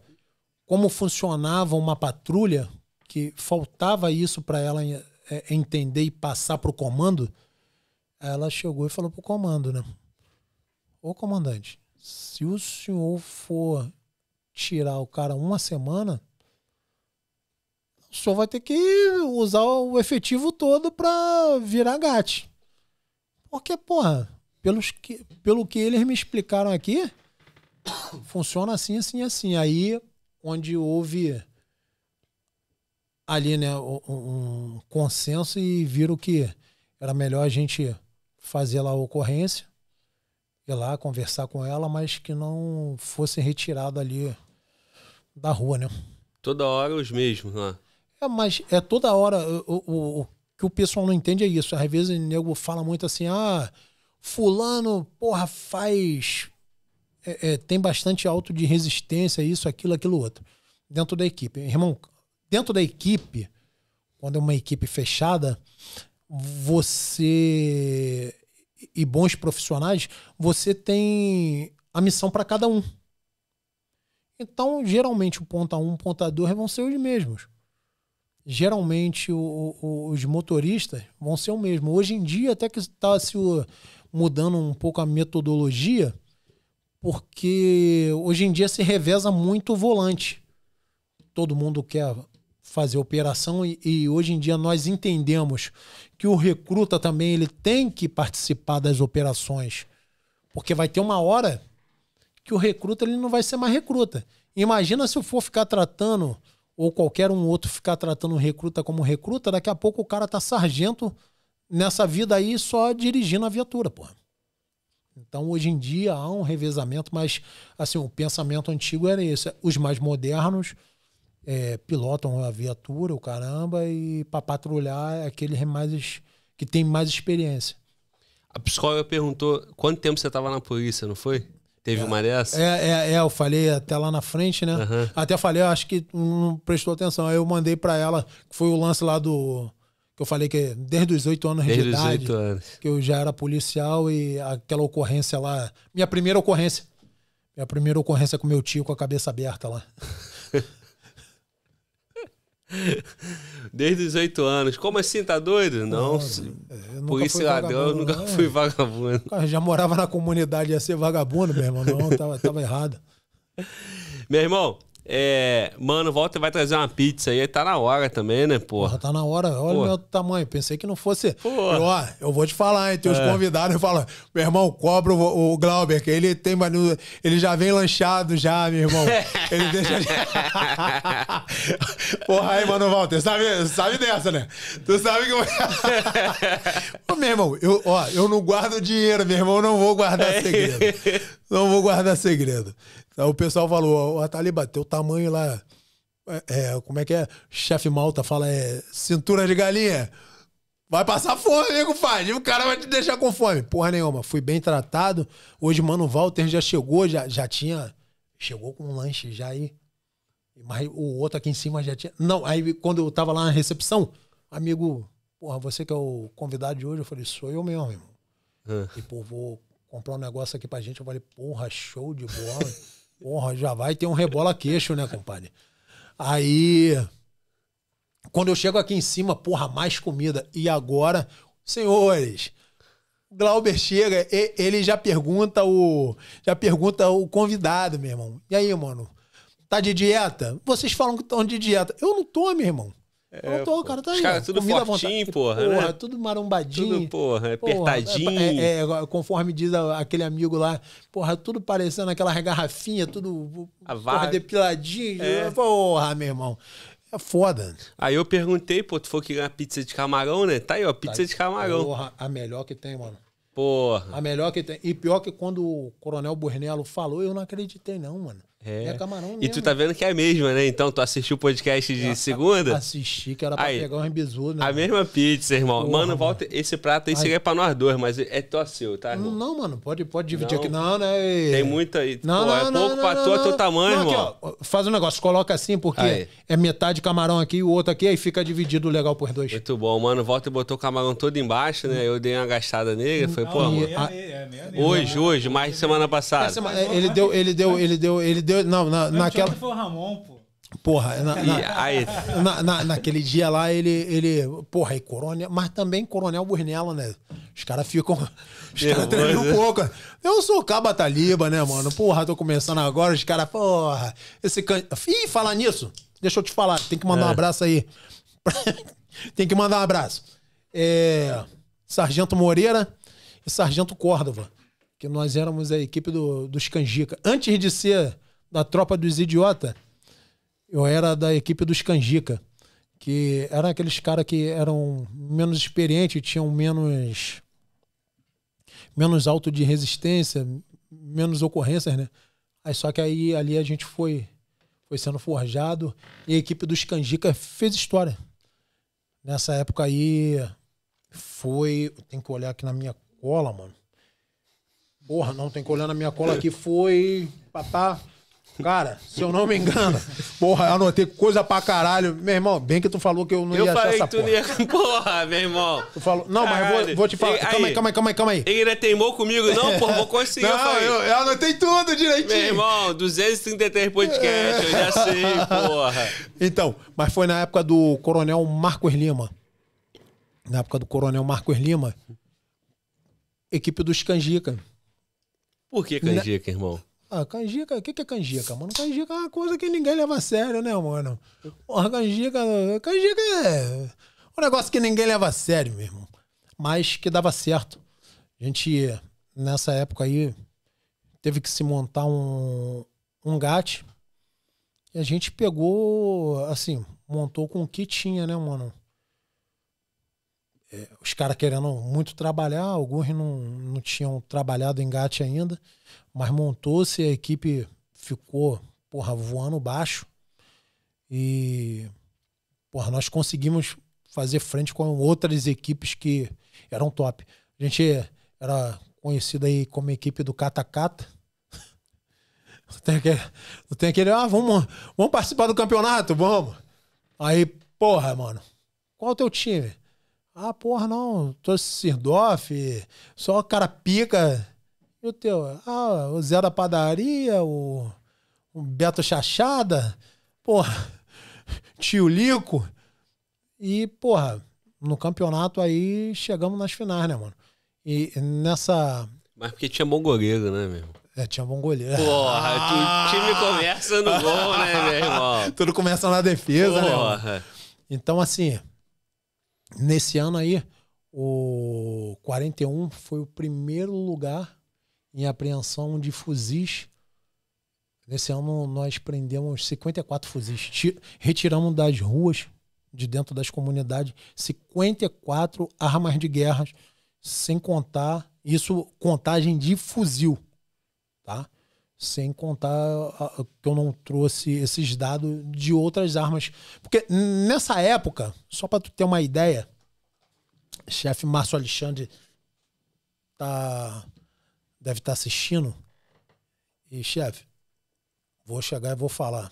como funcionava uma patrulha, que faltava isso para ela eh, eh, entender e passar para o comando, ela chegou e falou para o comando, né? Ô comandante, se o senhor for tirar o cara uma semana, o senhor vai ter que usar o efetivo todo para virar GAT. Porque, porra, pelos que, pelo que eles me explicaram aqui, funciona assim, assim, assim. Aí, onde houve ali, né, um consenso e viram que era melhor a gente fazer lá a ocorrência, ir lá conversar com ela, mas que não fosse retirado ali da rua, né? Toda hora os mesmos lá. Né? É, mas é toda hora o, o, o, que o pessoal não entende é isso. Às vezes o nego fala muito assim, ah, fulano, porra, faz. É, é, tem bastante alto de resistência, isso, aquilo, aquilo, outro. Dentro da equipe. Irmão, dentro da equipe, quando é uma equipe fechada, você e bons profissionais, você tem a missão para cada um. Então, geralmente, o ponta 1 um, o ponta 2 vão ser os mesmos geralmente o, o, os motoristas vão ser o mesmo. Hoje em dia, até que está se mudando um pouco a metodologia, porque hoje em dia se reveza muito o volante. Todo mundo quer fazer operação e, e, hoje em dia nós entendemos que o recruta também ele tem que participar das operações, porque vai ter uma hora que o recruta ele não vai ser mais recruta. Imagina se eu for ficar tratando ou qualquer um outro ficar tratando um recruta como recruta, daqui a pouco o cara tá sargento nessa vida aí só dirigindo a viatura, porra. Então, hoje em dia, há um revezamento, mas assim, o pensamento antigo era esse. Os mais modernos é, pilotam a viatura, o caramba, e para patrulhar é aquele mais, que tem mais experiência. A psicóloga perguntou quanto tempo você estava na polícia, não foi? Teve é. uma dessa? É, é, é, eu falei até lá na frente, né? Uhum. Até falei, acho que não prestou atenção. Aí eu mandei para ela, que foi o lance lá do. Que eu falei que desde os oito anos desde de idade. Anos. Que eu já era policial e aquela ocorrência lá. Minha primeira ocorrência. Minha primeira ocorrência com meu tio com a cabeça aberta lá. Desde os oito anos. Como assim, tá doido? Não, não isso é, ladrão, eu nunca fui é. vagabundo. Cara, já morava na comunidade, ia ser vagabundo, meu irmão. Não, tava, tava errado. Meu irmão, é, mano, volta e vai trazer uma pizza aí, tá na hora também, né, porra? porra tá na hora, olha porra. o meu tamanho. Pensei que não fosse. Eu, ó, eu vou te falar, hein? Teus é. convidados falo, meu irmão, cobra o, Glauber, que ele tem Ele já vem lanchado já, meu irmão. ele deixa. porra, aí, mano, Walter, sabe, sabe dessa, né? Tu sabe que. Ô, meu irmão, eu, ó, eu não guardo dinheiro, meu irmão, não vou guardar é. segredo. Não vou guardar segredo. Aí o pessoal falou, ó, Taliba, teu tamanho lá, é, é, como é que é? Chefe Malta fala, é cintura de galinha. Vai passar fome, amigo faz. E o cara vai te deixar com fome. Porra nenhuma. Fui bem tratado. Hoje, mano, o Walter já chegou, já, já tinha. Chegou com um lanche já aí. Mas o outro aqui em cima já tinha. Não, aí quando eu tava lá na recepção, amigo, porra, você que é o convidado de hoje, eu falei, sou eu mesmo, irmão. É. E, pô, vou comprar um negócio aqui pra gente. Eu falei, porra, show de bola. Porra, já vai ter um rebola queixo, né, compadre? Aí, quando eu chego aqui em cima, porra, mais comida. E agora, senhores, o Glauber chega, ele já pergunta o já pergunta o convidado, meu irmão. E aí, mano, tá de dieta? Vocês falam que estão de dieta. Eu não tô, meu irmão. É, eu tô, pô. cara, tá aí. Os caras tudo fortinho, porra. Porra, né? tudo marombadinho. Tudo, é porra, apertadinho. é, é, é, conforme diz aquele amigo lá, porra, tudo parecendo aquela garrafinha, tudo A porra, depiladinho. É. Porra, meu irmão. É foda. Aí eu perguntei, pô, tu foi que ganha pizza de camarão, né? Tá aí, ó, pizza tá, de camarão. Porra, a melhor que tem, mano. Porra. A melhor que tem. E pior que quando o Coronel Burnello falou, eu não acreditei, não, mano. É. é camarão mesmo. E tu tá vendo que é a mesma, né? Então, tu assistiu o podcast de eu segunda? Assisti, que era pra Aí, pegar um bizudo. Né? A mesma pizza, irmão. Porra, mano, volta mano. esse prato aí, aí. é pra nós dois, mas é tua seu, tá? Irmão? Não, mano, pode, pode dividir não. aqui. Não, né? Tem muita aí. Não, não, é não, pouco não, pra tu, é teu tamanho, não, irmão. Aqui, ó, faz um negócio, coloca assim, porque aí. é metade camarão aqui e o outro aqui, aí fica dividido legal por dois. Muito bom, mano. Volta e botou o camarão todo embaixo, né? Eu dei uma gastada nele, foi, pô, amor é é é Hoje, hoje, mais semana passada. Ele deu, ele deu, ele deu, ele deu deu. Não, na, naquela. foi o Ramon, pô. Porra, na, na, na, naquele dia lá ele, ele. Porra, e coronel. Mas também coronel Burnella, né? Os caras ficam. Os caras treinam um né? pouco. Eu sou caba taliba, né, mano? Porra, tô começando agora. Os caras, porra. Esse can... Ih, falar nisso. Deixa eu te falar. Tem que mandar é. um abraço aí. tem que mandar um abraço. É, Sargento Moreira e Sargento Córdova. Que nós éramos a equipe do, dos Canjica. Antes de ser da tropa dos idiota, eu era da equipe dos canjica, que eram aqueles caras que eram menos experientes, tinham menos menos alto de resistência, menos ocorrências, né? Aí só que aí ali a gente foi foi sendo forjado e a equipe dos canjica fez história. Nessa época aí foi, tem que olhar aqui na minha cola, mano. Porra, não tem que olhar na minha cola aqui foi, papá. Cara, se eu não me engano, porra, eu anotei coisa pra caralho. Meu irmão, bem que tu falou que eu não eu ia achar essa porra. Eu falei que tu porra. ia... Porra, meu irmão. Tu falou... Não, caralho. mas vou, vou te falar. calma aí, calma aí, calma aí, calma aí. Ele ainda teimou comigo? Não, porra, vou conseguir. Não, eu, falei. Eu, eu, anotei tudo direitinho. Meu irmão, 233 podcasts, é. eu já sei, porra. Então, mas foi na época do Coronel Marcos Lima. Na época do Coronel Marcos Lima, equipe dos Canjica. Por que Canjica, na... irmão? Ah, canjica, o que, que é canjica, mano? Canjica é uma coisa que ninguém leva a sério, né, mano? Porra, canjica, canjica é um negócio que ninguém leva a sério, meu irmão. Mas que dava certo. A gente, nessa época aí, teve que se montar um, um GAT. E a gente pegou, assim, montou com o que tinha, né, mano? É, os caras querendo muito trabalhar, alguns não, não tinham trabalhado em GAT ainda. Mas montou-se, a equipe ficou, porra, voando baixo. E, porra, nós conseguimos fazer frente com outras equipes que eram top. A gente era conhecido aí como equipe do cata. Tem aquele, tem aquele, ah, vamos, vamos participar do campeonato, vamos. Aí, porra, mano, qual é o teu time? Ah, porra, não, tô Sirdorf, só cara pica. E o teu? Ah, o Zé da Padaria, o, o Beto Chachada, porra, tio Lico. E, porra, no campeonato aí chegamos nas finais, né, mano? E nessa. Mas porque tinha bom goleiro, né, meu? É, tinha bom goleiro. Porra, ah! o time começa no gol, né, meu irmão? Tudo começa na defesa, Porra. né? Porra. Então, assim, nesse ano aí, o 41 foi o primeiro lugar em apreensão de fuzis. Nesse ano nós prendemos 54 fuzis. Retiramos das ruas, de dentro das comunidades, 54 armas de guerra, sem contar isso, contagem de fuzil. Tá? Sem contar que eu não trouxe esses dados de outras armas. Porque nessa época, só para tu ter uma ideia, chefe Márcio Alexandre tá deve estar tá assistindo. E, chefe, vou chegar e vou falar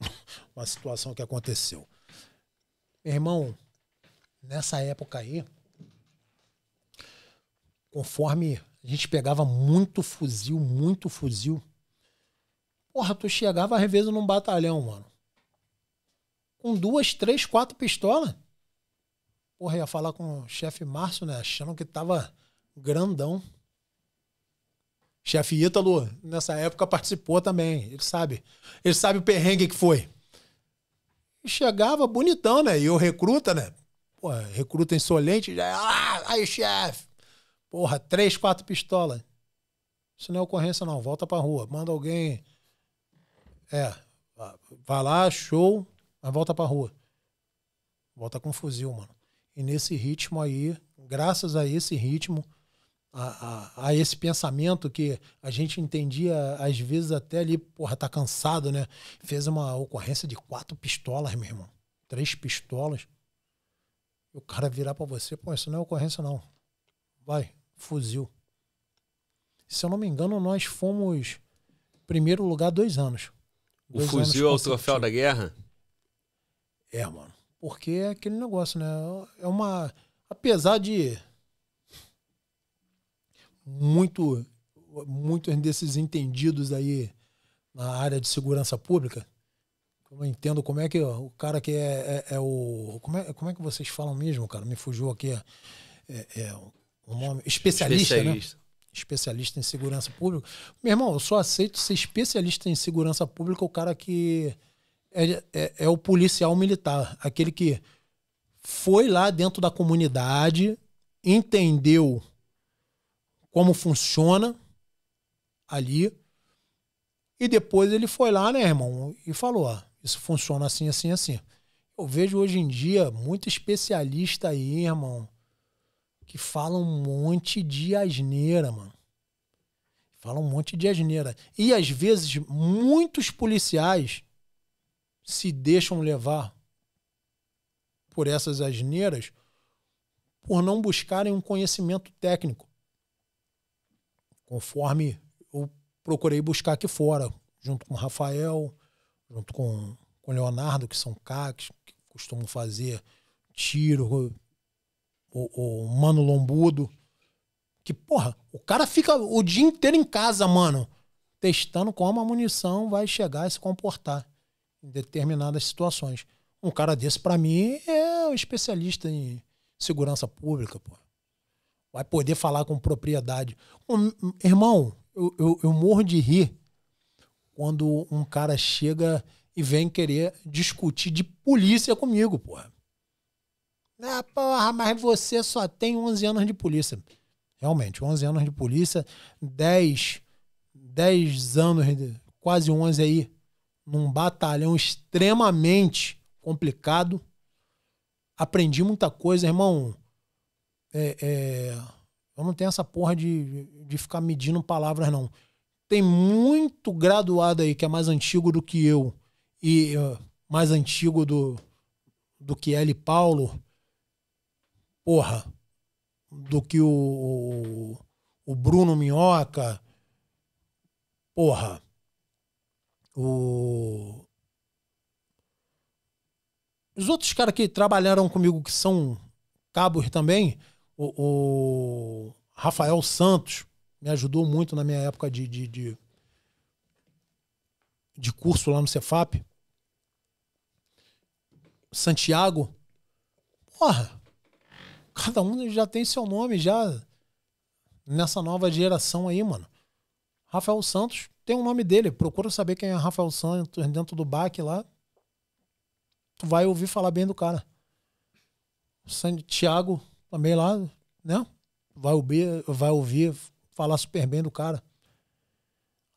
uma situação que aconteceu. Meu irmão, nessa época aí, conforme a gente pegava muito fuzil, muito fuzil, porra, tu chegava às vezes num batalhão, mano. Com duas, três, quatro pistolas. Porra, ia falar com o chefe Márcio, né? Achando que tava grandão. Chefe Ítalo, nessa época, participou também. Ele sabe. Ele sabe o perrengue que foi. E chegava bonitão, né? E o recruta, né? Pô, recruta insolente. Já, ah, aí, chefe. Porra, três, quatro pistolas. Isso não é ocorrência, não. Volta pra rua. Manda alguém. É. Vai lá, show, mas volta pra rua. Volta com fuzil, mano. E nesse ritmo aí, graças a esse ritmo, a, a, a, esse pensamento que a gente entendia, às vezes, até ali, porra, tá cansado, né? Fez uma ocorrência de quatro pistolas, meu irmão. Três pistolas. E o cara virar para você, pô, isso não é ocorrência, não. Vai, fuzil. Se eu não me engano, nós fomos primeiro lugar dois anos. Dois o fuzil anos é o troféu da guerra? É, mano. Porque é aquele negócio, né? É uma. Apesar de muito muitos desses entendidos aí na área de segurança pública. Eu entendo como é que o cara que é, é, é, o. Como é, como é que vocês falam mesmo, cara? Me fugiu aqui. É, é, é nome. Especialista, né? especialista. Né? especialista em segurança pública. Meu irmão, eu só aceito ser especialista em segurança pública o cara que é, é, é, o policial militar, aquele que foi lá dentro da comunidade, entendeu como funciona ali. E depois ele foi lá, né, irmão, e falou: ó, isso funciona assim, assim, assim. Eu vejo hoje em dia muito especialista aí, irmão, que fala um monte de asneira, mano. Fala um monte de asneira. E às vezes muitos policiais se deixam levar por essas asneiras por não buscarem um conhecimento técnico conforme eu procurei buscar aqui fora, junto com o Rafael, junto com o Leonardo, que são caques, que costumam fazer tiro, o, o Mano Lombudo. Que, porra, o cara fica o dia inteiro em casa, mano, testando como a munição vai chegar e se comportar em determinadas situações. Um cara desse, para mim, é um especialista em segurança pública, porra vai poder falar com propriedade. Um, irmão, eu, eu, eu morro de rir quando um cara chega e vem querer discutir de polícia comigo, porra. Ah, porra, mas você só tem 11 anos de polícia. Realmente, 11 anos de polícia, 10, 10 anos, quase 11 aí, num batalhão extremamente complicado. Aprendi muita coisa, irmão. É, é, eu não tenho essa porra de, de ficar medindo palavras, não. Tem muito graduado aí que é mais antigo do que eu e uh, mais antigo do, do que ele Paulo. Porra. Do que o, o Bruno Minhoca. Porra. O... Os outros caras que trabalharam comigo, que são cabos também, o, o Rafael Santos me ajudou muito na minha época de, de, de, de curso lá no Cefap. Santiago. Porra! Cada um já tem seu nome já nessa nova geração aí, mano. Rafael Santos tem o um nome dele. Procura saber quem é Rafael Santos dentro do baque lá. Tu vai ouvir falar bem do cara. Santiago também lá, né? Vai ouvir, vai ouvir falar super bem do cara.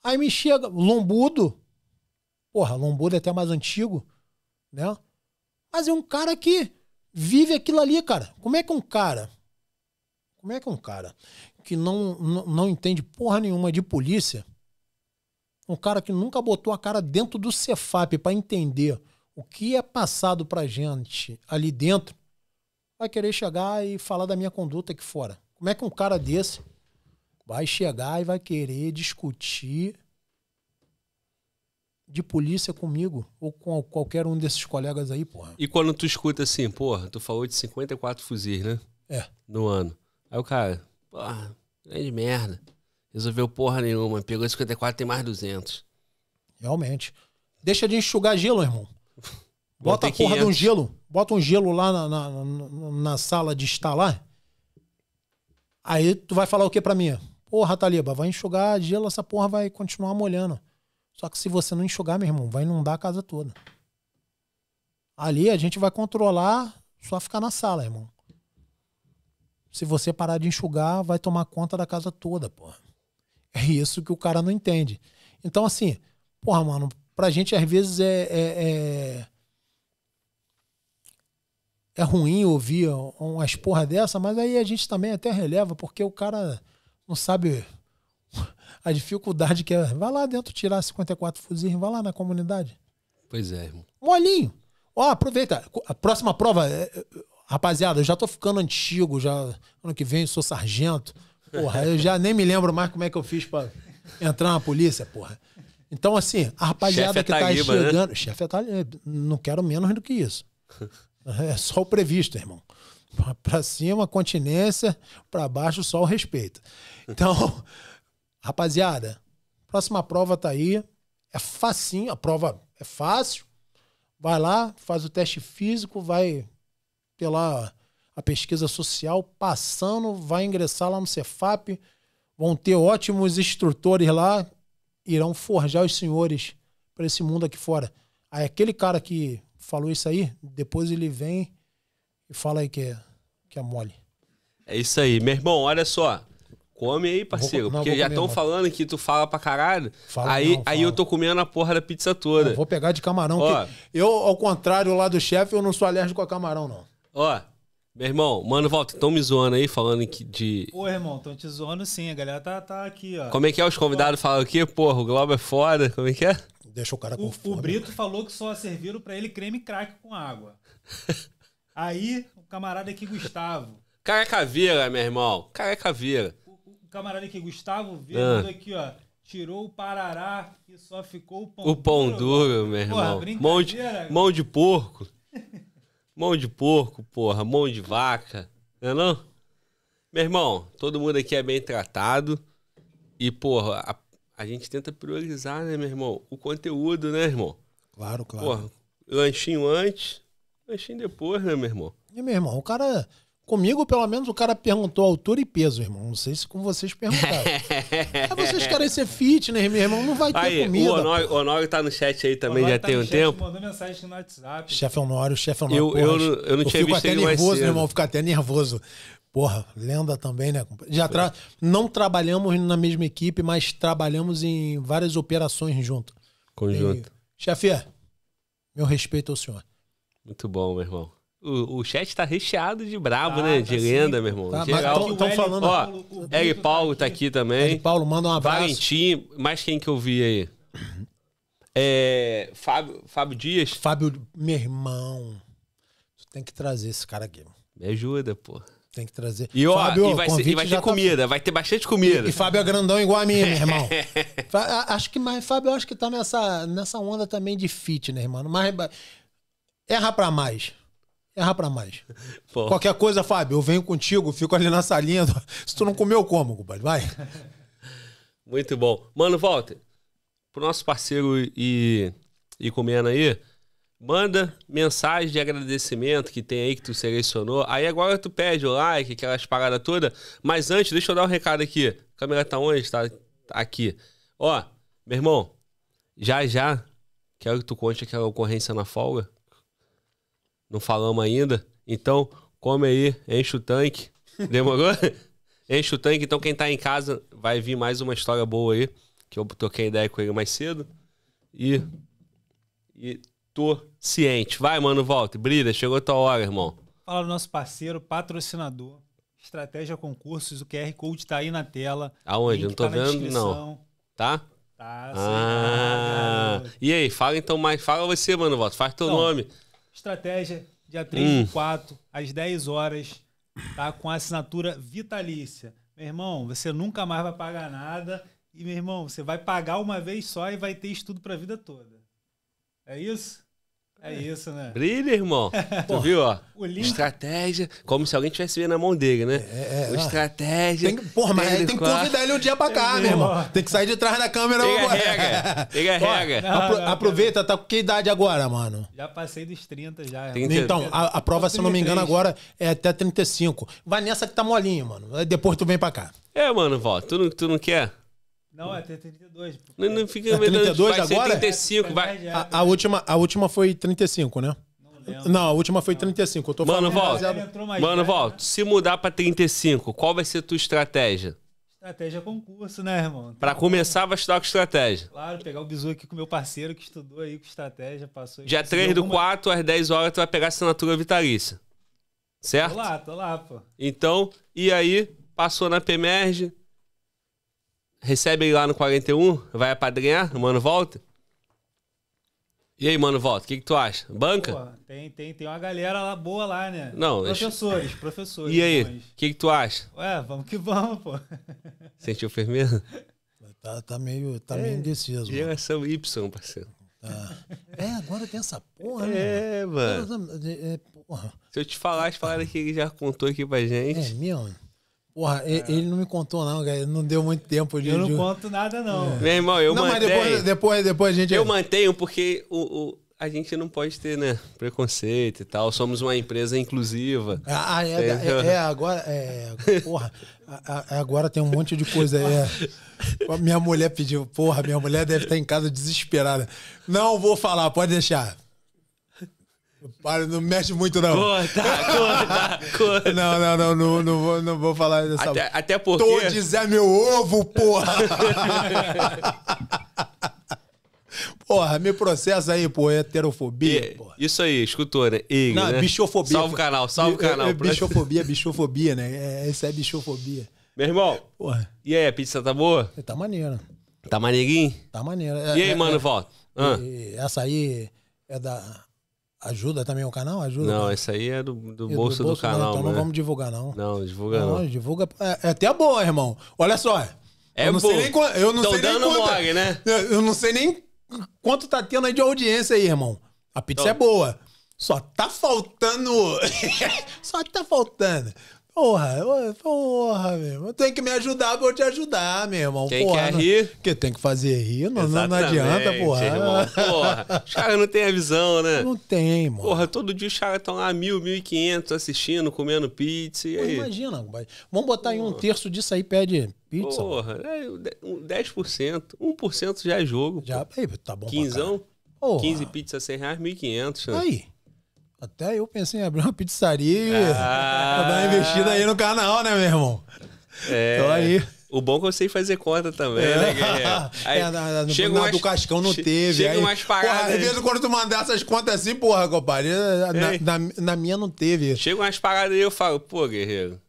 Aí me chega Lombudo. Porra, Lombudo é até mais antigo, né? Mas é um cara que vive aquilo ali, cara. Como é que é um cara como é que é um cara que não, não, não, entende porra nenhuma de polícia, um cara que nunca botou a cara dentro do Cefap para entender o que é passado pra gente ali dentro, vai querer chegar e falar da minha conduta aqui fora. Como é que um cara desse vai chegar e vai querer discutir de polícia comigo ou com qualquer um desses colegas aí, porra? E quando tu escuta assim, porra, tu falou de 54 fuzis, né? É. No ano. Aí o cara, porra, grande é merda. Resolveu porra nenhuma. Pegou 54, tem mais 200. Realmente. Deixa de enxugar gelo, irmão. Bota a porra de um gelo. Bota um gelo lá na, na, na, na sala de estar lá. Aí tu vai falar o que para mim? Porra, Taliba, vai enxugar gelo, essa porra vai continuar molhando. Só que se você não enxugar, meu irmão, vai inundar a casa toda. Ali a gente vai controlar só ficar na sala, irmão. Se você parar de enxugar, vai tomar conta da casa toda, porra. É isso que o cara não entende. Então, assim, porra, mano, pra gente às vezes é, é, é é ruim ouvir umas porra dessa, mas aí a gente também até releva, porque o cara não sabe a dificuldade que é. Vai lá dentro tirar 54 fuzis, vai lá na comunidade. Pois é, irmão. Molinho. Ó, aproveita. A próxima prova, é, é, rapaziada, eu já tô ficando antigo, já ano que vem sou sargento. Porra, eu já nem me lembro mais como é que eu fiz para entrar na polícia, porra. Então, assim, a rapaziada é que tá, tá chegando. Né? Chefe é tá, não quero menos do que isso. É só o previsto, irmão. Para cima, continência, para baixo, só o respeito. Então, rapaziada, próxima prova tá aí. É facinho, a prova é fácil. Vai lá, faz o teste físico, vai pela a pesquisa social, passando, vai ingressar lá no Cefap. Vão ter ótimos instrutores lá, irão forjar os senhores para esse mundo aqui fora. Aí aquele cara que falou isso aí, depois ele vem e fala aí que é, que é mole. É isso aí. Meu irmão, olha só. Come aí, parceiro. Vou, não, porque já estão falando que tu fala pra caralho. Fala aí, não, aí eu tô comendo a porra da pizza toda. vou pegar de camarão. Ó, eu, ao contrário lá do chefe, eu não sou alérgico a camarão, não. Ó, meu irmão, mano, volta, tão me zoando aí, falando que de. Pô, irmão, tão te zoando sim, a galera tá, tá aqui, ó. Como é que é? Os convidados falam aqui, porra, o Globo é foda, como é que é? deixa o cara com o, fome. O né? Brito falou que só serviram para ele creme crack com água. Aí, o camarada aqui, Gustavo. Careca meu irmão. Careca O, o camarada aqui, Gustavo, vendo ah. aqui, ó. Tirou o parará e só ficou o pão duro. O pão duro, duro meu irmão. Porra, mão, de, mão de porco. mão de porco, porra. Mão de vaca. Não é não? Meu irmão, todo mundo aqui é bem tratado. E, porra, a a gente tenta priorizar, né, meu irmão? O conteúdo, né, irmão? Claro, claro. Porra, lanchinho antes, lanchinho depois, né, meu irmão? E, meu irmão, o cara. Comigo, pelo menos, o cara perguntou altura e peso, irmão. Não sei se com vocês perguntaram. Aí vocês querem ser fitness, meu irmão. Não vai ter aí, comida. O Honório, o Honório tá no chat aí também, já tá tem um chat, tempo. mandou mensagem no WhatsApp. Chefe Honório, chefe Honório. Eu, eu, eu não eu tinha visto até nervoso, mais cedo. meu irmão. Fico até nervoso. Porra, lenda também, né? Já tra... Não trabalhamos na mesma equipe, mas trabalhamos em várias operações junto. Conjunto. E... Chefe, meu respeito ao senhor. Muito bom, meu irmão. O, o chat tá recheado de brabo, ah, né? De tá lenda, meu irmão. Tá, Geral. falando. Ó, o, Paulo tá aqui também. Eric Paulo, manda um abraço. Valentim, mais quem que eu vi aí? É, Fábio, Fábio Dias. Fábio, meu irmão. Tu tem que trazer esse cara aqui. Me ajuda, pô tem que trazer. E, ó, Fábio, e vai, ser, e vai ter tá- comida, vai ter bastante comida. E, e, Fábio é grandão igual a mim, meu irmão. acho que, mas Fábio, acho que tá nessa, nessa onda também de fitness, né, mano. Mas erra pra mais. Erra pra mais. Pô. Qualquer coisa, Fábio, eu venho contigo, fico ali na salinha. Se tu não comeu, como, compadre? Vai. Muito bom. Mano, Walter, pro nosso parceiro e, e comendo aí, Manda mensagem de agradecimento que tem aí que tu selecionou. Aí agora tu pede o like, aquelas paradas todas. Mas antes, deixa eu dar um recado aqui. A câmera tá onde? Tá aqui. Ó, meu irmão, já já quero que tu conte aquela ocorrência na folga. Não falamos ainda. Então, come aí, enche o tanque. Demorou? enche o tanque. Então, quem tá em casa vai vir mais uma história boa aí. Que eu toquei ideia com ele mais cedo. E. E tô ciente. Vai, mano, volta. Brilha, chegou tua hora, irmão. Fala do nosso parceiro, patrocinador, Estratégia Concursos, o QR Code tá aí na tela. Aonde? Não tô tá vendo, não. Tá? Tá, ah, e aí, fala então mais. Fala você, mano, volta. Faz teu então, nome. Estratégia, dia 3 hum. e 4, às 10 horas, tá? Com a assinatura vitalícia. Meu irmão, você nunca mais vai pagar nada. E, meu irmão, você vai pagar uma vez só e vai ter estudo pra vida toda. É isso? É isso, né? Brilha, irmão. tu viu, ó? Link... Estratégia, como se alguém tivesse vendo na mão dele, né? É, é, estratégia. Tem, porra, mas tem que convidar ele um dia pra cá, é, meu irmão. Tem que sair de trás da câmera Pega agora. regra. Pega rega. Ó, apro aproveita, tá com que idade agora, mano? Já passei dos 30 já. 30... Então, a, a prova, se eu não me engano, agora é até 35. Vai nessa que tá molinho, mano. Depois tu vem pra cá. É, mano, vó, tu não, tu não quer? Não, é 32. Não, não fica é 32 vai agora? 35, vai. A, a, última, a última foi 35, né? Não, a última foi 35. Eu tô Mano, volta. Mano, volta. Se mudar pra 35, qual vai ser a tua estratégia? Estratégia é concurso, né, irmão? Pra começar, vai estudar com estratégia. Claro, pegar o bisu aqui com o meu parceiro que estudou aí com estratégia, passou. Dia 3 do alguma... 4 às 10 horas, tu vai pegar a assinatura vitalícia. Certo? Tô lá, tô lá, pô. Então, e aí, passou na PEMERGE, recebe lá no 41, vai apadrinhar, o mano volta. E aí, mano, volta, o que, que tu acha? Banca? Pô, tem, tem, tem uma galera lá boa lá, né? Não, professores, deixa... professores. E aí, o que, que tu acha? Ué, vamos que vamos, pô. Sentiu firmeza? Tá, tá meio, tá é, meio indeciso. Geração Y, parceiro. Tá. É, agora tem essa porra, né? é, Mano. É, porra. Se eu te falar, te falaram que ele já contou aqui pra gente. É mesmo? Porra, é. ele não me contou, não, cara. Não deu muito tempo de. Eu não conto nada, não. É. Meu irmão, eu não, mantenho. Mas depois, depois, depois a gente. Eu mantenho porque o, o a gente não pode ter, né? Preconceito e tal. Somos uma empresa inclusiva. Ah, ah é, é, é agora. É, porra, a, a, agora tem um monte de coisa. É. Minha mulher pediu, porra, minha mulher deve estar em casa desesperada. Não vou falar, pode deixar. Para, não mexe muito, não. Corta, corta, corta. Não, não, não, não, não, vou, não vou falar dessa. Até, até porque. Tô é meu ovo, porra! Porra, me processa aí, pô, heterofobia, e, porra. Isso aí, escutou, né? Ig, Não, né? bichofobia. Salve o canal, salve o é, canal. É, bichofobia, bichofobia, né? É, isso é bichofobia. Meu irmão, porra. e aí, a pizza tá boa? É, tá maneira. Tá maneirinho? Tá maneira. É, e aí, é, mano, volta? Ah. Essa aí é da Ajuda também o canal? Ajuda? Não, né? esse aí é do, do, bolso, do bolso, do canal. Né? Então não vamos divulgar, não. Não, divulga não. não. divulga. É, é até boa, irmão. Olha só. É, é eu não boa. sei nem, eu não Tô sei dando nem quanto, né? é, Eu não sei nem quanto tá tendo aí de audiência aí, irmão. A pizza Tô. é boa. Só tá faltando. Só tá faltando. Porra, porra, meu irmão. Tem que me ajudar, vou te ajudar, meu irmão. Quem porra, quer não... rir? Porque tem que fazer rir, não, não, adianta, porra. Irmão, porra. Os caras não têm a visão, né? Não tem, mano. Porra, todo dia os caras estão lá mil, mil e quinhentos assistindo, comendo pizza. E Pô, aí? Imagina, vamos botar aí um terço disso aí, pede pizza. Porra, é, 10%. 1% já é jogo. Já, aí, tá bom. Quinzão? Porra. 15 pizzas, 100 reais, 1.500. Né? Aí. Até eu pensei em abrir uma pizzaria ah. dar uma investida aí no canal, né, meu irmão? É. Então aí. O bom é que eu sei fazer conta também, né, é. né, Aí, é, na, chega umas, do Cascão não teve. Chega aí, umas paradas. Porra, às vezes quando tu mandar essas contas assim, porra, compadre, na, na, na, minha não teve. Chega umas paradas aí eu falo, pô, guerreiro,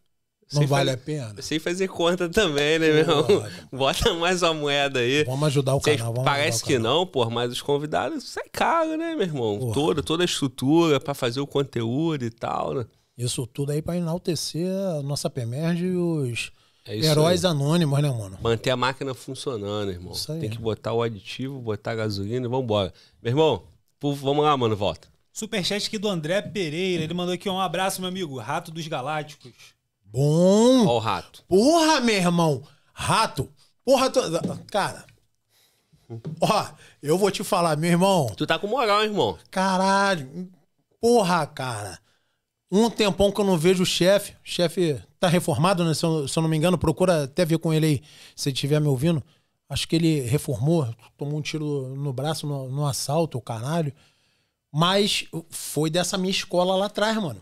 não vale a pena. sem fazer conta também, né, meu irmão? Bota mais uma moeda aí. Vamos ajudar o Cês, canal. Vamos parece o que não, pô, mas os convidados sai é caro, né, meu irmão? Porra. Toda, toda a estrutura para fazer o conteúdo e tal, né? Isso tudo aí para enaltecer a nossa PEMERG e os é heróis aí. anônimos, né, mano? Manter a máquina funcionando, irmão. Isso aí. Tem que botar o aditivo, botar a gasolina e vambora. Meu irmão, vamos lá, mano, volta. Superchat aqui do André Pereira. Ele mandou aqui um abraço, meu amigo. Rato dos Galácticos. Bom! Ó o rato. Porra, meu irmão! Rato! Porra, tu... cara. Ó, eu vou te falar, meu irmão. Tu tá com moral, irmão. Caralho. Porra, cara. Um tempão que eu não vejo o chefe. O chefe tá reformado, né? Se eu, se eu, não me engano, procura até ver com ele aí, se ele estiver me ouvindo. Acho que ele reformou, tomou um tiro no braço no, no assalto, o caralho. Mas foi dessa minha escola lá atrás, mano.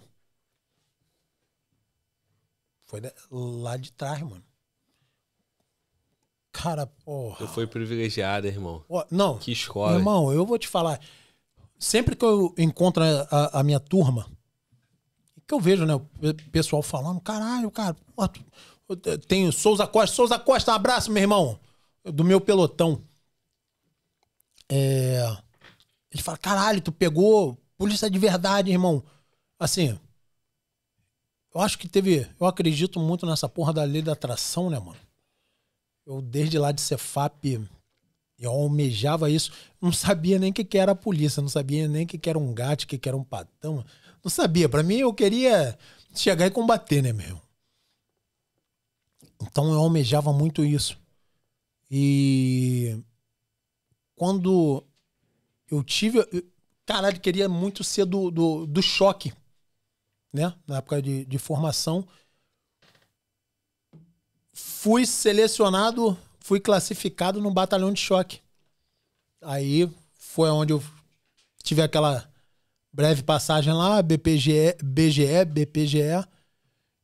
Foi lá de trás, mano. Cara, porra. eu fui privilegiado, irmão. Pô, não. Que escola. Irmão, eu vou te falar. Sempre que eu encontro a, a minha turma, que eu vejo, né? O pessoal falando, caralho, cara, porra, tem Souza Costa. Souza Costa, um abraço, meu irmão. Do meu pelotão. É... Ele fala, caralho, tu pegou polícia de verdade, irmão. Assim, eu acho que teve. Eu acredito muito nessa porra da lei da atração, né, mano? Eu, desde lá de Cefap, eu almejava isso. Não sabia nem o que, que era a polícia, não sabia nem o que, que era um gato, o que, que era um patão. Não sabia. Para mim, eu queria chegar e combater, né, meu? Então eu almejava muito isso. E quando eu tive. Eu, caralho, queria muito ser do, do, do choque né? Na época de, de formação. Fui selecionado, fui classificado no batalhão de choque. Aí foi onde eu tive aquela breve passagem lá, BPGE, BGE, BPGE.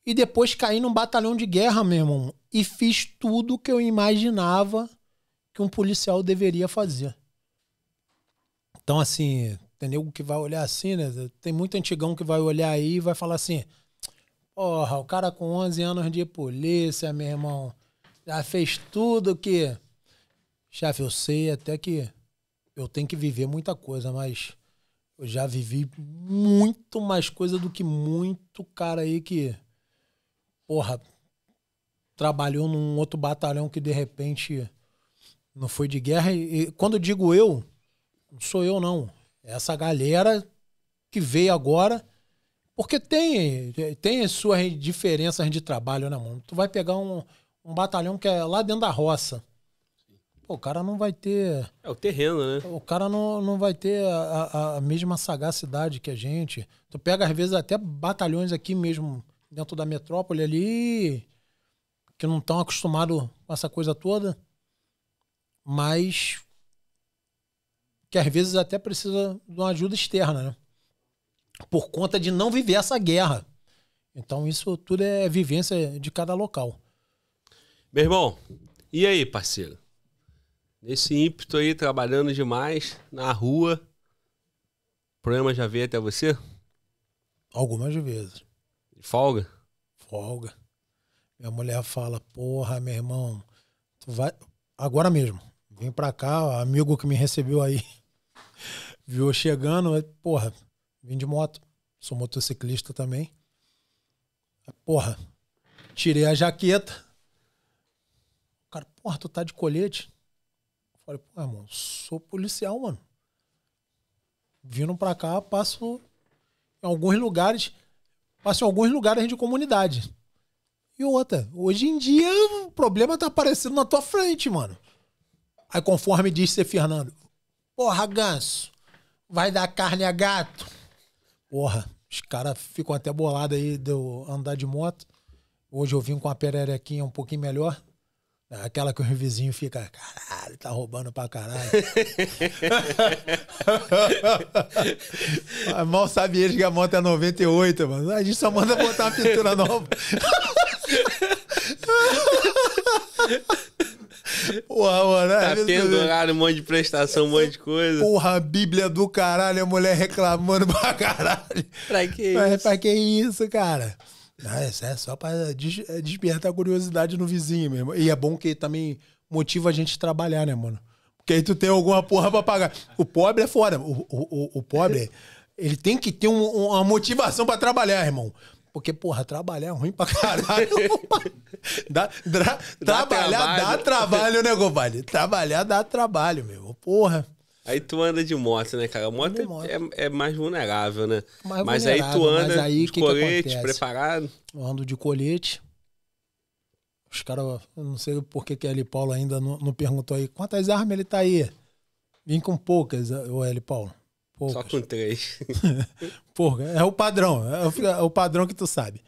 E depois caí num batalhão de guerra, meu irmão. E fiz tudo que eu imaginava que um policial deveria fazer. Então, assim, tem nego que vai olhar assim, né? Tem muito antigão que vai olhar aí e vai falar assim: Porra, o cara com 11 anos de polícia, meu irmão, já fez tudo que. Chefe, eu sei até que eu tenho que viver muita coisa, mas eu já vivi muito mais coisa do que muito cara aí que, porra, trabalhou num outro batalhão que de repente não foi de guerra. E, quando digo eu, não sou eu não. Essa galera que veio agora, porque tem, tem as suas diferenças de trabalho, né, mano? Tu vai pegar um, um batalhão que é lá dentro da roça. Pô, o cara não vai ter. É o terreno, né? O cara não, não vai ter a, a mesma sagacidade que a gente. Tu pega, às vezes, até batalhões aqui mesmo, dentro da metrópole ali, que não estão acostumados com essa coisa toda, mas que às vezes até precisa de uma ajuda externa, né? Por conta de não viver essa guerra. Então, isso tudo é vivência de cada local. Meu irmão, e aí, parceiro? Nesse ímpeto aí, trabalhando demais, na rua, o problema já veio até você? Algumas vezes. Folga? Folga. Minha mulher fala, porra, meu irmão, tu vai. Agora mesmo. vem pra cá, amigo que me recebeu aí. Viu chegando, porra, vim de moto, sou motociclista também. Porra, tirei a jaqueta. O cara, porra, tu tá de colete? falei, pô, irmão, sou policial, mano. Vindo pra cá, passo em alguns lugares, passo em alguns lugares de comunidade. E outra, hoje em dia o problema tá aparecendo na tua frente, mano. Aí conforme disse ser Fernando, Porra, ganso, vai dar carne a gato. Porra, os caras ficam até bolados aí de eu andar de moto. Hoje eu vim com a pererequinha um pouquinho melhor. É aquela que o vizinho fica, caralho, tá roubando pra caralho. Mal sabe eles que a moto é 98, mano. A gente só manda botar uma pintura nova. Porra, mano. É tá pendurado um monte de prestação, um monte de coisa. Porra, Bíblia do caralho, a mulher reclamando pra caralho. Pra que isso? pra que isso, cara? Não, isso é só pra despertar a curiosidade no vizinho mesmo. E é bom que também motiva a gente trabalhar, né, mano? Porque aí tu tem alguma porra pra pagar. O pobre é fora. O, o, o, o pobre, ele tem que ter um, uma motivação para trabalhar, irmão. Porque, porra, trabalhar é ruim pra caralho. dá, dá, dá, trabalhar trabalho. dá trabalho, né, compadre? Trabalhar dá trabalho, meu. Porra. Aí tu anda de moto, né, cara? A moto, é, é, mais vulnerável, né? Mais mas vulnerável, aí tu anda aí, de que colete, que preparado. Eu ando de colete. Os caras, não sei por que o Eli Paulo ainda não, não, perguntou aí quantas armas ele tá aí. Vim com poucas, o Eli Paulo. Poucas. Só com três. Porra, é o padrão. É, é o padrão que tu sabe.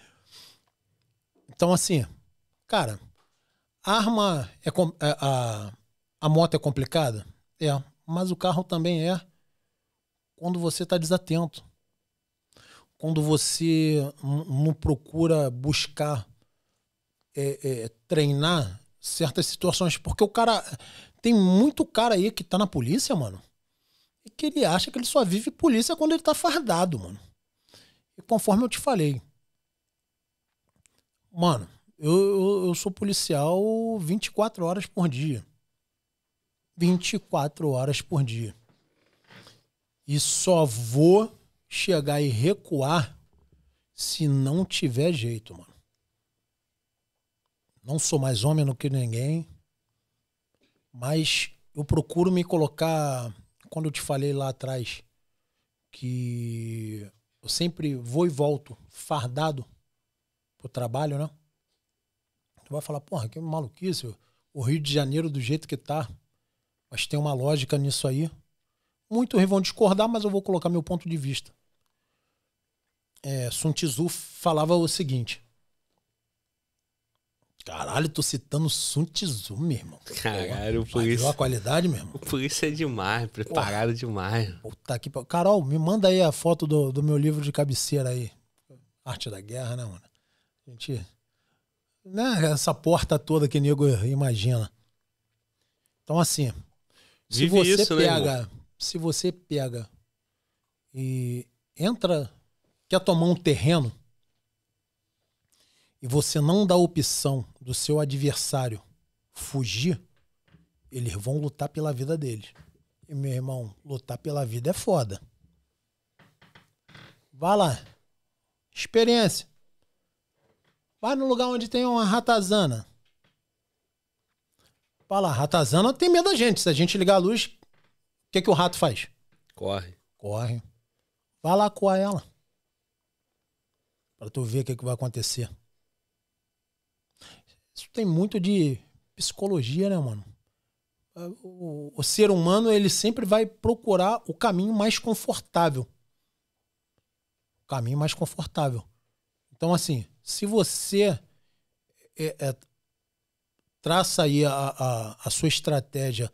Então, assim, cara, a arma é, é. A, a moto é complicada? É. Mas o carro também é quando você está desatento. Quando você não procura buscar é, é, treinar certas situações. Porque o cara. Tem muito cara aí que tá na polícia, mano que ele acha que ele só vive polícia quando ele tá fardado, mano. E conforme eu te falei, mano, eu, eu, eu sou policial 24 horas por dia. 24 horas por dia. E só vou chegar e recuar se não tiver jeito, mano. Não sou mais homem do que ninguém, mas eu procuro me colocar quando eu te falei lá atrás que eu sempre vou e volto fardado pro trabalho, né? Tu vai falar, porra, que maluquice, o Rio de Janeiro do jeito que tá. Mas tem uma lógica nisso aí. Muitos vão discordar, mas eu vou colocar meu ponto de vista. É, Sun Tzu falava o seguinte: Caralho, tô citando Sun Tzu, meu irmão. Caralho, Pô, por isso. a qualidade, meu irmão. Por isso é demais, preparado Porra. demais. Puta que Carol, me manda aí a foto do, do meu livro de cabeceira aí. Arte da Guerra, né, mano? A gente. Né, essa porta toda que nego imagina. Então, assim. Se Vive você isso, né, pega. Né, se você pega e entra. Quer tomar um terreno e você não dá a opção do seu adversário fugir, eles vão lutar pela vida deles. E meu irmão, lutar pela vida é foda. Vá lá. Experiência. Vai no lugar onde tem uma ratazana. Vá lá, ratazana tem medo da gente. Se a gente ligar a luz, o que, que o rato faz? Corre. Corre. Vá lá coar ela. Pra tu ver o que, que vai acontecer tem muito de psicologia, né, mano? É, o, o, ser humano, ele sempre vai procurar o caminho mais confortável. O caminho mais confortável. Então, assim, se você é, é, traça aí a, a, a sua estratégia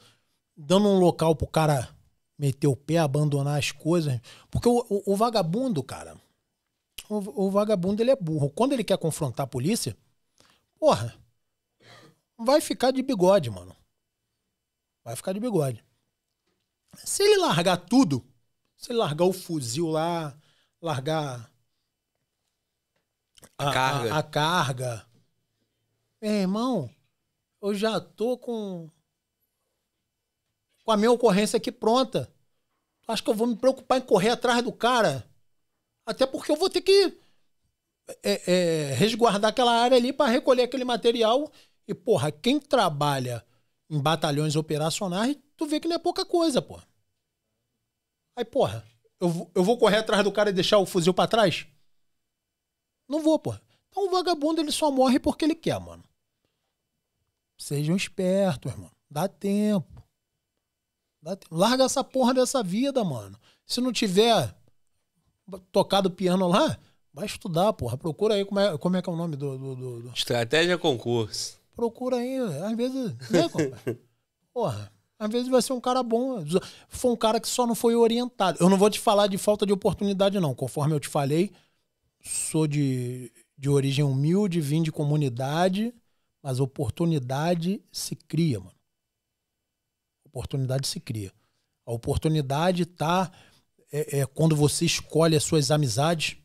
dando um local pro cara meter o pé, abandonar as coisas. Porque o, o, o vagabundo, cara, o, o, vagabundo ele é burro. Quando ele quer confrontar a polícia, porra, vai ficar de bigode, mano. Vai ficar de bigode. Se ele largar tudo, se ele largar o fuzil lá, largar a, a carga. A, a carga. Meu irmão, eu já tô com com a minha ocorrência aqui pronta. Acho que eu vou me preocupar em correr atrás do cara. Até porque eu vou ter que é, é, resguardar aquela área ali para recolher aquele material e, porra, quem trabalha em batalhões operacionais, tu vê que não é pouca coisa, porra. Aí, porra, eu, eu vou correr atrás do cara e deixar o fuzil para trás? Não vou, porra. Então o vagabundo ele só morre porque ele quer, mano. Sejam espertos, irmão. Dá tempo. Dá tempo. Larga essa porra dessa vida, mano. Se não tiver tocado piano lá, vai estudar, porra. Procura aí como é, como é que é o nome do... do, do... Estratégia concurso procura aí. Né? Às vezes, né, Porra. Às vezes vai ser um cara bom. Foi um cara que só não foi orientado. Eu não vou te falar de falta de oportunidade, não. Conforme eu te falei, sou de, de origem humilde, vim de comunidade, mas oportunidade se cria, mano. Oportunidade se cria. A oportunidade tá é, é quando você escolhe as suas amizades.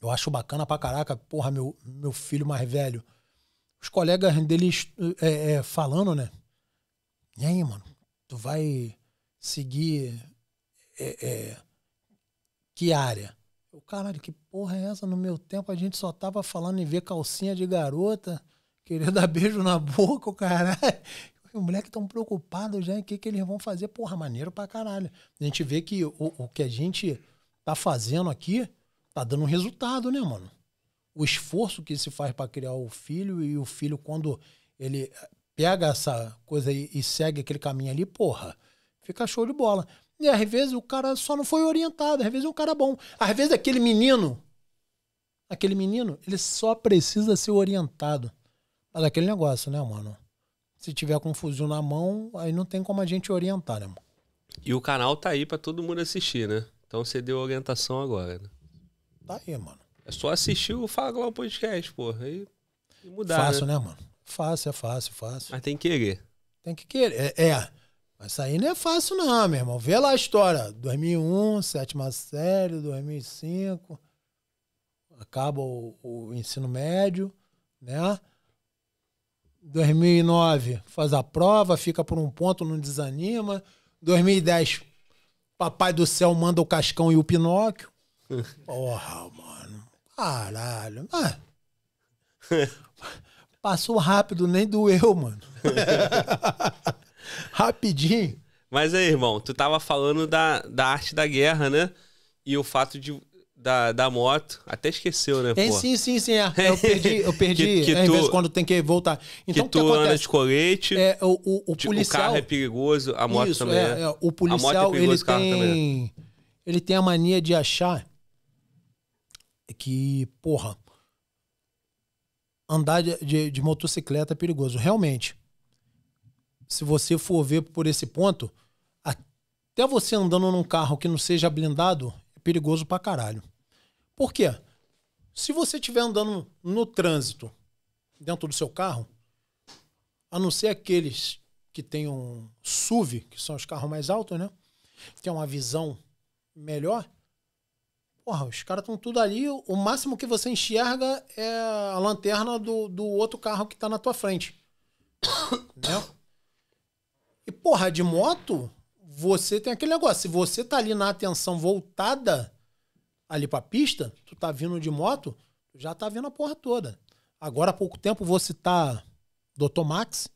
Eu acho bacana pra caraca. Porra, meu, meu filho mais velho os colegas deles é, é, falando, né? E aí, mano, tu vai seguir é, é, que área? Eu, caralho, que porra é essa? No meu tempo a gente só tava falando em ver calcinha de garota, querer dar beijo na boca, o caralho. Os moleques tão preocupados já em que, que eles vão fazer. Porra, maneiro pra caralho. A gente vê que o, o que a gente tá fazendo aqui tá dando resultado, né, mano? o esforço que se faz para criar o filho e o filho, quando ele pega essa coisa e, e segue aquele caminho ali, porra, fica show de bola. E às vezes o cara só não foi orientado, às vezes é um cara bom. Às vezes aquele menino, aquele menino, ele só precisa ser orientado. Mas aquele negócio, né, mano? Se tiver com um fuzil na mão, aí não tem como a gente orientar, né, mano? E o canal tá aí para todo mundo assistir, né? Então você deu orientação agora, né? Tá aí, mano. É só assistir o Fala Glauco Podcast, porra. E, e mudar. Fácil, né? né? mano? Fácil, é fácil, fácil. Mas tem que querer. Tem que querer. É. é. Mas sair não é fácil, não, meu irmão. Vê lá a história. 2001, sétima série, 2005. Acaba o, o ensino médio, né? 2009 faz a prova, fica por um ponto, não desanima. 2010, papai do céu manda o Cascão e o Pinóquio. Porra, mano. Caralho, Passou rápido, nem doeu, mano. Rapidinho. Mas aí, irmão, tu tava falando da, da arte da guerra, né? E o fato de, da, da moto. Até esqueceu, né? É, pô? sim, sim, sim. É. Eu perdi, eu perdi que, que é, tu, vezes quando tem que voltar. Então, que tu que anda de colete. É, o, o, o, policial. O carro é perigoso, a moto isso, também. É, é. é o policial, é ele tem. Também. É. Ele tem a mania de achar que, porra, andar de, de, de motocicleta é perigoso. Realmente, se você for ver por esse ponto, até você andando num carro que não seja blindado, é perigoso pra caralho. Por quê? Se você estiver andando no trânsito, dentro do seu carro, a não ser aqueles que um SUV, que são os carros mais altos, né? Tem uma visão melhor. Porra, os caras estão tudo ali. O máximo que você enxerga é a lanterna do, do outro carro que tá na tua frente. né? E, porra, de moto, você tem aquele negócio. Se você tá ali na atenção voltada ali pra pista, tu tá vindo de moto, já tá vendo a porra toda. Agora há pouco tempo vou tá, citar Dr. Max,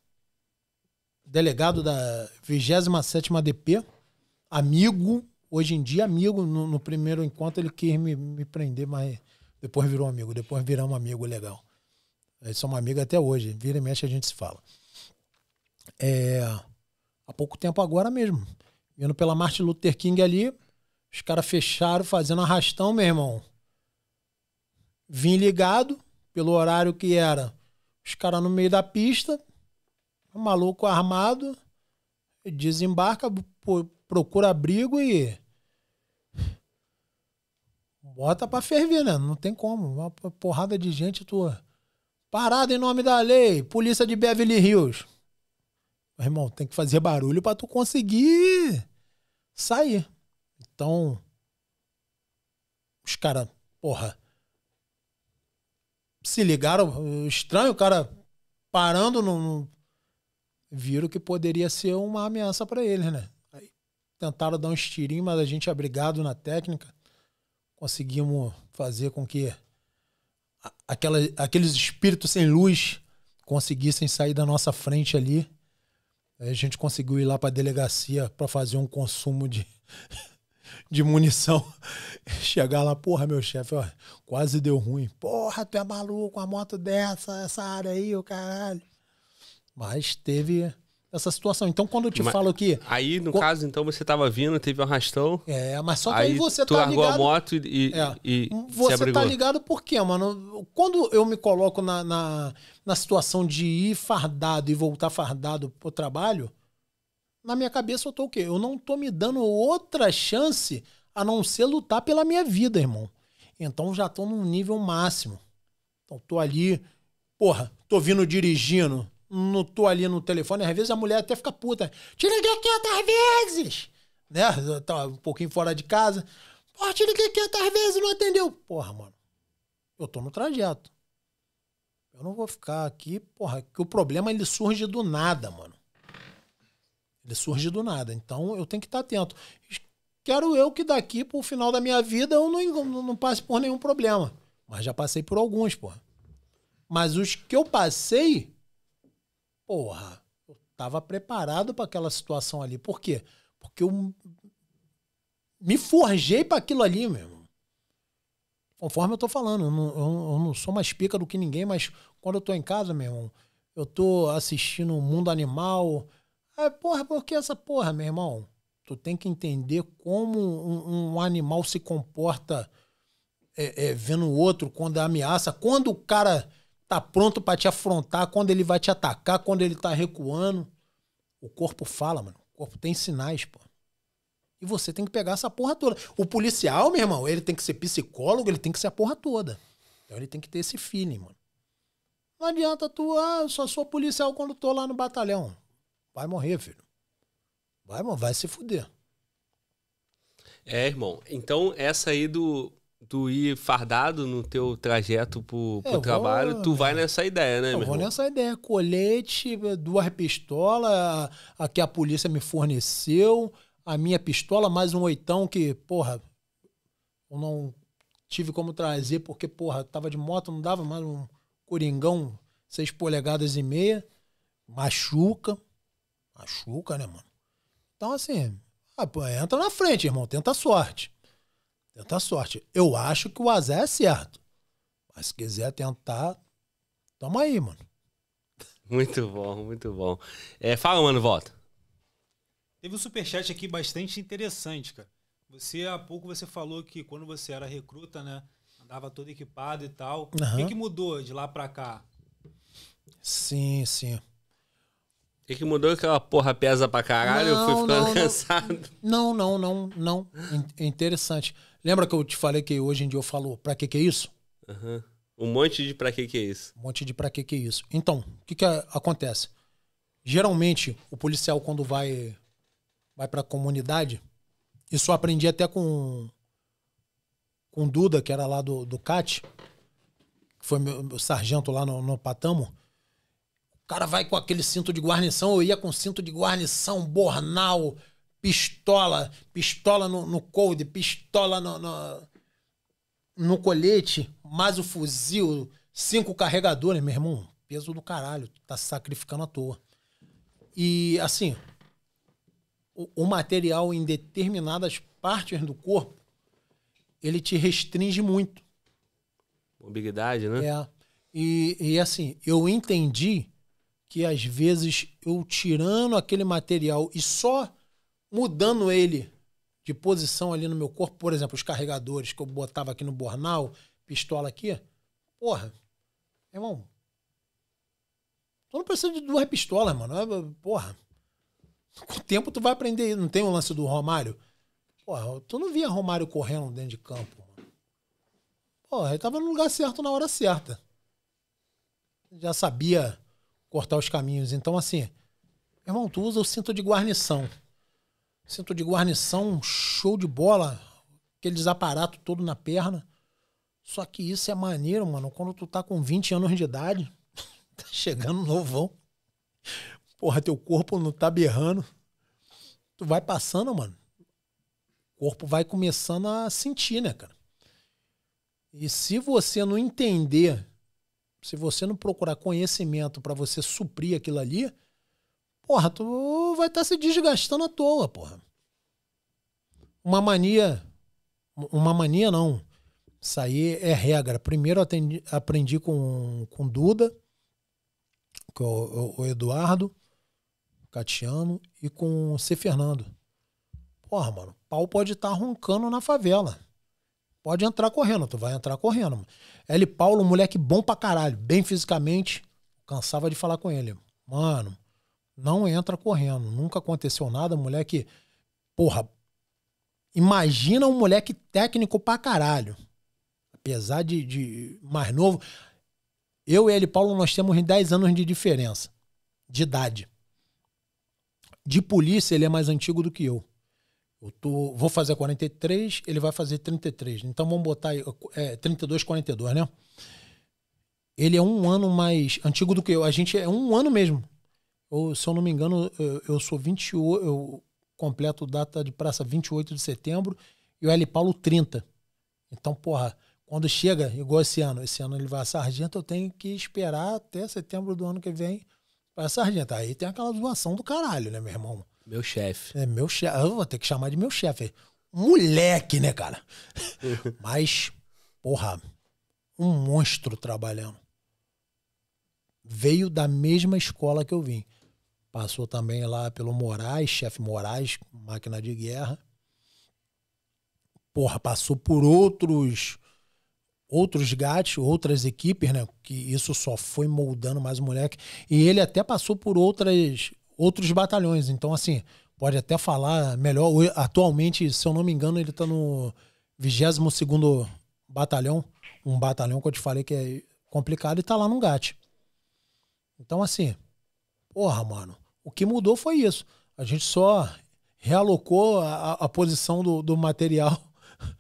delegado da 27ª DP, amigo, hoje em dia amigo. No, no primeiro encontro ele quis me, me, prender, mas depois virou amigo, depois viramos amigo legal. Eles são amigos até hoje, vira e mexe a gente se fala. É, há pouco tempo agora mesmo, indo pela Martin Luther King ali, os caras fecharam fazendo arrastão, meu irmão. Vim ligado pelo horário que era. Os caras no meio da pista, um maluco armado, desembarca, procura abrigo e Bota pra ferver, né? Não tem como. Uma porrada de gente tua. Parada em nome da lei. Polícia de Beverly Hills. Meu irmão, tem que fazer barulho para tu conseguir sair. Então, os caras, porra, se ligaram. Estranho, o cara parando no, viram que poderia ser uma ameaça para ele né? Aí tentaram dar um estirinho mas a gente é na técnica conseguimos fazer com que aquela, aqueles espíritos sem luz conseguissem sair da nossa frente ali. Aí a gente conseguiu ir lá para a delegacia para fazer um consumo de, de munição. Chegar lá, porra, meu chefe, quase deu ruim. Porra, tu é maluco, uma moto dessa, essa área aí, o caralho. Mas teve essa situação. Então, quando eu te mas, falo que. Aí, no caso, então, você estava vindo, teve um arrastão. É, mas só que aí, aí você tu tá largou ligado. a moto e. É, e você tá ligado por quê, mano? Quando eu me coloco na, na, na situação de ir fardado e voltar fardado pro trabalho, na minha cabeça eu tô o quê? Eu não tô me dando outra chance a não ser lutar pela minha vida, irmão. Então já tô num nível máximo. Então tô ali, porra, tô vindo dirigindo não tô ali no telefone, às vezes a mulher até fica puta. Te liguei 500 vezes! Né? Tá um pouquinho fora de casa. Pô, te liguei 500 vezes e não atendeu. Porra, mano, eu tô no trajeto. Eu não vou ficar aqui, porra, que o problema ele surge do nada, mano. Ele surge do nada. Então eu tenho que estar tá atento. Quero eu que daqui pro final da minha vida eu não, não, não passe por nenhum problema. Mas já passei por alguns, porra. Mas os que eu passei, porra, eu tava preparado para aquela situação ali. Por quê? Porque eu me forjei para aquilo ali, mesmo. Conforme eu tô falando, eu não, eu não, sou mais pica do que ninguém, mas quando eu tô em casa, meu irmão, eu tô assistindo o mundo animal. Ah, porra, por que essa porra, meu irmão? Tu tem que entender como um, um animal se comporta é, é, vendo o outro quando é ameaça. Quando o cara tá pronto para te afrontar, quando ele vai te atacar, quando ele tá recuando. O corpo fala, mano. O corpo tem sinais, pô. E você tem que pegar essa porra toda. O policial, meu irmão, ele tem que ser psicólogo, ele tem que ser a porra toda. Então ele tem que ter esse feeling, mano. Não adianta tu, ah, eu só sou policial quando tô lá no batalhão. Vai morrer, filho. Vai, mano, vai se fuder. É, irmão. Então, essa aí do tu ir fardado no teu trajeto pro, pro é, trabalho, vou, tu vai é. nessa ideia, né, eu meu vou irmão? nessa ideia. Colete, duas pistolas, a, a que a polícia me forneceu, a minha pistola, mais um oitão que, porra, eu não tive como trazer, porque, porra, tava de moto, não dava mais um coringão, seis polegadas e meia, machuca, machuca, né, mano? Então, assim, ah, pô, entra na frente, irmão, tenta a sorte. Tenta a sorte. Eu acho que o azar é certo. Mas se quiser tentar, Toma aí, mano. Muito bom, muito bom. É, fala, mano, volta. Teve um superchat aqui bastante interessante, cara. Você, há pouco, você falou que quando você era recruta, né? Andava todo equipado e tal. Uhum. O que, mudou de lá pra cá? Sim, sim. O que, que mudou? Aquela porra pesa pra caralho, não, eu fui ficando não, cansado. Não, não, não, não. In interessante. Lembra que eu te falei que hoje em dia eu falo pra que que é isso? Uhum. Um monte de pra que que é isso. Um monte de pra que que é isso. Então, o que que acontece? Geralmente, o policial quando vai vai pra comunidade, isso eu aprendi até com com Duda, que era lá do, do CAT, que foi meu, meu sargento lá no, no Patamo, o cara vai com aquele cinto de guarnição, eu ia com cinto de guarnição, bornal, pistola, pistola no, no cold, pistola no, no, no colete, mais o fuzil, cinco carregadores, meu irmão, peso do caralho, tá sacrificando à toa. E assim, o, o material em determinadas partes do corpo, ele te restringe muito. Mobilidade, né? É. E, e assim, eu entendi que às vezes eu tirando aquele material e só mudando ele de posição ali no meu corpo, por exemplo, os carregadores que eu botava aqui no bornal, pistola aqui, porra, irmão, tu não precisa de duas pistolas, mano, é, porra. Com o tempo tu vai aprender, não tem o lance do Romário? Porra, tu não via Romário correndo dentro de campo. Porra, ele tava no lugar certo na hora certa. Já sabia cortar os caminhos. Então, assim, irmão, tu usa o cinto de guarnição. Centro de guarnição, show de bola, aqueles aparatos todo na perna. Só que isso é maneiro, mano. Quando tu tá com 20 anos de idade, tá chegando novão. Porra, teu corpo não tá berrando. Tu vai passando, mano. O corpo vai começando a sentir, né, cara? E se você não entender, se você não procurar conhecimento para você suprir aquilo ali, porra, tu vai estar tá se desgastando à toa, porra. Uma mania. Uma mania não. Isso aí é regra. Primeiro atendi, aprendi com, com Duda, com é o, o Eduardo Catiano e com o C. Fernando. Porra, mano, pau pode estar tá roncando na favela. Pode entrar correndo, tu vai entrar correndo. L. Paulo, moleque bom pra caralho, bem fisicamente. Cansava de falar com ele. Mano, não entra correndo. Nunca aconteceu nada. Moleque, porra, imagina um moleque técnico pra caralho. Apesar de, de mais novo. Eu e ele, Paulo, nós temos 10 anos de diferença de idade. De polícia, ele é mais antigo do que eu. Eu tô, vou fazer 43, ele vai fazer 33. Então vamos botar é, 32, 42, né? Ele é um ano mais antigo do que eu. A gente é um ano mesmo. Ou, se eu não me engano, eu, eu sou 28, eu completo data de praça 28 de setembro e o L. Paulo 30. Então, porra, quando chega, igual esse ano, esse ano ele vai a sargento, eu tenho que esperar até setembro do ano que vem para sargento. Aí tem aquela doação do caralho, né, meu irmão? Meu chefe. É, meu chefe. Eu vou ter que chamar de meu chefe. Moleque, né, cara? Mas, porra, um monstro trabalhando. Veio da mesma escola que eu vim. Passou também lá pelo Moraes, chefe Moraes, máquina de guerra. Porra, passou por outros outros gatos, outras equipes, né? Que isso só foi moldando mais o moleque. E ele até passou por outras outros batalhões. Então, assim, pode até falar melhor. Atualmente, se eu não me engano, ele está no 22 segundo Batalhão. Um batalhão que eu te falei que é complicado e está lá no GAT. Então, assim, porra, mano. O que mudou foi isso. A gente só realocou a, a posição do, do material,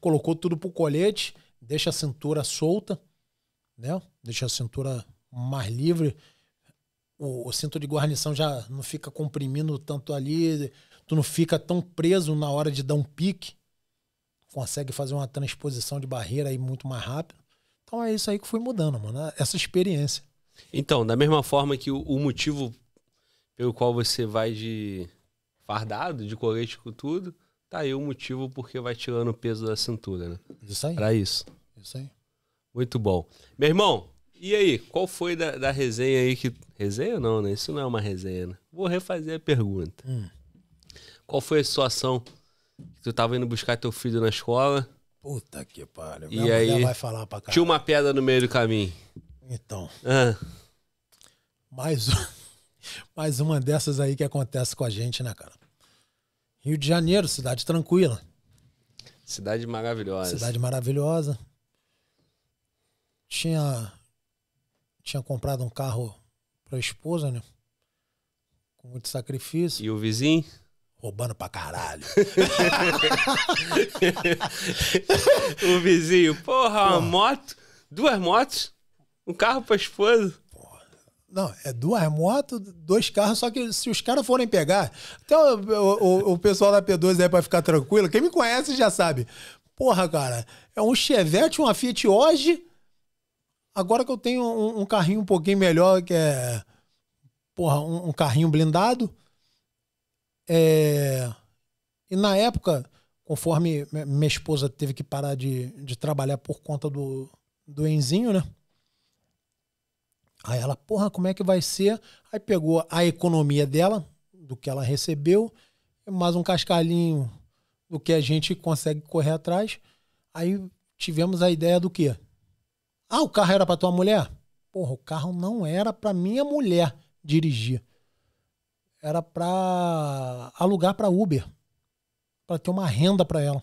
colocou tudo pro colete, deixa a cintura solta, né? Deixa a cintura mais livre. O, o cinto de guarnição já não fica comprimindo tanto ali, tu não fica tão preso na hora de dar um pique. Consegue fazer uma transposição de barreira aí muito mais rápido. Então é isso aí que foi mudando, mano. Essa experiência. Então, da mesma forma que o, o motivo pelo qual você vai de fardado, de colete com tudo, tá aí o motivo porque vai tirando o peso da cintura, né? Isso aí. Pra isso. Isso aí. Muito bom. Meu irmão, e aí, qual foi da, da resenha aí que. Resenha não, né? Isso não é uma resenha, né? Vou refazer a pergunta. Hum. Qual foi a situação que tu tava indo buscar teu filho na escola? Puta que pariu. Minha e aí, vai falar pra caralho. Tinha uma pedra no meio do caminho. Então. Ah. Mais, mais uma dessas aí que acontece com a gente, né, cara? Rio de Janeiro, cidade tranquila. Cidade maravilhosa. Cidade maravilhosa. Tinha tinha comprado um carro para a esposa, né? Com muito sacrifício. E o vizinho? Roubando pra caralho. o vizinho, porra, uma moto, duas motos, um carro pra esposa? Não, é duas motos, dois carros, só que se os caras forem pegar. Então, o, o, o pessoal da P2 aí é pra ficar tranquilo, quem me conhece já sabe. Porra, cara, é um Chevette, uma Fiat hoje. Agora que eu tenho um, um carrinho um pouquinho melhor, que é. Porra, um, um carrinho blindado. É, e na época, conforme minha esposa teve que parar de, de trabalhar por conta do, do Enzinho, né? Aí ela, porra, como é que vai ser? Aí pegou a economia dela, do que ela recebeu, mais um cascalhinho do que a gente consegue correr atrás. Aí tivemos a ideia do quê? Ah, o carro era para tua mulher? Porra, o carro não era para minha mulher dirigir. Era para alugar para Uber, para ter uma renda para ela.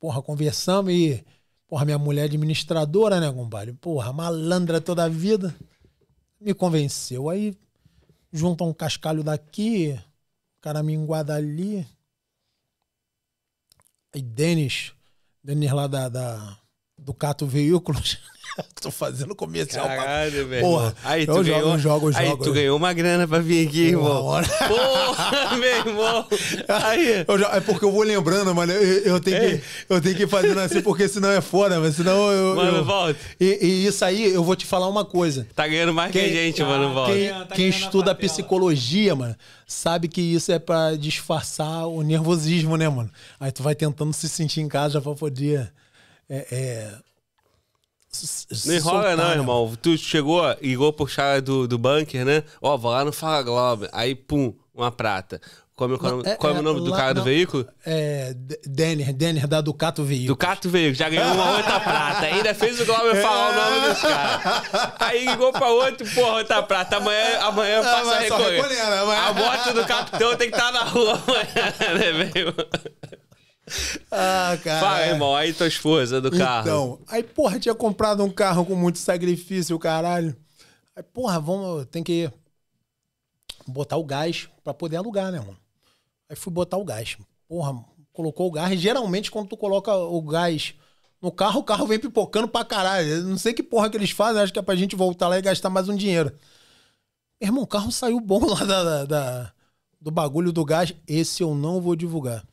Porra, conversamos e Porra, minha mulher é administradora, né, compadre? Porra, malandra toda a vida. Me convenceu. Aí junta um cascalho daqui, o cara caraminguá ali. Aí Denis, Denis lá da, da do cato Veículos. Tô fazendo comercial. Caralho, velho. Porra, aí tu eu ganhou, jogo, jogo, jogo. Aí tu ganhou uma grana pra vir aqui, irmão. Porra, meu irmão. Aí. Eu, é porque eu vou lembrando, mano. Eu, eu tenho, que, eu tenho que ir fazendo assim, porque senão é foda, mas senão eu. Mano, volta. E, e, isso aí, eu vou te falar uma coisa. Tá ganhando mais quem, que a gente, mano, volta. Quem, tá quem estuda psicologia, mano, sabe que isso é pra disfarçar o nervosismo, né, mano? Aí tu vai tentando se sentir em casa pra poder. É, é... Não enrola não, né? irmão. Tu chegou, ligou pro cara do, do bunker, né? Ó, vou lá no Fala Globo. Aí, pum, uma prata. Como, qual, é, é, qual é, o é, nome lá, do cara não, do veículo? É. Denner, Denner da Ducato Veículo. Ducato Veículo, já ganhou uma outra prata. Ainda fez o Globo falar o nome dos caras. Aí ligou pra outro, porra, outra prata. Amanhã, amanhã ah, passa a recolher. Amanhã. A moto do capitão tem que estar tá na rua amanhã, né, velho? Ah, cara. Fala, é. irmão, aí tua esposa do carro. Então, aí, porra, tinha comprado um carro com muito sacrifício, caralho. Aí, porra, vamos, tem que botar o gás pra poder alugar, né, mano? Aí fui botar o gás. Porra, colocou o gás. Geralmente, quando tu coloca o gás no carro, o carro vem pipocando pra caralho. Eu não sei que porra que eles fazem, acho que é pra gente voltar lá e gastar mais um dinheiro. irmão, o carro saiu bom lá da, da, da do bagulho do gás. Esse eu não vou divulgar.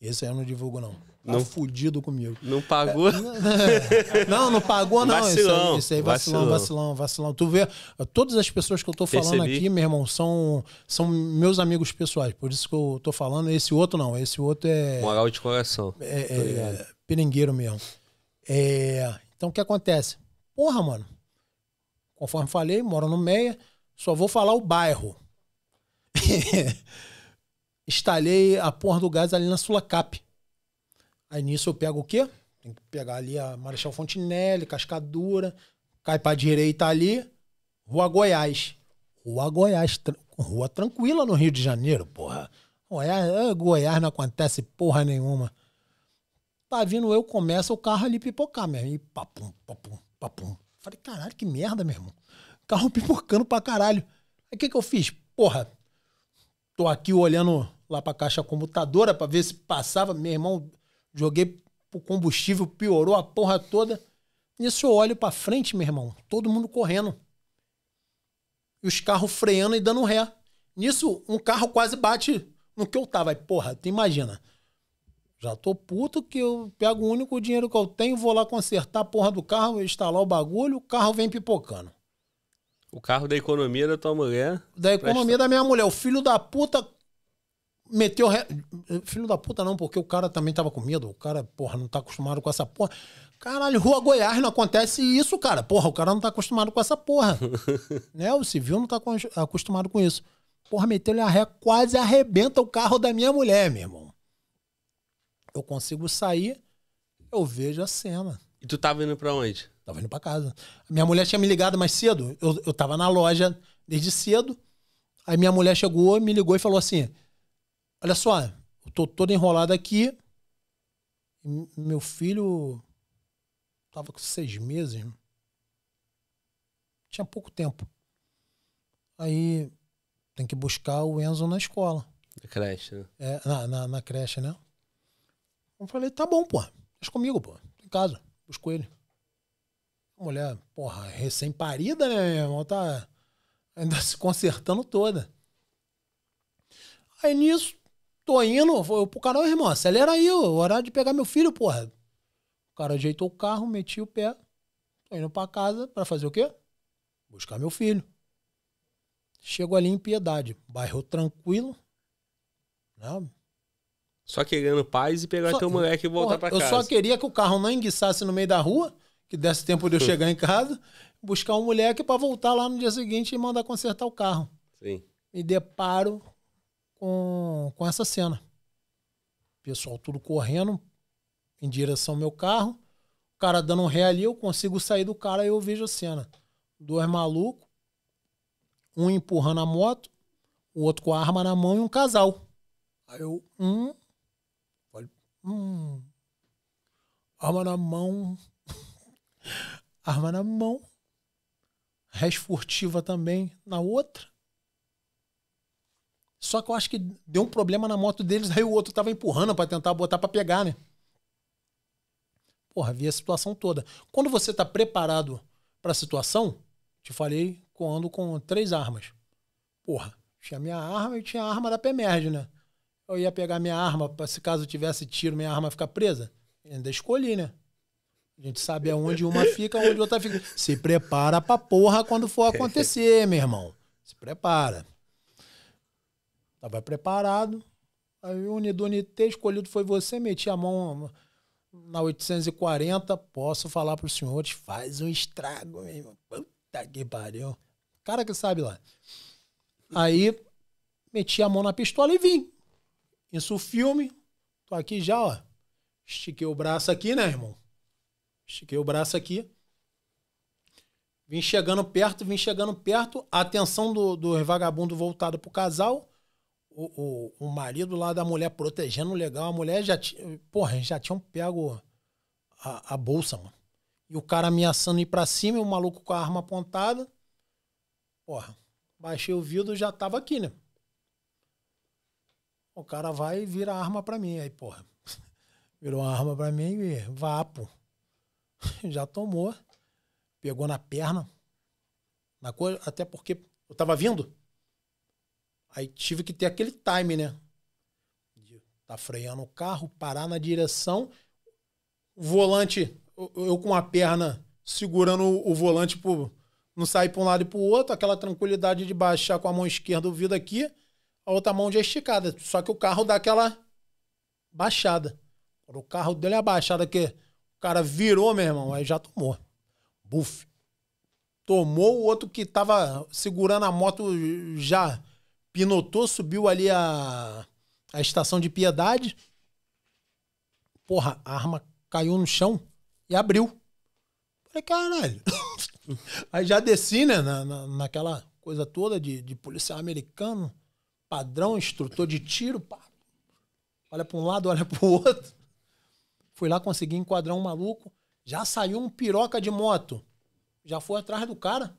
Esse aí eu não divulgo, não. Tá não fudido comigo. Não pagou? não, não pagou, não. Vacilão. Esse aí, aí vacilão, vacilão, vacilão, Tu vê, todas as pessoas que eu tô falando Percebi. aqui, meu irmão, são, são meus amigos pessoais. Por isso que eu tô falando. Esse outro não. Esse outro é. Moral de coração. É, é, é peringueiro mesmo. É, então o que acontece? Porra, mano. Conforme falei, moro no Meia, só vou falar o bairro. instalei a porra do gás ali na Sulacap. Aí nisso eu pego o quê? Tem que pegar ali a Marechal Fontinelli, Cascadura, cai pra direita ali, Rua Goiás. Rua Goiás, tra rua tranquila no Rio de Janeiro, porra. Goiás, é, Goiás não acontece porra nenhuma. Tá vindo eu, começa o carro ali pipocar, meu irmão. papum, papum, papum. Falei, caralho, que merda, meu irmão. Carro pipocando pra caralho. Aí o que que eu fiz? Porra, tô aqui olhando lá para a caixa computadora para ver se passava. Meu irmão, joguei o combustível, piorou a porra toda. Nisso eu olho para frente, meu irmão, todo mundo correndo. E os carros freando e dando ré. Nisso, um carro quase bate no que eu tava. Aí, porra, tu imagina. Já tô puto que eu pego o único dinheiro que eu tenho, vou lá consertar a porra do carro, instalar o bagulho, o carro vem pipocando. O carro da economia da tua mulher? Da economia presta... da minha mulher. O filho da puta meteu. Re... Filho da puta, não, porque o cara também tava com medo. O cara, porra, não tá acostumado com essa porra. Caralho, Rua Goiás não acontece isso, cara. Porra, o cara não tá acostumado com essa porra. né? O civil não tá acostumado com isso. Porra, meteu-lhe a ré, quase arrebenta o carro da minha mulher, meu irmão. Eu consigo sair, eu vejo a cena. E tu tava indo pra onde? Tava indo pra casa. Minha mulher tinha me ligado mais cedo. Eu, eu tava na loja desde cedo. Aí minha mulher chegou, me ligou e falou assim: Olha só, eu tô todo enrolado aqui. Meu filho tava com seis meses. Tinha pouco tempo. Aí tem que buscar o Enzo na escola. Na creche, né? É, na, na, na, creche, né? Eu falei, tá bom, pô. Deixa comigo, pô. Em casa. Busco ele. A mulher, porra, recém-parida, né, meu irmão? Tá ainda se consertando toda. Aí nisso, Tô indo, vou pro canal, irmão, acelera aí, o horário de pegar meu filho, porra. O cara ajeitou o carro, meti o pé, tô indo pra casa pra fazer o quê? Buscar meu filho. Chego ali em Piedade, bairro tranquilo, né? Só querendo paz e pegar só, teu moleque e voltar porra, pra casa. Eu só queria que o carro não enguiçasse no meio da rua, que desse tempo de eu chegar em casa, buscar um moleque para voltar lá no dia seguinte e mandar consertar o carro. Sim. Me deparo com, com essa cena. Pessoal tudo correndo em direção ao meu carro. O cara dando um ré ali, eu consigo sair do cara e eu vejo a cena. Dois malucos, um empurrando a moto, o outro com a arma na mão e um casal. Aí eu, hum, olha, hum, arma na mão, arma na mão, res furtiva também na outra. Só que eu acho que deu um problema na moto deles, aí o outro tava empurrando para tentar botar para pegar, né? Porra, vi a situação toda. Quando você tá preparado para a situação, te falei quando com três armas. Porra, tinha minha arma e tinha a arma da Pemerge, né? Eu ia pegar minha arma, para se caso tivesse tiro, minha arma ficar presa. ainda escolhi, né? A gente sabe aonde uma fica, onde outra fica. Se prepara pra porra quando for acontecer, meu irmão. Se prepara. Estava preparado. Aí o Nidonite escolhido foi você, meti a mão na 840. Posso falar para os senhores, faz um estrago, meu irmão. Puta que pariu. Cara que sabe lá. Aí meti a mão na pistola e vim. Isso o filme. Tô aqui já, ó. Estiquei o braço aqui, né, irmão? Estiquei o braço aqui. Vim chegando perto, vim chegando perto. A atenção do, do vagabundo voltado pro casal o, o, o, marido lá da mulher protegendo legal, a mulher já tinha. Porra, já tinham pego a, a, bolsa, mano. E o cara ameaçando ir pra cima, e o maluco com a arma apontada. Porra, baixei o vidro já tava aqui, né? O cara vai e vira a arma pra mim. Aí, porra, virou a arma pra mim e vapo. já tomou. Pegou na perna. Na coisa, até porque eu tava vindo. Aí tive que ter aquele time, né? tá freando o carro, parar na direção, volante, eu com a perna segurando o volante pro, não sair para um lado e para o outro, aquela tranquilidade de baixar com a mão esquerda o vidro aqui, a outra mão já esticada. Só que o carro dá aquela baixada. o carro dele é a baixada que o cara virou, meu irmão, aí já tomou. Buf. Tomou o outro que tava segurando a moto já Pinotou, subiu ali a, a estação de piedade. Porra, a arma caiu no chão e abriu. Falei, caralho. Aí já desci, né? Na, na, naquela coisa toda de, de policial americano, padrão, instrutor de tiro. Pá. Olha para um lado, olha para o outro. Fui lá, consegui enquadrar um maluco. Já saiu um piroca de moto. Já foi atrás do cara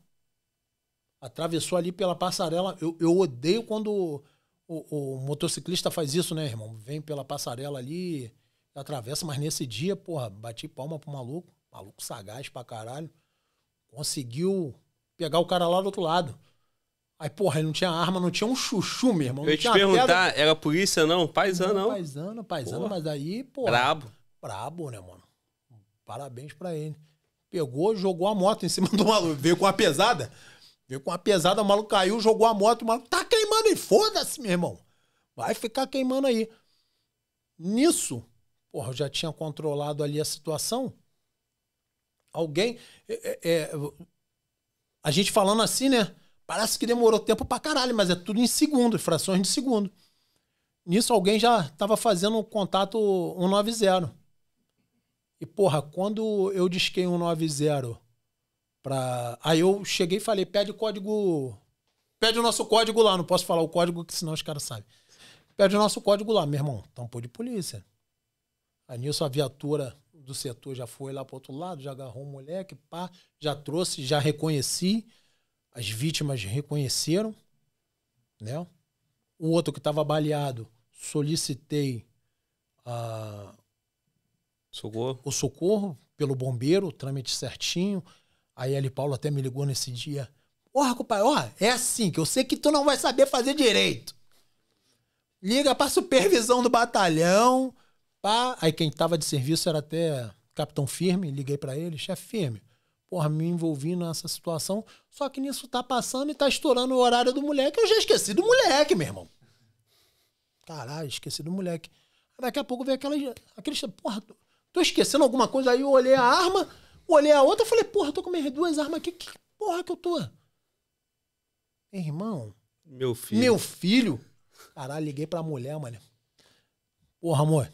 atravessou ali pela passarela. Eu, eu odeio quando o, o, motociclista faz isso, né, irmão? Vem pela passarela ali, atravessa, mas nesse dia, porra, bati palma pro maluco, maluco sagaz pra caralho. Conseguiu pegar o cara lá do outro lado. Aí, porra, ele não tinha arma, não tinha um chuchu, meu irmão. eu ia te perguntar, pedra. era polícia não? Paisano não? Paisano, paisano, porra. mas aí, porra. Brabo. Brabo, né, mano? Parabéns pra ele. Pegou, jogou a moto em cima do maluco, veio com a pesada. Veio com uma pesada, o maluco caiu, jogou a moto, o maluco tá queimando e foda-se, meu irmão. Vai ficar queimando aí. Nisso, porra, eu já tinha controlado ali a situação. Alguém. É, é, é, a gente falando assim, né? Parece que demorou tempo pra caralho, mas é tudo em segundo, frações de segundo. Nisso, alguém já estava fazendo o contato 190. E, porra, quando eu disquei 190 Pra... Aí eu cheguei e falei, pede o código. Pede o nosso código lá. Não posso falar o código, que senão os caras sabem. Pede o nosso código lá, meu irmão. Tampou de polícia. A nisso a viatura do setor já foi lá pro outro lado, já agarrou um moleque, pá, já trouxe, já reconheci. As vítimas reconheceram, né? O outro que estava baleado, solicitei a... Ah, socorro. o socorro pelo bombeiro, o trâmite certinho. A L. Paulo até me ligou nesse dia. Porra, compadre, ó, é assim, que eu sei que tu não vai saber fazer direito. Liga pra supervisão do batalhão. Pá. Aí quem tava de serviço era até capitão firme, liguei para ele, chefe firme. Porra, me envolvi nessa situação, só que nisso tá passando e tá estourando o horário do moleque. Eu já esqueci do moleque, meu irmão. Caralho, esqueci do moleque. Daqui a pouco veio aquela. aquele porra, tô esquecendo alguma coisa. Aí eu olhei a arma. Olhei a outra e falei, porra, eu tô com minhas duas armas aqui. Que porra que eu tô? irmão. Meu filho. Meu filho? Caralho, liguei pra mulher, mano. Porra, amor.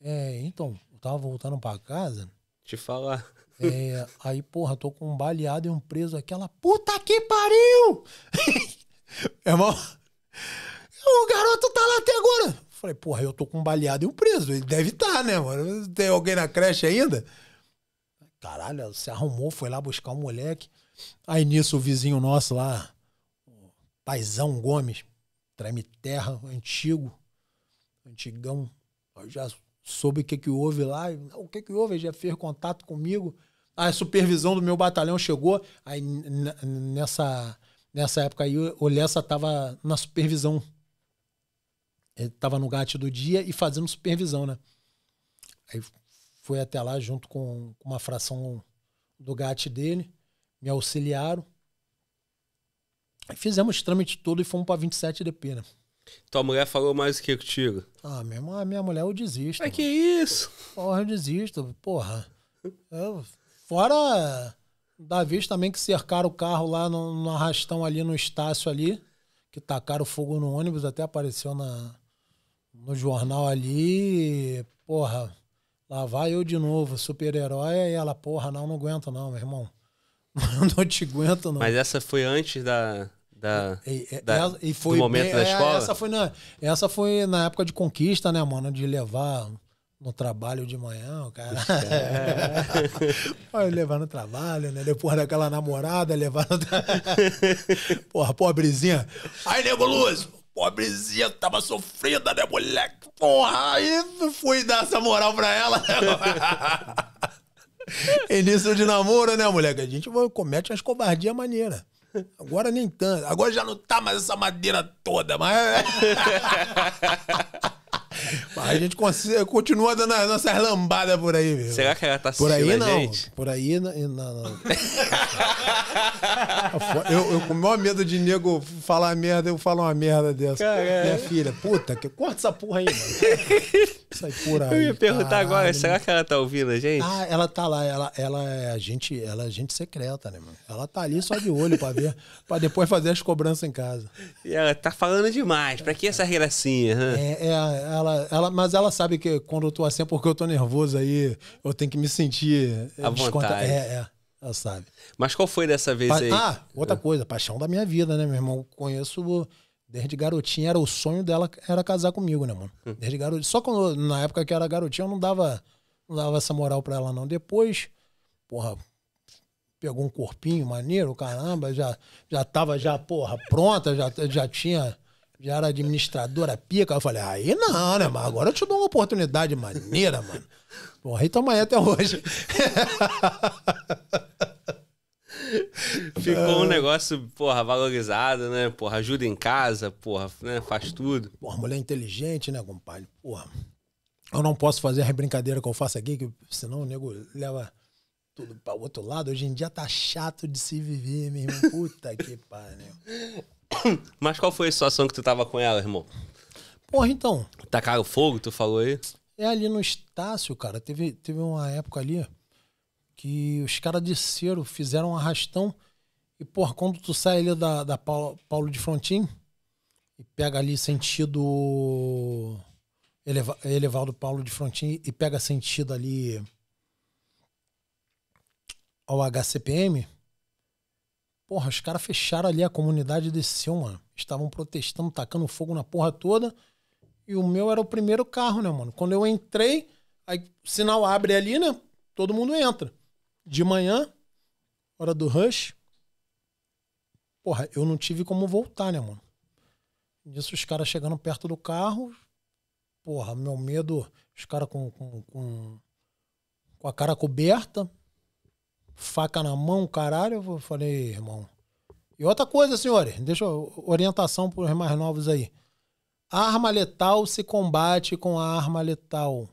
É, então, eu tava voltando pra casa. Te falar. É, aí, porra, tô com um baleado e um preso aqui. Ela, puta que pariu! irmão, o garoto tá lá até agora. Falei, porra, eu tô com um baleado e um preso. Ele deve estar, tá, né, mano? Tem alguém na creche ainda? Caralho, se arrumou, foi lá buscar o um moleque. Aí nisso o vizinho nosso lá, o Paizão Gomes, treme terra, antigo, antigão. Eu já soube o que, que houve lá. O que, que houve? Ele já fez contato comigo. Ah, a supervisão do meu batalhão chegou. Aí nessa, nessa época aí, o Lessa tava na supervisão. Ele tava no gato do dia e fazendo supervisão, né? Aí foi até lá junto com uma fração do GAT dele, me auxiliaram. E fizemos o trâmite todo e fomos para 27 DP, né? Tua mulher falou mais o que contigo? Ah, minha, minha mulher eu desisto. É que isso? Porra, eu desisto, porra. Eu, fora da vez também que cercaram o carro lá no, no, arrastão ali no Estácio ali, que tacaram fogo no ônibus, até apareceu na, no jornal ali. Porra, Lá vai eu de novo, super-herói, e ela, porra, não, não aguento não, meu irmão. não te aguento não. Mas essa foi antes da, da, e, e, da essa, e foi, do momento da é, escola? Essa foi, na, essa foi na época de conquista, né, mano? De levar no trabalho de manhã, o cara. É. levar no trabalho, né? Depois daquela namorada, levar no. Porra, pobrezinha. Aí, nego Luz, pobrezinha tava sofrida, né, moleque? Porra, aí fui dar essa moral pra ela. Né, Início de namoro, né, moleque? A gente comete umas covardias maneiras. Agora nem tanto. Agora já não tá mais essa madeira toda, mas. a gente continua dando as nossas lambadas por aí, mesmo. Será que ela tá Por aí não. Gente? Por aí não. não. eu, eu, com o maior medo de nego falar merda, eu falo uma merda dessa. Caralho. Minha filha, puta, que... corta essa porra aí, mano. Sai por aí. Eu ia perguntar caralho. agora, será que ela tá ouvindo a gente? Ah, ela tá lá, ela, ela é gente, ela é secreta, né, mano? Ela tá ali só de olho pra ver, pra depois fazer as cobranças em casa. E ela tá falando demais. Pra que essa gracinha? Hum? É, é, é ela, ela, mas ela sabe que quando eu tô assim, é porque eu tô nervoso aí, eu tenho que me sentir. Eh, A vontade. É, é. Ela sabe. Mas qual foi dessa vez pa aí? Ah, outra coisa, paixão da minha vida, né, meu irmão? Conheço desde garotinha, era o sonho dela era casar comigo, né, mano? Hum. Desde garotinha. Só quando, na época que era garotinha, eu não dava, não dava essa moral pra ela, não. Depois, porra, pegou um corpinho maneiro, caramba, já, já tava já, porra, pronta, já, já tinha já era administradora pica. Eu falei, aí não, né, mas agora eu te dou uma oportunidade maneira, mano. Porra, então amanhã até hoje. Ficou um é. negócio, porra, valorizado, né? Porra, ajuda em casa, porra, né? Faz tudo. Porra, mulher inteligente, né, compadre? Porra. Eu não posso fazer a brincadeira que eu faço aqui, que senão o nego leva tudo para o outro lado. Hoje em dia tá chato de se viver, meu irmão. Puta que pariu. Mas qual foi a situação que tu tava com ela, irmão? Porra, então. Tacaram fogo, tu falou aí? É ali no Estácio, cara. Teve, teve uma época ali que os caras desceram, fizeram um arrastão. E, porra, quando tu sai ali da, da Paulo, Paulo de Frontin e pega ali sentido. Eleva, elevado Paulo de Frontin e pega sentido ali ao HCPM, Porra, os caras fecharam ali a comunidade desceu, mano. Estavam protestando, tacando fogo na porra toda. E o meu era o primeiro carro, né, mano? Quando eu entrei, aí sinal abre ali, né? Todo mundo entra. De manhã, hora do rush. Porra, eu não tive como voltar, né, mano? Nisso os caras chegando perto do carro. Porra, meu medo, os caras com, com, com, com a cara coberta, faca na mão, caralho. Eu falei, irmão. E outra coisa, senhores, deixa eu, orientação para os mais novos aí. Arma letal se combate com a arma letal.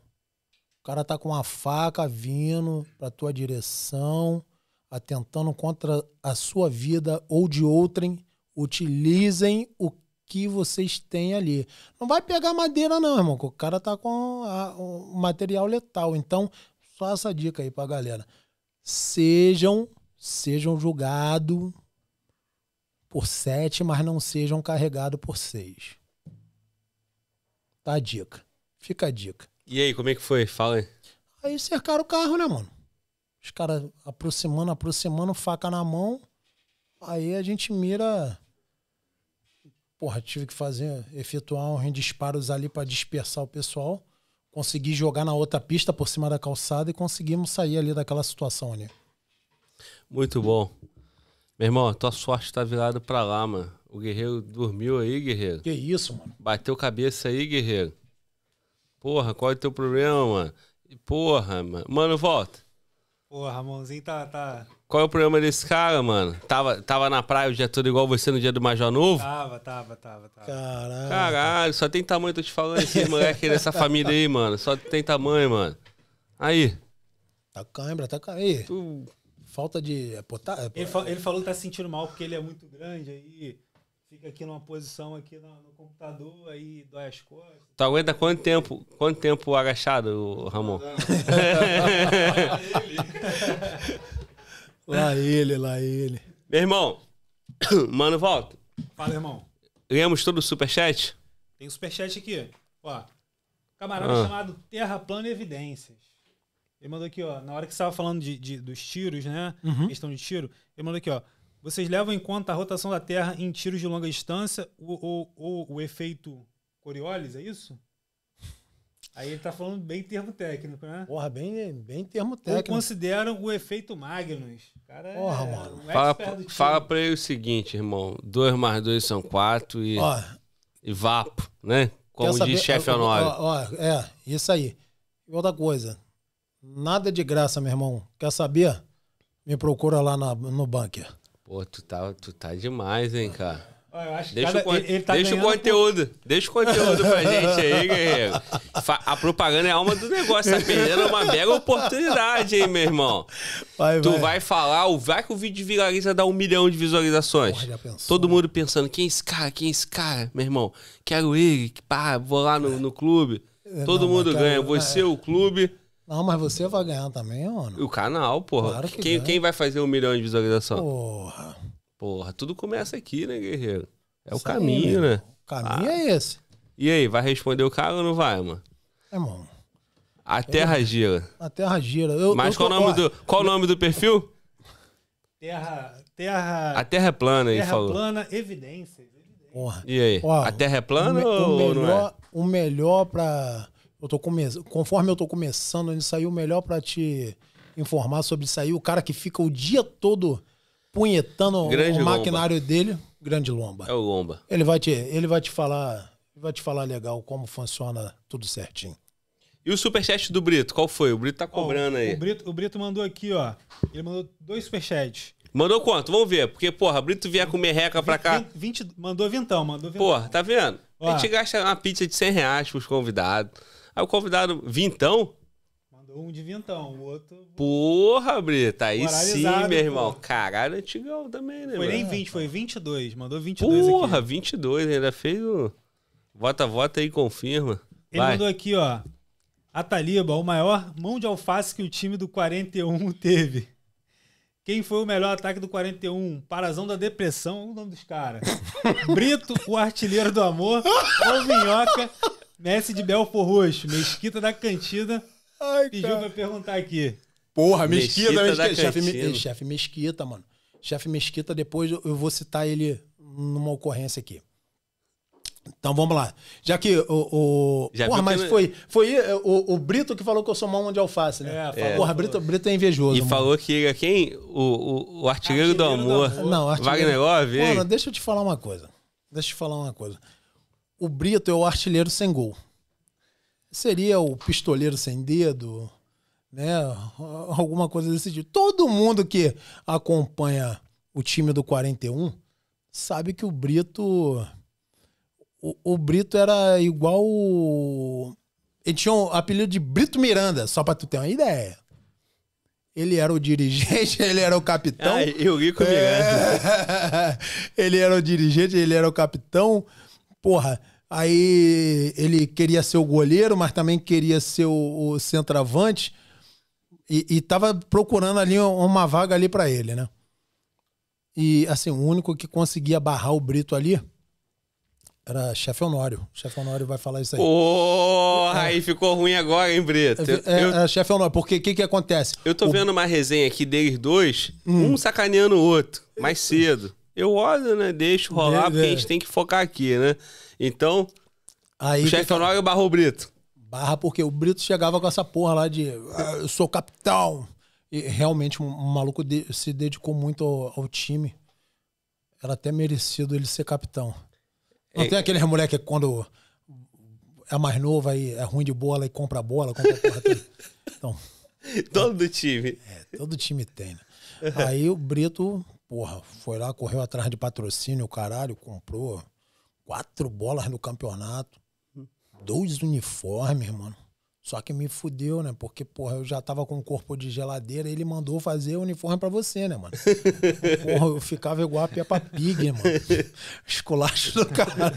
O cara tá com uma faca vindo para tua direção, atentando contra a sua vida ou de outrem. Utilizem o que vocês têm ali. Não vai pegar madeira, não, irmão. O cara tá com a, material letal. Então, só essa dica aí a galera sejam sejam julgados por sete, mas não sejam carregados por seis. Tá a dica. Fica a dica. E aí, como é que foi? Fala aí. Aí cercaram o carro, né, mano? Os caras aproximando, aproximando, faca na mão. Aí a gente mira. Porra, tive que fazer, efetuar um disparos ali para dispersar o pessoal. Consegui jogar na outra pista por cima da calçada e conseguimos sair ali daquela situação ali. Muito bom. Meu irmão, tua sorte tá virada pra lá, mano. O guerreiro dormiu aí, guerreiro. Que isso, mano. Bateu cabeça aí, guerreiro. Porra, qual é o teu problema, mano? Porra, mano. Mano, volta. Porra, Ramonzinho tá, tá, qual é o problema desse cara, mano? Tava, tava na praia o dia todo igual você no dia do Major Novo? Tava, tava, tava, tava. Caralho. Caralho, só tem tamanho, tô te falando. Esse moleque dessa família aí, mano. Só tem tamanho, mano. Aí. Tá câimbra, tá cãibra. Aí. Tu... Falta de. É é ele, fa ele, falou que tá se sentindo mal porque ele é muito grande, aí fica aqui numa posição aqui no, no computador, aí dói as costas. Tu aguenta quanto tempo? Quanto tempo agachado, Ramon? Não, não. Tá Lá ele, lá ele. Meu irmão, mano, volta. Fala, irmão. Ganhamos todo o superchat? Tem superchat aqui. Ó. Camarada ah. chamado Terra Plana Evidências. Ele mandou aqui, ó. Na hora que você estava falando de, de, dos tiros, né? Uhum. Questão de tiro. Ele mandou aqui, ó. Vocês levam em conta a rotação da Terra em tiros de longa distância ou, ou, ou o efeito Coriolis, é isso? Aí ele tá falando bem termo técnico, né? Porra, bem, bem termo técnico. Ou consideram o efeito Magnus cara é Porra, é mano. Um fala, fala pra ele o seguinte, irmão. Dois mais dois são quatro e, ó, e vapo, né? Como diz chefe Honório. Ó, ó, é, isso aí. E outra coisa. Nada de graça, meu irmão. Quer saber? Me procura lá na, no bunker. Pô, tu tá, tu tá demais, hein, cara. Ah, deixa, cada, o, ele, tá deixa o conteúdo. Por... Deixa o conteúdo pra gente aí, guerreiro. A propaganda é a alma do negócio. Tá perdendo uma mega oportunidade, hein, meu irmão? Vai, tu vai. vai falar, vai que o vídeo viraliza dá um milhão de visualizações. Porra, Todo né? mundo pensando, quem é esse cara? Quem é esse cara, meu irmão? Quero ele, pá, vou lá no, é. no clube. É, Todo não, mundo ganha. Você, é. o clube. Não, mas você vai ganhar também, mano. O canal, porra. Claro que quem, quem vai fazer um milhão de visualizações Porra. Porra, tudo começa aqui, né, guerreiro? É o caminho, aí, né? O caminho ah. é esse. Ah. E aí, vai responder o cara ou não vai, mano? É, mano. A Terra eu, é. Gira. A Terra Gira. Eu, Mas eu qual, nome do, qual o nome do perfil? Terra. Terra. A Terra é plana, terra ele falou. Terra plana, evidências. Porra. E aí? Ó, a Terra é plana o, ou, o melhor, não é? O melhor pra. Eu tô come... Conforme eu tô começando, ele saiu o melhor pra te informar sobre isso aí. O cara que fica o dia todo punhetando Grande o maquinário dele. Grande Lomba. É o Lomba. Ele vai te, ele vai te falar, vai te falar legal como funciona tudo certinho. E o superchat do Brito, qual foi? O Brito tá cobrando oh, aí. O Brito, o Brito mandou aqui, ó. Ele mandou dois superchats. Mandou quanto? Vamos ver. Porque, porra, Brito vier com merreca pra cá. 20, 20, mandou vintão, mandou vintão. Porra, tá vendo? Ó. A gente gasta uma pizza de 100 reais pros convidados. Aí o convidado, vintão? Mandou um de vintão, o outro. Porra, Brita, aí sim, meu irmão. Porra. Caralho, antigão também, né? Foi nem 20, foi 22. Mandou 22 porra, aqui. Porra, 22, ainda fez o. Vota, vota aí, confirma. Ele Vai. mandou aqui, ó. A Taliba, o maior mão de alface que o time do 41 teve. Quem foi o melhor ataque do 41? Parazão da Depressão, olha o nome dos caras. Brito, o artilheiro do amor. Ou Minhoca, Messi de Belfor Roxo, Mesquita da Cantida Ai, Pediu cara. pra perguntar aqui. Porra, Mesquita, Mesquita, Mesquita. Chefe, Me, chefe Mesquita, mano. Chefe Mesquita, depois eu vou citar ele numa ocorrência aqui. Então vamos lá. Já que o. o... Já porra, mas que... foi, foi eh, o, o, Brito que falou que eu sou mão de alface, né? É, falou, é. Porra, Brito, Brito é invejoso. E mano. falou que ele é quem? O, o, artilheiro, artilheiro do amor. Do amor. Não, artilheiro. Wagner Mano, deixa eu te falar uma coisa. Deixa eu te falar uma coisa. O Brito é o artilheiro sem gol seria o pistoleiro sem dedo, né? Alguma coisa desse tipo. Todo mundo que acompanha o time do 41 sabe que o Brito. O, o Brito era igual. O... Ele tinha o um apelido de Brito Miranda, só pra tu ter uma ideia. Ele era o dirigente, ele era o capitão. Ah, Rico Miranda. Né? É... ele era o dirigente, ele era o capitão. Porra, Aí ele queria ser o goleiro, mas também queria ser o, o centroavante. E, e tava procurando ali uma vaga ali para ele, né? E assim, o único que conseguia barrar o Brito ali era chefe Honório. Chefe Honório vai falar isso aí. Porra, é. aí ficou ruim agora, hein, Brito? É, é, eu... é, chefe Honório, porque o que, que acontece? Eu tô o... vendo uma resenha aqui deles dois, hum. um sacaneando o outro, mais cedo. Eu olho, né? Deixo rolar, é, porque a gente tem que focar aqui, né? Então, Aí, o chefe honorário e é o Brito. Barra, porque o Brito chegava com essa porra lá de ah, eu sou capitão. E realmente um, maluco de, se dedicou muito ao, ao, time. Era até merecido ele ser capitão. Não é. tem aquele moleque que quando é mais novo aí, é ruim de bola e compra a bola, compra porra. então, todo é, time. É, todo time tem, né? Aí o Brito, porra, foi lá, correu atrás de patrocínio, caralho, comprou quatro bolas no campeonato, dois uniformes, mano. Só que me fudeu, né? Porque, porra, eu já tava com o corpo de geladeira e ele mandou fazer o uniforme para você, né, mano? porra, eu ficava igual a Peppa Pig, mano. Esculacho do cara.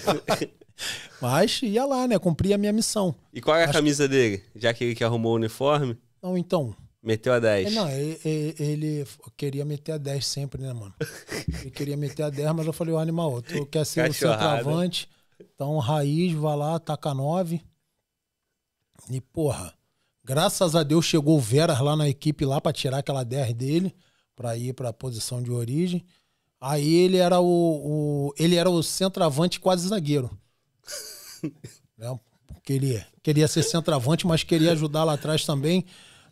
Mas ia lá, né? Cumpria a minha missão. E qual é a Acho... camisa dele? Já que ele que arrumou o uniforme? Não, então. Meteu a 10. É, não, ele, ele, queria meter a 10 sempre, né, mano? Ele queria meter a 10, mas eu falei, o animal, tu quer ser o centroavante, então raiz, vai lá, taca 9. E, porra, graças a Deus chegou o Veras lá na equipe lá para tirar aquela 10 dele, para ir pra posição de origem. Aí ele era o, o ele era o centroavante quase zagueiro. né? Queria, queria ser centroavante, mas queria ajudar lá atrás também.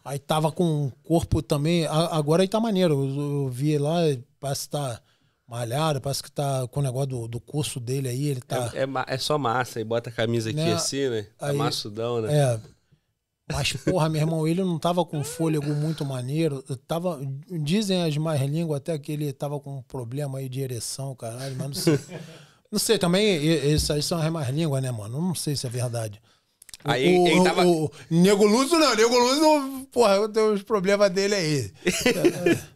Aí tava com o corpo também. Agora aí tá maneiro. Eu, eu vi lá, parece que tá malhado, parece que tá com o negócio do, do curso dele aí. Ele tá... é, é, é só massa, e bota a camisa né? aqui assim, né? Tá aí, maçudão, né? É. Mas, porra, meu irmão, ele não tava com fôlego muito maneiro. Eu tava, dizem as mais línguas até que ele tava com um problema aí de ereção, caralho, mas não sei. Não sei, também, isso aí são as mais línguas, né, mano? Não sei se é verdade. Aí o, ele tava. O, o, Nego Luso não, Nego Luso, porra, tem os problemas dele aí.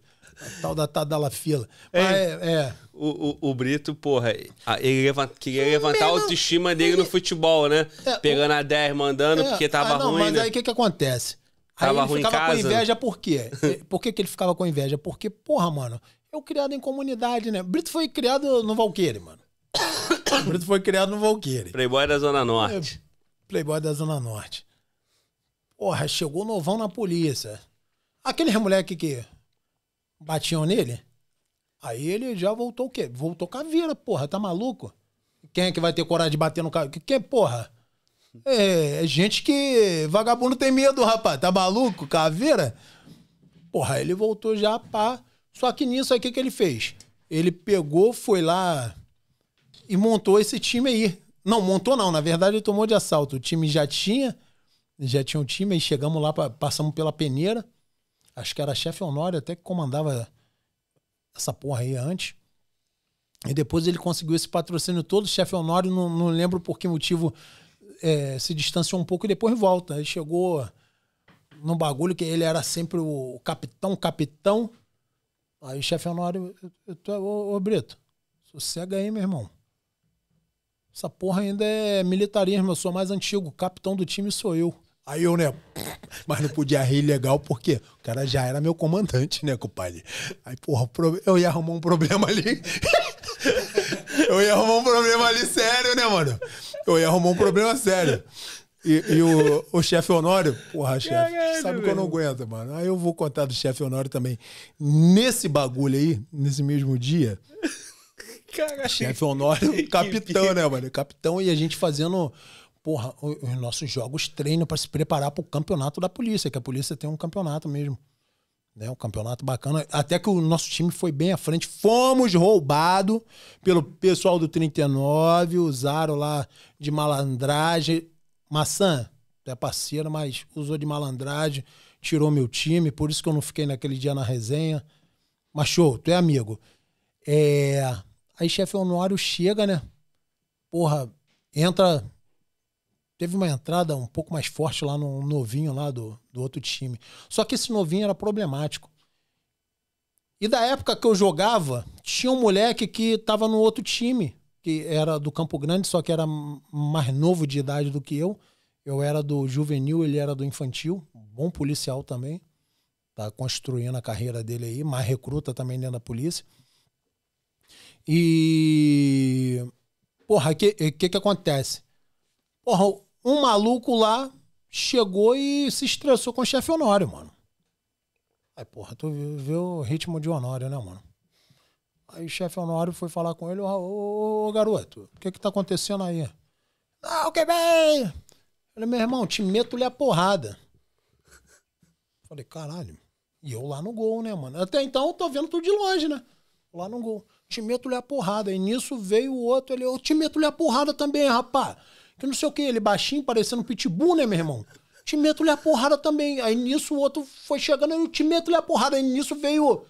A tal da Tadalafila. É, é, é. O, o, o, Brito, porra, ah, ele queria levantar a autoestima dele ele... no futebol, né? É, Pegando a 10, mandando, é, porque tava ah, não, ruim. Mas né? aí o que, que acontece? Aí tava ele ruim ficava com inveja por quê? É, por que, que ele ficava com inveja? Porque, porra, mano, eu é criado em comunidade, né? Brito foi criado no Valqueire, mano. Brito foi criado no Valqueire. Playboy da Zona Norte. É, playboy da Zona Norte. Porra, chegou novão na polícia. Aquele moleque que batiam nele, aí ele já voltou o quê? Voltou caveira, porra, tá maluco? Quem é que vai ter coragem de bater no cara? Que porra? É, é gente que vagabundo tem medo, rapaz, tá maluco? Caveira? Porra, ele voltou já pá. Só que nisso aí, o que, que ele fez? Ele pegou, foi lá e montou esse time aí. Não, montou não. Na verdade, ele tomou de assalto. O time já tinha. Já tinha um time, aí chegamos lá, passamos pela peneira. Acho que era chefe Honório até que comandava essa porra aí antes. E depois ele conseguiu esse patrocínio todo. chefe Honório, não, não lembro por que motivo, é, se distanciou um pouco e depois volta. Aí chegou no bagulho que ele era sempre o capitão, capitão. Aí o chefe Honório, eu, ô, ô Brito, sossega aí, meu irmão. Essa porra ainda é militarismo, eu sou mais antigo, capitão do time sou eu. Aí eu, né? Mas não podia rir legal, porque o cara já era meu comandante, né, compadre? Aí, porra, eu ia arrumar um problema ali. eu ia arrumar um problema ali sério, né, mano? Eu ia arrumar um problema sério. E, e o, o chefe Honório, porra, chefe, sabe que eu não aguento, mano. Aí eu vou contar do chefe Honório também. Nesse bagulho aí, nesse mesmo dia, Cara, chefe Honório, capitão, né, mano? Capitão e a gente fazendo, porra, os nossos jogos treino para se preparar para o campeonato da polícia, que a polícia tem um campeonato mesmo. Né, um campeonato bacana. Até que o nosso time foi bem à frente. Fomos roubados pelo pessoal do 39, usaram lá de malandragem. Maçã, é parceiro, mas usou de malandragem, tirou meu time, por isso que eu não fiquei naquele dia na resenha. Mas show, tu é amigo. É, Aí chefe Honório chega, né? Porra, entra. Teve uma entrada um pouco mais forte lá no novinho lá do, do outro time. Só que esse novinho era problemático. E da época que eu jogava, tinha um moleque que tava no outro time, que era do Campo Grande, só que era mais novo de idade do que eu. Eu era do juvenil, ele era do infantil, bom policial também. Tá construindo a carreira dele aí, mais recruta também dentro da polícia. E. Porra, o que, que que acontece? Porra, um maluco lá chegou e se estressou com o chefe Honório, mano. Aí, porra, tu vê o ritmo de Honório, né, mano? Aí o chefe Honório foi falar com ele, ô, ô, ô garoto, o que que tá acontecendo aí? ah o que bem! Ele, meu irmão, te meto-lhe a porrada. Falei, caralho. E eu lá no gol, né, mano? Até então eu tô vendo tudo de longe, né? Lá no gol te meto-lhe a porrada. E nisso veio o outro, ele, eu te meto-lhe a porrada também, rapá. Que não sei o que, ele baixinho, parecendo um pitbull, né, meu irmão? Te meto-lhe a porrada também. Aí nisso o outro foi chegando, eu te meto-lhe a porrada. Aí nisso veio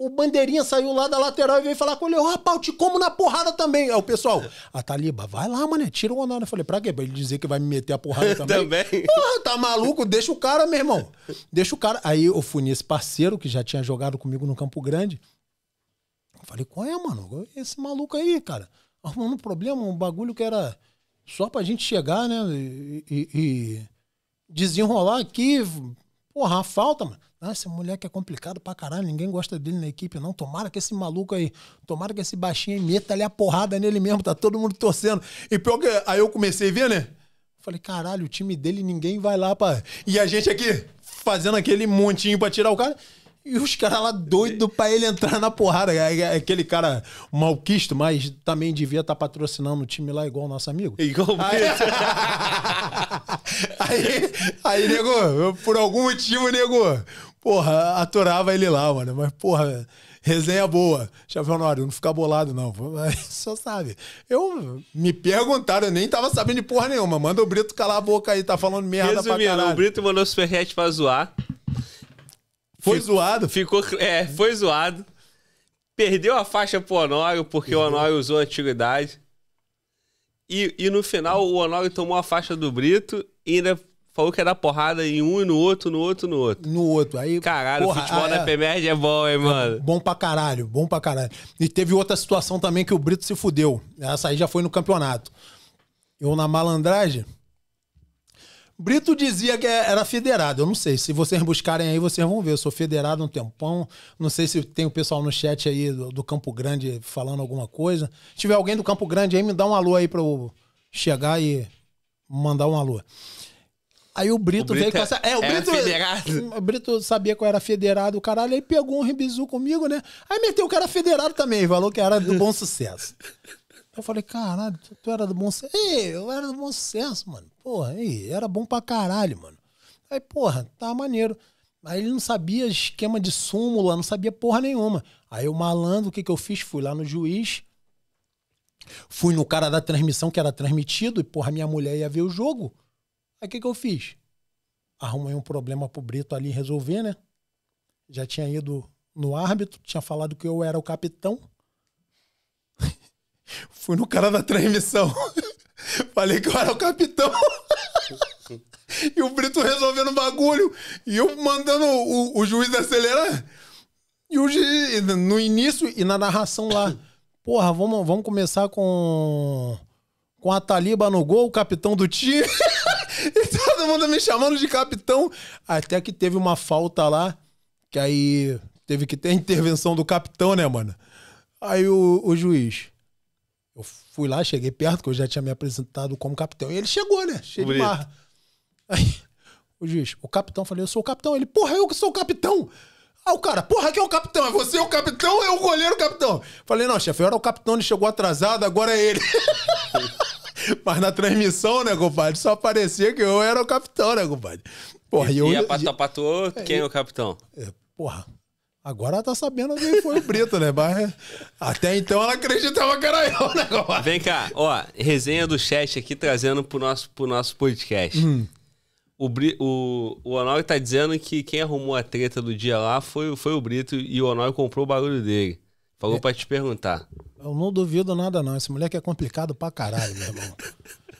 o bandeirinha saiu lá da lateral e veio falar com ele, rapaz, eu te como na porrada também. Aí o pessoal, a ah, Taliba, vai lá, mané, tira o Ronaldo. Eu falei, pra quê? Pra ele dizer que vai me meter a porrada também? também. Porra, tá maluco? Deixa o cara, meu irmão. Deixa o cara. Aí eu fui nesse parceiro que já tinha jogado comigo no Campo Grande falei, qual é, mano? Esse maluco aí, cara. Arrumando um problema, um bagulho que era só pra gente chegar, né? E, e, e desenrolar aqui. Porra, falta, mano. Ah, esse moleque é complicado pra caralho, ninguém gosta dele na equipe, não. Tomara que esse maluco aí, tomara que esse baixinho aí meta ali a porrada nele mesmo, tá todo mundo torcendo. E pior que aí eu comecei a ver, né? Falei, caralho, o time dele ninguém vai lá pra. E a gente aqui fazendo aquele montinho pra tirar o cara. E os caras lá doido pra ele entrar na porrada. É, é, é aquele cara malquisto, mas também devia estar tá patrocinando o time lá igual o nosso amigo. Igual aí, aí, aí, nego, por algum motivo, nego, porra, aturava ele lá, mano. Mas, porra, resenha boa. Chave Honório, não ficar bolado, não. Só sabe. Eu me perguntaram, eu nem tava sabendo de porra nenhuma. Manda o Brito calar a boca aí, tá falando merda Resumindo, pra caralho. O Brito mandou o superchat pra zoar. Foi zoado. Ficou, é, foi zoado. Perdeu a faixa pro Honório, porque uhum. o Honório usou a antiguidade. E, e no final o Honório tomou a faixa do Brito e ainda falou que era porrada em um e no outro, no outro, no outro. No outro. Aí, caralho, porra, o futebol ah, da é, é bom, hein, é mano? É bom pra caralho, bom pra caralho. E teve outra situação também que o Brito se fudeu. Essa aí já foi no campeonato. Eu na malandragem Brito dizia que é, era federado. Eu não sei. Se vocês buscarem aí, vocês vão ver. Eu sou federado um tempão. Não sei se tem o pessoal no chat aí do, do Campo Grande falando alguma coisa. Se tiver alguém do Campo Grande aí, me dá um alô aí pra eu chegar e mandar um alô. Aí o Brito, o Brito veio com é- essa. É, o é Brito. Federado. O Brito sabia que eu era federado, o caralho. Aí pegou um rebizu comigo, né? Aí meteu que era federado também, falou que era do bom sucesso. Eu falei, caralho, tu, tu era do bom sucesso. Ei, eu era do bom sucesso, mano. Porra, aí, era bom pra caralho, mano. Aí, porra, tá maneiro. Aí ele não sabia esquema de súmula, não sabia porra nenhuma. Aí o malandro, o que, que eu fiz? Fui lá no juiz, fui no cara da transmissão que era transmitido, e porra, minha mulher ia ver o jogo. Aí o que, que eu fiz? Arrumei um problema pro Brito ali resolver, né? Já tinha ido no árbitro, tinha falado que eu era o capitão. fui no cara da transmissão. Falei que eu era o capitão. e o Brito resolvendo o bagulho. E eu mandando o, o juiz acelerar. E o juiz, no início e na narração lá. Porra, vamos, vamos começar com. Com a Taliba no gol, o capitão do time. e todo mundo me chamando de capitão. Até que teve uma falta lá. Que aí teve que ter a intervenção do capitão, né, mano? Aí o, o juiz. Eu Fui lá, cheguei perto, que eu já tinha me apresentado como capitão. E ele chegou, né? Cheio Bonito. de barra. Aí, o juiz, o capitão, falei, eu sou o capitão. Ele, porra, eu que sou o capitão. Aí ah, o cara, porra, que é o capitão? É você o capitão? É o goleiro o capitão? Falei, não, chefe, eu era o capitão, ele chegou atrasado, agora é ele. Mas na transmissão, né, compadre? Só parecia que eu era o capitão, né, compadre? Porra, e, eu, e a pato, quem é, é o capitão? É, porra, Agora ela tá sabendo quem foi o Brito, né? Mas até então ela acreditava que era eu, né? Vem cá, ó, resenha do chat aqui trazendo pro nosso, pro nosso podcast. Hum. O, o, o Honório tá dizendo que quem arrumou a treta do dia lá foi, foi o Brito e o Honório comprou o barulho dele. Falou é. pra te perguntar. Eu não duvido nada, não. Esse moleque é complicado pra caralho, meu irmão.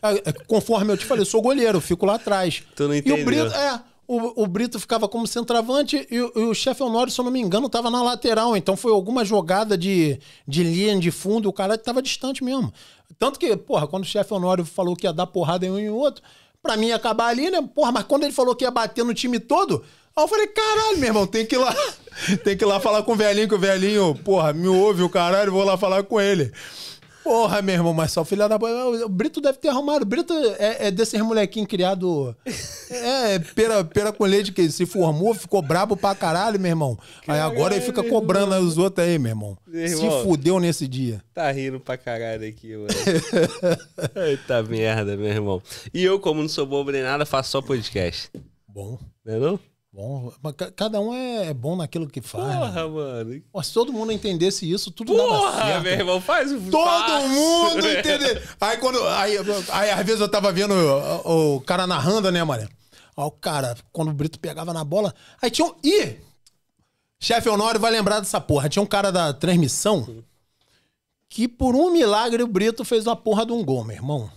é, é, conforme eu te falei, eu sou goleiro, eu fico lá atrás. Tu não entendeu. E o Brito, é o, o Brito ficava como centroavante e, o, o chefe Honório, se eu não me engano, estava na lateral. Então foi alguma jogada de, de linha de fundo, o cara estava distante mesmo. Tanto que, porra, quando o chefe Honório falou que ia dar porrada em um e outro, pra mim ia acabar ali, né? Porra, mas quando ele falou que ia bater no time todo, aí eu falei, caralho, meu irmão, tem que ir lá, tem que ir lá falar com o velhinho, que o velhinho, porra, me ouve o caralho, vou lá falar com ele. Porra, meu irmão, mas só filha da. O Brito deve ter arrumado. O Brito é, é desses molequinhos criado. É, pera, pera com leite que se formou, ficou brabo pra caralho, meu irmão. Aí agora ele fica cobrando irmão. os outros aí, meu irmão. Irmão, se fudeu nesse dia. Tá rindo pra caralho aqui, mano. Eita merda, meu irmão. E eu, como não sou bobo nem nada, faço só podcast. Bom. Não é não? bom. Cada um é, é bom naquilo que faz. Né? Porra, mano. Pô, se todo mundo entendesse isso, tudo Porra, dava certo. meu irmão, faz o Todo mundo entender. Aí quando. Aí, aí, às vezes eu tava vendo o, o cara narrando, né, Maria Ó, o cara, quando o Brito pegava na bola. Aí tinha um. Ih! Chefe Honório vai lembrar dessa porra. Tinha um cara da transmissão que, por um milagre, o Brito fez uma porra de um gol, meu irmão.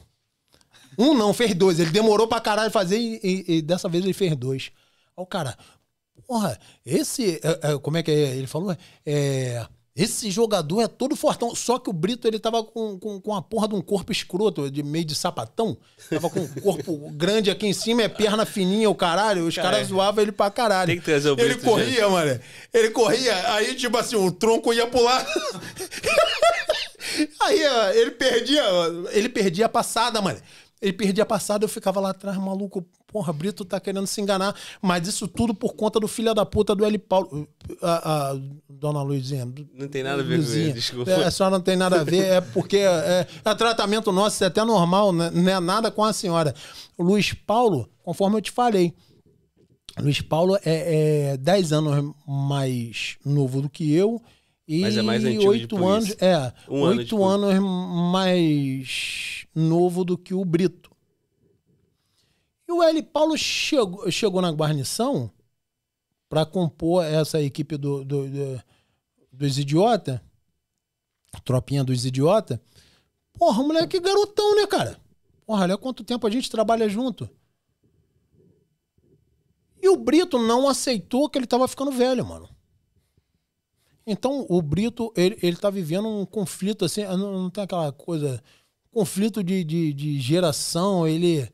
Um não, fez dois. Ele demorou pra caralho fazer e, e, e dessa vez ele fez dois o cara, porra, esse. É, é, como é que é? ele falou? É, é. Esse jogador é todo fortão. Só que o Brito, ele tava com, com, com a porra de um corpo escroto, de meio de sapatão. Tava com um corpo grande aqui em cima, é perna fininha, o caralho. Os caras é. zoavam ele pra caralho. Tem que trazer o Brito. Ele corria, gente. mano. Ele corria, aí, tipo assim, o tronco ia pular. aí, ele perdia. Ele perdia a passada, mano. Ele perdia a passada, eu ficava lá atrás, maluco, porra, Brito tá querendo se enganar. Mas isso tudo por conta do filho da puta do L. Paulo. A, a, dona Luizinha. Não tem nada a ver Luizinha. com isso, desculpa. É, a senhora não tem nada a ver, é porque é, é tratamento nosso, é até normal, né? não é nada com a senhora. Luiz Paulo, conforme eu te falei, Luiz Paulo é, é anos mais novo do que eu. E Mas é mais antigo 8 anos, é, um 8 ano anos mais novo do que o Brito. E o L. Paulo chegou, chegou na guarnição para compor essa equipe do, do, do dos idiotas, tropinha dos idiotas. Porra, moleque garotão, né, cara? Porra, olha quanto tempo a gente trabalha junto. E o Brito não aceitou que ele tava ficando velho, mano. Então, o Brito, ele, ele tá vivendo um conflito assim, não, não tem aquela coisa conflito de, de, de geração, ele,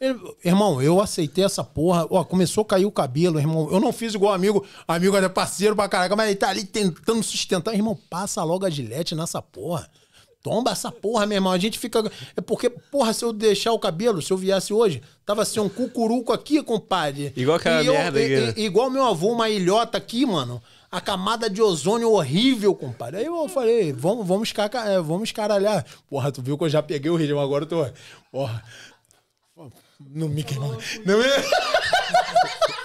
ele, Irmão, eu aceitei essa porra. Ó, começou a cair o cabelo, irmão. Eu não fiz igual amigo. Amigo é parceiro pra caraca, mas ele tá ali tentando sustentar. Irmão, passa logo a gilete nessa porra. Tomba essa porra, meu irmão. A gente fica. É porque, porra, se eu deixar o cabelo, se eu viesse hoje, tava assim, um cucuruco aqui, compadre. Igual aquela e merda eu, aqui. Né? igual meu avô, uma ilhota aqui, mano. A camada de ozônio horrível, compadre. Aí eu falei, vamos, vamos, é, vamos caralhar. Porra, tu viu que eu já peguei o ritmo, agora eu tô. Porra. Não me queimou. Não me.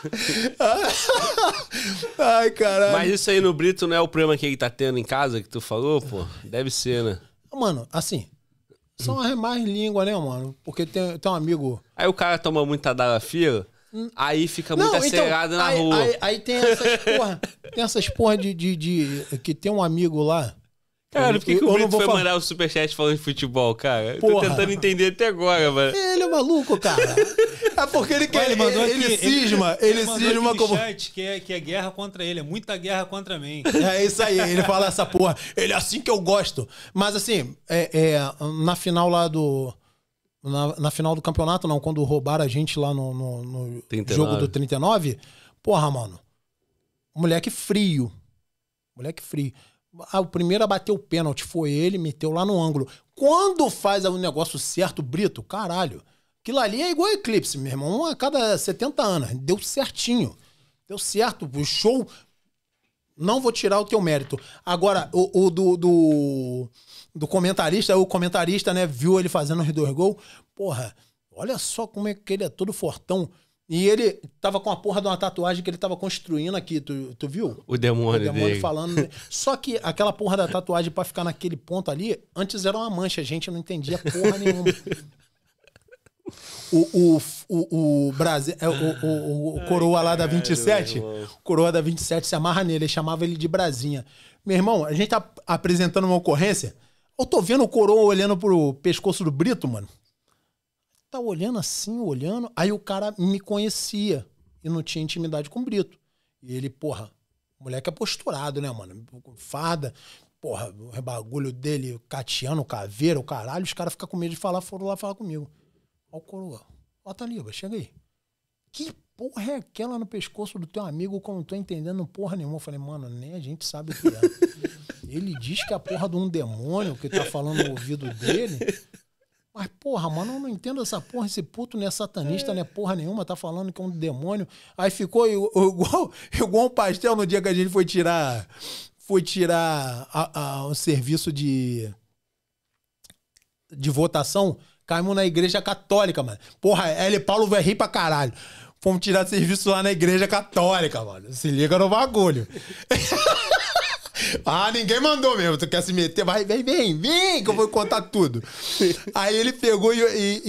Ai, caralho. Mas isso aí no Brito não é o problema que ele tá tendo em casa, que tu falou, pô? Deve ser, né? Mano, assim, são as mais língua, né, mano? Porque tem, tem um amigo... Aí o cara toma muita fila hum. aí fica muito não, acelerado então, na aí, rua. Aí, aí, tem essas porra, tem essas porra de, de, de... Que tem um amigo lá Cara, por que, que o Brito foi falar... mandar o superchat falando de futebol, cara? Porra. Tô tentando entender até agora, mano. Ele é maluco, cara. é porque ele quer. Ele, mandou ele, aqui, ele cisma, ele, ele cisma como. Chat que, é, que é guerra contra ele, é muita guerra contra mim. É isso aí, ele fala essa porra. Ele é assim que eu gosto. Mas assim, é, é na final lá do. Na, na, final do campeonato, não, quando roubaram a gente lá no, no, no jogo do 39, porra, mano. Moleque frio. Moleque frio ah, o primeiro a bater o pênalti foi ele, meteu lá no ângulo. Quando faz o negócio certo, Brito, caralho. Aquilo ali é igual eclipse, meu irmão, a cada 70 anos. Deu certinho. Deu certo. O show. Não vou tirar o teu mérito. Agora, o, o do, do, do, comentarista, o comentarista, né, viu ele fazendo os dois gols. Porra, olha só como é que ele é todo fortão. E ele tava com a porra de uma tatuagem que ele tava construindo aqui, tu, tu viu? O demônio. O demônio dele. falando. Só que aquela porra da tatuagem para ficar naquele ponto ali, antes era uma mancha, a gente não entendia porra nenhuma. O, o, o, o, Brasil, é, o, o, o coroa lá da 27, o coroa da 27 se amarra nele, ele chamava ele de Brasinha. Meu irmão, a gente tá apresentando uma ocorrência. Eu tô vendo o coroa olhando pro pescoço do Brito, mano tá olhando assim, olhando. Aí o cara me conhecia e não tinha intimidade com o Brito. E ele, porra, o moleque é posturado, né, mano? Fada, porra, o bagulho dele, Catiano, Caveira, o caralho, os caras ficam com medo de falar, foram lá falar comigo. Ó o coroa, ó Taliba, chega aí. Que porra é aquela no pescoço do teu amigo que eu não tô entendendo porra nenhuma? Eu falei, mano, nem a gente sabe o que é. Ele diz que é a porra de um demônio que tá falando no ouvido dele. Mas, porra, mano, eu não entendo essa porra. Esse puto não é satanista, é. não é porra nenhuma, tá falando que é um demônio. Aí ficou igual, igual um pastel no dia que a gente foi tirar. Foi tirar a, a, o serviço de. de votação. Caímos na igreja católica, mano. Porra, L. Paulo vai rir pra caralho. Fomos tirar serviço lá na igreja católica, mano. Se liga no bagulho. ah, ninguém mandou mesmo. Tu quer se meter? Vai, vem, vem, vem, que eu vou contar tudo. Aí ele pegou e, e,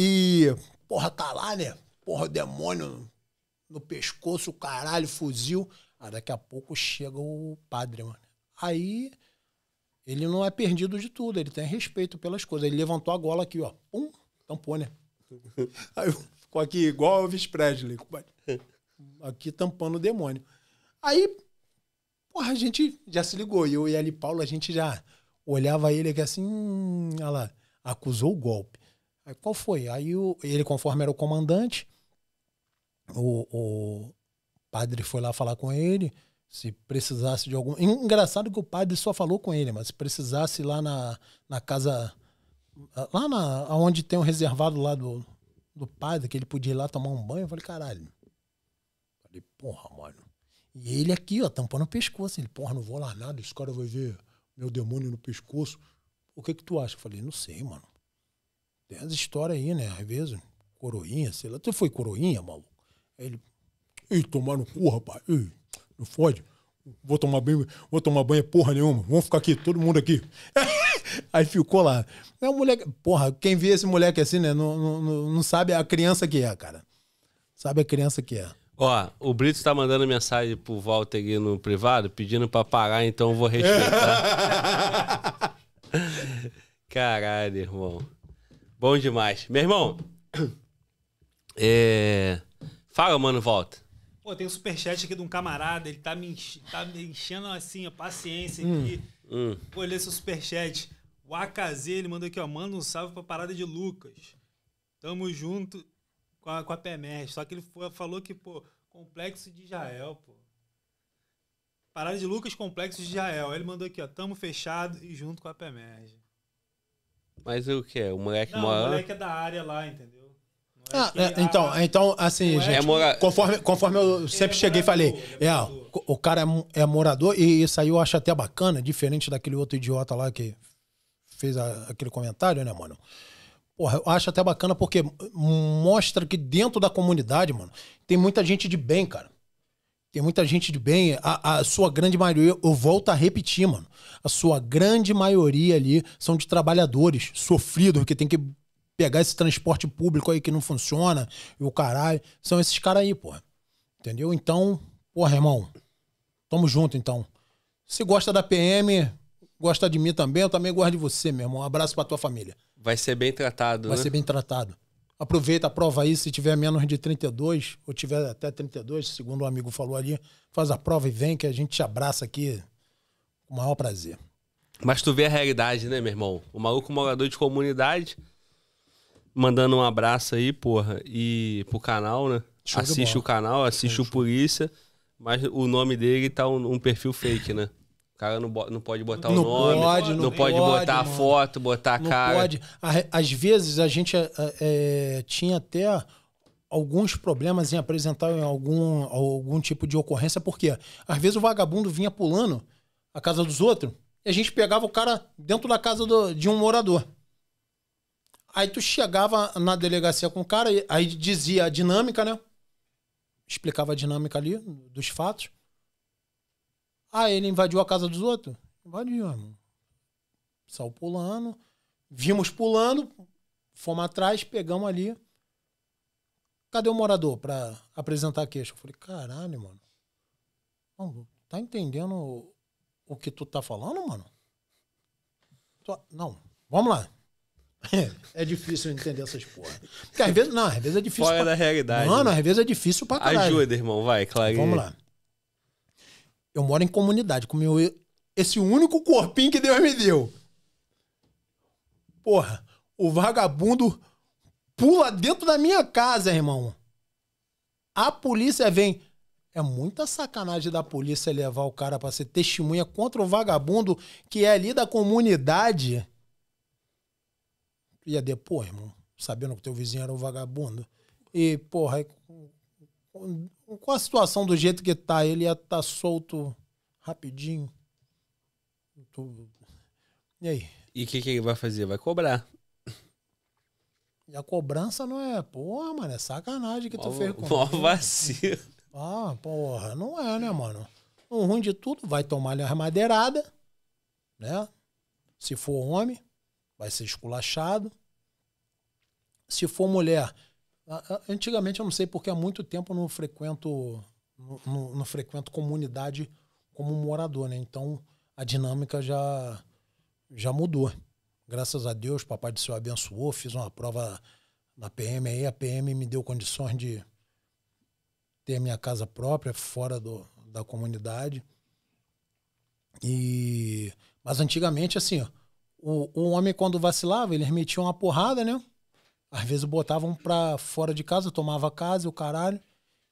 e. Porra, tá lá, né? Porra, demônio no pescoço, caralho, fuzil. Ah, daqui a pouco chega o padre, mano. Aí ele não é perdido de tudo, ele tem respeito pelas coisas. Ele levantou a gola aqui, ó. Pum, tampou, né? Aí ficou aqui igual o Elvis Presley, aqui tampando o demônio. Aí porra, a gente já se ligou. Eu e ele Paulo, a gente já olhava ele aqui assim, hum, olha lá, acusou o golpe. Aí qual foi? Aí o, ele, conforme era o comandante, o, o padre foi lá falar com ele. Se precisasse de algum. Engraçado que o padre só falou com ele, mas se precisasse lá na, na casa. Lá na, onde tem um reservado lá do, do padre, que ele podia ir lá tomar um banho, eu falei, caralho. falei, porra, mano. E ele aqui, ó, tampando o pescoço. Assim, ele, porra, não vou lá nada, esse cara vai ver meu demônio no pescoço. O que que tu acha? Eu falei, não sei, mano. Tem as histórias aí, né? Às vezes, coroinha, sei lá. Tu foi coroinha, maluco? Aí ele, ei, tomar no cu, rapaz. Ei, não fode. Vou tomar banho, vou tomar banho porra nenhuma. Vamos ficar aqui, todo mundo aqui. Aí ficou lá. É um moleque. Porra, quem vê esse moleque assim, né? Não, não, não sabe a criança que é, cara. Sabe a criança que é. Ó, o Brito está mandando mensagem pro Walter aqui no privado, pedindo para parar, então eu vou respeitar. Caralho, irmão. Bom demais. Meu irmão, é... fala, mano, volta. Pô, tem um superchat aqui de um camarada, ele tá me, enche... tá me enchendo assim a paciência hum. aqui. Hum. Vou ler seu superchat. O AKZ, ele mandou aqui, ó, manda um salve pra parada de Lucas. Tamo junto com a, com a PMR. Só que ele foi, falou que, pô, complexo de Israel, pô. Parada de Lucas, complexo de Israel. Ele mandou aqui, ó, tamo fechado e junto com a PMERG. Mas o que é? O moleque Não, mora... o moleque é da área lá, entendeu? Ah, é, é então, a... então, assim, gente, é mora... conforme, conforme eu é sempre é cheguei e falei, é, é o cara é, é, morador e isso aí eu acho até bacana, diferente daquele outro idiota lá que fez a, aquele comentário, né, mano? Porra, eu acho até bacana porque mostra que dentro da comunidade, mano, tem muita gente de bem, cara. Tem muita gente de bem. A, a sua grande maioria, eu volto a repetir, mano. A sua grande maioria ali são de trabalhadores sofridos que tem que pegar esse transporte público aí que não funciona e o caralho. São esses caras aí, porra. Entendeu? Então, porra, irmão. Tamo junto, então. Se gosta da PM, gosta de mim também, eu também gosto de você, meu irmão. Um abraço pra tua família. Vai ser bem tratado. Vai né? ser bem tratado. Aproveita, prova aí. Se tiver menos de 32, ou tiver até 32, segundo um amigo falou ali, faz a prova e vem que a gente te abraça aqui com o maior prazer. Mas tu vê a realidade, né, meu irmão? O maluco morador de comunidade mandando um abraço aí, porra, e pro canal, né? Show assiste o canal, assiste é, o Polícia, mas o nome dele tá um, um perfil fake, né? cara não, não pode botar não o nome, pode, não, não pode, pode, botar mano. a foto, botar a não cara. Pode. Às vezes a gente é, é, é, tinha até alguns problemas em apresentar em algum, algum tipo de ocorrência, porque às vezes o vagabundo vinha pulando a casa dos outros e a gente pegava o cara dentro da casa do, de um morador. Aí tu chegava na delegacia com o cara, aí dizia a dinâmica, né? Explicava a dinâmica ali dos fatos. Ah, ele invadiu a casa dos outros? Invadiu, irmão. Saiu pulando. Vimos pulando, fomos atrás, pegamos ali. Cadê o morador para apresentar a queixa? Eu falei, caralho, mano. tá entendendo o que tu tá falando, mano? Não, vamos lá. É difícil entender essas porra. Porque às vezes, não, às vezes é difícil. Fora pra... da realidade. Mano, né? às vezes é difícil pra caralho. Ajuda, irmão, vai, claro. Vamos lá. Eu moro em comunidade, com meu, esse único corpinho que Deus me deu. Porra, o vagabundo pula dentro da minha casa, irmão. A polícia vem. É muita sacanagem da polícia levar o cara para ser testemunha contra o vagabundo que é ali da comunidade. Ia depois, irmão, sabendo que teu vizinho era um vagabundo. E, porra, com a situação do jeito que tá, ele ia estar tá solto rapidinho. Tô... E aí? E o que, que ele vai fazer? Vai cobrar. E a cobrança não é, porra, mano, é sacanagem que mó, tu fez com Mó vacilo. Ah, porra, não é, né, mano? O ruim de tudo, vai tomar ali uma madeirada, né? Se for homem, vai ser esculachado. Se for mulher, Antigamente eu não sei porque há muito tempo eu não frequento não, não, não frequento comunidade como morador, né? Então a dinâmica já já mudou. Graças a Deus, papai do céu abençoou, fiz uma prova na PM aí, a PM me deu condições de ter minha casa própria fora do, da comunidade. E mas antigamente assim, ó, o, o homem quando vacilava, ele metia uma porrada, né? Às vezes botavam pra fora de casa, tomava casa e o caralho.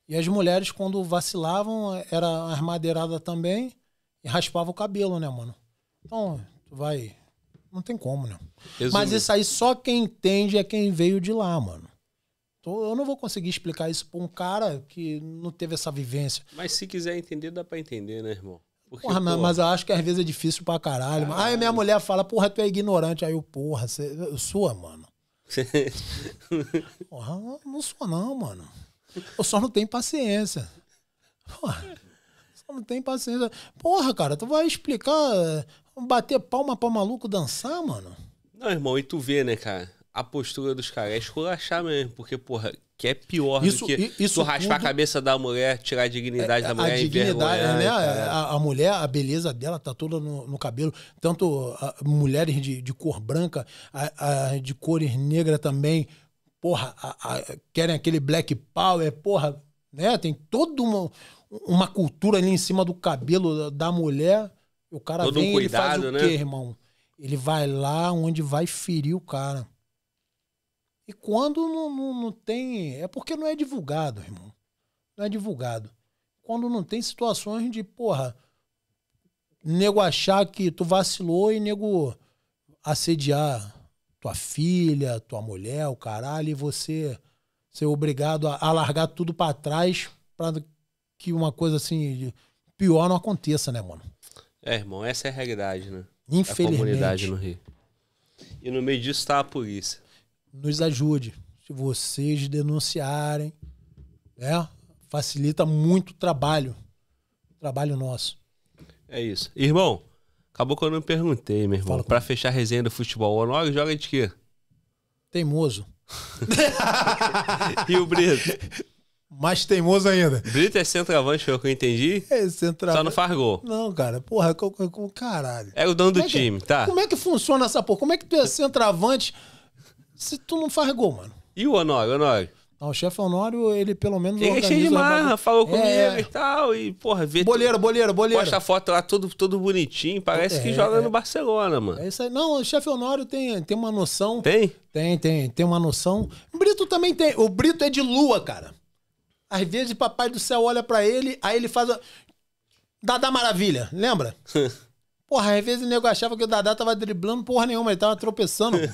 E as mulheres, quando vacilavam, era armadeirada também e raspava o cabelo, né, mano? Então, tu vai. Não tem como, né? Resumindo. Mas isso aí só quem entende é quem veio de lá, mano. Então, eu não vou conseguir explicar isso pra um cara que não teve essa vivência. Mas se quiser entender, dá pra entender, né, irmão? Porque, porra, porra, mas eu acho que às vezes é difícil pra caralho. caralho. Aí minha mulher fala, porra, tu é ignorante. Aí eu, porra, você... sua, mano. Porra, não, sou não, mano. Eu só não tenho paciência. Porra, só não tenho paciência. Porra, cara, tu vai explicar bater palma pra maluco dançar, mano? Não, irmão, e tu vê, né, cara? a postura dos caras. É esculachar mesmo, porque, porra, que é pior isso, do que isso tu raspar a cabeça da mulher, tirar a dignidade é, da mulher a é dignidade, né? É, a, a, mulher, a beleza dela tá toda no, no cabelo. Tanto a, mulheres de, de, cor branca, a, de cores negra também, porra, querem aquele black power, porra, né? Tem toda uma, uma cultura ali em cima do cabelo da mulher. O cara Todo vem um cuidado, ele faz o né? quê, irmão? Ele vai lá onde vai ferir o cara. E quando não, não, não tem. É porque não é divulgado, irmão. Não é divulgado. Quando não tem situações de, porra, nego achar que tu vacilou e nego assediar tua filha, tua mulher, o caralho, e você ser obrigado a, a largar tudo para trás para que uma coisa assim pior não aconteça, né, mano? É, irmão, essa é a realidade, né? Infelizmente. A comunidade no Rio. E no meio disso tá a polícia nos ajude. Se vocês denunciarem, né? facilita muito o trabalho, o trabalho nosso. É isso. Irmão, acabou que eu não perguntei, meu irmão. Para fechar a resenha do futebol, o Onog joga de quê? Teimoso. e o Brito? Mais teimoso ainda. Brito é centroavante, foi o que eu entendi. É centroavante. Só não faz gol. Não, cara. Porra, com, caralho. É o dono do é que, time, tá? Como é que funciona essa porra? Como é que tu é centroavante se tu não faz gol, mano. E o Honório, Honório? Ah, o chefe Honório, ele pelo menos. Ele é cheio de marra, falou é, comigo é. e tal. E, porra, vê. Boleiro, tudo, boleiro, boleiro. Posta a foto lá todo, todo bonitinho. Parece é, que joga é. no Barcelona, mano. É isso aí. Não, o chefe Honório tem, tem uma noção. Tem? Tem, tem. Tem uma noção. O Brito também tem. O Brito é de lua, cara. Às vezes, papai do céu olha para ele, aí ele faz. A... Dada Maravilha, lembra? porra, às vezes o nego achava que o Dada tava driblando porra nenhuma, ele tava tropeçando.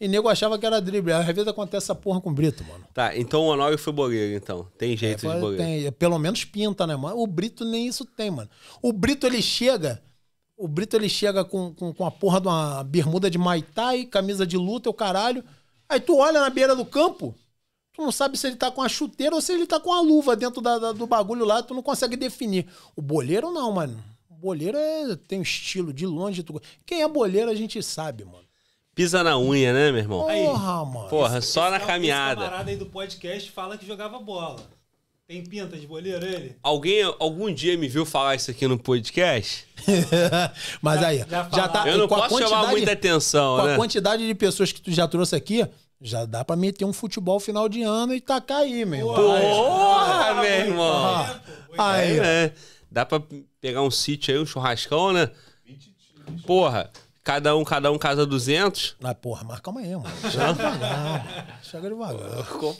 E nego achava que era drible. Às vezes acontece essa porra com o Brito, mano. Tá, então o Honório foi boleiro, então. Tem é, jeito é, de boleiro. Tem, pelo menos pinta, né, mano? O Brito nem isso tem, mano. O Brito, ele chega... O Brito, ele chega com, com, com a porra de uma bermuda de maitai, camisa de luta, o caralho. Aí tu olha na beira do campo, tu não sabe se ele tá com a chuteira ou se ele tá com a luva dentro da, da, do bagulho lá, tu não consegue definir. O boleiro não, mano. O boleiro é, tem um estilo de longe. Tu... Quem é boleiro a gente sabe, mano. Pisa na unha, né, meu irmão? Aí, Porra, mano. Porra, só esse, na caminhada. Esse camarada aí do podcast fala que jogava bola. Tem pinta de boleiro ele? Alguém algum dia me viu falar isso aqui no podcast? Mas já, aí, já, já tá. Eu não posso chamar muita atenção, com né? a quantidade de pessoas que tu já trouxe aqui, já dá pra meter um futebol final de ano e tacar aí, meu irmão. Porra, Porra é, meu é, irmão! É, aí, né? Dá pra pegar um sítio aí, um churrascão, né? Porra, Cada um, cada um casa 200? Ah, porra, mas calma aí, mano. Chega devagar. Chega devagar.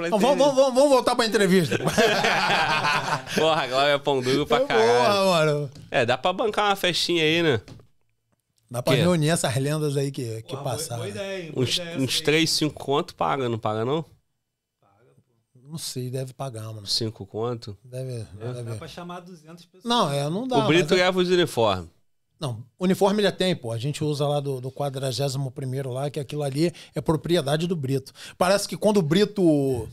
Então, vamos, vamos, vamos voltar pra entrevista. porra, Glória é pão duro pra caralho. Porra, mano. É, dá pra bancar uma festinha aí, né? Dá pra reunir essas lendas aí que, que Ué, passaram. Boa, boa ideia, boa uns, ideia uns 3, 5 conto paga, não paga não? Não sei, deve pagar, mano. 5 conto? Deve. É. deve. Dá pra chamar 200 pessoas. Não, é, não dá. O Brito é- leva é... os uniformes. Não, uniforme já tem, pô. A gente usa lá do, do 41 lá, que aquilo ali é propriedade do Brito. Parece que quando o Brito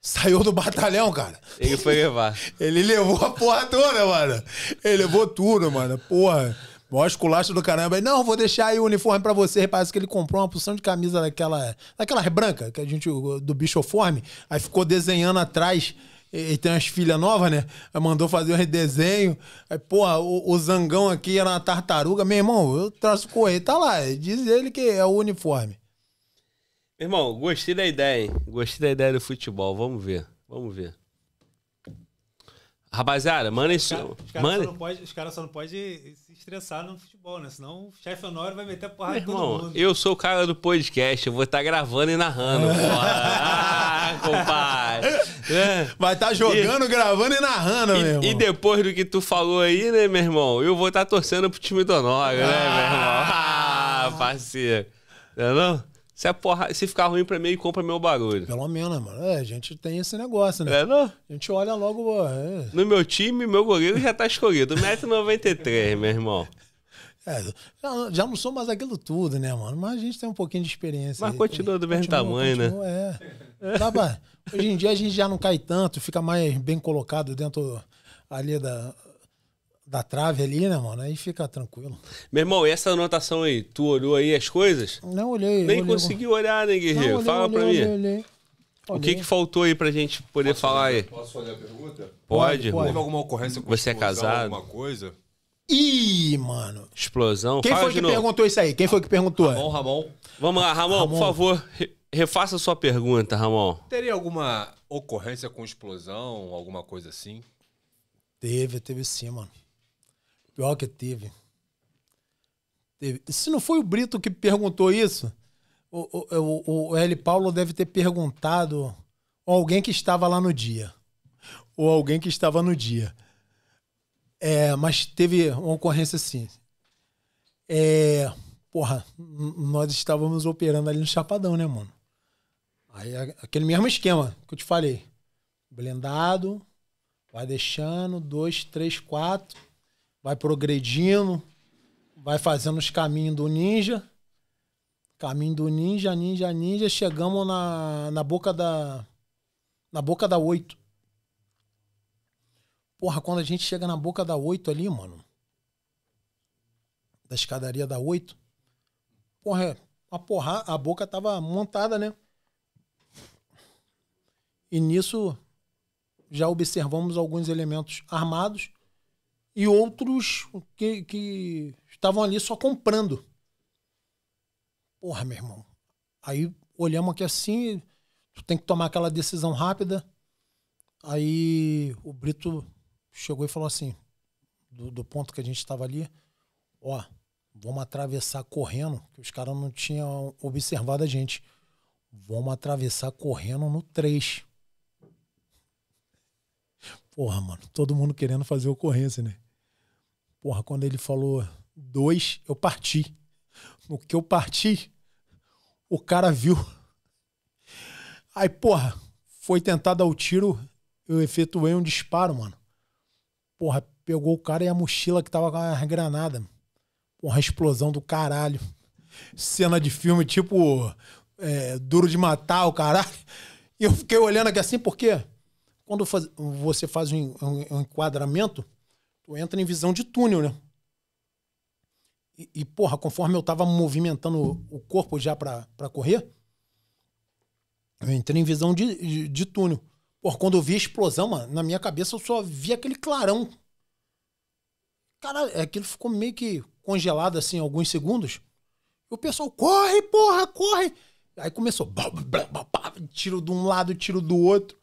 saiu do batalhão, cara. Ele foi levar. ele levou a porra toda, mano. Ele levou tudo, mano. Porra. Mó esculacho do caramba. Ele, não, vou deixar aí o uniforme para você. Parece que ele comprou uma porção de camisa daquela, daquela branca que a gente do bichoforme. Aí ficou desenhando atrás ele tem umas filhas novas, né? Aí mandou fazer um desenho. Aí, porra, o, o, zangão aqui era uma tartaruga. Meu irmão, eu traço correr, tá lá. Diz ele que é o uniforme. Irmão, gostei da ideia, hein? Gostei da ideia do futebol. Vamos ver. Vamos ver. Rapaziada, manda isso. Os caras cara manda... só não podem pode estressar no futebol, né? Senão o chefe Honório vai meter a porrada Meu todo mundo. Eu sou o cara do podcast, eu vou estar tá gravando e narrando, porra. Ah, compadre. É. Vai estar tá jogando, e, gravando e narrando, e, meu irmão. E depois do que tu falou aí, né, meu irmão? Eu vou estar tá torcendo pro time do Honório, ah, né, meu irmão? Ah. ah, parceiro. Não é não? Se, a porra, se ficar ruim pra mim, compra meu barulho. Pelo menos, mano. É, a gente tem esse negócio, né? É, não? A gente olha logo. É. No meu time, meu goleiro já tá escolhido. 1,93m, meu irmão. É, já não sou mais aquilo tudo, né, mano? Mas a gente tem um pouquinho de experiência. Mas continua do né? mesmo continua, tamanho, né? continua, né? É. hoje em dia a gente já não cai tanto, fica mais bem colocado dentro ali da, da trave ali, né, mano? Aí fica tranquilo. Meu irmão, e essa anotação aí? Tu olhou aí as coisas? Não olhei. Nem olhei, olhar, né, Guerreiro? Olhei, Fala olhei, pra olhei, mim. Olhei, o que, que faltou aí pra gente poder posso falar olhar, aí? Posso fazer a pergunta? Pode. Pode. Houve alguma ocorrência com Você é casado? Alguma coisa? Ih, mano. Explosão. Quem Fala foi que novo. perguntou isso aí? Quem foi que perguntou? Ramon, Ramon. Vamos lá, Ramon, Ramon. por favor, refaça sua pergunta, Ramon. Teria alguma ocorrência com explosão, alguma coisa assim? Teve, teve sim, mano. Pior que teve. teve. Se não foi o Brito que perguntou isso, o, o, o, L. Paulo deve ter perguntado ou alguém que estava lá no dia. Ou alguém que estava no dia. É, mas teve uma ocorrência assim. É, porra, nós estávamos operando ali no Chapadão, né, mano? Aí aquele mesmo esquema que eu te falei. Blendado, vai deixando, dois, três, quatro vai progredindo, vai fazendo os caminhos do ninja. Caminho do ninja, ninja, ninja, chegamos na, na boca da. Na boca da oito, Porra, quando a gente chega na boca da oito ali, mano. Da escadaria da oito, Porra, é, a porra, a boca tava montada, né? E nisso já observamos alguns elementos armados e outros que, que estavam ali só comprando. Porra, meu irmão. Aí olhamos aqui assim, tu tem que tomar aquela decisão rápida. Aí o Brito chegou e falou assim, do, do ponto que a gente estava ali, ó, vamos atravessar correndo, que os caras não tinham observado a gente. Vamos atravessar correndo no 3. Porra, mano, todo mundo querendo fazer ocorrência, né? Porra, quando ele falou dois, eu parti. No que eu parti, o cara viu. Aí, porra, foi tentar dar o tiro, eu efetuei um disparo, mano. Porra, pegou o cara e a mochila que tava com a granada. Porra, explosão do caralho. Cena de filme tipo é, Duro de Matar, o caralho. E eu fiquei olhando aqui assim, por quê? quando faz, você faz um, um, um, enquadramento, tu entra em visão de túnel, né? E, e porra, conforme eu tava movimentando o corpo já para correr, eu entrei em visão de, de, de túnel. Porra, quando eu vi a explosão, mano, na minha cabeça eu só vi aquele clarão. Cara, aquilo ficou meio que congelado assim alguns segundos. E o pessoal, corre, porra, corre! Aí começou, blá, blá, blá, tiro de um lado, tiro do outro.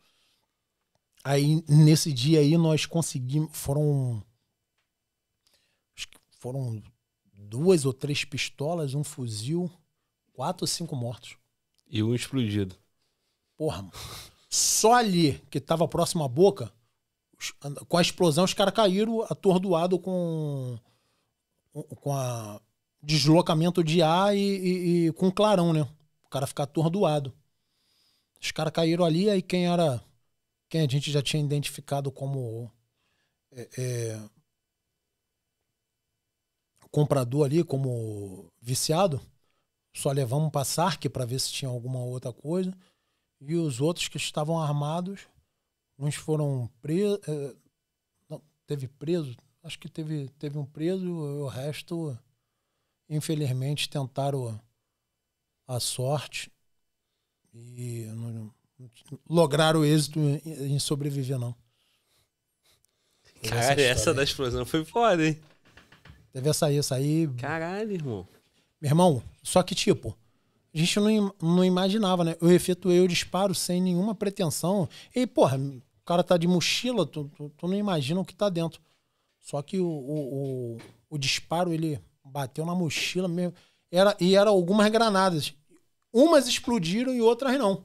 Aí, nesse dia aí, nós conseguimos. Foram. Acho que foram duas ou três pistolas, um fuzil, quatro ou cinco mortos. E um explodido. Porra, Só ali, que tava próximo à boca, com a explosão, os caras caíram atordoados com, com a deslocamento de ar e, e, e com clarão, né? O cara ficar atordoado. Os caras caíram ali, aí quem era quem a gente já tinha identificado como é, é, comprador ali, como viciado, só levamos para SARC para ver se tinha alguma outra coisa. E os outros que estavam armados, uns foram presos. É, não, teve preso, acho que teve, teve um preso, o resto, infelizmente, tentaram a sorte. E não, lograram o êxito em sobreviver, não. Cara, essa, essa da explosão foi foda, hein? Deve sair, sair. Caralho, irmão. Meu irmão, só que tipo, a gente não, não imaginava, né? Eu efetuei o disparo sem nenhuma pretensão. E, porra, o cara tá de mochila, tu, tu, tu não imagina o que tá dentro. Só que o, o, o, o disparo, ele bateu na mochila mesmo. Era, e eram algumas granadas. Umas explodiram e outras não.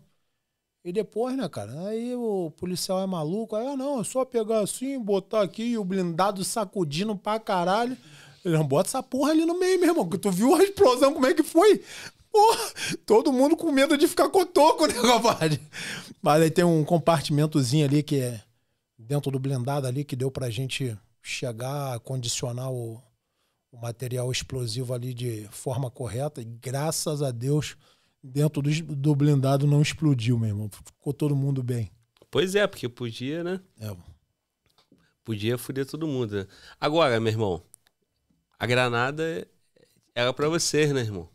E depois, né, cara? Aí o policial é maluco. Aí, ah, não, é só pegar assim, botar aqui e o blindado sacudindo pra caralho. Ele não bota essa porra ali no meio, meu irmão. Que tu viu a explosão, como é que foi? Porra, todo mundo com medo de ficar cotoco, né, compadre? Mas aí tem um compartimentozinho ali que é dentro do blindado ali que deu pra gente chegar, condicionar o, o material explosivo ali de forma correta. E graças a Deus dentro do, do blindado não explodiu, meu irmão. Ficou todo mundo bem. Pois é, porque podia, né? É. Podia foder todo mundo. Né? Agora, meu irmão, a granada era para vocês, né, irmão?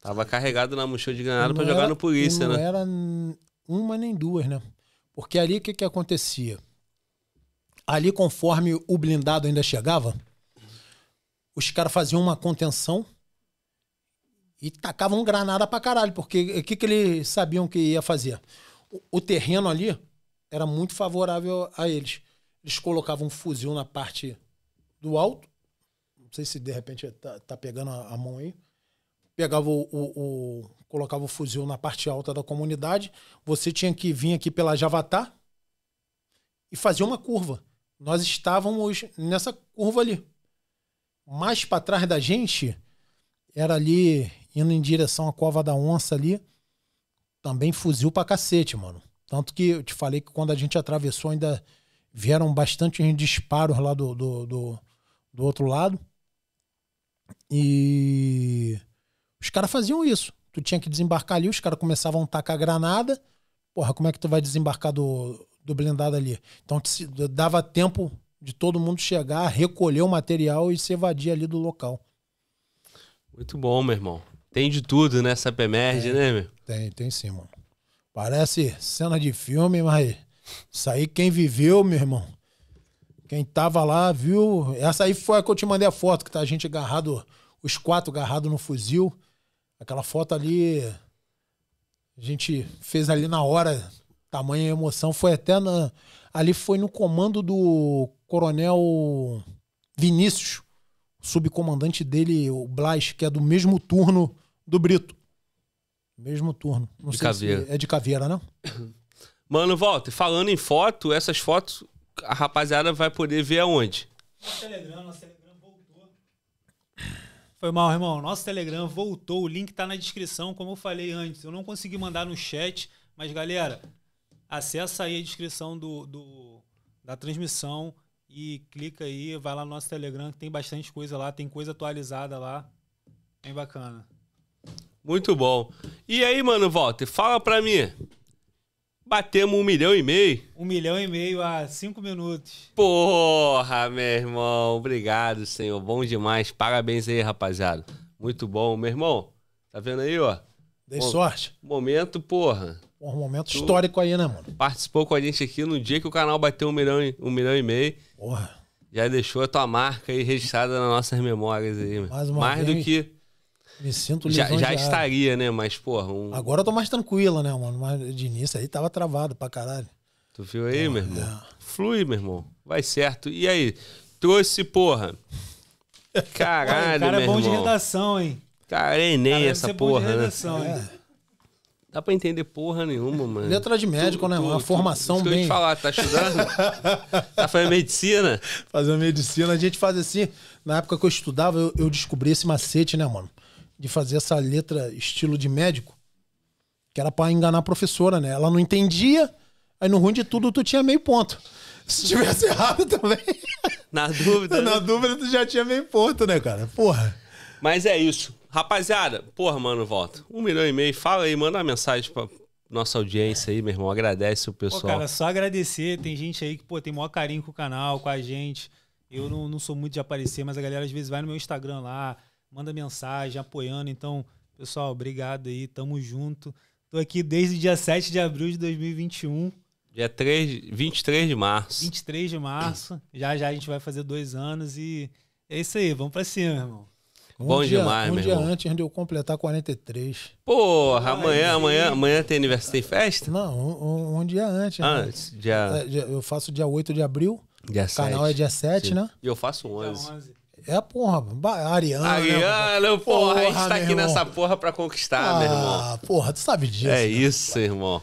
Tava carregado na mochila de granada para jogar era, no polícia, não né? Não era uma nem duas, né? Porque ali o que, que acontecia? Ali, conforme o blindado ainda chegava, os caras faziam uma contenção e tacavam granada pra caralho, porque o eh, que, que eles sabiam que ia fazer? O, o terreno ali era muito favorável a eles. Eles colocavam um fuzil na parte do alto. Não sei se de repente tá, tá pegando a, a, mão aí. Pegava o, o, o, colocava o fuzil na parte alta da comunidade. Você tinha que vir aqui pela Javatá e fazer uma curva. Nós estávamos nessa curva ali. Mais para trás da gente era ali indo em direção à Cova da Onça ali, também fuzil pra cacete, mano. Tanto que eu te falei que quando a gente atravessou ainda vieram bastante disparos lá do, do, do, do outro lado. E os caras faziam isso. Tu tinha que desembarcar ali, os caras começavam a tacar granada. Porra, como é que tu vai desembarcar do, do blindado ali? Então te, dava tempo de todo mundo chegar, recolher o material e se evadir ali do local. Muito bom, meu irmão. Tem de tudo nessa né? PMERG, né, meu? Tem, tem sim, mano. Parece cena de filme, mas isso aí quem viveu, meu irmão. Quem tava lá, viu? Essa aí foi a que eu te mandei a foto, que tá a gente agarrado, os quatro agarrados no fuzil. Aquela foto ali, a gente fez ali na hora, tamanha emoção. Foi até na, ali foi no comando do coronel Vinícius, subcomandante dele, o Blas, que é do mesmo turno do Brito. Mesmo turno. Não de caveira. é de caveira, não? Mano, volta, falando em foto, essas fotos a rapaziada vai poder ver aonde? Nosso Telegram, nosso Telegram voltou. Foi mal, irmão. Nosso Telegram voltou. O link tá na descrição, como eu falei antes. Eu não consegui mandar no chat, mas galera, acessa aí a descrição do, do da transmissão e clica aí, vai lá no nosso Telegram, que tem bastante coisa lá, tem coisa atualizada lá. Bem bacana. Muito bom. E aí, mano, Walter, fala pra mim. Batemos um milhão e meio. Um milhão e meio a cinco minutos. Porra, meu irmão. Obrigado, senhor. Bom demais. Parabéns aí, rapaziada. Muito bom. Meu irmão, tá vendo aí, ó? Dei sorte. Momento, porra. Um momento tu histórico aí, né, mano? Participou com a gente aqui no dia que o canal bateu um milhão e, um milhão e meio. Porra. Já deixou a tua marca aí registrada nas nossas memórias aí, mano. Mais, uma Mais vez. do que me sinto já, já estaria, né? Mas, porra. Um... Agora eu tô mais tranquila, né, mano? Mas de início aí tava travado pra caralho. Tu viu aí, é, meu irmão? É. Flui, meu irmão. Vai certo. E aí? Trouxe, porra. Caralho, meu irmão. cara é bom irmão. de redação, hein? Cara, é Enem cara, essa porra, bom de né? redação, né? É. Dá pra entender porra nenhuma, mano. Letra de médico, tu, né? Tu, uma tu, formação bem... Deixa eu te falar, tá estudando? tá fazendo medicina? Fazendo medicina. A gente faz assim... Na época que eu estudava, eu, eu descobri esse macete, né, mano? de fazer essa letra estilo de médico, que era para enganar a professora, né? Ela não entendia, aí no ruim de tudo tu tinha meio ponto. Se tivesse errado também. Na dúvida. Né? Na né? dúvida tu já tinha meio ponto, né, cara? Porra. Mas é isso. Rapaziada, porra, mano, volta. Um milhão e meio. Fala aí, manda uma mensagem pra, nossa audiência aí, meu irmão. Agradece o pessoal. Pô, cara, só agradecer. Tem gente aí que, pô, tem maior carinho com o canal, com a gente. Eu não, não sou muito de aparecer, mas a galera às vezes vai no meu Instagram lá, manda mensagem, apoiando. Então, pessoal, obrigado aí, tamo junto. Tô aqui desde o dia 7 de abril de 2021. Dia 3, 23 de março. 23 de março. já já a gente vai fazer dois anos e é isso aí, vamos pra cima, irmão. Um Bom dia, demais, um meu dia irmão. antes de eu completar 43. Porra, Ai, amanhã, amanhã, amanhã tem aniversário, tem festa? Não, um, um, um dia antes. Né? Antes, né? dia... Eu faço dia 8 de abril. Dia o canal 7. é dia 7, Sim. né? E eu faço 11. Dia 11. É a porra, Ariana. Ariana, né, porra, porra, a gente tá aqui irmão. nessa porra pra conquistar, ah, meu irmão. Ah, porra, tu sabe disso. É né, isso, irmão.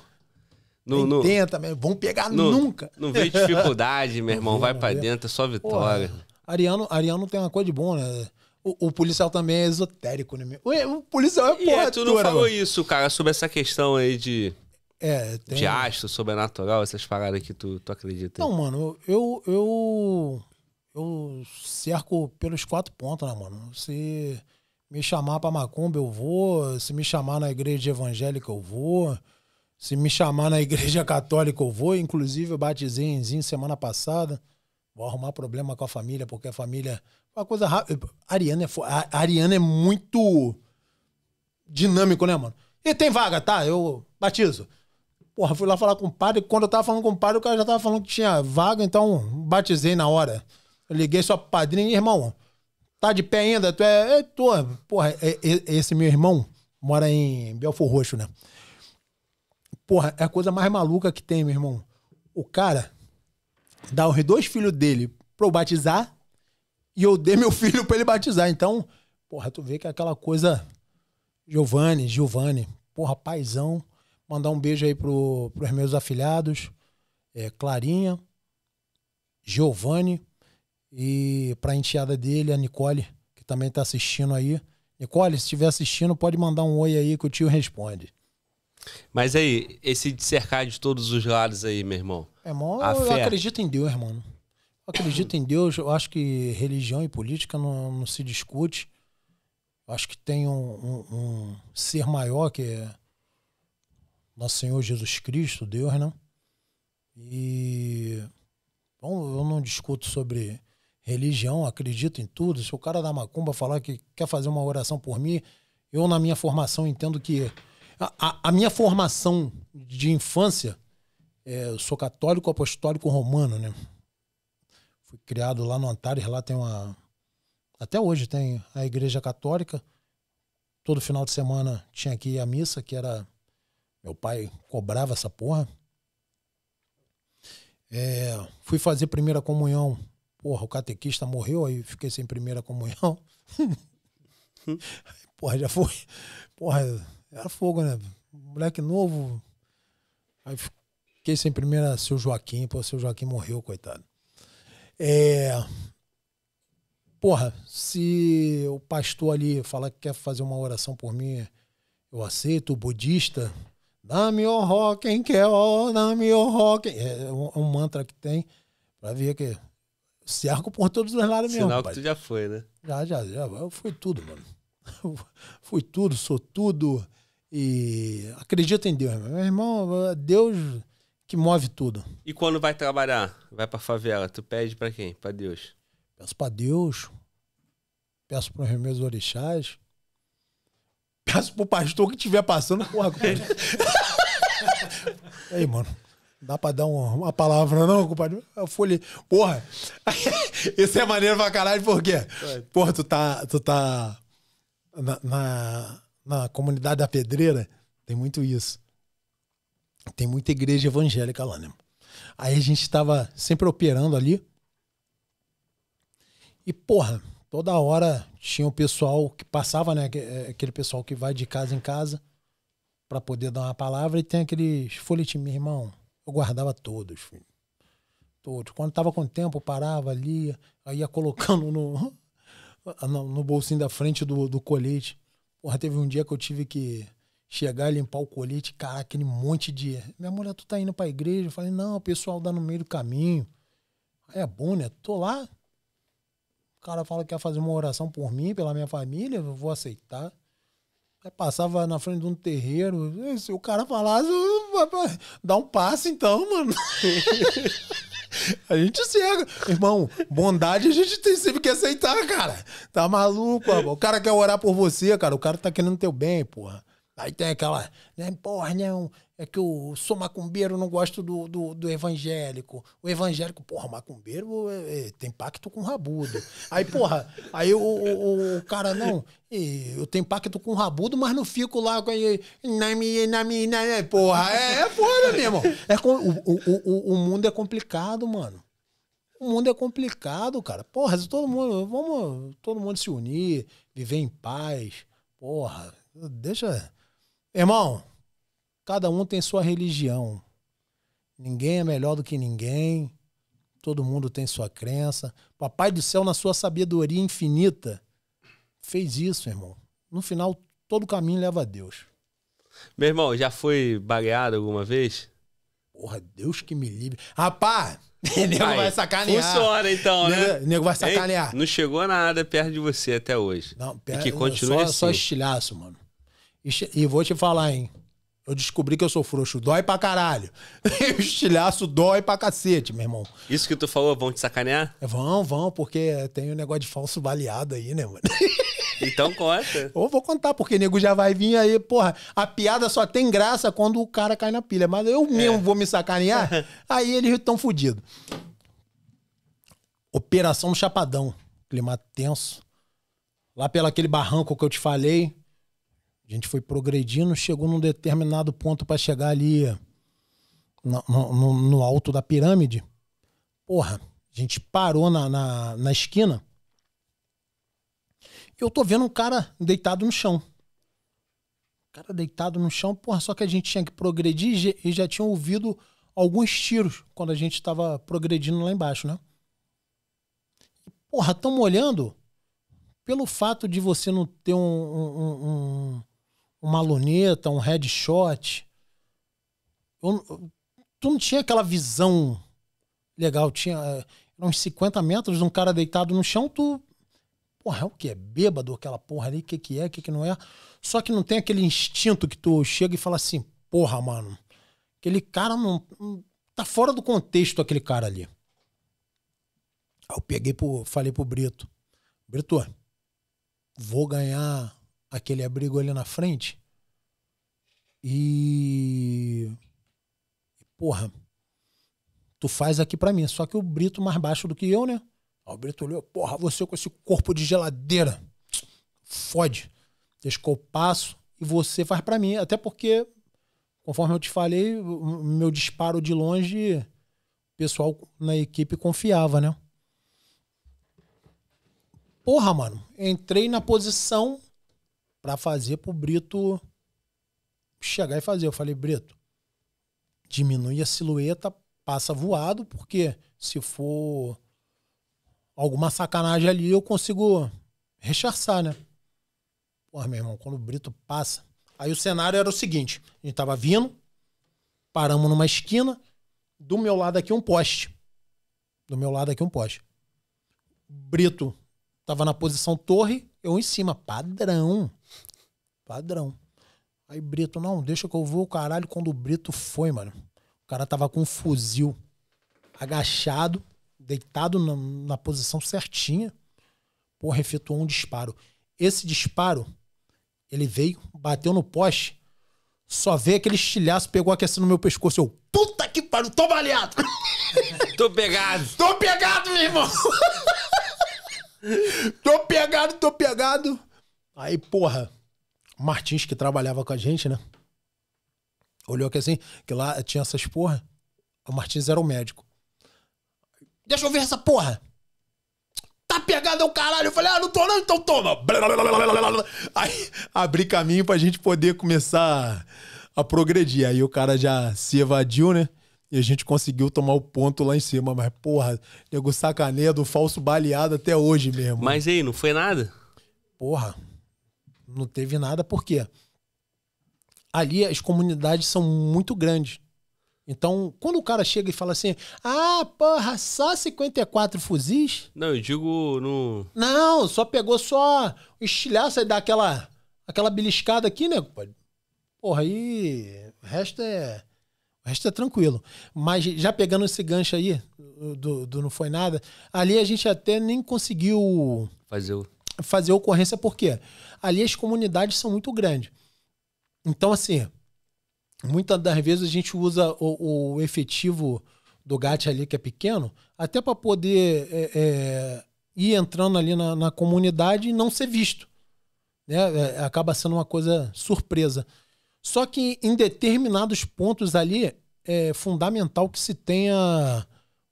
No, no, tenta, meu, vão pegar no, nunca. Não vê dificuldade, meu irmão, vai pra dentro, é só vitória. Porra, Ariano, Ariano tem uma coisa de bom, né? O, o, policial também é esotérico, né? O, policial é porra. E é, tu não falou isso, cara, sobre essa questão aí de. É, tem... De astro, sobrenatural, essas paradas que tu, tu acredita. Não, mano, eu, eu eu cerco pelos quatro pontos, né, mano? Se me chamar pra macumba, eu vou. Se me chamar na igreja evangélica, eu vou. Se me chamar na igreja católica, eu vou. Inclusive, eu batizei em semana passada. Vou arrumar problema com a família, porque a família. É uma coisa rápida. Ariana é, a Ariana é muito dinâmico, né, mano? E tem vaga, tá? Eu batizo. Porra, fui lá falar com o padre. Quando eu tava falando com o padre, o cara já tava falando que tinha vaga, então batizei na hora. Liguei só pro padrinho, irmão, tá de pé ainda? Tu é. é Tô, porra, é, é, esse meu irmão mora em Belfor Roxo, né? Porra, é a coisa mais maluca que tem, meu irmão. O cara dá os dois filhos dele pra eu batizar e eu dei meu filho pra ele batizar. Então, porra, tu vê que é aquela coisa. Giovanni, Giovanni, porra, paizão. Mandar um beijo aí pro, pros meus afilhados, é, Clarinha, Giovanni, e para a enteada dele, a Nicole, que também está assistindo aí. Nicole, se estiver assistindo, pode mandar um oi aí que o tio responde. Mas aí, esse de cercar de todos os lados aí, meu irmão. É, irmão, a eu fé... acredito em Deus, irmão. Eu acredito em Deus. Eu acho que religião e política não, não se discute. Eu acho que tem um, um, um, ser maior que é Nosso Senhor Jesus Cristo, Deus, né? E. Bom, eu não discuto sobre religião, acredito em tudo. Se o cara da macumba falar que quer fazer uma oração por mim, eu, na minha formação, entendo que. A, a, a minha formação de infância, é, eu sou católico apostólico romano, né? Fui criado lá no Antares, lá tem uma. Até hoje tem a Igreja Católica. Todo final de semana tinha aqui a missa, que era. Meu pai cobrava essa porra. É, fui fazer primeira comunhão porra, o catequista morreu, aí fiquei sem primeira comunhão. porra, já foi. Porra, era fogo, né? Moleque novo. Aí fiquei sem primeira seu Joaquim, pô, seu Joaquim morreu, coitado. É. Porra, se o pastor ali falar que quer fazer uma oração por mim, eu aceito, o budista, dá-me o rock, quem quer, dá-me o rock. É, é um mantra que tem, pra ver que cerco por todos os lados Sinal mesmo. Sinal que pai. tu já foi, né? Já, já, já. Eu fui tudo, mano. fui tudo, sou tudo. E acredito em Deus, meu irmão. É Deus que move tudo. E quando vai trabalhar, vai pra favela, tu pede para quem? Para Deus. Peço para Deus. Peço para os meus orixás. Peço pro pastor que estiver passando, porra. Aí, mano, Dá pra dar uma, uma palavra, não, compadre? Eu falei, porra, isso é maneiro pra caralho, por quê? Porra, tu tá, tu tá na, na, na comunidade da pedreira, tem muito isso. Tem muita igreja evangélica lá, né? Aí a gente tava sempre operando ali. E, porra, toda hora tinha o pessoal que passava, né? É, aquele pessoal que vai de casa em casa para poder dar uma palavra e tem aqueles folhetim, meu irmão. Eu guardava todos, filho. Todos. Quando estava com tempo, parava ali, aí ia colocando no, no bolsinho da frente do, do colete. Porra, teve um dia que eu tive que chegar e limpar o colete, caraca, aquele monte de. Minha mulher, tu tá indo pra igreja? Eu falei, não, o pessoal dá tá no meio do caminho. É bom, né? Tô lá. O cara fala que quer fazer uma oração por mim, pela minha família, eu vou aceitar passava na frente de um terreiro. Se o cara falasse, dá um passo então, mano. A gente cega. Irmão, bondade a gente tem sempre que aceitar, cara. Tá maluco, mano. O cara quer orar por você, cara. O cara tá querendo teu bem, porra. Aí tem aquela, né, porra, não, é que eu sou macumbeiro, não gosto do, do, do evangélico. O evangélico, porra, macumbeiro é, é, tem pacto com rabudo. Aí, porra, aí o, o, o cara, não, eu tenho pacto com rabudo, mas não fico lá com. Nami, nami, nami, porra, é, é foda mesmo. É, o, o, o mundo é complicado, mano. O mundo é complicado, cara. Porra, todo mundo, vamos todo mundo se unir, viver em paz. Porra, deixa. Irmão, Cada um tem sua religião. Ninguém é melhor do que ninguém. Todo mundo tem sua crença. Papai do céu, na sua sabedoria infinita, fez isso, irmão. No final, todo caminho leva a Deus. Meu irmão, já foi baleado alguma vez? Porra, Deus que me livre. Rapaz, nego vai sacanear. Funciona então, né? Nego, nego vai sacanear. Ei, não chegou nada perto de você até hoje. Não, perto, e que só, assim. Só estilhaço, mano. E, e vou te falar, hein? Eu descobri que eu sou frouxo. Dói pra caralho. o estilhaço dói pra cacete, meu irmão. Isso que tu falou, vão te sacanear? É, vão, vão, porque tem um negócio de falso baleado aí, né, mano? Então conta. Ou vou contar, porque nego já vai vir aí, porra. A piada só tem graça quando o cara cai na pilha. Mas eu é. mesmo é. vou me sacanear, aí eles estão fodidos. Operação Chapadão. Clima tenso. Lá pelo aquele barranco que eu te falei, a gente foi progredindo, chegou num determinado ponto para chegar ali no, no, no, alto da pirâmide. Porra, a gente parou na, na, na esquina. E eu tô vendo um cara deitado no chão. O cara deitado no chão, porra, só que a gente tinha que progredir e já tinha ouvido alguns tiros quando a gente estava progredindo lá embaixo, né? Porra, tamo olhando pelo fato de você não ter um, um, um, uma luneta, um headshot. Eu, tu não tinha aquela visão legal. Tinha eh, uns 50 metros, um cara deitado no chão, tu. Porra, é o que? É bêbado aquela porra ali, o que, que é, o que, que não é. Só que não tem aquele instinto que tu chega e fala assim, porra, mano, aquele cara não. não tá fora do contexto aquele cara ali. Aí eu peguei pro, falei pro Brito, Brito, vou ganhar aquele abrigo ali na frente. E. Porra, tu faz aqui para mim. Só que o Brito mais baixo do que eu, né? o Brito olhou, porra, você com esse corpo de geladeira. Fode. desculpaço passo e você faz para mim. Até porque, conforme eu te falei, meu disparo de longe, o pessoal na equipe confiava, né? Porra, mano. Entrei na posição para fazer pro Brito chegar e fazer. Eu falei, Brito, diminui a silhueta, passa voado, porque se for alguma sacanagem ali, eu consigo rechaçar, né? Porra, meu irmão, quando o Brito passa. Aí o cenário era o seguinte: a gente tava vindo, paramos numa esquina, do meu lado aqui um poste. Do meu lado aqui um poste. Brito tava na posição torre, eu em cima, padrão. Padrão. Aí Brito, não, deixa que eu vou, caralho. Quando o Brito foi, mano, o cara tava com um fuzil agachado, deitado na, na posição certinha. Porra, efetuou um disparo. Esse disparo, ele veio, bateu no poste, só veio aquele estilhaço, pegou aquecendo no meu pescoço. Eu, puta que pariu, tô baleado! tô pegado! Tô pegado, meu irmão! tô pegado, tô pegado! Aí, porra, Martins, que trabalhava com a gente, né? Olhou aqui assim, que lá tinha essas porra. O Martins era o médico. Deixa eu ver essa porra! Tá pegado é o caralho! Eu falei, ah, não tô não, então toma! Aí abri caminho pra gente poder começar a progredir. Aí o cara já se evadiu, né? E a gente conseguiu tomar o ponto lá em cima. Mas, porra, nego sacaneia do falso baleado até hoje mesmo. Mas aí, não foi nada? Porra, não teve nada, porque Ali as comunidades são muito grandes. Então, quando o cara chega e fala assim, ah, porra, só 54 fuzis? Não, eu digo no. Não, só pegou só o estilhaço e dá aquela, aquela beliscada aqui, né? Porra, aí. O resto é. O resto é tranquilo. Mas já pegando esse gancho aí, do, do Não Foi Nada, ali a gente até nem conseguiu. Fazer o fazer ocorrência, porque ali as comunidades são muito grandes. Então, assim, muitas das vezes a gente usa o, o efetivo do GAT ali, que é pequeno, até para poder é, é, ir entrando ali na, na, comunidade e não ser visto. Né? É, acaba sendo uma coisa surpresa. Só que em determinados pontos ali é fundamental que se tenha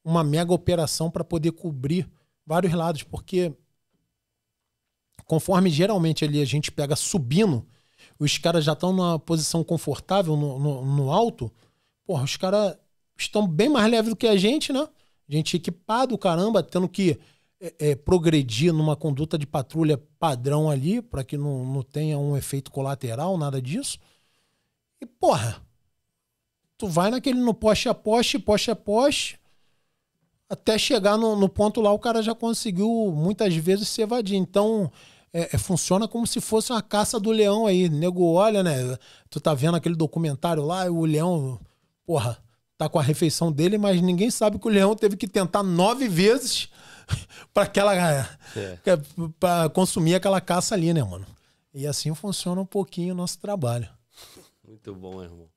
uma mega operação para poder cobrir vários lados, porque Conforme geralmente ali a gente pega subindo, os caras já estão numa posição confortável no, no, no alto. Porra, os caras estão bem mais leves do que a gente, né? A gente equipado, caramba, tendo que é, é, progredir numa conduta de patrulha padrão ali, para que não, não tenha um efeito colateral, nada disso. E, porra, tu vai naquele no poste a poste, poste a poste, até chegar no, no ponto lá, o cara já conseguiu muitas vezes se evadir. Então, é, é, funciona como se fosse uma caça do leão aí. Nego olha, né? Tu tá vendo aquele documentário lá, o leão, porra, tá com a refeição dele, mas ninguém sabe que o leão teve que tentar nove vezes para aquela. É. é. para consumir aquela caça ali, né, mano? E assim funciona um pouquinho o nosso trabalho. Muito bom, irmão.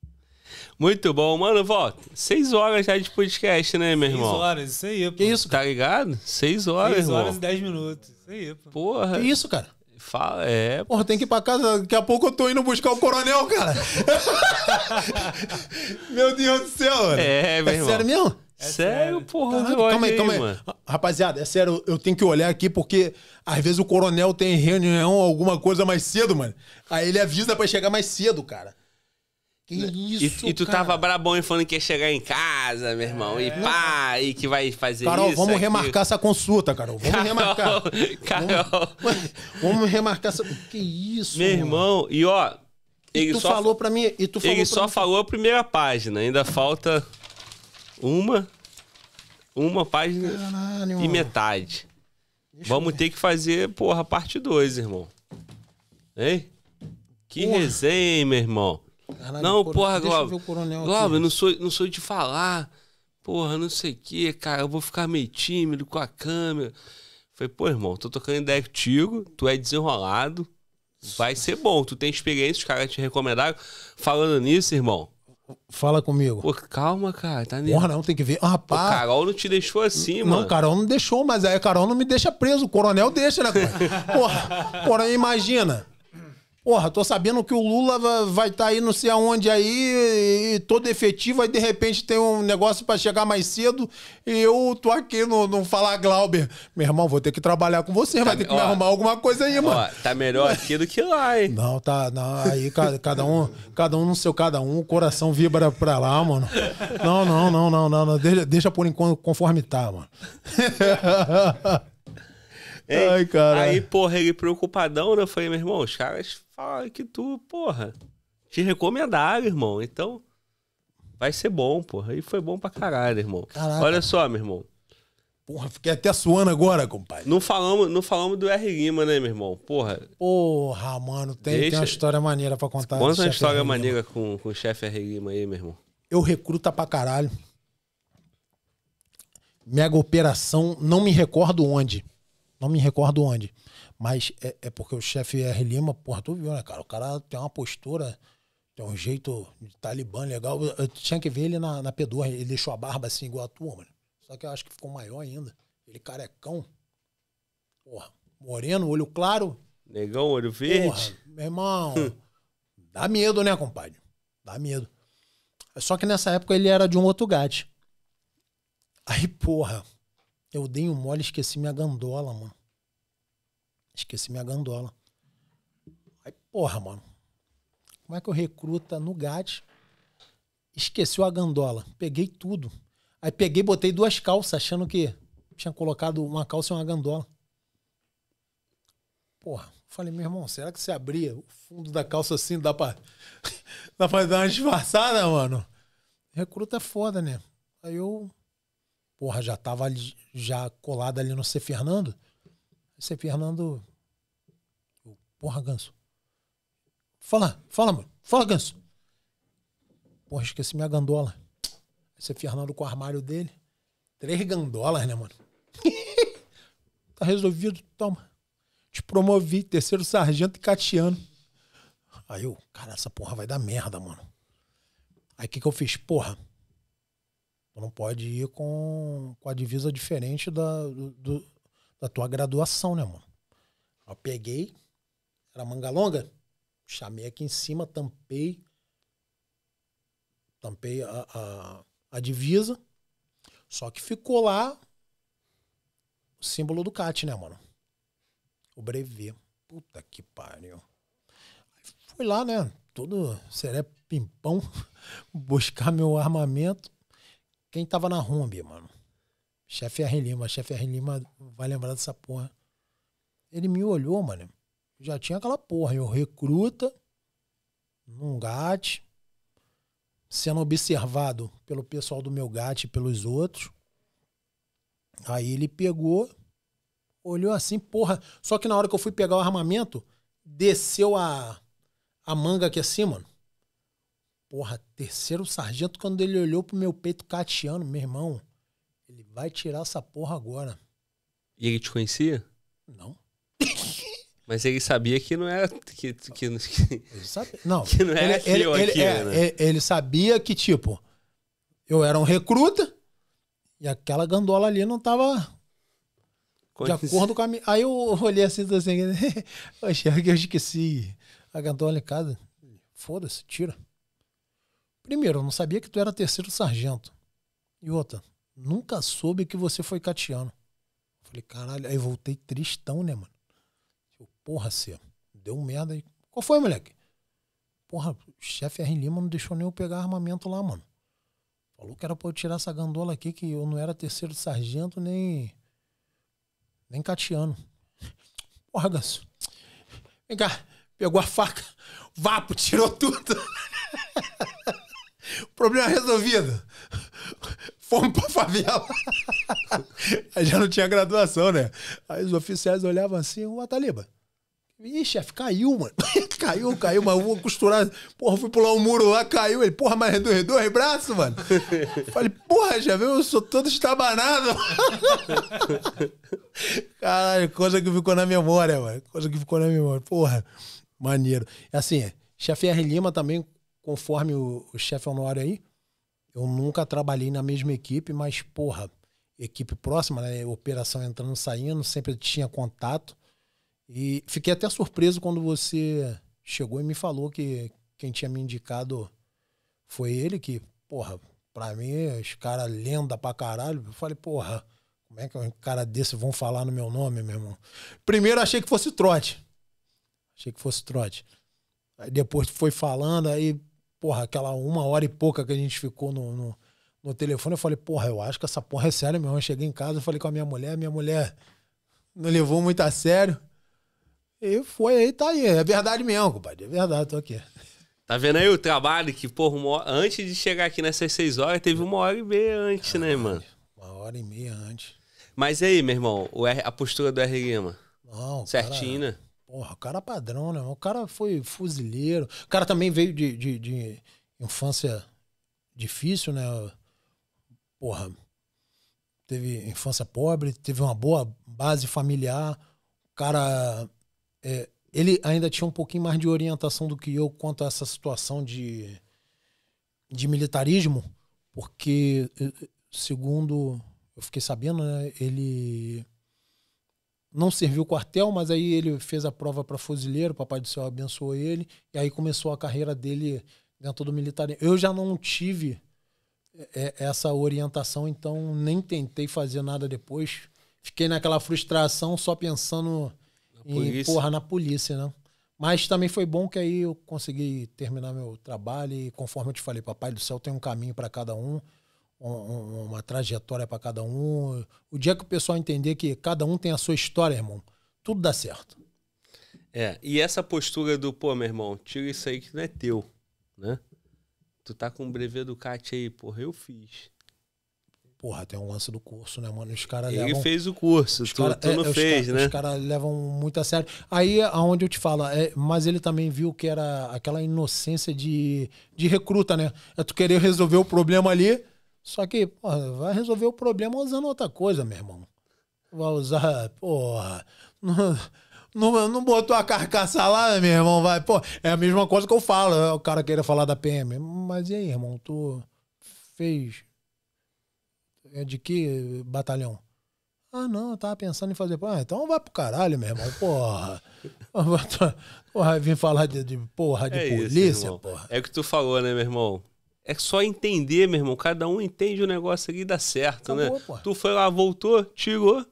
Muito bom, mano. Volta. Seis horas já de podcast, né, meu irmão? Seis horas, isso aí. Pô. Que isso? Tá ligado? Seis horas, Seis horas irmão. e dez minutos. Aí, Porra. Que isso, cara? Fala, é. Porra, tem que ir pra casa. Daqui a pouco eu tô indo buscar o coronel, cara. meu Deus do céu, mano. É, meu é irmão. sério mesmo? É sério, porra. Caraca, calma aí, aí, calma aí. Mano. Rapaziada, é sério, eu tenho que olhar aqui porque às vezes o coronel tem reunião, alguma coisa mais cedo, mano. Aí ele avisa pra chegar mais cedo, cara. Que né? isso, e, e tu cara. tava brabão e falando que ia chegar em casa, meu irmão. É. E pá, e que vai fazer Carol, isso. Carol, vamos remarcar essa consulta, Carol. Vamos Carol, remarcar. Carol. Vamos, vamos, remarcar essa. Que isso, Meu mano. irmão, e ó. E ele tu só, falou pra mim. E tu falou ele só mim. falou a primeira página. Ainda falta uma. Uma página Caralho, e metade. vamos ver. ter que fazer, porra, parte 2, irmão. Hein? Que porra. resenha, hein, meu irmão. Caralho, não, porra, Glauber. Glauber, não sou, não sou de falar. Porra, não sei o que, cara. Eu vou ficar meio tímido com a câmera. Falei, pô, irmão, tô tocando ideia contigo, tu é desenrolado. Vai ser bom, tu tem experiência, os caras te recomendaram. Falando nisso, irmão. Fala comigo. Pô, calma, cara. Tá Porra, não, tem que ver. rapaz. Ah, o Carol não te deixou assim, mano. Não, Carol não deixou, mas aí a Carol não me deixa preso. O coronel deixa, né, cara? Porra, porra, imagina. Porra, tô sabendo que o Lula vai estar tá aí não sei aonde aí, e todo efetivo, aí de repente tem um negócio para chegar mais cedo e eu tô aqui no, no Falar Glauber. Meu irmão, vou ter que trabalhar com você, tá vai ter que ó, me arrumar alguma coisa aí, ó, mano. Tá melhor aqui do que lá, hein? Não, tá, não, aí cada, cada um, cada um no seu cada um, o coração vibra pra lá, mano. Não, não, não, não, não, não deixa, deixa por enquanto conforme tá, mano. Ei, Ai, cara. Aí, porra, ele preocupadão, né? Eu falei, meu irmão, os caras fala que tu, porra, te recomendaram, irmão. Então, vai ser bom, porra. E foi bom pra caralho, irmão. Caraca. Olha só, meu irmão. Porra, fiquei até suando agora, compadre. Não falamos, não falamos do R. Lima, né, meu irmão? Porra. Porra, mano, tem, Deixa... tem uma história maneira pra contar. Conta uma história maneira com, com o chefe R. Lima aí, meu irmão. Eu recruta pra caralho. Mega operação, não me recordo onde. Não me recordo onde. Mas é, é porque o chefe R. Lima, porra, tu viu, né, cara? O cara tem uma postura, tem um jeito de talibã legal. Eu, tinha que ver ele na, na P2, ele deixou a barba assim igual a tua, mano. Só que eu acho que ficou maior ainda. Ele carecão. Porra, moreno, olho claro. Negão, olho verde. Porra, meu irmão. dá medo, né, compadre? Dá medo. Só que nessa época ele era de um outro gato. Aí, porra, eu dei um mole e esqueci minha gandola, mano. Esqueci minha gandola. Aí, porra, mano. Como é que eu recruta no GAT? Esqueceu a gandola. Peguei tudo. Aí peguei botei duas calças, achando que tinha colocado uma calça e uma gandola. Porra, falei, meu irmão, será que você abria o fundo da calça assim dá pra, dá pra dar uma disfarçada, mano? Recruta é foda, né? Aí eu, porra, já tava ali, já colado ali no C. Fernando. Esse Fernando. Porra, Ganso. Fala, fala, mano. Fala, Ganso. Porra, esqueci minha gandola. Esse Fernando com o armário dele. Três gandolas, né, mano? tá resolvido, toma. Te promovi, terceiro sargento e catiano. Aí eu, cara, essa porra vai dar merda, mano. Aí o que, que eu fiz? Porra, tu não pode ir com, com a divisa diferente da, do, da tua graduação, né, mano? Eu peguei, era manga longa, chamei aqui em cima, tampei, tampei a, a, a divisa, só que ficou lá o símbolo do CAT, né, mano? O brevet. Puta que pariu. fui lá, né? Todo seré pimpão buscar meu armamento. Quem tava na Rumbi, mano? Chefe R. Lima. Chefe R. Lima vai lembrar dessa porra. Ele me olhou, mano. Já tinha aquela porra. Eu recruta, num GAT, sendo observado pelo pessoal do meu GAT e pelos outros. Aí ele pegou, olhou assim, porra. Só que na hora que eu fui pegar o armamento, desceu a, a manga aqui assim, mano. Porra, terceiro sargento, quando ele olhou pro meu peito cateando, meu irmão, ele vai tirar essa porra agora. E ele te conhecia? Não. Mas ele sabia que não era. Que, que, que ele sabia. Não. Que não era ele, ele, aqui, é, né? ele, sabia que, tipo, eu era um recruta e aquela gandola ali não tava. Como de acordo com a minha. Aí eu olhei assim, assim, achei que eu esqueci a gandola em casa. Foda-se, tira. Primeiro, eu não sabia que tu era terceiro sargento. E outra, nunca soube que você foi catiano. Falei, caralho, aí voltei tristão, né, mano? Eu, porra, cê, deu merda aí. Qual foi, moleque? Porra, o chefe R. Lima não deixou nem eu pegar armamento lá, mano. Falou que era pra eu tirar essa gandola aqui, que eu não era terceiro sargento nem. nem catiano. Porra, Ganso. Vem cá, pegou a faca, vapo, tirou tudo. Problema resolvido fomos pra favela. Aí já não tinha graduação, né? Aí os oficiais olhavam assim, o Ataliba. Ih, chefe, é, caiu, mano. caiu, caiu, mas eu vou costurar. Porra, fui pular um muro lá, caiu. Ele, porra, mas é dois, redor, braços, mano. Falei, porra, já viu? Eu sou todo estabanado. Caralho, coisa que ficou na memória, mano. Coisa que ficou na memória. Porra, maneiro. É assim, chefe R. Lima também, conforme o, o chefe honorário aí, eu nunca trabalhei na mesma equipe, mas, porra, equipe próxima, né? Operação entrando e saindo, sempre tinha contato. E fiquei até surpreso quando você chegou e me falou que quem tinha me indicado foi ele, que, porra, pra mim, os caras lenda pra caralho. Eu falei, porra, como é que um cara desse vão falar no meu nome, meu irmão? Primeiro achei que fosse trote. Achei que fosse trote. Aí depois foi falando, aí porra, aquela uma hora e pouca que a gente ficou no, no, no telefone, eu falei, porra, eu acho que essa porra é séria mesmo. Eu cheguei em casa, eu falei com a minha mulher, minha mulher não levou muito a sério. E foi aí, tá aí. É verdade mesmo, compadre. É verdade, tô aqui. Tá vendo aí o trabalho que, porra, antes de chegar aqui nessas seis horas, teve uma hora e meia antes, né, Caralho, né, mano? Uma hora e meia antes. Mas e aí, meu irmão, a postura do R. Lima? Não, Certinho, cara, né? Porra, o cara é padrão, né? O cara foi fuzileiro. O cara também veio de, de, de infância difícil, né? Porra, teve infância pobre, teve uma boa base familiar. O cara. É, ele ainda tinha um pouquinho mais de orientação do que eu quanto a essa situação de, de militarismo, porque, eh, eh, segundo eu fiquei sabendo, né, ele não serviu o quartel, mas aí ele fez a prova para fuzileiro, o Papai do Céu abençoou ele, e aí começou a carreira dele dentro do militar. Eu já não tive é, é, essa orientação, então nem tentei fazer nada depois. Fiquei naquela frustração só pensando na em porra na polícia, né? Mas também foi bom que aí eu consegui terminar meu trabalho e conforme eu te falei, papai do céu tem um caminho para cada um um, uma trajetória para cada um. O dia que o pessoal entender que cada um tem a sua história, irmão, tudo dá certo. É, e essa postura do, pô, meu irmão, tira isso aí que não é teu, né? Tu tá com um brevê do CAT aí, porra, eu fiz. Porra, tem um lance do curso, né, mano? Os caras Ele levam, fez o curso, tu, cara, tu não é, fez, os né? Os caras levam muito a sério. Aí, aonde eu te falo, é, mas ele também viu que era aquela inocência de, de recruta, né? É tu querer resolver o problema ali, só que, porra, vai resolver o problema usando outra coisa, meu irmão. Vai usar, porra. Não, não, botou a carcaça lá, meu irmão, vai. Pô, é a mesma coisa que eu falo, é o cara queira falar da PM. Mas e aí, irmão, tu fez. É de que batalhão? Ah, não, eu tava pensando em fazer. Ah, então vai pro caralho, meu irmão. Porra. porra, vim falar de, de porra de é polícia, isso, porra. É o que tu falou, né, meu irmão? É só entender, meu irmão. Cada um entende o negócio ali e dá certo, né? Acabou, né? Porra. Tu foi lá, voltou, tirou.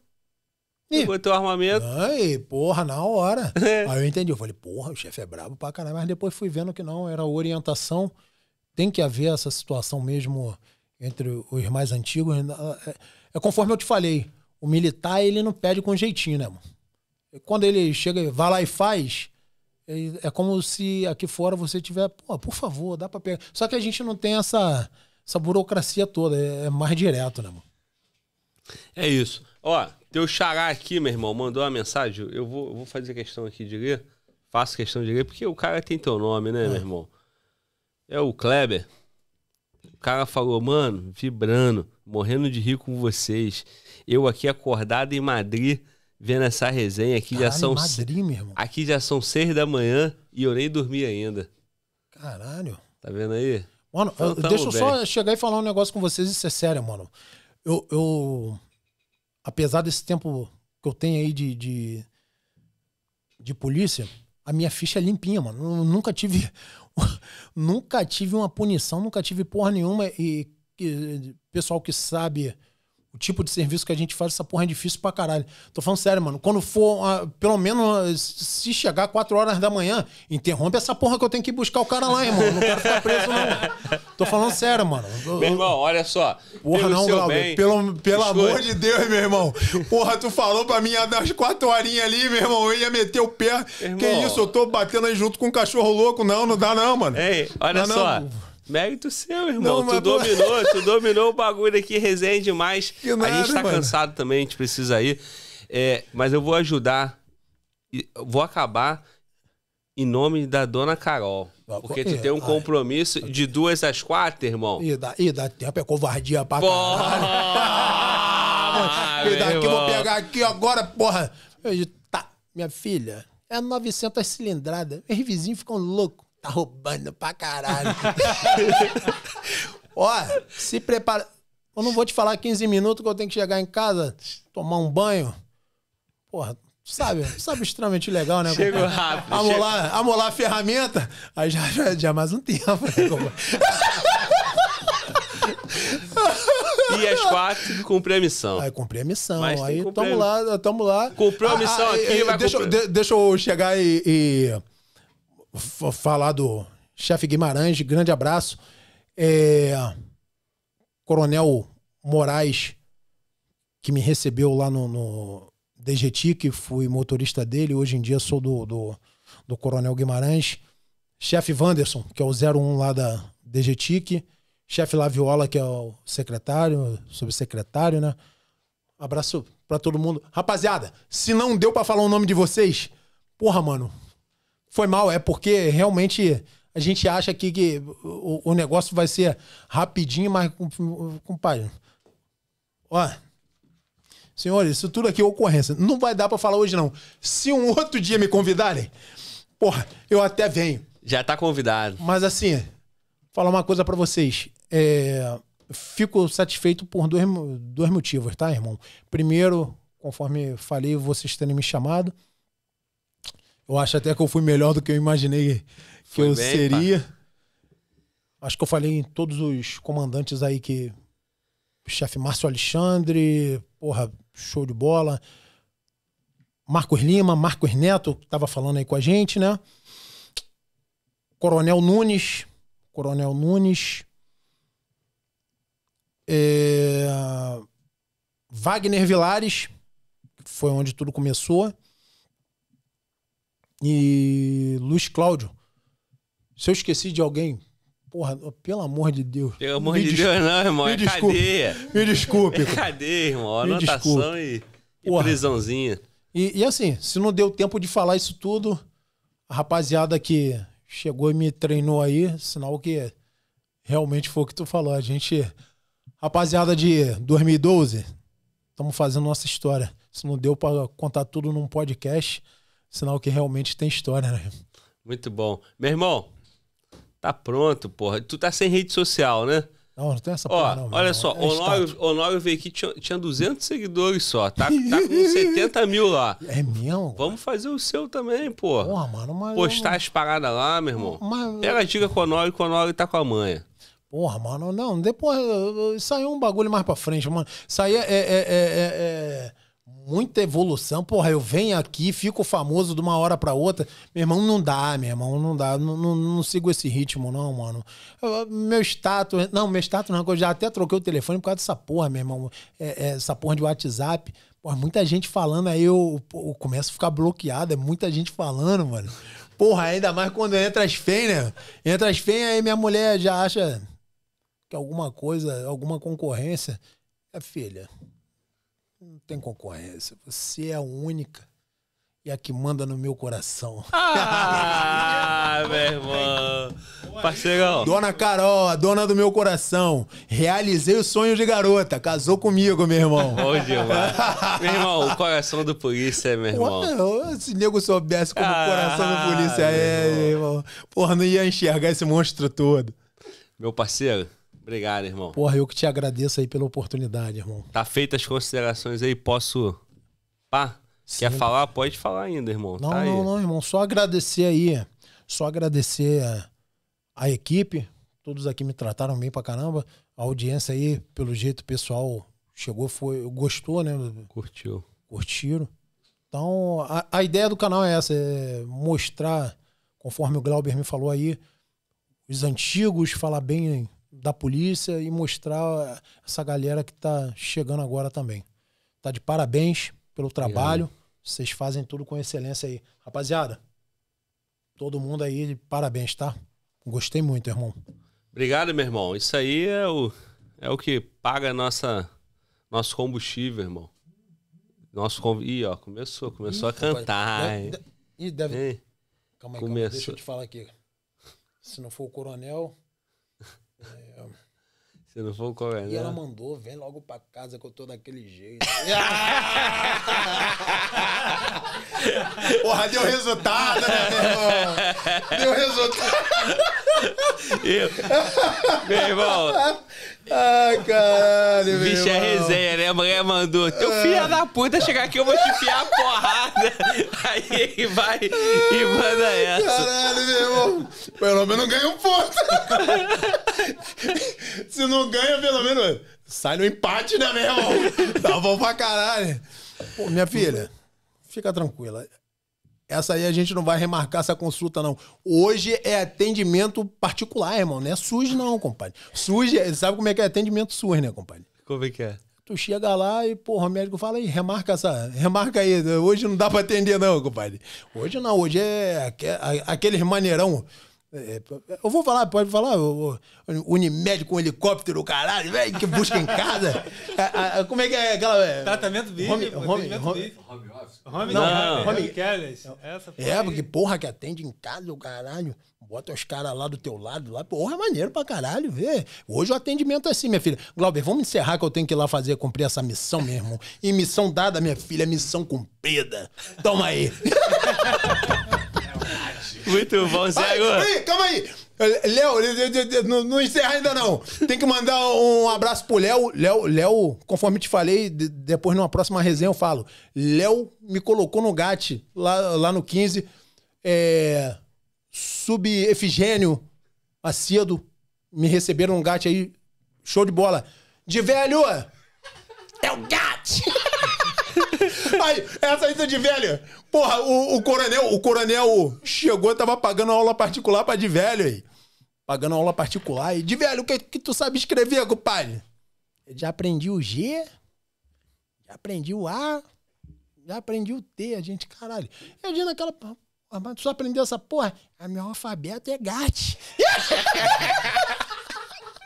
E... Pegou teu armamento. Ai, porra, na hora. É. Aí eu entendi. Eu falei, porra, o chefe é brabo pra caralho. Mas depois fui vendo que não, era orientação. Tem que haver essa situação mesmo entre os mais antigos. Né? É, é conforme eu te falei. O militar, ele não pede com jeitinho, né, mano? Quando ele chega, vai lá e faz, é como se aqui fora você tiver, pô, por favor, dá para pegar. Só que a gente não tem essa, essa burocracia toda, é, é mais direto, né, mano? É isso. Ó, teu xará aqui, meu irmão, mandou uma mensagem. Eu vou, eu vou fazer questão aqui de ler. Faço questão de ler, porque o cara tem teu nome, né, é. meu irmão? É o Kleber. O cara falou, mano, vibrando, morrendo de rir com vocês. Eu aqui acordado em Madrid vendo essa resenha aqui. Caralho, já são Madrid, meu irmão. Aqui já são seis da manhã e eu nem dormi ainda. Caralho. Tá vendo aí? Mano, eu, então, deixa eu bem. só chegar e falar um negócio com vocês. Isso é sério, mano. Eu, eu apesar desse tempo que eu tenho aí de, de, de polícia, a minha ficha é limpinha, mano. Eu nunca tive. nunca tive uma punição, nunca tive porra nenhuma. E, e pessoal que sabe o tipo de serviço que a gente faz, essa porra é difícil pra caralho. Tô falando sério, mano. Quando for, ah, pelo menos, se chegar 4 horas da manhã, interrompe essa porra que eu tenho que buscar o cara lá, irmão. não quero ficar preso, não. Tô falando sério, mano. Meu irmão, olha só. Porra, não, Glauber. Pelo, pelo amor de Deus, meu irmão. Porra, tu falou pra mim das 4 horinhas ali, meu irmão. Eu ia meter o pé. Irmão. Que isso, eu tô batendo aí junto com um cachorro louco. Não, não dá não, mano. Ei, olha só. Não. Mérito seu, irmão. Não, tu é. dominou, tu dominou o bagulho aqui, resenha demais. Que nada, a gente tá mano. cansado também, a gente precisa ir. É, mas eu vou ajudar. Vou acabar em nome da dona Carol. Porque tu tem um compromisso de duas às quatro, irmão. E dá, e dá tempo, é covardia pra caralho. Ah, e daqui vou pegar aqui agora, porra. Eu, tá, minha filha, é 900 cilindrada, Meus vizinhos ficam loucos tá roubando pra caralho. Ó, se prepara. Eu não vou te falar 15 minutos que eu tenho que chegar em casa, tomar um banho. Porra, sabe? Sabe extremamente legal, né? Chego compadre? rápido. Amolar, chego. amolar a ferramenta, aí já, já, já é mais um tempo, né, E às quatro, cumprir a missão. Aí cumprir a missão. Mas aí tamo lá, tamo lá. Cumpriu a missão ah, ah aqui, eh, vai deixa, de, deixa eu chegar e... e falar do chefe Guimarães, grande abraço. É, Coronel Moraes, que me recebeu lá no, no DGT, que fui motorista dele, hoje em dia sou do, do, do Coronel Guimarães. Chefe Wanderson, que é o 01 lá da DGTIC. Chefe Laviola, que é o secretário, subsecretário, né? Abraço para todo mundo. Rapaziada, se não deu para falar o nome de vocês, porra, mano, foi mal, é porque realmente a gente acha aqui que o, o negócio vai ser rapidinho, mas, compadre. Ó. Senhores, isso tudo aqui é ocorrência. Não vai dar para falar hoje, não. Se um outro dia me convidarem, porra, eu até venho. Já tá convidado. Mas assim, falar uma coisa para vocês. É, fico satisfeito por dois, dois motivos, tá, irmão? Primeiro, conforme falei, vocês terem me chamado. Eu acho até que eu fui melhor do que eu imaginei que Foi eu bem, seria. Acho que eu falei em todos os comandantes aí que. Chefe Márcio Alexandre, porra, show de bola. Marcos Lima, Marcos Neto, que tava falando aí com a gente, né? Coronel Nunes. Coronel Nunes. É... Wagner Vilares, que foi onde tudo começou. E Luiz Cláudio. Se eu esqueci de alguém, porra, pelo amor de Deus. Pelo amor de Deus, não, irmão. Me é desculpe, cadeia. Me desculpe. Cadê, é cadeia, irmão. Anotação e, e prisãozinha. E, e, assim, se não deu tempo de falar isso tudo, a rapaziada que chegou e me treinou aí, sinal que realmente foi o que tu falou. A gente, rapaziada de 2012, estamos fazendo nossa história. Se não deu para contar tudo num podcast, Sinal que realmente tem história, né? Muito bom. Meu irmão, tá pronto, porra. Tu tá sem rede social, né? Não, não tem essa Ó, porra, não. Olha irmão. só, é Honório, Honório veio aqui, tinha, tinha 200 seguidores só. Tá, tá com 70 mil lá. É mesmo? Vamos fazer o seu também, porra. Porra, mano, mas. Postar eu... as paradas lá, meu irmão. Mas... Pega a dica com o Honório, que o Honório tá com a manha. Porra, mano, não. Depois saiu é um bagulho mais pra frente, mano. Isso aí é... é, é, é, é muita evolução. Porra, eu venho aqui, fico famoso de uma hora para outra. Meu irmão, não dá, meu irmão, não dá. Não, não, não sigo esse ritmo, não, mano. Eu, meu status. Não, meu status não, eu já até troquei o telefone por causa dessa porra, meu irmão. É, é, essa porra de WhatsApp. Porra, muita gente falando, aí eu, eu começo a ficar bloqueado. É muita gente falando, mano. Porra, ainda mais quando entra as FEM, né? Entra as FEM, aí minha mulher já acha que alguma coisa, alguma concorrência. É filha não tem concorrência. Você é a única e a que manda no meu coração. Ah, meu irmão. Parceirão. Dona Carol, a dona do meu coração. Realizei o sonho de garota. Casou comigo, meu irmão. Bom demais. meu irmão, o coração do polícia, meu irmão. se nego soubesse como ah, o coração do polícia ah, é, meu irmão. Porra, não ia enxergar esse monstro todo. Meu parceiro, Obrigado, irmão. Porra, eu que te agradeço aí pela oportunidade, irmão. Tá feitas as considerações aí, posso. Pá? Quer falar? Pode falar ainda, irmão. Não, tá não, aí. não, irmão. Só agradecer aí. Só agradecer a, a equipe. Todos aqui me trataram bem pra caramba. A audiência aí, pelo jeito, o pessoal chegou, foi, gostou, né? Curtiu. Curtiram. Então, a, a ideia do canal é essa: é mostrar, conforme o Glauber me falou aí, os antigos, falar bem da polícia e mostrar é, essa galera que está chegando agora também. Tá de parabéns pelo trabalho. Vocês fazem tudo com excelência aí. Rapaziada, todo mundo aí de parabéns, tá? Gostei muito, irmão. Obrigado, meu irmão. Isso aí é o, é o que paga nossa nosso combustível, irmão. Nosso com... Ih, ó, começou, começou Ih, a cantar. Deve, né? deve... Ih, deve... calma aí, calma, deixa eu te falar aqui. Se não for o coronel, se é, não for qual é, E né? ela mandou, vem logo pra casa que eu tô daquele jeito. Porra, deu resultado, né, meu irmão? Deu resultado. Eu... Meu irmão. Ai, caralho, Bicho, é resenha, né? A mulher mandou. Teu é. filho da puta chegar aqui, eu vou te enfiar a porrada. Aí ele vai e manda essa. Caralho, meu irmão. Pelo menos ganha um ponto. Se não ganha, pelo menos. Sai no empate, né, meu irmão? Tá bom pra caralho. Pô, minha filha, fica tranquila. Essa aí a gente não vai remarcar essa consulta, não. Hoje é atendimento particular, irmão. Não é SUS, não, compadre. SUS, é, sabe como é que é atendimento SUS, né, compadre? Como é que é? Tu chega lá e, porra, o médico fala aí, remarca essa, remarca aí. Hoje não dá pra atender, não, compadre. Hoje não, hoje é aqueles maneirão. É, eu vou falar, pode falar, Unimed com helicóptero, caralho, velho, que busca em casa. É, como é que é aquela. Tratamento vivo. Home, home, home, home, Home não, home careless. É, essa é, porque porra que atende em casa, o caralho. Bota os caras lá do teu lado, lá. Porra, é maneiro pra caralho, vê. Hoje o atendimento é assim, minha filha. Glauber, vamos encerrar que eu tenho que ir lá fazer, cumprir essa missão, meu irmão. E missão dada, minha filha, missão cumprida. Toma aí. Muito bom, Zé. Calma aí. Léo, não, não encerra ainda não. Tem que mandar um abraço pro Léo. Léo, Léo conforme te falei, de, depois numa próxima resenha eu falo. Léo me colocou no GAT, lá, lá no 15. É, sub Efigênio, Acedo, me receberam no GAT aí. Show de bola. De velho, é o GAT! Aí, essa aí tá de velha. Porra, o, o, coronel, o coronel chegou, tava pagando aula particular pra de velho aí. Pagando aula particular. E de velho, o que, que tu sabe escrever, compadre? Eu já aprendi o G, já aprendi o A, já aprendi o T, a gente, caralho. Eu digo naquela. Mas tu só aprendeu essa porra? A minha alfabeto é GAT.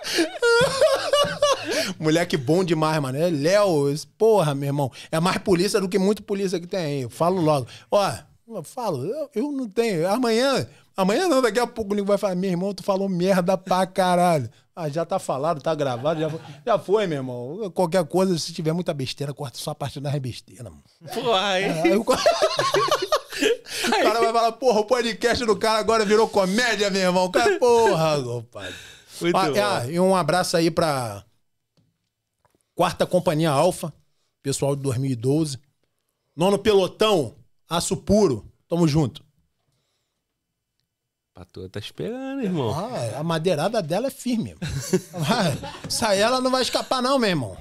Moleque bom demais, mano. É Léo, porra, meu irmão. É mais polícia do que muito polícia que tem. Eu falo logo. Ó, eu falo, eu, eu não tenho. Amanhã, amanhã não, daqui a pouco o nego vai falar, meu irmão, tu falou merda pra caralho. Ah, já tá falado, tá gravado, já foi, já foi, meu irmão. Qualquer coisa, se tiver muita besteira, corta só a parte da besteira, mano. Porra, aí... É, eu... O cara vai falar, porra, o podcast do cara agora virou comédia, meu irmão. porra, compadre. Muito ah, bom. Ah, e um abraço aí pra quarta companhia Alfa, pessoal de 2012. Nono pelotão, aço puro. Tamo junto. A tua tá esperando, irmão. Ah, a madeirada dela é firme. Ah, sai ela não vai escapar, não, meu irmão.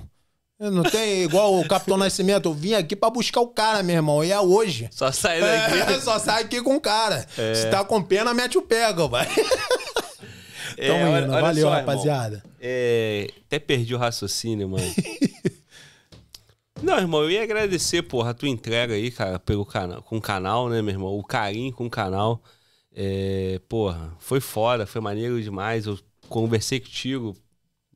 Não tem igual o Capitão Nascimento. Eu vim aqui para buscar o cara, meu irmão. E é hoje. Só sai daqui. É, só sai aqui com o cara. É. Se tá com pena, mete o pego vai. Então, olha, valeu, só, rapaziada. é, até perdi o raciocínio, mano. Não, irmão, eu ia agradecer, porra, a tua entrega aí, cara, pelo canal, com o canal, né, meu irmão? O carinho com o canal. É, porra, foi foda, foi maneiro demais. Eu conversei contigo,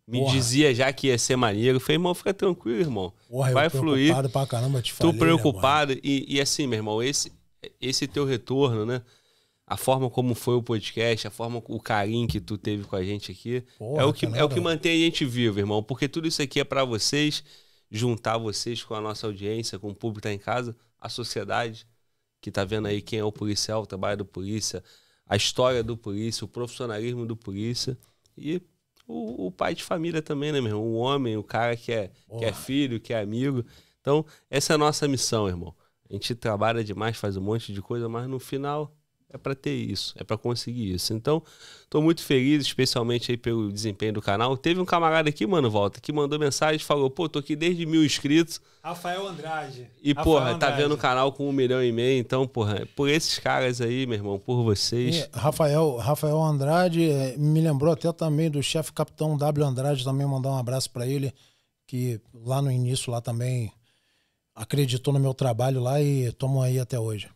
me porra. dizia já que ia ser maneiro. falei, irmão, fica tranquilo, irmão. Porra, Vai eu fluir. Preocupado pra caramba, te falei, Tô né, preocupado. Né, e, e assim, meu irmão, esse, esse teu retorno, né? a forma como foi o podcast, a forma, o carinho que tu teve com a gente aqui, Porra, é o que tá é o que mantém a gente vivo, irmão, porque tudo isso aqui é para vocês juntar vocês com a nossa audiência, com o público que tá em casa, a sociedade que tá vendo aí quem é o policial, o trabalho do polícia, a história do polícia, o profissionalismo do polícia e o, o pai de família também, né, meu irmão? O homem, o cara que é, Porra. que é filho, que é amigo. Então, essa é a nossa missão, irmão. A gente trabalha demais, faz um monte de coisa, mas no final é para ter isso, é para conseguir isso. Então, estou muito feliz, especialmente aí pelo desempenho do canal. Teve um camarada aqui, mano, volta, que mandou mensagem, falou, pô, tô aqui desde mil inscritos. Rafael Andrade. E, pô, porra, tá Andrade. tá vendo o canal com um milhão e meio, então, porra, por esses caras aí, meu irmão, por vocês. E é, Rafael, Rafael Andrade é, me lembrou até também do chefe capitão W Andrade, também mandar um abraço para ele, que lá no início, lá também acreditou no meu trabalho lá e tomou aí até hoje.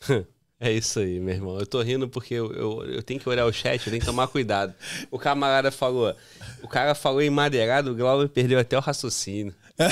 É isso aí, meu irmão. Eu tô rindo porque eu, eu, eu, tenho que olhar o chat, eu tenho que tomar cuidado. O camarada falou. O cara falou em madeirado, o Glauber perdeu até o raciocínio. É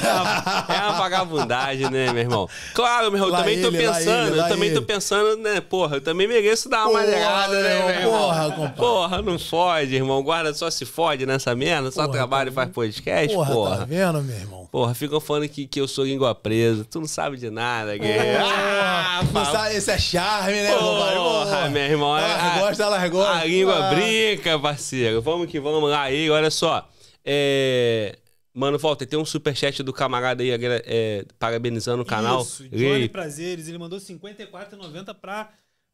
uma vagabundagem, né, meu irmão? Claro, meu irmão, eu também ele, tô pensando, ele, eu também ele. tô pensando, né, porra, eu também mereço dar uma malhada, né, meu irmão? Porra, compadre. Porra, não fode, irmão. Guarda só se fode nessa merda, só porra, trabalha tá e faz tá podcast, porra. Porra, tá vendo, meu irmão? Porra, ficam falando que, que eu sou língua presa. Tu não sabe de nada, guerreiro. Ah, ah sabe, é charme, né, porra, porra, meu irmão? Ela é gosta, ela gosta. A língua ah. brinca, parceiro. Vamos que vamos lá aí, olha só. É Mano, Walter, tem um superchat do camarada aí é, parabenizando o canal. Isso, Johnny e... Prazeres, ele mandou 54,90 pra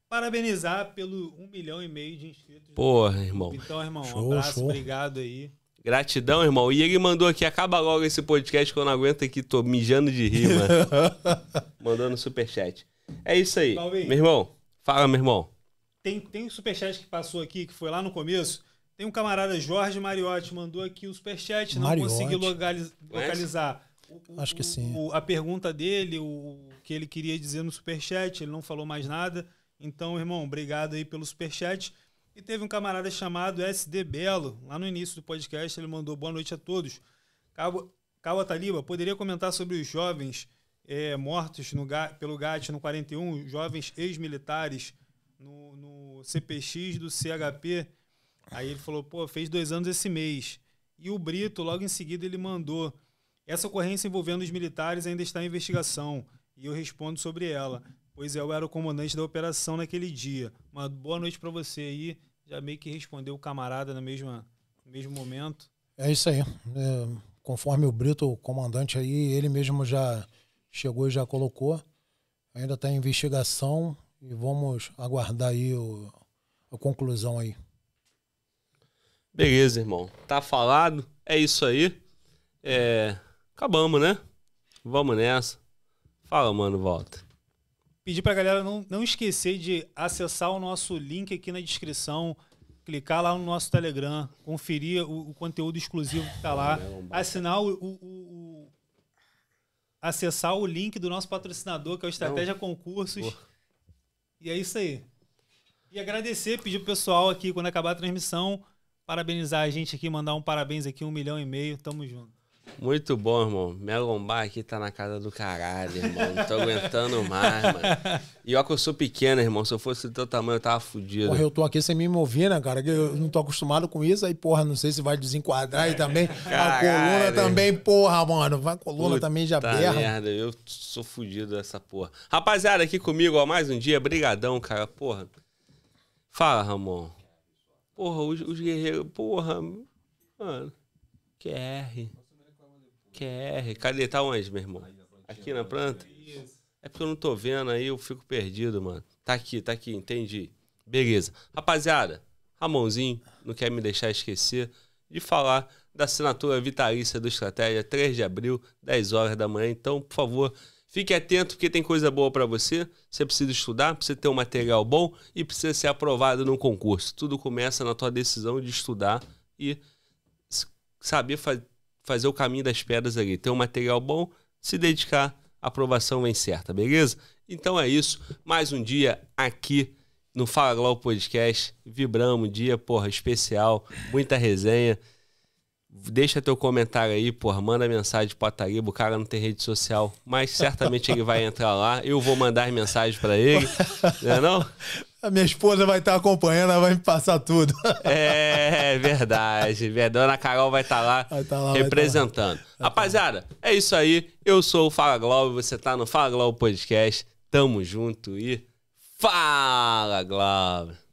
parabenizar pelo 1 um milhão e meio de inscritos. Porra, irmão. Então, irmão, show, um abraço, show. obrigado aí. Gratidão, irmão. E ele mandou aqui, acaba logo esse podcast que eu não aguento aqui, tô mijando de rir, mano. Mandou no superchat. É isso aí. Talvez. Meu irmão, fala, meu irmão. Tem, tem um superchat que passou aqui, que foi lá no começo, tem um camarada, Jorge Mariotti, mandou aqui o superchat, não Mariotti. consegui localiz localizar. O, Acho que sim. O, a pergunta dele, o que ele queria dizer no superchat, ele não falou mais nada. Então, irmão, obrigado aí pelo superchat. E teve um camarada chamado SD Belo, lá no início do podcast, ele mandou boa noite a todos. Cabo, Cabo Taliba, poderia comentar sobre os jovens é, mortos no, pelo GAT no 41, jovens ex-militares no, no CPX do CHP? Aí ele falou, pô, fez dois anos esse mês. E o Brito, logo em seguida, ele mandou. Essa ocorrência envolvendo os militares ainda está em investigação. E eu respondo sobre ela, pois é, eu era o comandante da operação naquele dia. Uma boa noite para você aí. Já meio que respondeu o camarada no mesmo, no mesmo momento. É isso aí. É, conforme o Brito, o comandante aí, ele mesmo já chegou e já colocou. Ainda está em investigação e vamos aguardar aí o, a conclusão aí. Beleza, irmão. Tá falado. É isso aí. É... Acabamos, né? Vamos nessa. Fala, mano, volta. Pedir pra galera não, não esquecer de acessar o nosso link aqui na descrição, clicar lá no nosso Telegram, conferir o, o conteúdo exclusivo que tá lá, é, assinar o, o, o, acessar o link do nosso patrocinador, que é o Estratégia não. Concursos. Porra. E é isso aí. E agradecer, pedir pro pessoal aqui, quando acabar a transmissão, parabenizar a gente aqui, mandar um parabéns aqui, um milhão e meio. Tamo junto. Muito bom, irmão. Minha lombar aqui tá na casa do caralho, irmão. Não tô aguentando mais, mano. E ó que eu sou pequeno, irmão. Se eu fosse do teu tamanho, eu tava fudido. Porra, eu tô aqui sem me mover, né, cara? Eu não tô acostumado com isso. Aí, porra, não sei se vai desenquadrar aí também. Caralho. A coluna também, porra, mano. A coluna Puta também já berra. merda, eu sou fudido dessa porra. Rapaziada, aqui comigo, ó, mais um dia. Brigadão, cara. Porra. Fala, Ramon. Porra, os, os guerreiros. Porra, mano. QR. QR. Cadê? Tá onde, meu irmão? Aqui na planta? É porque eu não tô vendo aí, eu fico perdido, mano. Tá aqui, tá aqui, entendi. Beleza. Rapaziada, Ramonzinho não quer me deixar esquecer de falar da assinatura vitalícia do Estratégia, 3 de abril, 10 horas da manhã. Então, por favor, Fique atento porque tem coisa boa para você. Você precisa estudar, precisa ter um material bom e precisa ser aprovado no concurso. Tudo começa na tua decisão de estudar e saber fa fazer o caminho das pedras ali. Ter um material bom, se dedicar, a aprovação vem certa, beleza? Então é isso. Mais um dia aqui no Fala Globo Podcast. Vibramos, um dia, porra, especial, muita resenha. Deixa teu comentário aí, porra, manda mensagem pro Atariba, o cara não tem rede social, mas certamente ele vai entrar lá, eu vou mandar mensagem para ele, não é não? A minha esposa vai estar acompanhando, ela vai me passar tudo. É, é verdade, verdade. Dona Carol vai estar tá lá, tá tá lá representando. Estar lá. Rapaziada, é isso aí, eu sou o Fala Globo, você tá no Fala Globo Podcast, tamo junto e Fala Globo!